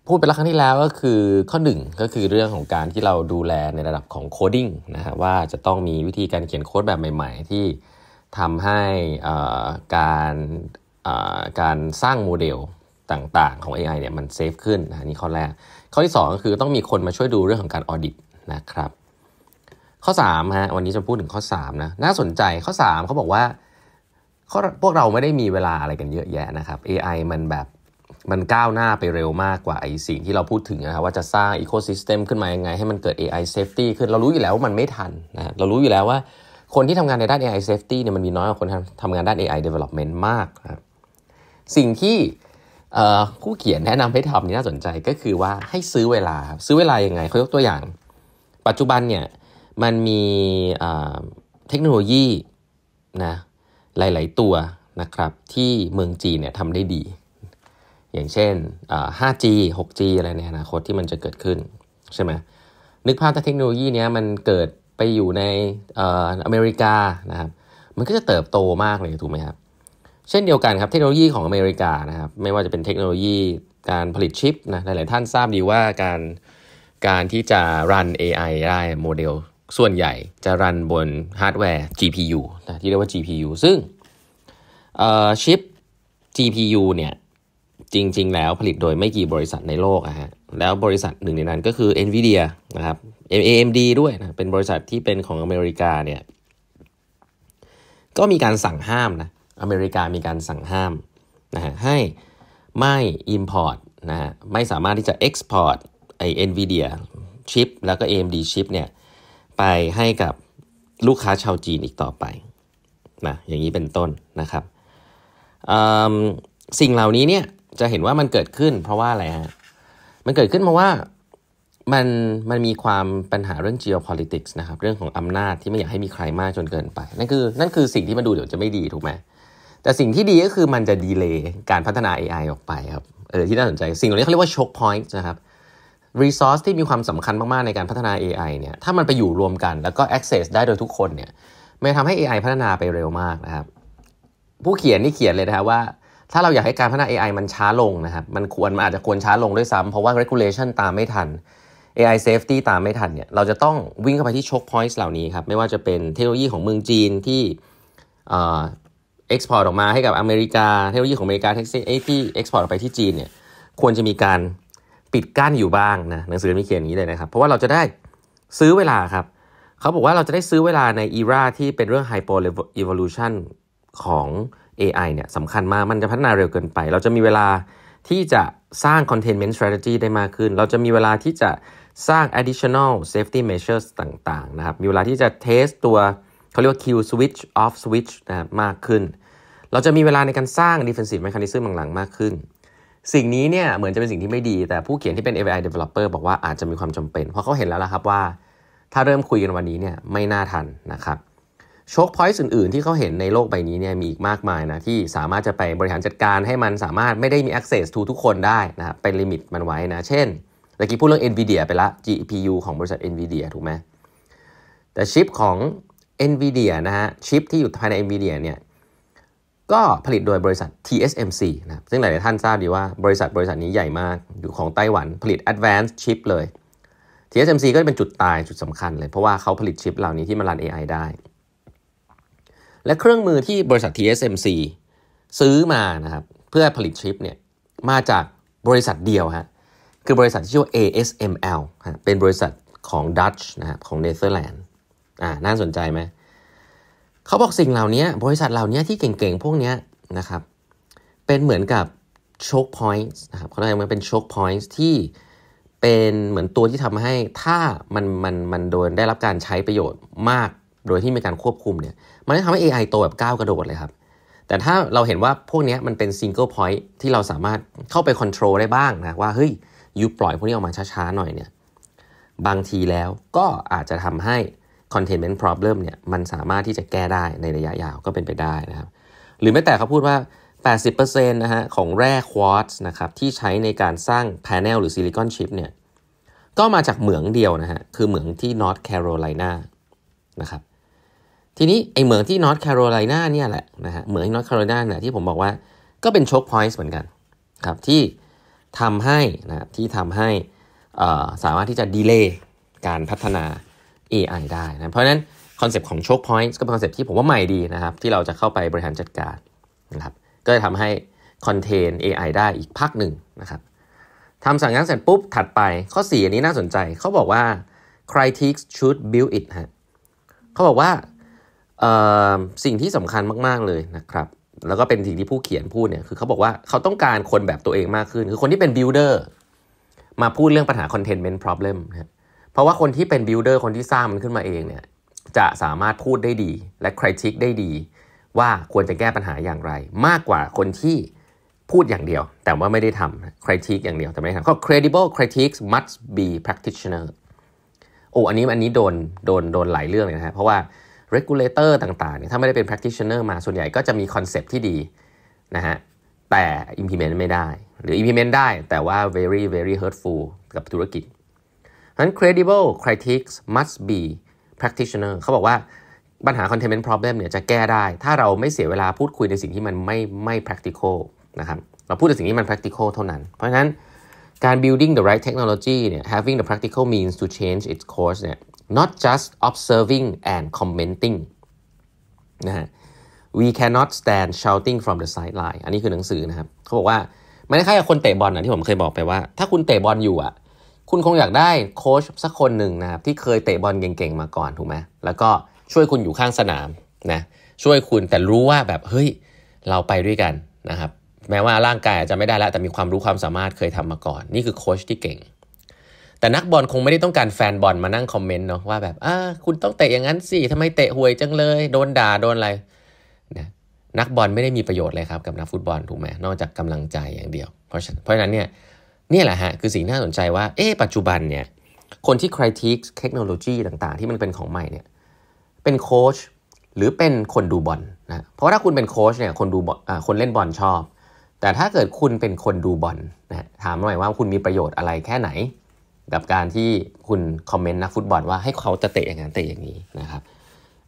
พูดไปแล้วครั้งที่แล้วก็คือข้อ 1 ก็คือเรื่องของการที่เราดูแลในระดับของโคดิ้งนะฮะว่าจะต้องมีวิธีการเขียนโค้ดแบบใหม่ ๆ ที่ทำให้การการสร้างโมเดลต่าง ๆ ของ AI เนี่ยมันเซฟขึ้นอันนี้ข้อแรก ข้อที่2ก็คือต้องมีคนมาช่วยดูเรื่องของการออดิตนะครับข้อ3ฮะวันนี้จะพูดถึงข้อ3นะน่าสนใจข้อ 3เขาบอกว่าพวกเราไม่ได้มีเวลาอะไรกันเยอะแยะนะครับ AI มันแบบมันก้าวหน้าไปเร็วมากกว่าไอสิ่งที่เราพูดถึงนะครับว่าจะสร้างอีโคซิสเต็มขึ้นมายังไงให้มันเกิด AI safety ขึ้นเรารู้อยู่แล้วว่ามันไม่ทันนะเรารู้อยู่แล้วว่าคนที่ทำงานในด้าน AI safety เนี่ยมันมีน้อยกว่าคนทำงานด้าน AI development มากนะสิ่งที่ผู้เขียนแนะนำให้ทำนี่น่าสนใจก็คือว่าให้ซื้อเวลาซื้อเวลายังไงเขายกตัวอย่าง ปัจจุบันเนี่ย มันมีเทคโนโลยีนะหลายๆ ตัวนะครับ ที่เมืองจีนเนี่ยทำได้ดี อย่างเช่น 5G 6G อะไรในอนาคตที่มันจะเกิดขึ้น ใช่ไหมนึกภาพถ้าเทคโนโลยีเนี้มันเกิดไปอยู่ในอออเมริกานะครับ มันก็จะเติบโตมากเลยถูกไหมครับเช่นเดียวกันครับเทคโนโลยีของอเมริกานะครับ ไม่ว่าจะเป็นเทคโนโลยีการผลิตชิปนะหลายๆท่านทราบดีว่าการการที่จะรัน AI ได้โมเดลส่วนใหญ่จะรันบนฮาร์ดแวร์ GPU นะที่เรียกว่า GPU ซึ่งชิป GPU เนี่ยจริง ๆ แล้วผลิตโดยไม่กี่บริษัทในโลกอะฮะแล้วบริษัทหนึ่งในนั้นก็คือ NVIDIA นะครับ AMD ด้วยนะเป็นบริษัทที่เป็นของอเมริกาเนี่ยก็มีการสั่งห้ามนะอเมริกามีการสั่งห้ามนะฮะให้ไม่ Import นะฮะไม่สามารถที่จะ Export ไอเอ็นวีเดียชิปแล้วก็ AMD ชิปเนี่ยไปให้กับลูกค้าชาวจีนอีกต่อไปนะอย่างนี้เป็นต้นนะครับ สิ่งเหล่านี้เนี่ยจะเห็นว่ามันเกิดขึ้นเพราะว่าอะไรฮะมันเกิดขึ้นมาว่ามันมันมีความปัญหาเรื่อง geopolitics นะครับเรื่องของอำนาจที่ไม่อยากให้มีใครมากจนเกินไป นั่นคือนั่นคือสิ่งที่มันดูเดี๋ยวจะไม่ดีถูกไหมแต่สิ่งที่ดีก็คือมันจะดีเลย์การพัฒนา AI ออกไปครับเออที่น่าสนใจสิ่งเหล่านี้เขาเรียกว่าช็อคพอยต์นะครับรีซอสที่มีความสำคัญมากๆในการพัฒนา AI เนี่ยถ้ามันไปอยู่รวมกัน แล้วก็ access ได้โดยทุกคนเนี่ยมันทำให้ AI พัฒนาไปเร็วมากนะครับผู้เขียนนี่เขียนเลยนะครับว่า ถ้าเราอยากให้การพัฒนา AI มันช้าลงนะครับมันควรมันอาจจะควรช้าลงด้วยซ้ำเพราะว่า regulation ตามไม่ทัน AI safety ตามไม่ทันเนี่ยเราจะต้องวิ่งเข้าไปที่ช็อคพอยต์เหล่านี้ครับไม่ว่าจะเป็นเทคโนโลยีของเมืองจีนที่เอ็กซ์พอร์ตออกมาให้กับอเมริกา เทคโนโลยีของอเมริกาเทกซี่ที่เอ็กซ์พอร์ตออกไปที่จีนเนี่ยควรจะมีการปิดกั้นอยู่บ้างนะหนังสือมีเขียนอย่างนี้เลยนะครับ เพราะว่าเราจะได้ซื้อเวลาครับ เขาบอกว่าเราจะได้ซื้อเวลาในอีราที่เป็นเรื่องไฮโปเอวอลรชันของ AI เนี่ยสำคัญมาก มันจะพัฒนาเร็วเกินไป เราจะมีเวลาที่จะสร้าง containment strategy ได้มากขึ้น เราจะมีเวลาที่จะสร้าง additional safety measures ต่างๆนะครับมีเวลาที่จะเทสตัวเขาเรียกว่า Q switch off switch นะมากขึ้น เราจะมีเวลาในการสร้าง defensive mechanism หลังๆมากขึ้น สิ่งนี้เนี่ยเหมือนจะเป็นสิ่งที่ไม่ดี แต่ผู้เขียนที่เป็น AI developer บอกว่าอาจจะมีความจำเป็น เพราะเขาเห็นแล้วละครับว่า ถ้าเริ่มคุยกันวันนี้เนี่ยไม่น่าทันนะครับช็อคพอยต์อื่น ๆ ที่เขาเห็นในโลกใบนี้เนี่ยมีอีกมากมายนะที่สามารถจะไปบริหารจัดการให้มันสามารถไม่ได้มี access to ทุกคนได้นะครับเป็นลิมิตมันไว้นะเช่นตะกี้พูดเรื่อง NVIDIA ไปละ GPU ของบริษัท NVIDIA ถูกไหมแต่ชิปของ NVIDIA นะฮะชิปที่อยู่ภายใน NVIDIA เนี่ยก็ผลิตโดยบริษัท TSMC นะซึ่งหลายๆท่านทราบดีว่าบริษัทบริษัทนี้ใหญ่มาก อยู่ของไต้หวันผลิต Advanced Chip เลย TSMC ก็เป็นจุดตายจุดสำคัญเลย เพราะว่าเขาผลิตชิปเหล่านี้ที่มารัน AI ได้ และเครื่องมือที่บริษัท TSMC ซื้อมานะครับเพื่อผลิตชิปเนี่ยมาจากบริษัทเดียวฮะคือบริษัทที่ชื่อว่า ASML เป็นบริษัทของดัตช์นะครับของเนเธอร์แลนด์่าน่าสนใจไหมเขาบอกสิ่งเหล่านี้ บริษัทเหล่านี้ที่เก่งๆ พวกนี้นะครับ เป็นเหมือนกับโชคพอยต์นะครับเขาเรียกมันเป็นโชคพอยต์ที่เป็นเหมือนตัวที่ทำให้ถ้ามันมันมันโดนได้รับการใช้ประโยชน์มากโดยที่มีการควบคุมเนี่ย มันจะทำให้ AI โตแบบก้าวกระโดดเลยครับ แต่ถ้าเราเห็นว่าพวกนี้มันเป็นซิงเกิลพอยต์ที่เราสามารถเข้าไปคอนโทรลได้บ้างนะว่าเฮ้ยยูปล่อยพวกนี้ออกมาช้าๆ หน่อยเนี่ย บางทีแล้วก็อาจจะทำให้ containment problem เนี่ยมันสามารถที่จะแก้ได้ในระยะยาวก็เป็นไปได้นะครับหรือแม้แต่เขาพูดว่า 80%นะฮะของแร่ควอตซ์นะครับที่ใช้ในการสร้างแผนลหรือซิลิคอนชิปเนี่ยก็มาจากเหมืองเดียวนะฮะคือเหมืองที่นอร์ทแคโรไลนานะครับทีนี้ไอเหมืองที่นอร์ทแคโรไลนาเนี่ยแหละนะฮะเหมืองนอร์ทแคโรไลนาเนี่ยที่ผมบอกว่าก็เป็นช็อคพอยต์เหมือนกันครับที่ทำให้นะที่ทำให้สามารถที่จะดีเลย์การพัฒนา AI ได้นะเพราะนั้นคอนเซปต์ของโชคพอยต์ก็เป็นคอนเซปต์ที่ผมว่าใหม่ดีนะครับ ที่เราจะเข้าไปบริหารจัดการนะครับ ก็จะทำให้คอนเทน AI ได้อีกพักหนึ่งนะครับทำสั่งงานเสร็จปุ๊บถัดไปข้อ 4 อันนี้น่าสนใจเขาบอกว่า critics should build it ฮะเขาบอกว่าสิ่งที่สำคัญมาก ๆ เลยนะครับ แล้วก็เป็นสิ่งที่ผู้เขียนพูดเนี่ยคือเขาบอกว่าเขาต้องการคนแบบตัวเองมากขึ้นคือคนที่เป็น builder มาพูดเรื่องปัญหา contentment problem ฮะเพราะว่าคนที่เป็นบิลดเออร์คนที่สร้างมันขึ้นมาเองเนี่ยจะสามารถพูดได้ดีและคริติกได้ดี ว่าควรจะแก้ปัญหาอย่างไร มากกว่าคนที่พูดอย่างเดียว แต่ว่าไม่ได้ทำคริติกอย่างเดียวแต่ไม่ได้ทำก็ credible critics must be practitioner โอ้อันนี้อันนี้โดนโดนโดนหลายเรื่องเลยนะฮะเพราะว่า regulator ต่างๆเนี่ยถ้าไม่ได้เป็น practitioner มาส่วนใหญ่ก็จะมีคอนเซปที่ดีนะฮะแต่ implement ไม่ได้หรือ implement ได้แต่ว่า very very hurtful กับธุรกิจนั้น credible critics must be practitioner เขาบอกว่าปัญหา containment problem เนี่ยจะแก้ได้ ถ้าเราไม่เสียเวลาพูดคุยในสิ่งที่มันไม่ไม่ practical นะครับเราพูดในสิ่งที่มัน practical เท่านั้น เพราะฉะนั้น การ building the right technology เนี่ย having the practical means to change its course เนี่ย not just observing and commenting นะฮะ we cannot stand shouting from the sideline อันนี้คือหนังสือนะครับเขาบอกว่า ไม่ได้คล้ายกับคนเตะบอลนะที่ผมเคยบอกไปว่า ถ้าคุณเตะบอลอยู่อะคุณคงอยากได้โค้ชสักคนหนึ่งนะครับที่เคยเตะบอลเก่งๆมาก่อนถูกไหมแล้วก็ช่วยคุณอยู่ข้างสนามนะช่วยคุณแต่รู้ว่าแบบเฮ้ยเราไปด้วยกันนะครับแม้ว่าร่างกายอาจจะไม่ได้แล้ว แต่มีความรู้ความสามารถเคยทำมาก่อน นี่คือโค้ชที่เก่ง แต่นักบอลคงไม่ได้ต้องการแฟนบอลมานั่งคอมเมนต์เนาะว่าแบบอ่าคุณต้องเตะอย่างนั้นสิทำไมเตะห่วยจังเลยโดนด่าโดนอะไรนะนักบอลไม่ได้มีประโยชน์เลยครับกับนักฟุตบอลถูกไหมนอกจากกำลังใจอย่างเดียว เพราะเพราะฉะนั้นเนี่ยนี่แหละฮะ คือสิ่งน่าสนใจว่าเอ๊ปัจจุบันเนี่ยคนที่คริติคเทคโนโลยีต่างๆ ที่มันเป็นของใหม่เนี่ยเป็นโค้ชหรือเป็นคนดูบอลนะเพราะถ้าคุณเป็นโค้ชเนี่ยคนดูบอลคนเล่นบอลชอบ แต่ถ้าเกิดคุณเป็นคนดูบอลนะถามหน่อยว่าคุณมีประโยชน์อะไรแค่ไหน กับการที่คุณคอมเมนต์นักฟุตบอลว่าให้เขาจะเตะอย่างนั้นเตะอย่างนี้นะครับ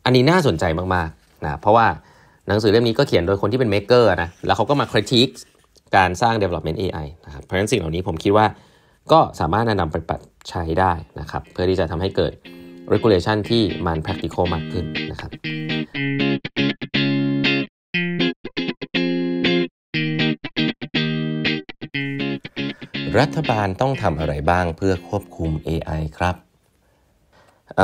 อันนี้น่าสนใจมากๆนะเพราะว่าหนังสือเล่มนี้ก็เขียนโดยคนที่เป็นเมคเกอร์นะแล้วเขาก็มาคริติคการสร้าง development AI นะครับเพราะฉะนั้นสิ่งเหล่านี้ผมคิดว่าก็สามารถนำไปปรับใช้ได้นะครับ เพื่อที่จะทำให้เกิด regulation ที่มัน practical มากขึ้นนะครับ รัฐบาลต้องทำอะไรบ้างเพื่อควบคุม AI ครับ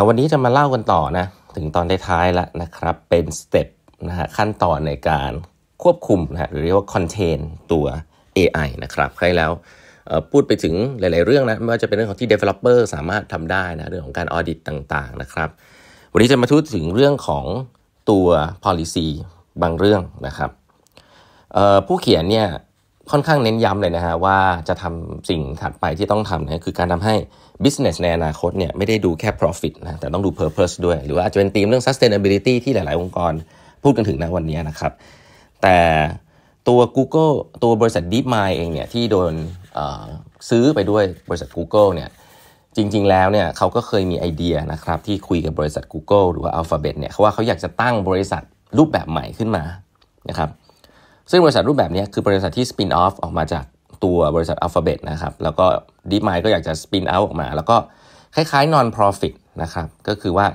วันนี้จะมาเล่ากันต่อนะถึงตอนท้ายๆแล้วนะครับเป็นสเต็ปนะฮะขั้นตอนในการควบคุมนะหรือเรียกว่าคอนเทนตัว AI นะครับ ใครแล้วพูดไปถึงหลายๆเรื่องนะไม่ว่าจะเป็นเรื่องของที่ developer สามารถทำได้นะเรื่องของการออเดดต่างๆนะครับวันนี้จะมาทูดถึงเรื่องของตัว policy บางเรื่องนะครับผู้เขียนเนี่ยค่อนข้างเน้นย้ำเลยนะฮะว่าจะทำสิ่งถัดไปที่ต้องทำนะคือการทำให้ business ในอนาคตเนี่ยไม่ได้ดูแค่ profit นะแต่ต้องดู purpose ด้วย หรือว่าอาจจะเป็นธีมเรื่อง sustainability ที่หลายๆองค์กร พูดกันถึงนะวันนี้นะครับแต่ตัว Google ตัวบริษัท DeepMind เองเนี่ยที่โดนซื้อไปด้วยบริษัท Google เนี่ยจริง ๆ แล้วเนี่ยเขาก็เคยมีไอเดียนะครับที่คุยกับบริษัท Google หรือว่า Alphabet เนี่ยเขาว่าเขาอยากจะตั้งบริษัทรูปแบบใหม่ขึ้นมานะครับซึ่งบริษัทรูปแบบนี้คือบริษัทที่ spin off ออกมาจากตัวบริษัท Alphabet นะครับแล้วก็ DeepMind ก็อยากจะ spin out ออกมา แล้วก็คล้ายๆ non profit นะครับก็คือว่า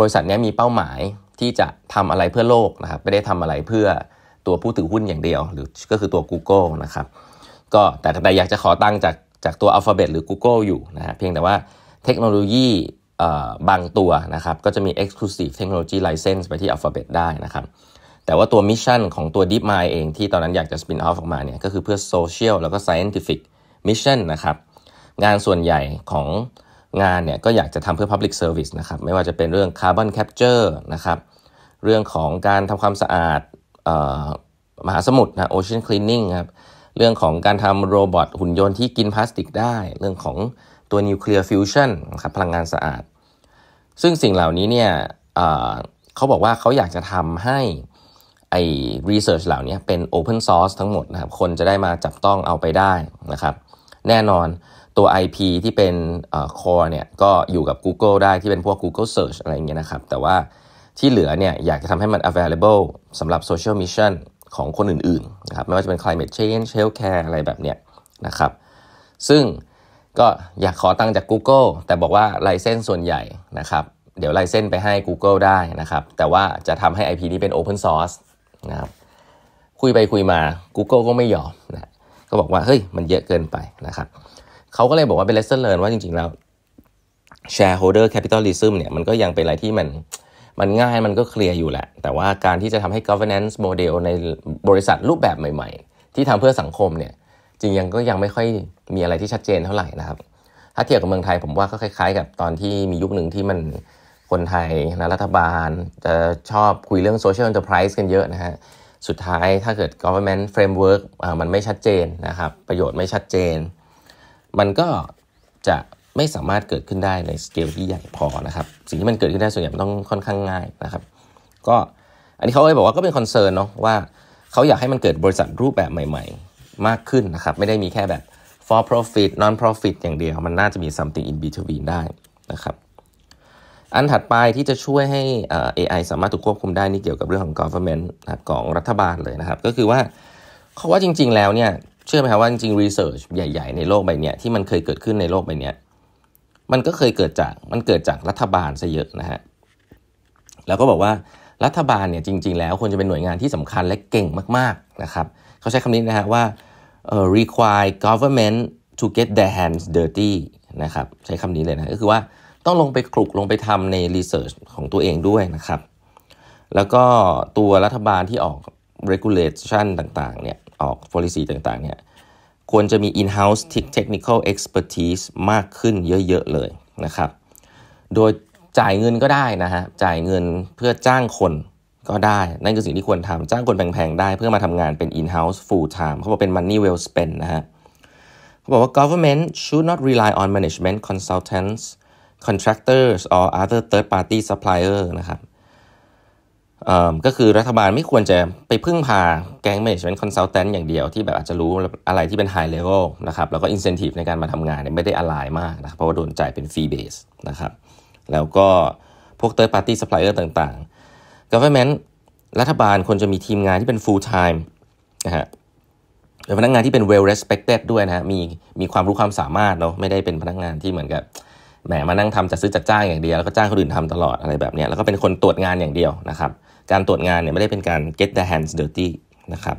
บริษัทนี้มีเป้าหมายที่จะทำอะไรเพื่อโลกนะครับไม่ได้ทำอะไรเพื่อตัวผู้ถือหุ้นอย่างเดียว หรือก็คือตัว Google นะครับก็แต่แต่อยากจะขอตั้งจากจากตัว Alphabet หรือ Google อยู่นะฮะเพียงแต่ว่าเทคโนโลยีบางตัวนะครับก็จะมี Exclusive Technology License ไปที่ Alphabet ได้นะครับแต่ว่าตัวมิชชั่นของตัว DeepMind เองที่ตอนนั้นอยากจะสปินออฟออกมาเนี่ยก็คือเพื่อ Social แล้วก็ Scientific Mission นะครับงานส่วนใหญ่ของงานเนี่ยก็อยากจะทำเพื่อ Public Service นะครับไม่ว่าจะเป็นเรื่อง Carbon Capture นะครับเรื่องของการทำความสะอาดมหาสมุทรนะ Ocean Cleaning ครับเรื่องของการทำโรบอทหุ่นยนต์ที่กินพลาสติกได้ เรื่องของตัวนิวเคลียร์ฟิวชันครับพลังงานสะอาด ซึ่งสิ่งเหล่านี้เนี่ยเขาบอกว่าเขาอยากจะทำให้ไอ้รีเสิร์ชเหล่านี้เป็นโอเพนซอร์สทั้งหมดนะครับคนจะได้มาจับต้องเอาไปได้นะครับแน่นอนตัว IP ที่เป็นคอร์เนี่ยก็อยู่กับ Google ได้ที่เป็นพวก Google Search อะไรเงี้ยนะครับแต่ว่าที่เหลือเนี่ยอยากจะทำให้มัน available สำหรับ social mission ของคนอื่นๆนะครับไม่ว่าจะเป็น climate change healthcare อะไรแบบเนี้ยนะครับซึ่งก็อยากขอตั้งจาก Google แต่บอกว่าไลเยนสนส่วนใหญ่นะครับ เดี๋ยวไลเยนสนไปให้ Google ได้นะครับแต่ว่าจะทำให้ IP นี้เป็น Open Source นะครับคุยไปคุยมา Google ก็ไม่ยอมนะก็บอกว่าเฮ้ยมันเยอะเกินไปนะครับเขาก็เลยบอกว่าเป็น lesson learn ว่าจริงๆ แล้ว shareholder capitalism เนี่ยมันก็ยังเป็นอะไรที่มันมันง่ายมันก็เคลียร์อยู่แหละ แต่ว่าการที่จะทำให้ governance model ในบริษัทรูปแบบใหม่ๆ ที่ทำเพื่อสังคมเนี่ยจริงยังก็ยังไม่ค่อยมีอะไรที่ชัดเจนเท่าไหร่นะครับ ถ้าเทียบกับเมืองไทยผมว่าก็คล้ายๆ กับตอนที่มียุคหนึ่งที่มันคนไทยนะรัฐบาล จะชอบคุยเรื่อง social enterprise กันเยอะนะฮะสุดท้ายถ้าเกิด government framework มันไม่ชัดเจนนะครับประโยชน์ไม่ชัดเจน มันก็จะไม่สามารถเกิดขึ้นได้ในสเกลที่ใหญ่พอนะครับ สิ่งที่มันเกิดขึ้นได้ส่วนใหญ่มันต้องค่อนข้างง่ายนะครับ ก็อันนี้เขาเลยบอกว่าก็เป็นคอนเซิร์นเนาะว่า เขาอยากให้มันเกิดบริษัทรูปแบบใหม่ๆ มากขึ้นนะครับ ไม่ได้มีแค่แบบ for profit non profit อย่างเดียว มันน่าจะมี something in between ได้นะครับ อันถัดไปที่จะช่วยให้ AI สามารถถูกควบคุมได้นี่เกี่ยวกับเรื่องของ government ของรัฐบาลเลยนะครับ ก็คือว่าเขาว่าจริง ๆแล้วเนี่ยเชื่อไหมครับว่าจริงๆ research ใหญ่ ๆ ในโลกใบนี้ที่มันเคยเกิดขึ้นในโลกใบนี้มันก็เคยเกิดจากมันเกิดจากรัฐบาลซะเยอะนะฮะแล้วก็บอกว่ารัฐบาลเนี่ยจริง ๆแล้วควรจะเป็นหน่วยงานที่สำคัญและเก่งมากๆนะครับเขาใช้คำนี้นะฮะว่า require government to get their hands dirty นะครับใช้คำนี้เลยนะก็คือว่าต้องลงไปคลุกลงไปทำในรีเสิร์ชของตัวเองด้วยนะครับแล้วก็ตัวรัฐบาลที่ออก regulation ต่าง ๆ เนี่ย ออก policy ต่างๆเนี่ยควรจะมี in-house technical expertise มากขึ้นเยอะ ๆ เลยนะครับ โดยจ่ายเงินก็ได้นะฮะจ่ายเงินเพื่อจ้างคนก็ได้นั่นคือสิ่งที่ควรทำจ้างคนแพง ๆ ได้เพื่อมาทำงานเป็น in-house full time เขาบอกเป็น money well spent นะฮะเขาบอกว่า government should not rely on management consultants contractors or other third party supplier นะครับก็คือรัฐบาลไม่ควรจะไปพึ่งพา แก๊งเมชเป็นคอนซัลแทน t a อย่างเดียว ที่แบบอาจจะรู้อะไรที่เป็นไฮเลเวลนะครับแล้วก็อินเซนティブในการมาทำงานเนี่ยไม่ได้อะไรมากนะเพราะว่าโดนจ่ายเป็นฟรีเบสนะครับแล้วก็พวกเตาร์ตี้ซัพพลายเออร์ต่าง ๆ government รัฐบาลควรจะมีทีมงานที่เป็น full time นะฮะเป็นพนักงงานที่เป็น well respected ด้วยนะฮะมีมีความรู้ความสามารถเนาะไม่ได้เป็นพนักงงานที่เหมือนกับแหมมานั่งทำจัดซื้อจัดจ้างอย่างเดียวแล้วก็จ้างคนอื่นทำตลอดอะไรแบบนี้แล้วก็เป็นคนตรวจงานอย่างเดียวนะครับการตรวจงานเนี่ยไม่ได้เป็นการ get t h e hands dirty นะครับ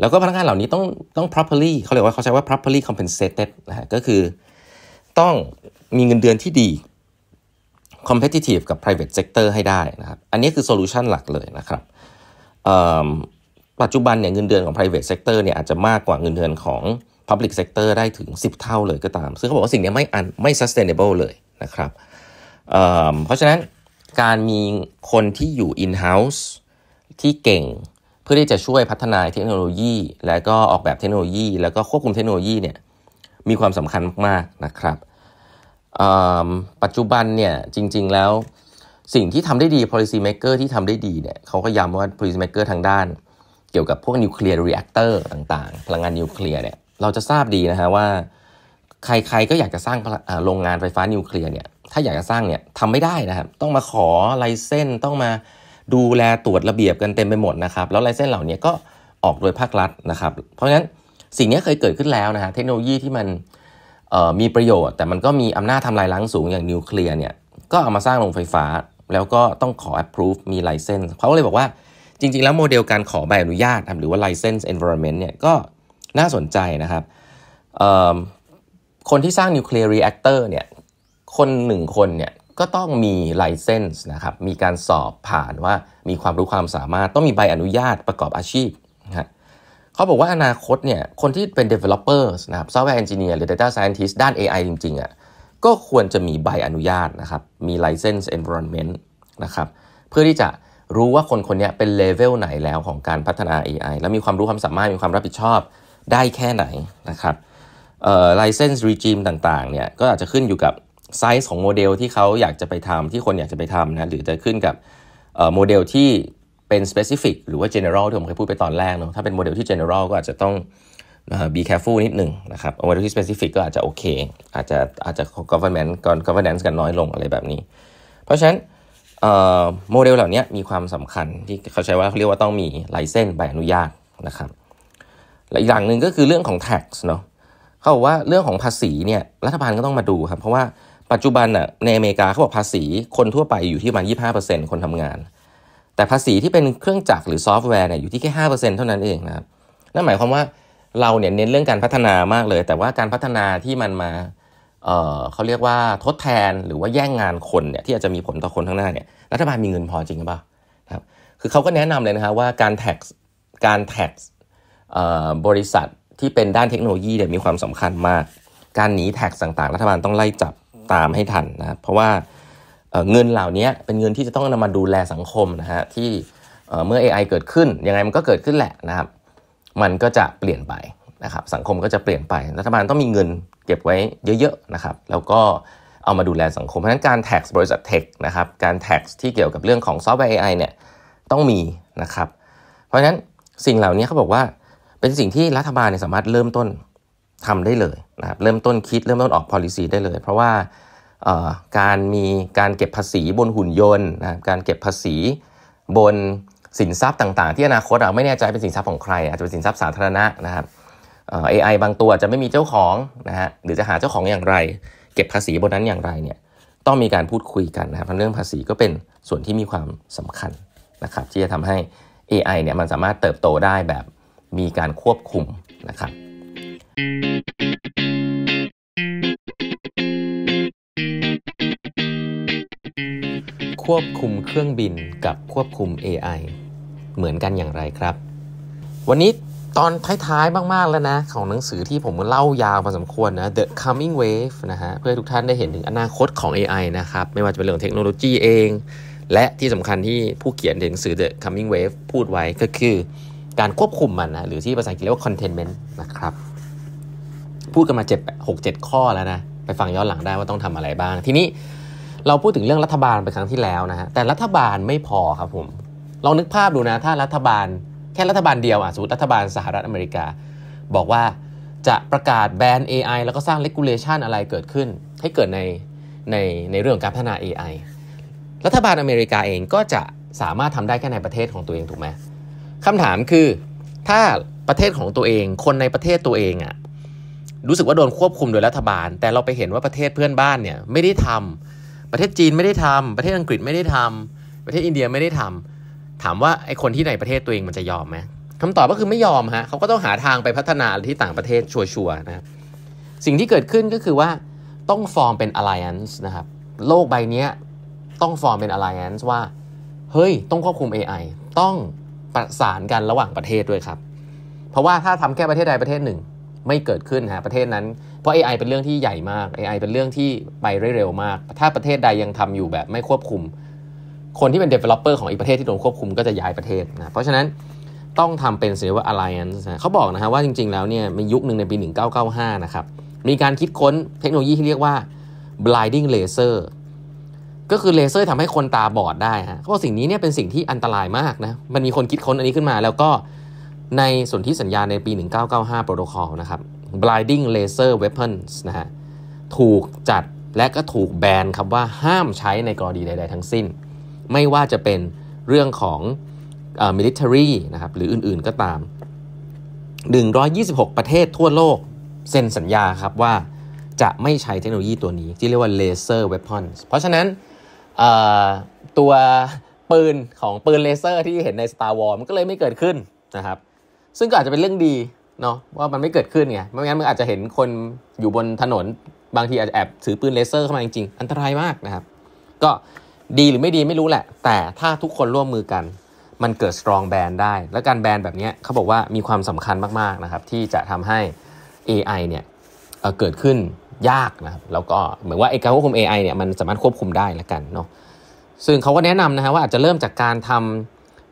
แล้วก็พนักงานเหล่านี้ต้องต้อง properly เขาเรียกว่าเขาใช้ว่า properly compensated นะฮะก็คือต้องมีเงินเดือนที่ดี competitive กับ private sector ให้ได้นะครับ อันนี้คือโซลูชันหลักเลยนะครับ ปัจจุบันเนี่ยเงินเดือนของ private sector เนี่ยอาจจะมากกว่าเงินเดือนของ public sector ได้ถึง 10 เท่าเลยก็ตาม ซึ่งเขาบอกว่าสิ่งนี้ไม่อนไม่ sustainable เลยนะครับเเพราะฉะนั้นการมีคนที่อยู่ in-house ที่เก่งเพื่อที่จะช่วยพัฒนาเทคโนโลยี และก็ออกแบบเทคโนโลยี แล้วก็ควบคุมเทคโนโลยีเนี่ยมีความสำคัญมาก ๆ นะครับ ปัจจุบันเนี่ยจริงๆแล้วสิ่งที่ทำได้ดี policy maker ที่ทำได้ดีเนี่ยเขาก็ย้ำว่า policy maker ทางด้าน เกี่ยวกับพวกนิวเคลียร์เร .ACT เตอร์ต่าง ๆ พลังงานนิวเคลียร์เนี่ยเราจะทราบดีนะฮะว่าใคร ๆ ก็อยากจะสร้างโรงงานไฟฟ้านิวเคลียร์เนี่ยถ้าอยากจะสร้างเนี่ยทำไม่ได้นะครับ ต้องมาขอไลเซนต้องมาดูแลตรวจระเบียบกันเต็มไปหมดนะครับ แล้วไลเซนเหล่านี้ก็ออกโดยภาครัฐนะครับ เพราะฉะนั้นสิ่งนี้เคยเกิดขึ้นแล้วนะฮะเทคโนโลยีที่มันมีประโยชน์ แต่มันก็มีอำนาจทำลายล้างสูงอย่างนิวเคลียร์เนี่ยก็เอามาสร้างโรงไฟฟ้าแล้วก็ต้องขอ approve มีไลเซน s e เขาเลยบอกว่าจริงๆแล้วโมเดลการขอใบอนุญาตหรือว่า license environment เนี่ยก็น่าสนใจนะครับคนที่สร้างนิวเคลียร์เรแอคเตอร์เนี่ยคนหนึ่งคนเนี่ยก็ต้องมีไลเซนส์นะครับ มีการสอบผ่านว่ามีความรู้ความสามารถต้องมีใบอนุญาตประกอบอาชีพนะเขาบอกว่าอนาคตเนี่ยคนที่เป็น developer นะครับซอ์แวร์เอนจิเนียร์หรือ data scientist ด้าน AI จริงๆอะ่ะก็ควรจะมีใบอนุญาตนะครับ มี license environment นะครับเพื่อที่จะรู้ว่าคนคนนี้เป็นเลเวลไหนแล้วของการพัฒนา AI แล้วมีความรู้ความสามารถมีความรับผิดชอบได้แค่ไหนนะครับเอ่อนส์รีจิมต่างๆเนี่ยก็อาจจะขึ้นอยู่กับไซส์ของโมเดลที่เขาอยากจะไปทำที่คนอยากจะไปทำนะ หรือจะขึ้นกับโมเดลที่เป็น specific หรือว่า general ที่ผมเคยพูดไปตอนแรกเนาะถ้าเป็นโมเดลที่ general ก็อาจจะต้อง be careful นิดหนึ่งนะครับโมเดลที่ specific ก็อาจจะโอเค อาจจะอาจจะ government governance กันน้อยลงอะไรแบบนี้ เพราะฉะนั้นโมเดลเหล่านี้มีความสำคัญที่เขาใช้ว่าเขาเรียกว่าต้องมีไลเซนใบอนุญาตนะครับและอีกอย่างหนึ่งก็คือเรื่องของ tax เนาะเขาบอกว่าเรื่องของภาษีเนี่ยรัฐบาลก็ต้องมาดูครับเพราะว่าปัจจุบันน่ะในอเมริกาเขาบอกภาษีคนทั่วไปอยู่ที่ประมาณ25%คนทำงาน แต่ภาษีที่เป็นเครื่องจักรหรือซอฟต์แวร์เนี่ยอยู่ที่แค่ 5%เท่านั้นเองนะครับนั่นหมายความว่าเราเนี่ยเน้นเรื่องการพัฒนามากเลย แต่ว่าการพัฒนาที่มันมาเเขาเรียกว่าทดแทนหรือว่าแย่งงานคนเนี่ยที่อาจจะมีผลต่อคนข้างหน้าเนี่ยรัฐบาลมีเงินพอจริงหรือเปล่าครับคือเขาก็แนะนำเลยนะครับว่าการแท็กการแท็กบริษัทที่เป็นด้านเทคโนโลยีเนี่ยมีความสำคัญมากการหนีแท็กต่างๆรัฐบาลต้องไล่จับตามให้ทันนะเพราะว่าเงินเหล่านี้เป็นเงินที่จะต้องนำมาดูแลสังคมนะฮะที่เมื่อ AI เกิดขึ้นยังไงมันก็เกิดขึ้นแหละนะครับมันก็จะเปลี่ยนไปนะครับสังคมก็จะเปลี่ยนไปรัฐบาลต้องมีเงินเก็บไว้เยอะๆนะครับแล้วก็เอามาดูแลสังคมเพราะฉะนั้นการแท็กบริษัทเทคนะครับการแท็กที่เกี่ยวกับเรื่องของซอฟต์แวร์ AI เนี่ยต้องมีนะครับเพราะฉะนั้นสิ่งเหล่านี้เขาบอกว่าเป็นสิ่งที่รัฐบาลสามารถเริ่มต้นทำได้เลยนะครับเริ่มต้นคิด เริ่มต้นออก policy ได้เลย เพราะว่าการมีการเก็บภาษีบนหุ่นยนต์นะการเก็บภาษีบนสินทรัพย์ต่างๆ ที่อนาคตเราไม่แน่ใจเป็นสินทรัพย์ของใคร อาจจะเป็นสินทรัพย์สาธารณะนะครับเอไอบางตัวจะไม่มีเจ้าของนะฮะหรือจะหาเจ้าของอย่างไร เก็บภาษีบนนั้นอย่างไรเนี่ยต้องมีการพูดคุยกันนะครับเรื่องภาษีก็เป็นส่วนที่มีความสำคัญนะครับ ที่จะทำให้ AI เนี่ยมันสามารถเติบโตได้แบบมีการควบคุมนะครับควบคุมเครื่องบินกับควบคุม AI เหมือนกันอย่างไรครับ วันนี้ตอนท้าย ๆ มาก ๆ แล้วนะ ของหนังสือที่ผมเล่ายาวพอสมควรนะ The Coming Wave นะฮะเพื่อทุกท่านได้เห็นถึงอนาคตของ AI นะครับ ไม่ว่าจะเป็นเรื่องเทคโนโลยีเอง และที่สำคัญที่ผู้เขียนหนังสือ The Coming Wave พูดไว้ก็คือการควบคุมมันนะหรือที่ภาษาอังกฤษเรียกว่า containment นะครับพูดกันมาเจ็ดหกเจ็ดข้อแล้วนะไปฟังย้อนหลังได้ว่าต้องทำอะไรบ้าง ทีนี้เราพูดถึงเรื่องรัฐบาลไปครั้งที่แล้วนะฮะแต่รัฐบาลไม่พอครับผมลองนึกภาพดูนะถ้ารัฐบาลแค่รัฐบาลเดียวอ่ะสมมติรัฐบาลสหรัฐอเมริกา บอกว่าจะประกาศแบน AI แล้วก็สร้างเลกูเลชันอะไรเกิดขึ้น ให้เกิดในในในเรื่องการพัฒนา AI รัฐบาลอเมริกาเองก็จะสามารถทำได้แค่ในประเทศของตัวเองถูกไหมคำถามคือถ้าประเทศของตัวเองคนในประเทศตัวเองอ่ะรู้สึกว่าโดนควบคุมโดยรัฐบาล แต่เราไปเห็นว่าประเทศเพื่อนบ้านเนี่ย ไม่ได้ทำประเทศจีนไม่ได้ทำ ประเทศอังกฤษไม่ได้ทำ ประเทศอินเดียไม่ได้ทำ ถามว่าไอคนที่ในประเทศตัวเองมันจะยอมไหมคำตอบก็คือไม่ยอมฮะ เขาก็ต้องหาทางไปพัฒนาที่ต่างประเทศชัวร์ๆนะสิ่งที่เกิดขึ้นก็คือว่าต้องฟอร์มเป็น alliance นะครับ โลกใบนี้ต้องฟอร์มเป็น alliance ว่าเฮ้ยต้องควบคุม AI ต้องประสานกันระหว่างประเทศด้วยครับ เพราะว่าถ้าทำแค่ประเทศใดประเทศหนึ่งไม่เกิดขึ้นฮะ ประเทศนั้น เพราะ AI เป็นเรื่องที่ใหญ่มาก AI เป็นเรื่องที่ไปเร็วมาก ถ้าประเทศใดยังทำอยู่แบบไม่ควบคุม คนที่เป็น developer ของอีกประเทศที่โดนควบคุมก็จะย้ายประเทศนะเพราะฉะนั้นต้องทำเป็นเสียว่า alliance นะเขาบอกนะฮะว่าจริงๆแล้วเนี่ยมียุคหนึ่งในปี 1995 นะครับ มีการคิดค้นเทคโนโลยีที่เรียกว่า blinding laser ก็คือเลเซอร์ทำให้คนตาบอดได้ฮะเขาบอกสิ่งนี้เนี่ยเป็นสิ่งที่อันตรายมากนะมันมีคนคิดค้นอันนี้ขึ้นมาแล้วก็ในสนธิสัญญาในปี 1995 โปรโตคอลนะครับ blinding laser weapons นะฮะ ถูกจัดและก็ถูกแบนครับว่าห้ามใช้ในกรณีใด ๆ ทั้งสิ้น ไม่ว่าจะเป็นเรื่องของอ military นะครับ หรืออื่นๆก็ตาม 126 ประเทศทั่วโลก เซ็นสัญญาครับว่าจะไม่ใช้เทคโนโลยีตัวนี้ ที่เรียกว่า laser weapons เพราะฉะนั้นตัวปืนของปืนเลเซอร์ที่เห็นใน Star Wars มันก็เลยไม่เกิดขึ้นนะครับซึ่งก็อาจจะเป็นเรื่องดีเนาะว่ามันไม่เกิดขึ้นไงไม่งั้นมึงอาจจะเห็นคนอยู่บนถนนบางทีอาจจะแอบถือปืนเลเซอร์เข้ามาจริง ๆ อันตรายมากนะครับ ก็ดีหรือไม่ดีไม่รู้แหละ แต่ถ้าทุกคนร่วมมือกัน มันเกิดสตรองแบนได้ และการแบนแบบนี้เขาบอกว่ามีความสำคัญมากๆนะครับที่จะทำให้ AI เนี่ยเเกิดขึ้นยากนะครับ แล้วก็เหมือนว่าไอ้การควบคุม AI เนี่ยมันสามารถควบคุมได้ละกันเนาะซึ่งเขาก็แนะนำนะฮะว่าอาจจะเริ่มจากการทำ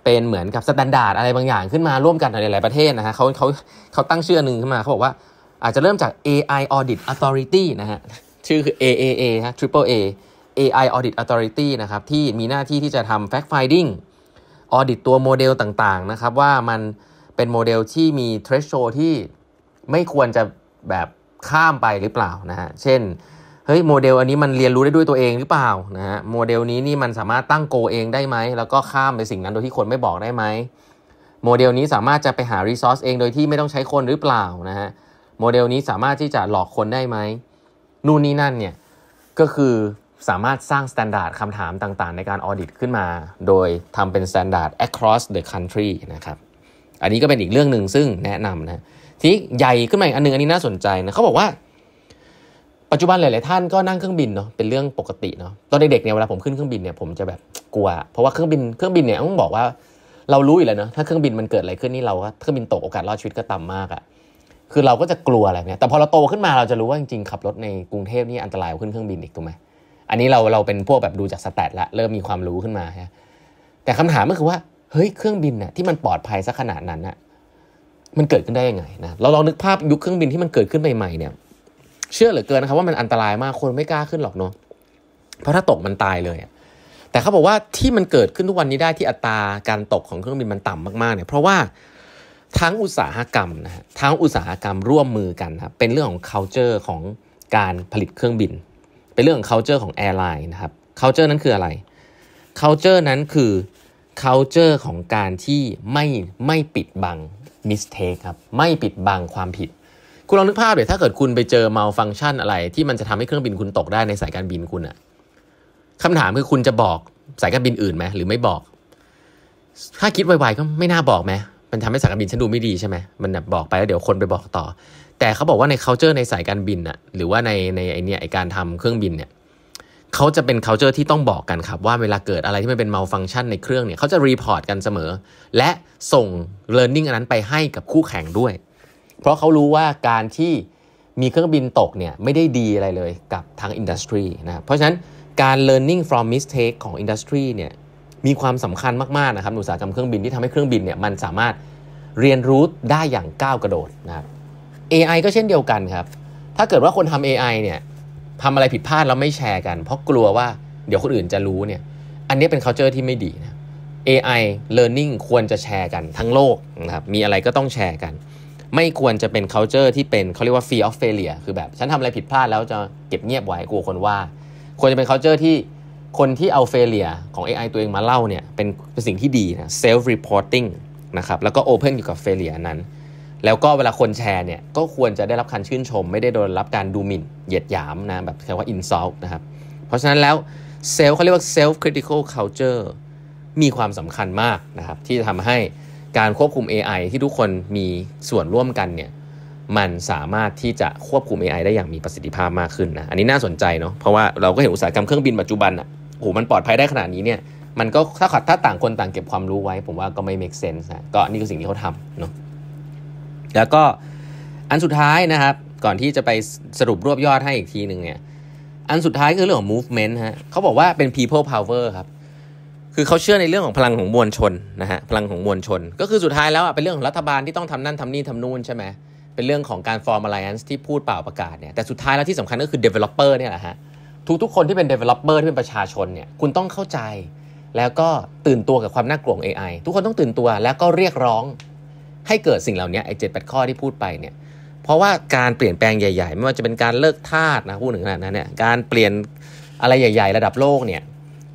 เป็นเหมือนกับสแตนดาร์ดอะไรบางอย่างขึ้นมาร่วมกันในหลายประเทศนะฮะเขาเขาเขาตั้งชื่อหนึ่งขึ้นมาเขาบอกว่าอาจจะเริ่มจาก AI Audit Authority นะฮะชื่อคือ AAA ฮะ Triple A AI Audit Authority นะครับที่มีหน้าที่ที่จะทำ Fact Finding Audit ตัวโมเดลต่างๆนะครับว่ามันเป็นโมเดลที่มี Threshold ที่ไม่ควรจะแบบข้ามไปหรือเปล่านะฮะเช่นเฮ้ยโมเดลอันนี้มันเรียนรู้ได้ด้วยตัวเองหรือเปล่านะฮะโมเดลนี้นี่มันสามารถตั้งโกเองได้ไหมแล้วก็ข้ามไปสิ่งนั้นโดยที่คนไม่บอกได้ไหมโมเดลนี้สามารถจะไปหารีซอสเองโดยที่ไม่ต้องใช้คนหรือเปล่านะฮะโมเดลนี้สามารถที่จะหลอกคนได้ไหมนู่นนี่นั่นเนี่ยก็คือสามารถสร้างมาตรฐานคำถามต่างๆ ในการออดิตขึ้นมา โดยทำเป็นมาตรฐาน across the country นะครับอันนี้ก็เป็นอีกเรื่องหนึ่งซึ่งแนะนำนะที่ใหญ่ขึ้นมาอีกอันนึงอันนี้น่าสนใจนะเขาบอกว่าปัจจุบันหลาย ๆ ท่านก็นั่งเครื่องบินเนาะเป็นเรื่องปกติเนาะตอนเด็ก ๆ เนี่ยเวลาผมขึ้นเครื่องบินเนี่ยผมจะแบบกลัวเพราะว่าเครื่องบินเครื่องบินเนี่ยต้องบอกว่าเรารู้อยู่แล้วเนาะถ้าเครื่องบินมันเกิดอะไรขึ้นนี่เราก็เครื่องบินตกโอกาสรอดชีวิตก็ต่ำมากอะ่ะคือเราก็จะกลัวอะไรเนี่ยแต่พอเราโตขึ้นมาเราจะรู้ว่าจริง ๆ ขับรถในกรุงเทพนี่อันตรายกว่าขึ้นเครื่องบินอีกถูกไหมอันนี้เราเราเป็นพวกแบบดูจากสแตทละเริ่มมีความรู้ขึ้นมาฮะแต่คำถามก็คือว่า เฮ้ยเครื่องบินน่ะที่มันปลอดภัยซะขนาดนั้นน่ะมันเกิดขึ้นได้ยังไงนะเราลองนึกภาพยุคเครื่องบินที่มันเกิดขึ้นใหม่ๆเนี่ยเชื่อเหลือเกินนะครับว่ามันอันตรายมากคนไม่กล้าขึ้นหรอกเนาะเพราะถ้าตกมันตายเลย แต่เขาบอกว่าที่มันเกิดขึ้นทุกวันนี้ได้ที่อัตราการตกของเครื่องบินมันต่ำมากๆเนี่ยเพราะว่าทั้งอุตสาหกรรมนะฮะทั้งอุตสาหกรรมร่วมมือกันนะเป็นเรื่องของ culture ของการผลิตเครื่องบินเป็นเรื่องของ culture ของแอร์ไลน์นะครับ culture นั้นคืออะไร culture นั้นคือ culture ของการที่ไม่ไม่ปิดบัง mistake ครับไม่ปิดบังความผิดคุณลองนึกภาพเดี๋ยถ้าเกิดคุณไปเจอ malfunction อะไร ที่มันจะทำให้เครื่องบินคุณตกได้ในสายการบินคุณอะคำถามคือ คุณจะบอกสายการบินอื่นไหมหรือไม่บอก ถ้าคิดไวๆก็ไม่น่าบอกไหมมันทำให้สายการบินฉันดูไม่ดีใช่ไหมมันแบบบอกไปแล้วเดี๋ยวคนไปบอกต่อ แต่เขาบอกว่าใน c u เจอร์ในสายการบินอะหรือว่าในในไอเนี้ยไอการทำเครื่องบินเนี่ยเขาจะเป็น c u เจอร์ที่ต้องบอกกันครับ ว่าเวลาเกิดอะไรที่มันเป็น malfunction ในเครื่องเนี่ยเขาจะรีพอร์ตกันเสมอ และส่ง learning อันนั้นไปให้กับคู่แข่งด้วยเพราะเขารู้ว่าการที่มีเครื่องบินตกเนี่ยไม่ได้ดีอะไรเลยกับทางอินดัสทรีนะ เพราะฉะนั้นการ learning from mistake ของอินดัสทรีเนี่ยมีความสำคัญมาก ๆ นะครับอุตสาหกรรมเครื่องบินที่ทำให้เครื่องบินเนี่ยมันสามารถเรียนรู้ได้อย่างก้าวกระโดดนะครับ AI ก็เช่นเดียวกันครับ ถ้าเกิดว่าคนทำ AI เนี่ยทำอะไรผิดพลาดแล้วไม่แชร์กัน เพราะกลัวว่าเดี๋ยวคนอื่นจะรู้เนี่ย อันนี้เป็น culture ที่ไม่ดีนะ AI learning ควรจะแชร์กันทั้งโลกนะครับ มีอะไรก็ต้องแชร์กันไม่ควรจะเป็น culture ที่เป็นเขาเรียกว่า fear of failure คือแบบ ฉันทำอะไรผิดพลาดแล้วจะเก็บเงียบไว้กลัวคนว่า ควรจะเป็น culture ที่คนที่เอา failure ของ AI ตัวเองมาเล่าเนี่ยเป็นเป็นสิ่งที่ดีนะ self reporting นะครับแล้วก็ open อยู่กับ failure นั้น แล้วก็เวลาคนแชร์เนี่ย ก็ควรจะได้รับการชื่นชม ไม่ได้โดนรับการดูหมิ่นเหยียดหยามนะแบบคำว่า insult นะครับเพราะฉะนั้นแล้วเซลล์เขาเรียกว่า self critical culture มีความสำคัญมากนะครับที่จะทำให้การควบคุม AI ที่ทุกคนมีส่วนร่วมกันเนี่ย มันสามารถที่จะควบคุม AI ได้อย่างมีประสิทธิภาพมากขึ้นนะ อันนี้น่าสนใจเนาะ เพราะว่าเราก็เห็นอุตสาหกรรมเครื่องบินปัจจุบันอะ่ะโอ้โหมันปลอดภัยได้ขนาดนี้เนี่ย มันก็ถ้าขัดถ้าต่างคนต่างเก็บความรู้ไว้ ผมว่าก็ไม่ make sense นะก็นี่คือสิ่งที่เขาทำเนาะ แล้วก็อันสุดท้ายนะครับ ก่อนที่จะไปสรุปรวบยอดให้อีกทีหนึ่งเนี่ย อันสุดท้ายคือเรื่องของ movement ฮะ เขาบอกว่าเป็น people power ครับคือเขาเชื่อในเรื่องของพลังของมวลชนนะฮะพลังของมวลชน ก็คือสุดท้ายแล้วอ่ะเป็นเรื่องของรัฐบาลที่ต้องทำนั่นทำนี่ทำนู่นใช่ไหมเป็นเรื่องของการ form alliance ที่พูดเปล่าประกาศเนี่ยแต่สุดท้ายแล้วที่สำคัญก็คือ developer เนี่ยแหละฮะทุกทุกคนที่เป็น developer ที่เป็นประชาชนเนี่ยคุณต้องเข้าใจ แล้วก็ตื่นตัวกับความน่ากลัวของ AI ทุกคนต้องตื่นตัวแล้วก็เรียกร้องให้เกิดสิ่งเหล่านี้ไอ้เจ็ดแปดข้อที่พูดไปเนี่ยเพราะว่าการเปลี่ยนแปลงใหญ่ๆไม่ว่าจะเป็นการเลิกทาสนะพูดถึงขนาดนั้นเนี่ยการเปลี่ยนอะไรใหญ่ ๆ ระดับโลกเนี่ย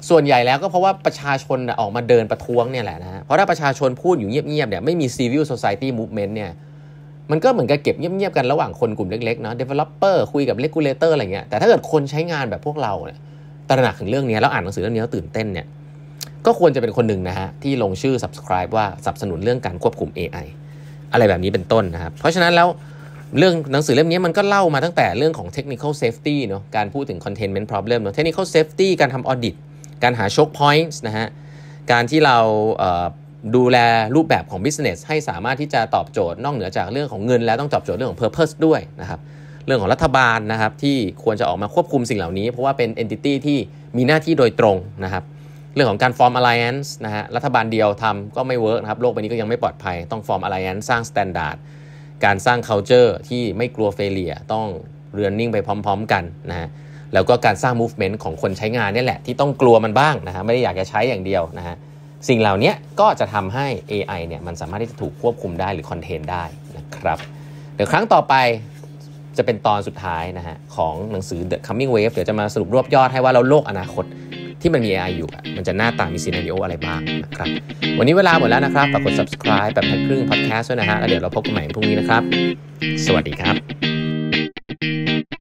ส่วนใหญ่แล้วก็เพราะว่าประชาชนออกมาเดินประท้วงเนี่ยแหละนะฮะเพราะถ้าประชาชนพูดอยู่เงียบๆเนี่ยไม่มี civil society movement เนี่ยมันก็เหมือนกับเก็บเงียบๆกันระหว่างคนกลุ่มเล็กๆเนาะ developer คุยกับ regulator อะไรเงี้ยแต่ถ้าเกิดคนใช้งานแบบพวกเราเนี่ยตระหนักถึงเรื่องนี้ แล้วอ่านหนังสือเรื่องนี้แล้วตื่นเต้นเนี่ยก็ควรจะเป็นคนหนึ่งนะฮะที่ลงชื่อ subscribe ว่าสนับสนุนเรื่องการควบคุม AI อะไรแบบนี้เป็นต้นนะครับเพราะฉะนั้นแล้วเรื่องหนังสือเล่มนี้มันก็เล่ามาตั้งแต่เรื่องของ technical safety เนาะการพูดถึง containment problem เนาะ technical safety การทำ audit การหาช็อคพอยต์นะฮะ การที่เราดูแลรูปแบบของ business ให้สามารถที่จะตอบโจทย์นอกเหนือจากเรื่องของเงินแล้วต้องตอบโจทย์เรื่องของ purpose ด้วยนะครับ เรื่องของรัฐบาลนะครับ ที่ควรจะออกมาควบคุมสิ่งเหล่านี้ เพราะว่าเป็น entity ที่มีหน้าที่โดยตรงนะครับ เรื่องของการ form alliance นะฮะรัฐบาลเดียวทำก็ไม่เวิร์กนะครับ โลกใบนี้ก็ยังไม่ปลอดภัยต้อง form alliance สร้าง standard การสร้าง culture ที่ไม่กลัว failure ต้องเรียนรู้ไปพร้อม ๆ กันนะฮะแล้วก็การสร้าง movement ของคนใช้งานนี่แหละ ที่ต้องกลัวมันบ้างนะฮะไม่ได้อยากจะใช้อย่างเดียวนะฮะสิ่งเหล่านี้ก็จะทำให้ AI เนี่ยมันสามารถที่จะถูกควบคุมได้หรือคอนเทนได้นะครับ เดี๋ยวครั้งต่อไปจะเป็นตอนสุดท้ายนะฮะของหนังสือ The Coming Wave เดี๋ยวจะมาสรุปรวบยอดให้ว่าเราโลกอนาคตที่มันมี AI อยู่มันจะหน้าตามีซีนารีโออะไรบ้างนะครับ วันนี้เวลาหมดแล้วนะครับฝากกด subscribe แบบพันครึ่ง podcast ด้วยนะฮะแล้วเดี๋ยวเราพบกันใหม่พรุ่งนี้นะครับ สวัสดีครับ